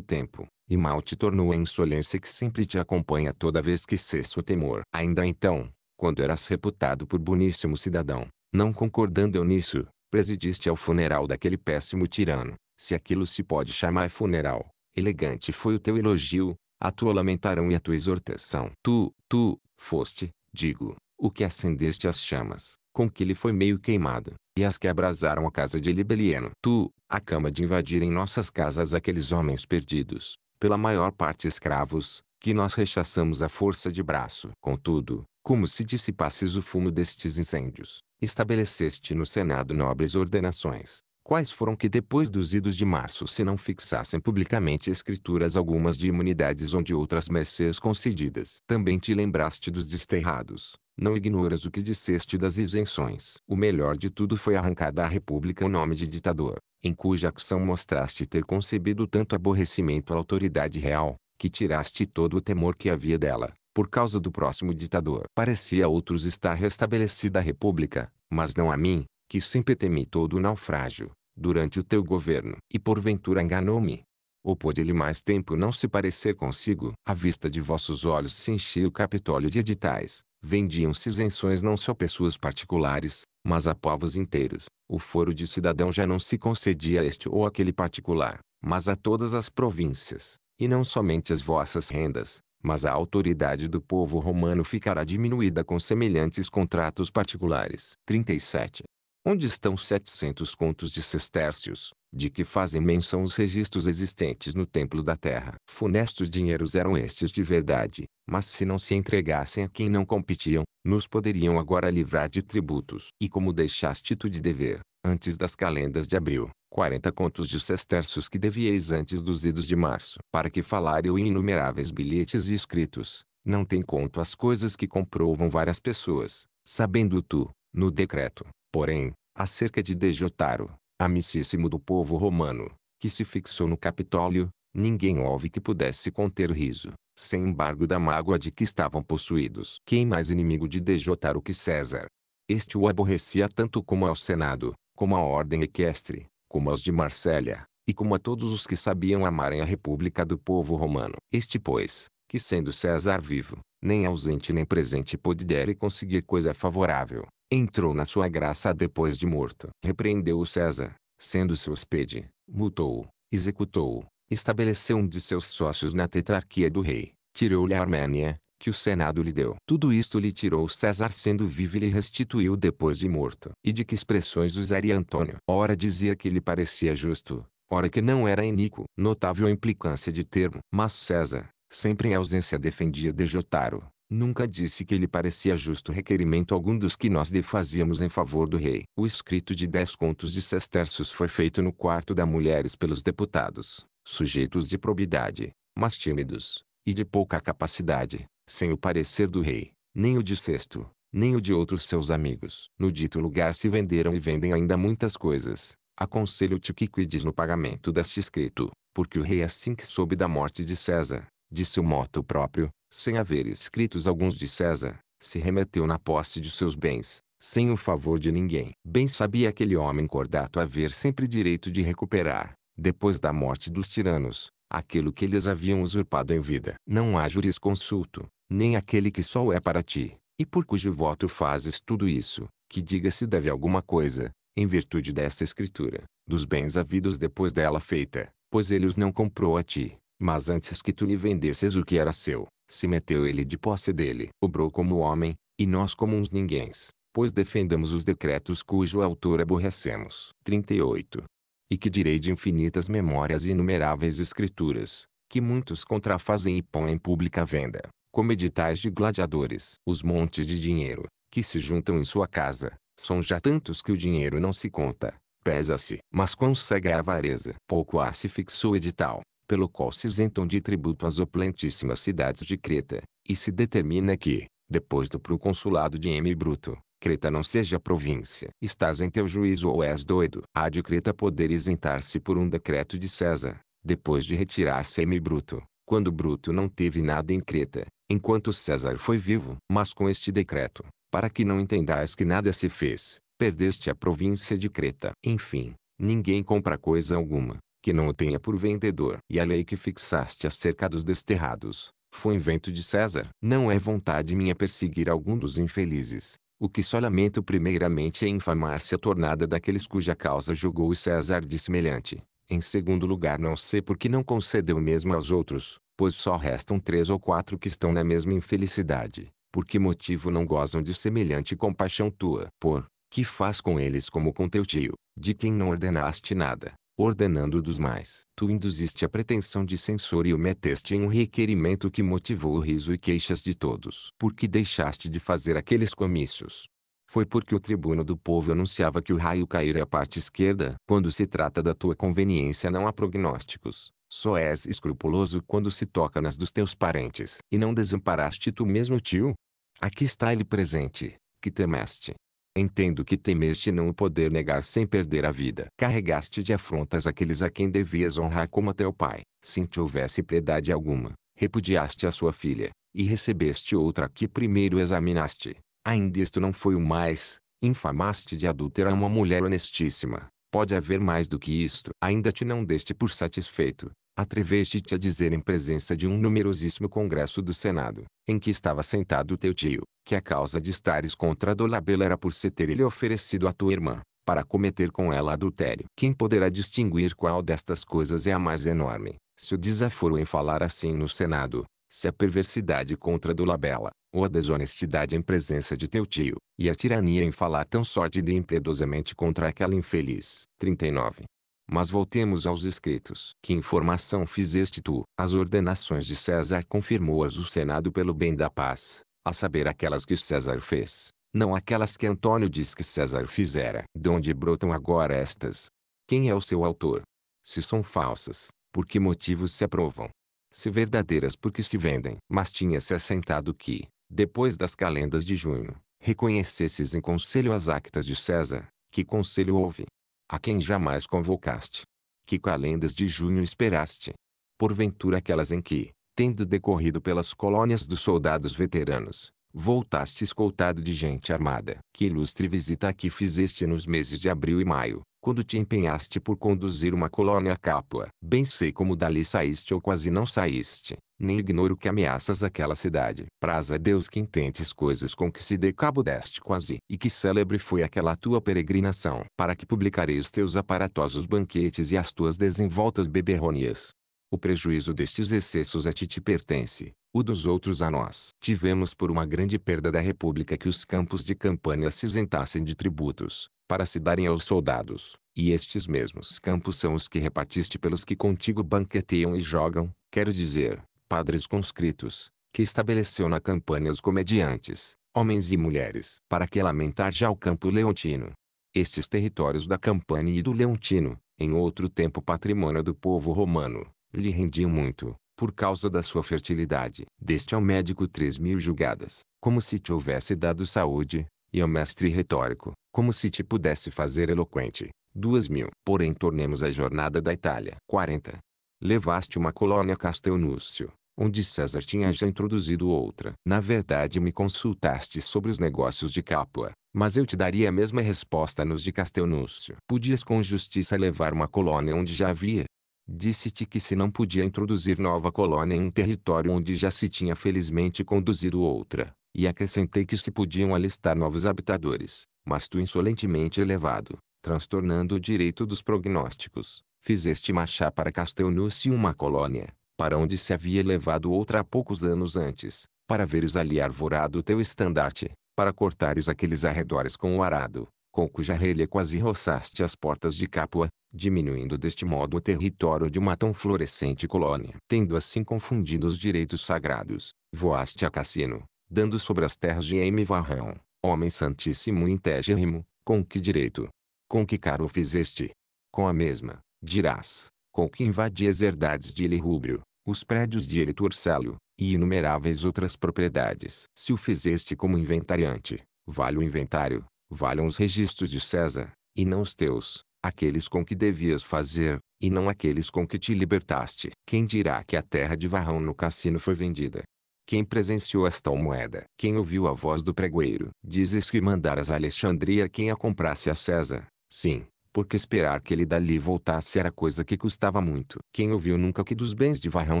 tempo, e mal te tornou a insolência que sempre te acompanha toda vez que cessa o temor. Ainda então, quando eras reputado por boníssimo cidadão, não concordando eu nisso, presidiste ao funeral daquele péssimo tirano, se aquilo se pode chamar funeral, elegante foi o teu elogio, a tua lamentação e a tua exortação. Tu, tu, foste, digo, o que acendeste as chamas, com que ele foi meio queimado, e as que abrasaram a casa de Libeliano. Tu, a cama de invadir em nossas casas aqueles homens perdidos, pela maior parte escravos, que nós rechaçamos à força de braço. Contudo, como se dissipasses o fumo destes incêndios, estabeleceste no Senado nobres ordenações, quais foram que depois dos idos de março se não fixassem publicamente escrituras algumas de imunidades onde outras mercês concedidas. Também te lembraste dos desterrados, não ignoras o que disseste das isenções. O melhor de tudo foi arrancada à república o nome de ditador, em cuja acção mostraste ter concebido tanto aborrecimento à autoridade real, que tiraste todo o temor que havia dela, por causa do próximo ditador. Parecia a outros estar restabelecida a república, mas não a mim, que sempre temi todo o naufrágio, durante o teu governo, e porventura enganou-me. Ou pôde ele mais tempo não se parecer consigo? À vista de vossos olhos se enchia o Capitólio de editais. Vendiam-se isenções não só pessoas particulares, mas a povos inteiros. O foro de cidadão já não se concedia a este ou aquele particular, mas a todas as províncias, e não somente as vossas rendas, mas a autoridade do povo romano ficará diminuída com semelhantes contratos particulares. 37 onde estão setecentos contos de sestércios, de que fazem menção os registros existentes no templo da terra. Funestos dinheiros eram estes de verdade, mas se não se entregassem a quem não competiam, nos poderiam agora livrar de tributos. E como deixaste tu de dever, antes das calendas de abril, quarenta contos de sestércios que devieis antes dos idos de março, para que falarem inumeráveis bilhetes e escritos, não tem conto as coisas que comprovam várias pessoas, sabendo tu, no decreto, porém, acerca de Degiotaro, amicíssimo do povo romano, que se fixou no Capitólio, ninguém ouve que pudesse conter riso, sem embargo da mágoa de que estavam possuídos. Quem mais inimigo de Degiotaro que César? Este o aborrecia tanto como ao Senado, como à ordem equestre, como aos de Marsella, e como a todos os que sabiam amarem a república do povo romano. Este, pois, que sendo César vivo, nem ausente nem presente pudere conseguir coisa favorável, entrou na sua graça depois de morto. Repreendeu-o César, sendo seu hospede, multou-o, executou-o, estabeleceu um de seus sócios na tetrarquia do rei, tirou-lhe a Armênia, que o Senado lhe deu. Tudo isto lhe tirou o César sendo vivo e lhe restituiu depois de morto. E de que expressões usaria Antônio? Ora dizia que lhe parecia justo, ora que não era iníquo. Notável a implicância de termo. Mas César, sempre em ausência defendia de Jotaro. Nunca disse que lhe parecia justo requerimento algum dos que nós lhe fazíamos em favor do rei. O escrito de dez contos de sesterços foi feito no quarto da mulheres pelos deputados, sujeitos de probidade, mas tímidos, e de pouca capacidade, sem o parecer do rei, nem o de sexto, nem o de outros seus amigos. No dito lugar se venderam e vendem ainda muitas coisas. Aconselho-te que cuides no pagamento deste escrito, porque o rei assim que soube da morte de César, disse o moto próprio, sem haver escritos alguns de César, se remeteu na posse de seus bens, sem o favor de ninguém. Bem sabia aquele homem cordato haver sempre direito de recuperar, depois da morte dos tiranos, aquilo que eles haviam usurpado em vida. Não há jurisconsulto, nem aquele que só é para ti, e por cujo voto fazes tudo isso, que diga se deve alguma coisa, em virtude desta escritura, dos bens havidos depois dela feita, pois ele os não comprou a ti, mas antes que tu lhe vendesses o que era seu, se meteu ele de posse dele. Obrou como homem, e nós como uns ninguéms, pois defendamos os decretos cujo autor aborrecemos. 38. E que direi de infinitas memórias e inumeráveis escrituras, que muitos contrafazem e põem em pública venda, como editais de gladiadores. Os montes de dinheiro, que se juntam em sua casa, são já tantos que o dinheiro não se conta, pesa-se. Mas quão cega é a avareza. Pouco há se fixou edital, pelo qual se isentam de tributo as opulentíssimas cidades de Creta, e se determina que, depois do proconsulado de M. Bruto, Creta não seja província. Estás em teu juízo ou és doido? Há de Creta poder isentar-se por um decreto de César, depois de retirar-se M. Bruto, quando Bruto não teve nada em Creta, enquanto César foi vivo. Mas com este decreto, para que não entendais que nada se fez, perdeste a província de Creta. Enfim, ninguém compra coisa alguma, que não o tenha por vendedor. E a lei que fixaste acerca dos desterrados, foi invento de César. Não é vontade minha perseguir algum dos infelizes. O que só lamento primeiramente é infamar-se a tornada daqueles cuja causa julgou César de semelhante. Em segundo lugar não sei por que não concedeu mesmo aos outros, pois só restam três ou quatro que estão na mesma infelicidade. Por que motivo não gozam de semelhante compaixão tua? Por, que faz com eles como com teu tio, de quem não ordenaste nada, ordenando dos mais. Tu induziste a pretensão de censor e o meteste em um requerimento que motivou o riso e queixas de todos. Por que deixaste de fazer aqueles comícios? Foi porque o tribuno do povo anunciava que o raio cairia à parte esquerda. Quando se trata da tua conveniência não há prognósticos. Só és escrupuloso quando se toca nas dos teus parentes. E não desamparaste tu mesmo tio? Aqui está ele presente, que temeste. Entendo que temeste não o poder negar sem perder a vida. Carregaste de afrontas aqueles a quem devias honrar como a teu pai. Se te houvesse piedade alguma, repudiaste a sua filha, e recebeste outra que primeiro examinaste. Ainda isto não foi o mais, infamaste de adúltera uma mulher honestíssima. Pode haver mais do que isto. Ainda te não deste por satisfeito, Atreveste-te a dizer em presença de um numerosíssimo congresso do Senado, em que estava sentado teu tio, que a causa de estares contra Dolabella era por se ter ele oferecido a tua irmã, para cometer com ela adultério. Quem poderá distinguir qual destas coisas é a mais enorme, se o desaforo em falar assim no Senado, se a perversidade contra Dolabella, ou a desonestidade em presença de teu tio, e a tirania em falar tão sórdida e impiedosamente contra aquela infeliz. 39. Mas voltemos aos escritos. Que informação fizeste tu? As ordenações de César confirmou-as o Senado pelo bem da paz, a saber aquelas que César fez, não aquelas que Antônio diz que César fizera. De onde brotam agora estas? Quem é o seu autor? Se são falsas, por que motivos se aprovam? Se verdadeiras porque se vendem. Mas tinha-se assentado que, depois das calendas de junho, reconhecesses em conselho as actas de César, que conselho houve? a quem jamais convocaste. Que calendas de junho esperaste? Porventura aquelas em que, tendo decorrido pelas colônias dos soldados veteranos, voltaste escoltado de gente armada. Que ilustre visita aqui fizeste nos meses de abril e maio, quando te empenhaste por conduzir uma colônia à Capua. Bem sei como dali saíste ou quase não saíste, nem ignoro que ameaças aquela cidade. Praza a Deus que intentes coisas com que se dê cabo deste quase. E que célebre foi aquela tua peregrinação, para que publicareis teus aparatosos banquetes e as tuas desenvoltas beberronias. O prejuízo destes excessos a ti te pertence, o dos outros a nós. Tivemos por uma grande perda da república que os campos de campanha se isentassem de tributos, para se darem aos soldados, e estes mesmos campos são os que repartiste pelos que contigo banqueteiam e jogam, quero dizer, padres conscritos, que estabeleceu na campanha os comediantes, homens e mulheres, para que lamentar já o campo leontino. Estes territórios da campanha e do Leontino, em outro tempo patrimônio do povo romano, lhe rendiam muito, por causa da sua fertilidade. Deste ao médico três mil julgadas, como se te houvesse dado saúde, e ao mestre retórico, como se te pudesse fazer eloquente, duas mil. Porém tornemos a jornada da Itália. 40. Levaste uma colônia a Castelnúcio, onde César tinha já introduzido outra. Na verdade me consultaste sobre os negócios de Capua, mas eu te daria a mesma resposta nos de Castelnúcio. Podias com justiça levar uma colônia onde já havia, Disse-te que se não podia introduzir nova colônia em um território onde já se tinha felizmente conduzido outra, e acrescentei que se podiam alistar novos habitadores, mas tu insolentemente elevado, transtornando o direito dos prognósticos, fizeste marchar para Castelnuce uma colônia, para onde se havia levado outra há poucos anos antes, para veres ali arvorado o teu estandarte, para cortares aqueles arredores com o arado, com cuja relha quase roçaste as portas de Capua, diminuindo deste modo o território de uma tão florescente colônia. Tendo assim confundido os direitos sagrados, voaste a Cassino, dando sobre as terras de M. Varrão, homem santíssimo e integérrimo, com que direito? Com que caro fizeste? Com a mesma, dirás, com que invadi as herdades de Ilirrúbrio, os prédios de Elitursalo, e inumeráveis outras propriedades. Se o fizeste como inventariante, vale o inventário, valham os registros de César, e não os teus, aqueles com que devias fazer, e não aqueles com que te libertaste. Quem dirá que a terra de Varrão no cassino foi vendida? Quem presenciou esta moeda? Quem ouviu a voz do pregoeiro? Dizes que mandaras a Alexandria quem a comprasse a César? Sim, porque esperar que ele dali voltasse era coisa que custava muito. Quem ouviu nunca que dos bens de Varrão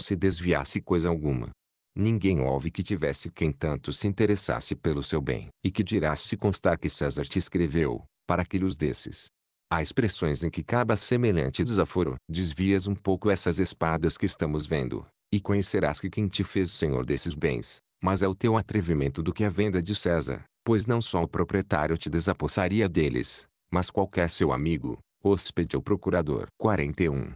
se desviasse coisa alguma? Ninguém ouve que tivesse quem tanto se interessasse pelo seu bem, e que dirá-se constar que César te escreveu, para que lhes desses. Há expressões em que caba semelhante desaforo. Desvias um pouco essas espadas que estamos vendo, e conhecerás que quem te fez senhor desses bens, mas é o teu atrevimento do que a venda de César, pois não só o proprietário te desapossaria deles, mas qualquer seu amigo, hóspede ou procurador. 41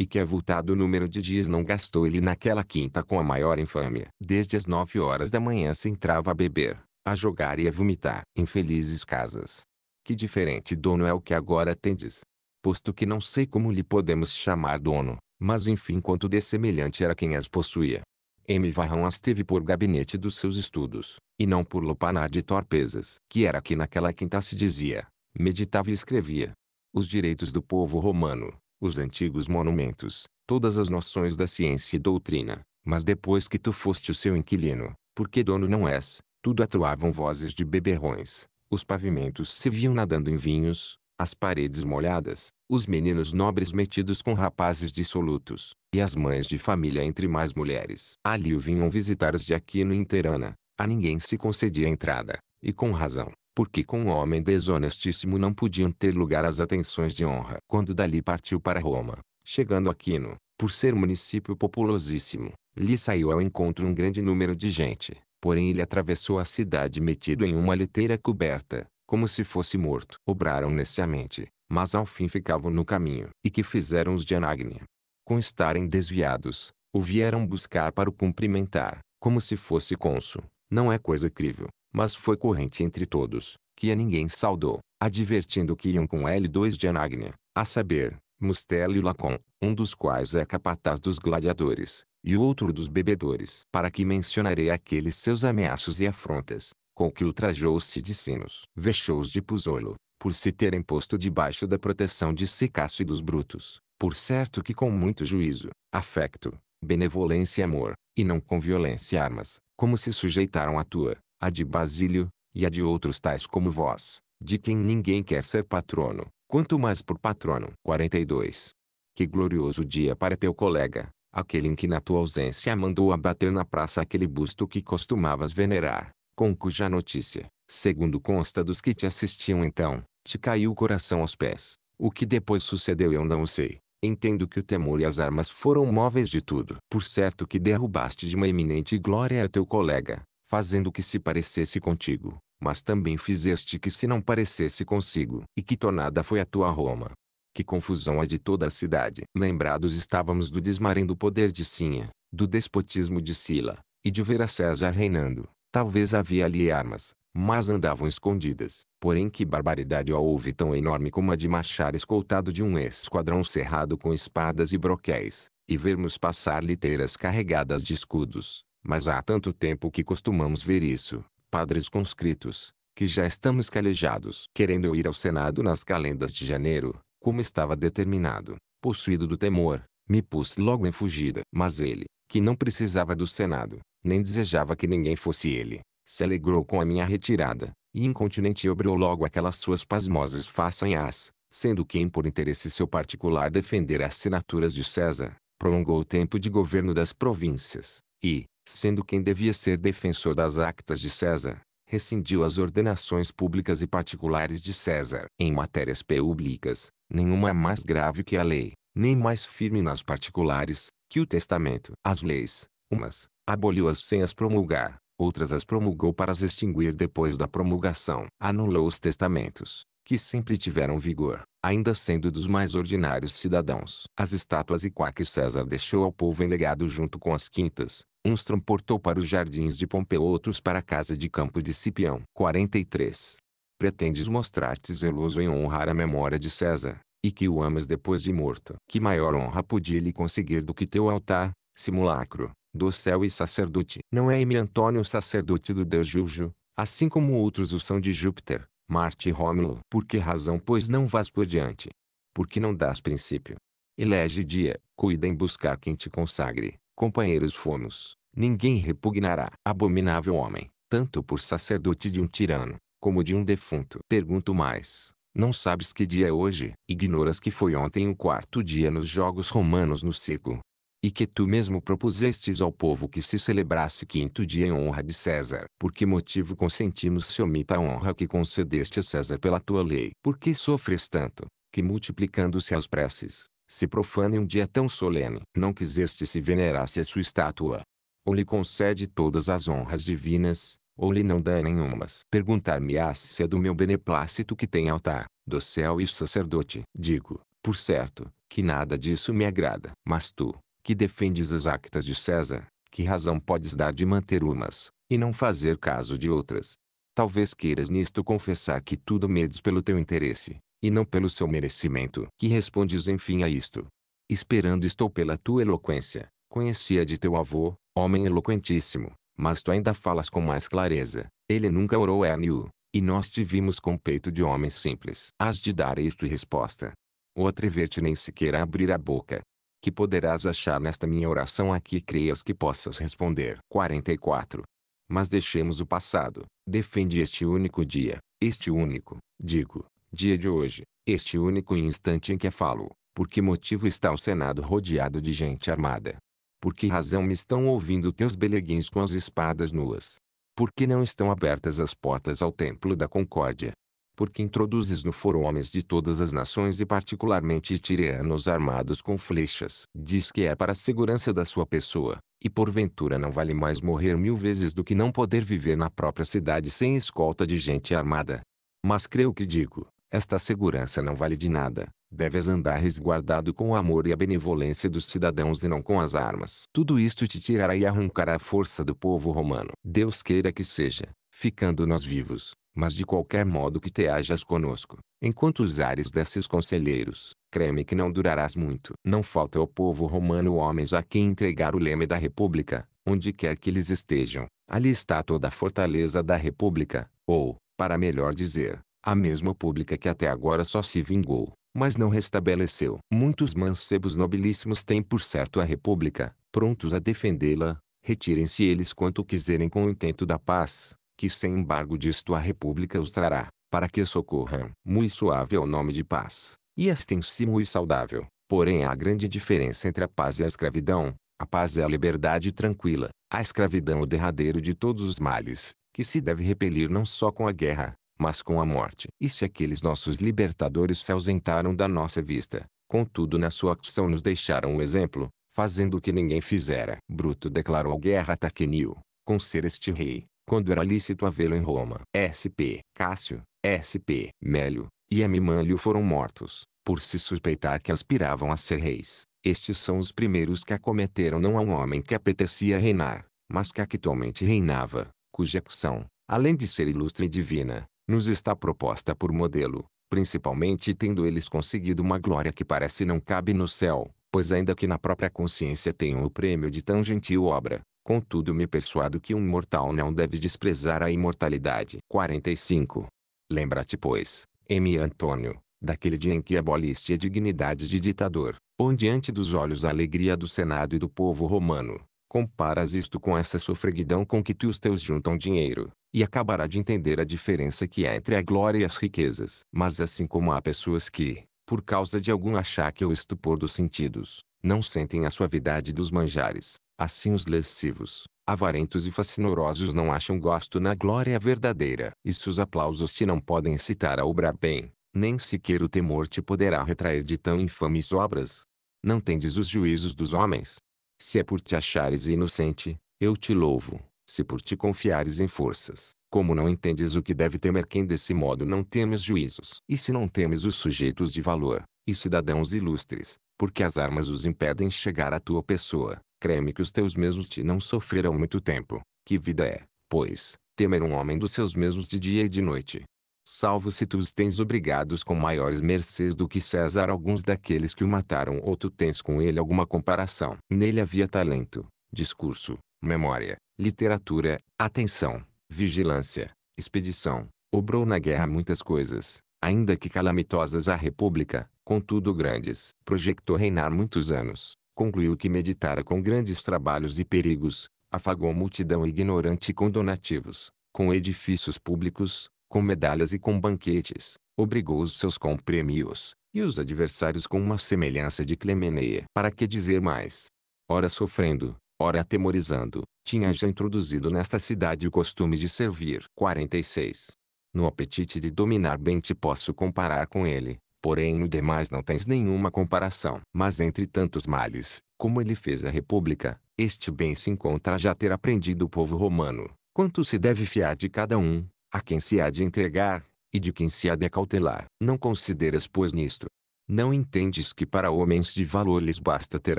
e que é avultado número de dias não gastou ele naquela quinta com a maior infâmia. Desde as nove horas da manhã se entrava a beber, a jogar e a vomitar. Infelizes casas. Que diferente dono é o que agora tendes. Posto que não sei como lhe podemos chamar dono, mas enfim quanto dessemelhante era quem as possuía. M. Varrão as teve por gabinete dos seus estudos, e não por lupanar de torpezas, que era que naquela quinta se dizia, meditava e escrevia. Os direitos do povo romano, os antigos monumentos, todas as noções da ciência e doutrina. Mas depois que tu foste o seu inquilino, porque dono não és, tudo atuavam vozes de beberrões. Os pavimentos se viam nadando em vinhos, as paredes molhadas, os meninos nobres metidos com rapazes dissolutos, e as mães de família entre mais mulheres. Ali o vinham visitar os de Aquino e Interana, a ninguém se concedia entrada, e com razão porque com um homem desonestíssimo não podiam ter lugar as atenções de honra. Quando dali partiu para Roma, chegando a Quino, por ser município populosíssimo, lhe saiu ao encontro um grande número de gente, porém ele atravessou a cidade metido em uma liteira coberta, como se fosse morto. Obraram neciamente, mas ao fim ficavam no caminho. E que fizeram os de Anagni? Com estarem desviados, o vieram buscar para o cumprimentar, como se fosse cônsul. Não é coisa crível mas foi corrente entre todos, que a ninguém saudou, advertindo que iam com L2 de Anagnia, a saber, Mustela e Lacon, um dos quais é capataz dos gladiadores, e o outro dos bebedores. Para que mencionarei aqueles seus ameaços e afrontas, com que ultrajou-se de Sinos. Vexou-os de Pusolo, por se terem posto debaixo da proteção de Sicasso e dos brutos, por certo que com muito juízo, afecto, benevolência e amor, e não com violência e armas, como se sujeitaram à tua, a de Basílio, e a de outros tais como vós, de quem ninguém quer ser patrono, quanto mais por patrono. 42. Que glorioso dia para teu colega, aquele em que na tua ausência mandou abater na praça aquele busto que costumavas venerar, com cuja notícia, segundo consta dos que te assistiam então, te caiu o coração aos pés. O que depois sucedeu eu não sei. Entendo que o temor e as armas foram móveis de tudo. Por certo que derrubaste de uma eminente glória a teu colega, fazendo que se parecesse contigo, mas também fizeste que se não parecesse consigo, e que tornada foi a tua Roma. Que confusão a de toda a cidade! Lembrados estávamos do desmarém do poder de Cinha, do despotismo de Sila, e de ver a César reinando. Talvez havia ali armas, mas andavam escondidas. Porém que barbaridade houve tão enorme como a de marchar escoltado de um esquadrão cerrado com espadas e broquéis, e vermos passar liteiras carregadas de escudos, mas há tanto tempo que costumamos ver isso, padres conscritos, que já estamos calejados. Querendo ir ao Senado nas calendas de janeiro, como estava determinado, possuído do temor, me pus logo em fugida. Mas ele, que não precisava do Senado, nem desejava que ninguém fosse ele, se alegrou com a minha retirada, e incontinente obrou logo aquelas suas pasmosas façanhas, sendo quem por interesse seu particular defender as assinaturas de César, prolongou o tempo de governo das províncias, e, sendo quem devia ser defensor das actas de César, rescindiu as ordenações públicas e particulares de César. Em matérias públicas, nenhuma é mais grave que a lei, nem mais firme nas particulares, que o testamento. As leis, umas, aboliu-as sem as promulgar, outras as promulgou para as extinguir depois da promulgação. Anulou os testamentos, que sempre tiveram vigor, ainda sendo dos mais ordinários cidadãos. As estátuas e quaques César deixou ao povo em legado junto com as quintas, Uns transportou para os jardins de Pompeu, outros para a casa de campo de Cipião. 43. Pretendes mostrar-te zeloso em honrar a memória de César, e que o amas depois de morto. Que maior honra podia lhe conseguir do que teu altar, simulacro, do céu e sacerdote? Não é Emi Antônio sacerdote do deus Júlio, assim como outros o são de Júpiter, Marte e Rômulo? Por que razão pois não vás por diante? Porque não dás princípio. Elege dia, cuida em buscar quem te consagre Companheiros fomos, ninguém repugnará. Abominável homem, tanto por sacerdote de um tirano, como de um defunto. Pergunto mais, não sabes que dia é hoje? Ignoras que foi ontem o quarto dia nos Jogos Romanos no Circo. E que tu mesmo propusestes ao povo que se celebrasse quinto dia em honra de César. Por que motivo consentimos se omita a honra que concedeste a César pela tua lei? Por que sofres tanto, que multiplicando-se as preces, se profane um dia tão solene. Não quiseste se venerasse a sua estátua. Ou lhe concede todas as honras divinas, ou lhe não dá nenhumas. Perguntar-me-ás se é do meu beneplácito que tem altar, do céu e sacerdote. Digo, por certo, que nada disso me agrada. Mas tu, que defendes as actas de César, que razão podes dar de manter umas, e não fazer caso de outras? Talvez queiras nisto confessar que tudo medes pelo teu interesse, e não pelo seu merecimento, que respondes enfim a isto. Esperando estou pela tua eloquência, conhecia de teu avô, homem eloquentíssimo, mas tu ainda falas com mais clareza, ele nunca orou a Niu, e nós te vimos com peito de homem simples. Hás de dar isto resposta. Ou atrever-te nem sequer a abrir a boca. Que poderás achar nesta minha oração a que creias que possas responder. 44. Mas deixemos o passado, defende este único dia, este único, digo, dia de hoje, este único instante em que falo, por que motivo está o Senado rodeado de gente armada? Por que razão me estão ouvindo teus beleguins com as espadas nuas? Por que não estão abertas as portas ao templo da concórdia? Porque introduzes no foro homens de todas as nações e particularmente tirianos armados com flechas. Diz que é para a segurança da sua pessoa, e porventura não vale mais morrer mil vezes do que não poder viver na própria cidade sem escolta de gente armada. Mas creio que digo, esta segurança não vale de nada. Deves andar resguardado com o amor e a benevolência dos cidadãos e não com as armas. Tudo isto te tirará e arrancará a força do povo romano. Deus queira que seja, ficando nós vivos, mas de qualquer modo que te hajas conosco. Enquanto usares desses conselheiros, creme que não durarás muito. Não falta ao povo romano homens a quem entregar o leme da república, onde quer que eles estejam. Ali está toda a fortaleza da república, ou, para melhor dizer, a mesma pública que até agora só se vingou, mas não restabeleceu. Muitos mancebos nobilíssimos têm por certo a república, prontos a defendê-la, retirem-se eles quanto quiserem com o intento da paz, que sem embargo disto a república os trará, para que socorram. Muito suave é o nome de paz, e extensivo e saudável, porém há grande diferença entre a paz e a escravidão, a paz é a liberdade tranquila, a escravidão é o derradeiro de todos os males, que se deve repelir não só com a guerra, mas com a morte. E se aqueles nossos libertadores se ausentaram da nossa vista, contudo na sua ação nos deixaram um exemplo, fazendo o que ninguém fizera. Bruto declarou a guerra a Taquenil, com ser este rei, quando era lícito havê-lo em Roma. SP. Cássio, SP. Mélio e Amimânlio foram mortos, por se suspeitar que aspiravam a ser reis. Estes são os primeiros que acometeram não a um homem que apetecia reinar, mas que actualmente reinava, cuja ação, além de ser ilustre e divina, nos está proposta por modelo, principalmente tendo eles conseguido uma glória que parece não cabe no céu, pois ainda que na própria consciência tenham o prêmio de tão gentil obra, contudo me persuado que um mortal não deve desprezar a imortalidade. 45. Lembra-te, pois, M. Antônio, daquele dia em que aboliste a dignidade de ditador, onde ante dos olhos a alegria do Senado e do povo romano, comparas isto com essa sofreguidão com que tu os teus juntam dinheiro, e acabará de entender a diferença que há entre a glória e as riquezas. Mas assim como há pessoas que, por causa de algum achaque ou estupor dos sentidos, não sentem a suavidade dos manjares, assim os lascivos, avarentos e fascinorosos não acham gosto na glória verdadeira. E se os aplausos te não podem excitar a obrar bem, nem sequer o temor te poderá retrair de tão infames obras. Não tendes os juízos dos homens. Se é por te achares inocente, eu te louvo se por ti confiares em forças, como não entendes o que deve temer quem desse modo não temes juízos, e se não temes os sujeitos de valor, e cidadãos ilustres, porque as armas os impedem chegar à tua pessoa, creme que os teus mesmos te não sofrerão muito tempo, que vida é, pois, temer um homem dos seus mesmos de dia e de noite. Salvo se tu os tens obrigados com maiores mercês do que César alguns daqueles que o mataram ou tu tens com ele alguma comparação. Nele havia talento, discurso, memória, literatura, atenção, vigilância, expedição. Obrou na guerra muitas coisas, ainda que calamitosas à república, contudo grandes. Projetou reinar muitos anos, concluiu que meditara com grandes trabalhos e perigos, afagou multidão ignorante com donativos, com edifícios públicos, com medalhas e com banquetes, obrigou os seus com prêmios e os adversários com uma semelhança de clemeneia. Para que dizer mais? Ora sofrendo, ora atemorizando, tinha já introduzido nesta cidade o costume de servir. 46. No apetite de dominar bem te posso comparar com ele, porém no demais não tens nenhuma comparação. Mas entre tantos males, como ele fez a república, este bem se encontra já ter aprendido o povo romano, quanto se deve fiar de cada um, a quem se há de entregar, e de quem se há de cautelar. Não consideras pois nisto, não entendes que para homens de valor lhes basta ter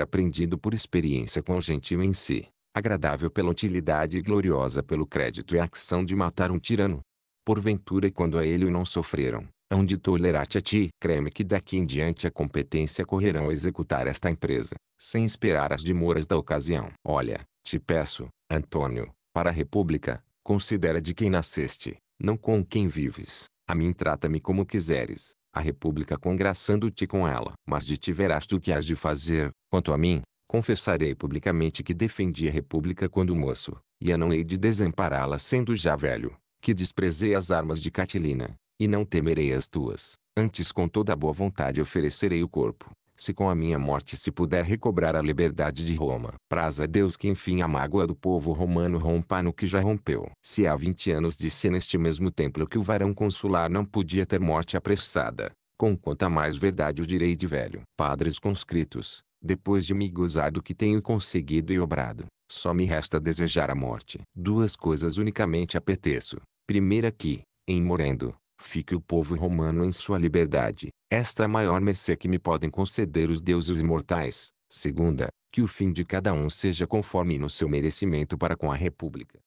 aprendido por experiência com o gentil em si, agradável pela utilidade e gloriosa pelo crédito e a de matar um tirano? Porventura quando a ele o não sofreram, hão de tolerar-te a ti. Creme que daqui em diante a competência correrão a executar esta empresa, sem esperar as demoras da ocasião. Olha, te peço, Antônio, para a república, considera de quem nasceste, não com quem vives. A mim trata-me como quiseres, a república congraçando-te com ela. Mas de ti verás tu que has de fazer, quanto a mim, confessarei publicamente que defendi a república quando moço, e a não hei de desampará-la sendo já velho, que desprezei as armas de Catilina, e não temerei as tuas, antes com toda boa vontade oferecerei o corpo, se com a minha morte se puder recobrar a liberdade de Roma. praza a Deus que enfim a mágoa do povo romano rompa no que já rompeu. Se há vinte anos disse neste mesmo templo que o varão consular não podia ter morte apressada, com quanta mais verdade o direi de velho. Padres conscritos, depois de me gozar do que tenho conseguido e obrado, só me resta desejar a morte. Duas coisas unicamente apeteço. Primeira que, em morrendo, Fique o povo romano em sua liberdade. Esta é a maior mercê que me podem conceder os deuses imortais. Segunda, que o fim de cada um seja conforme no seu merecimento para com a república.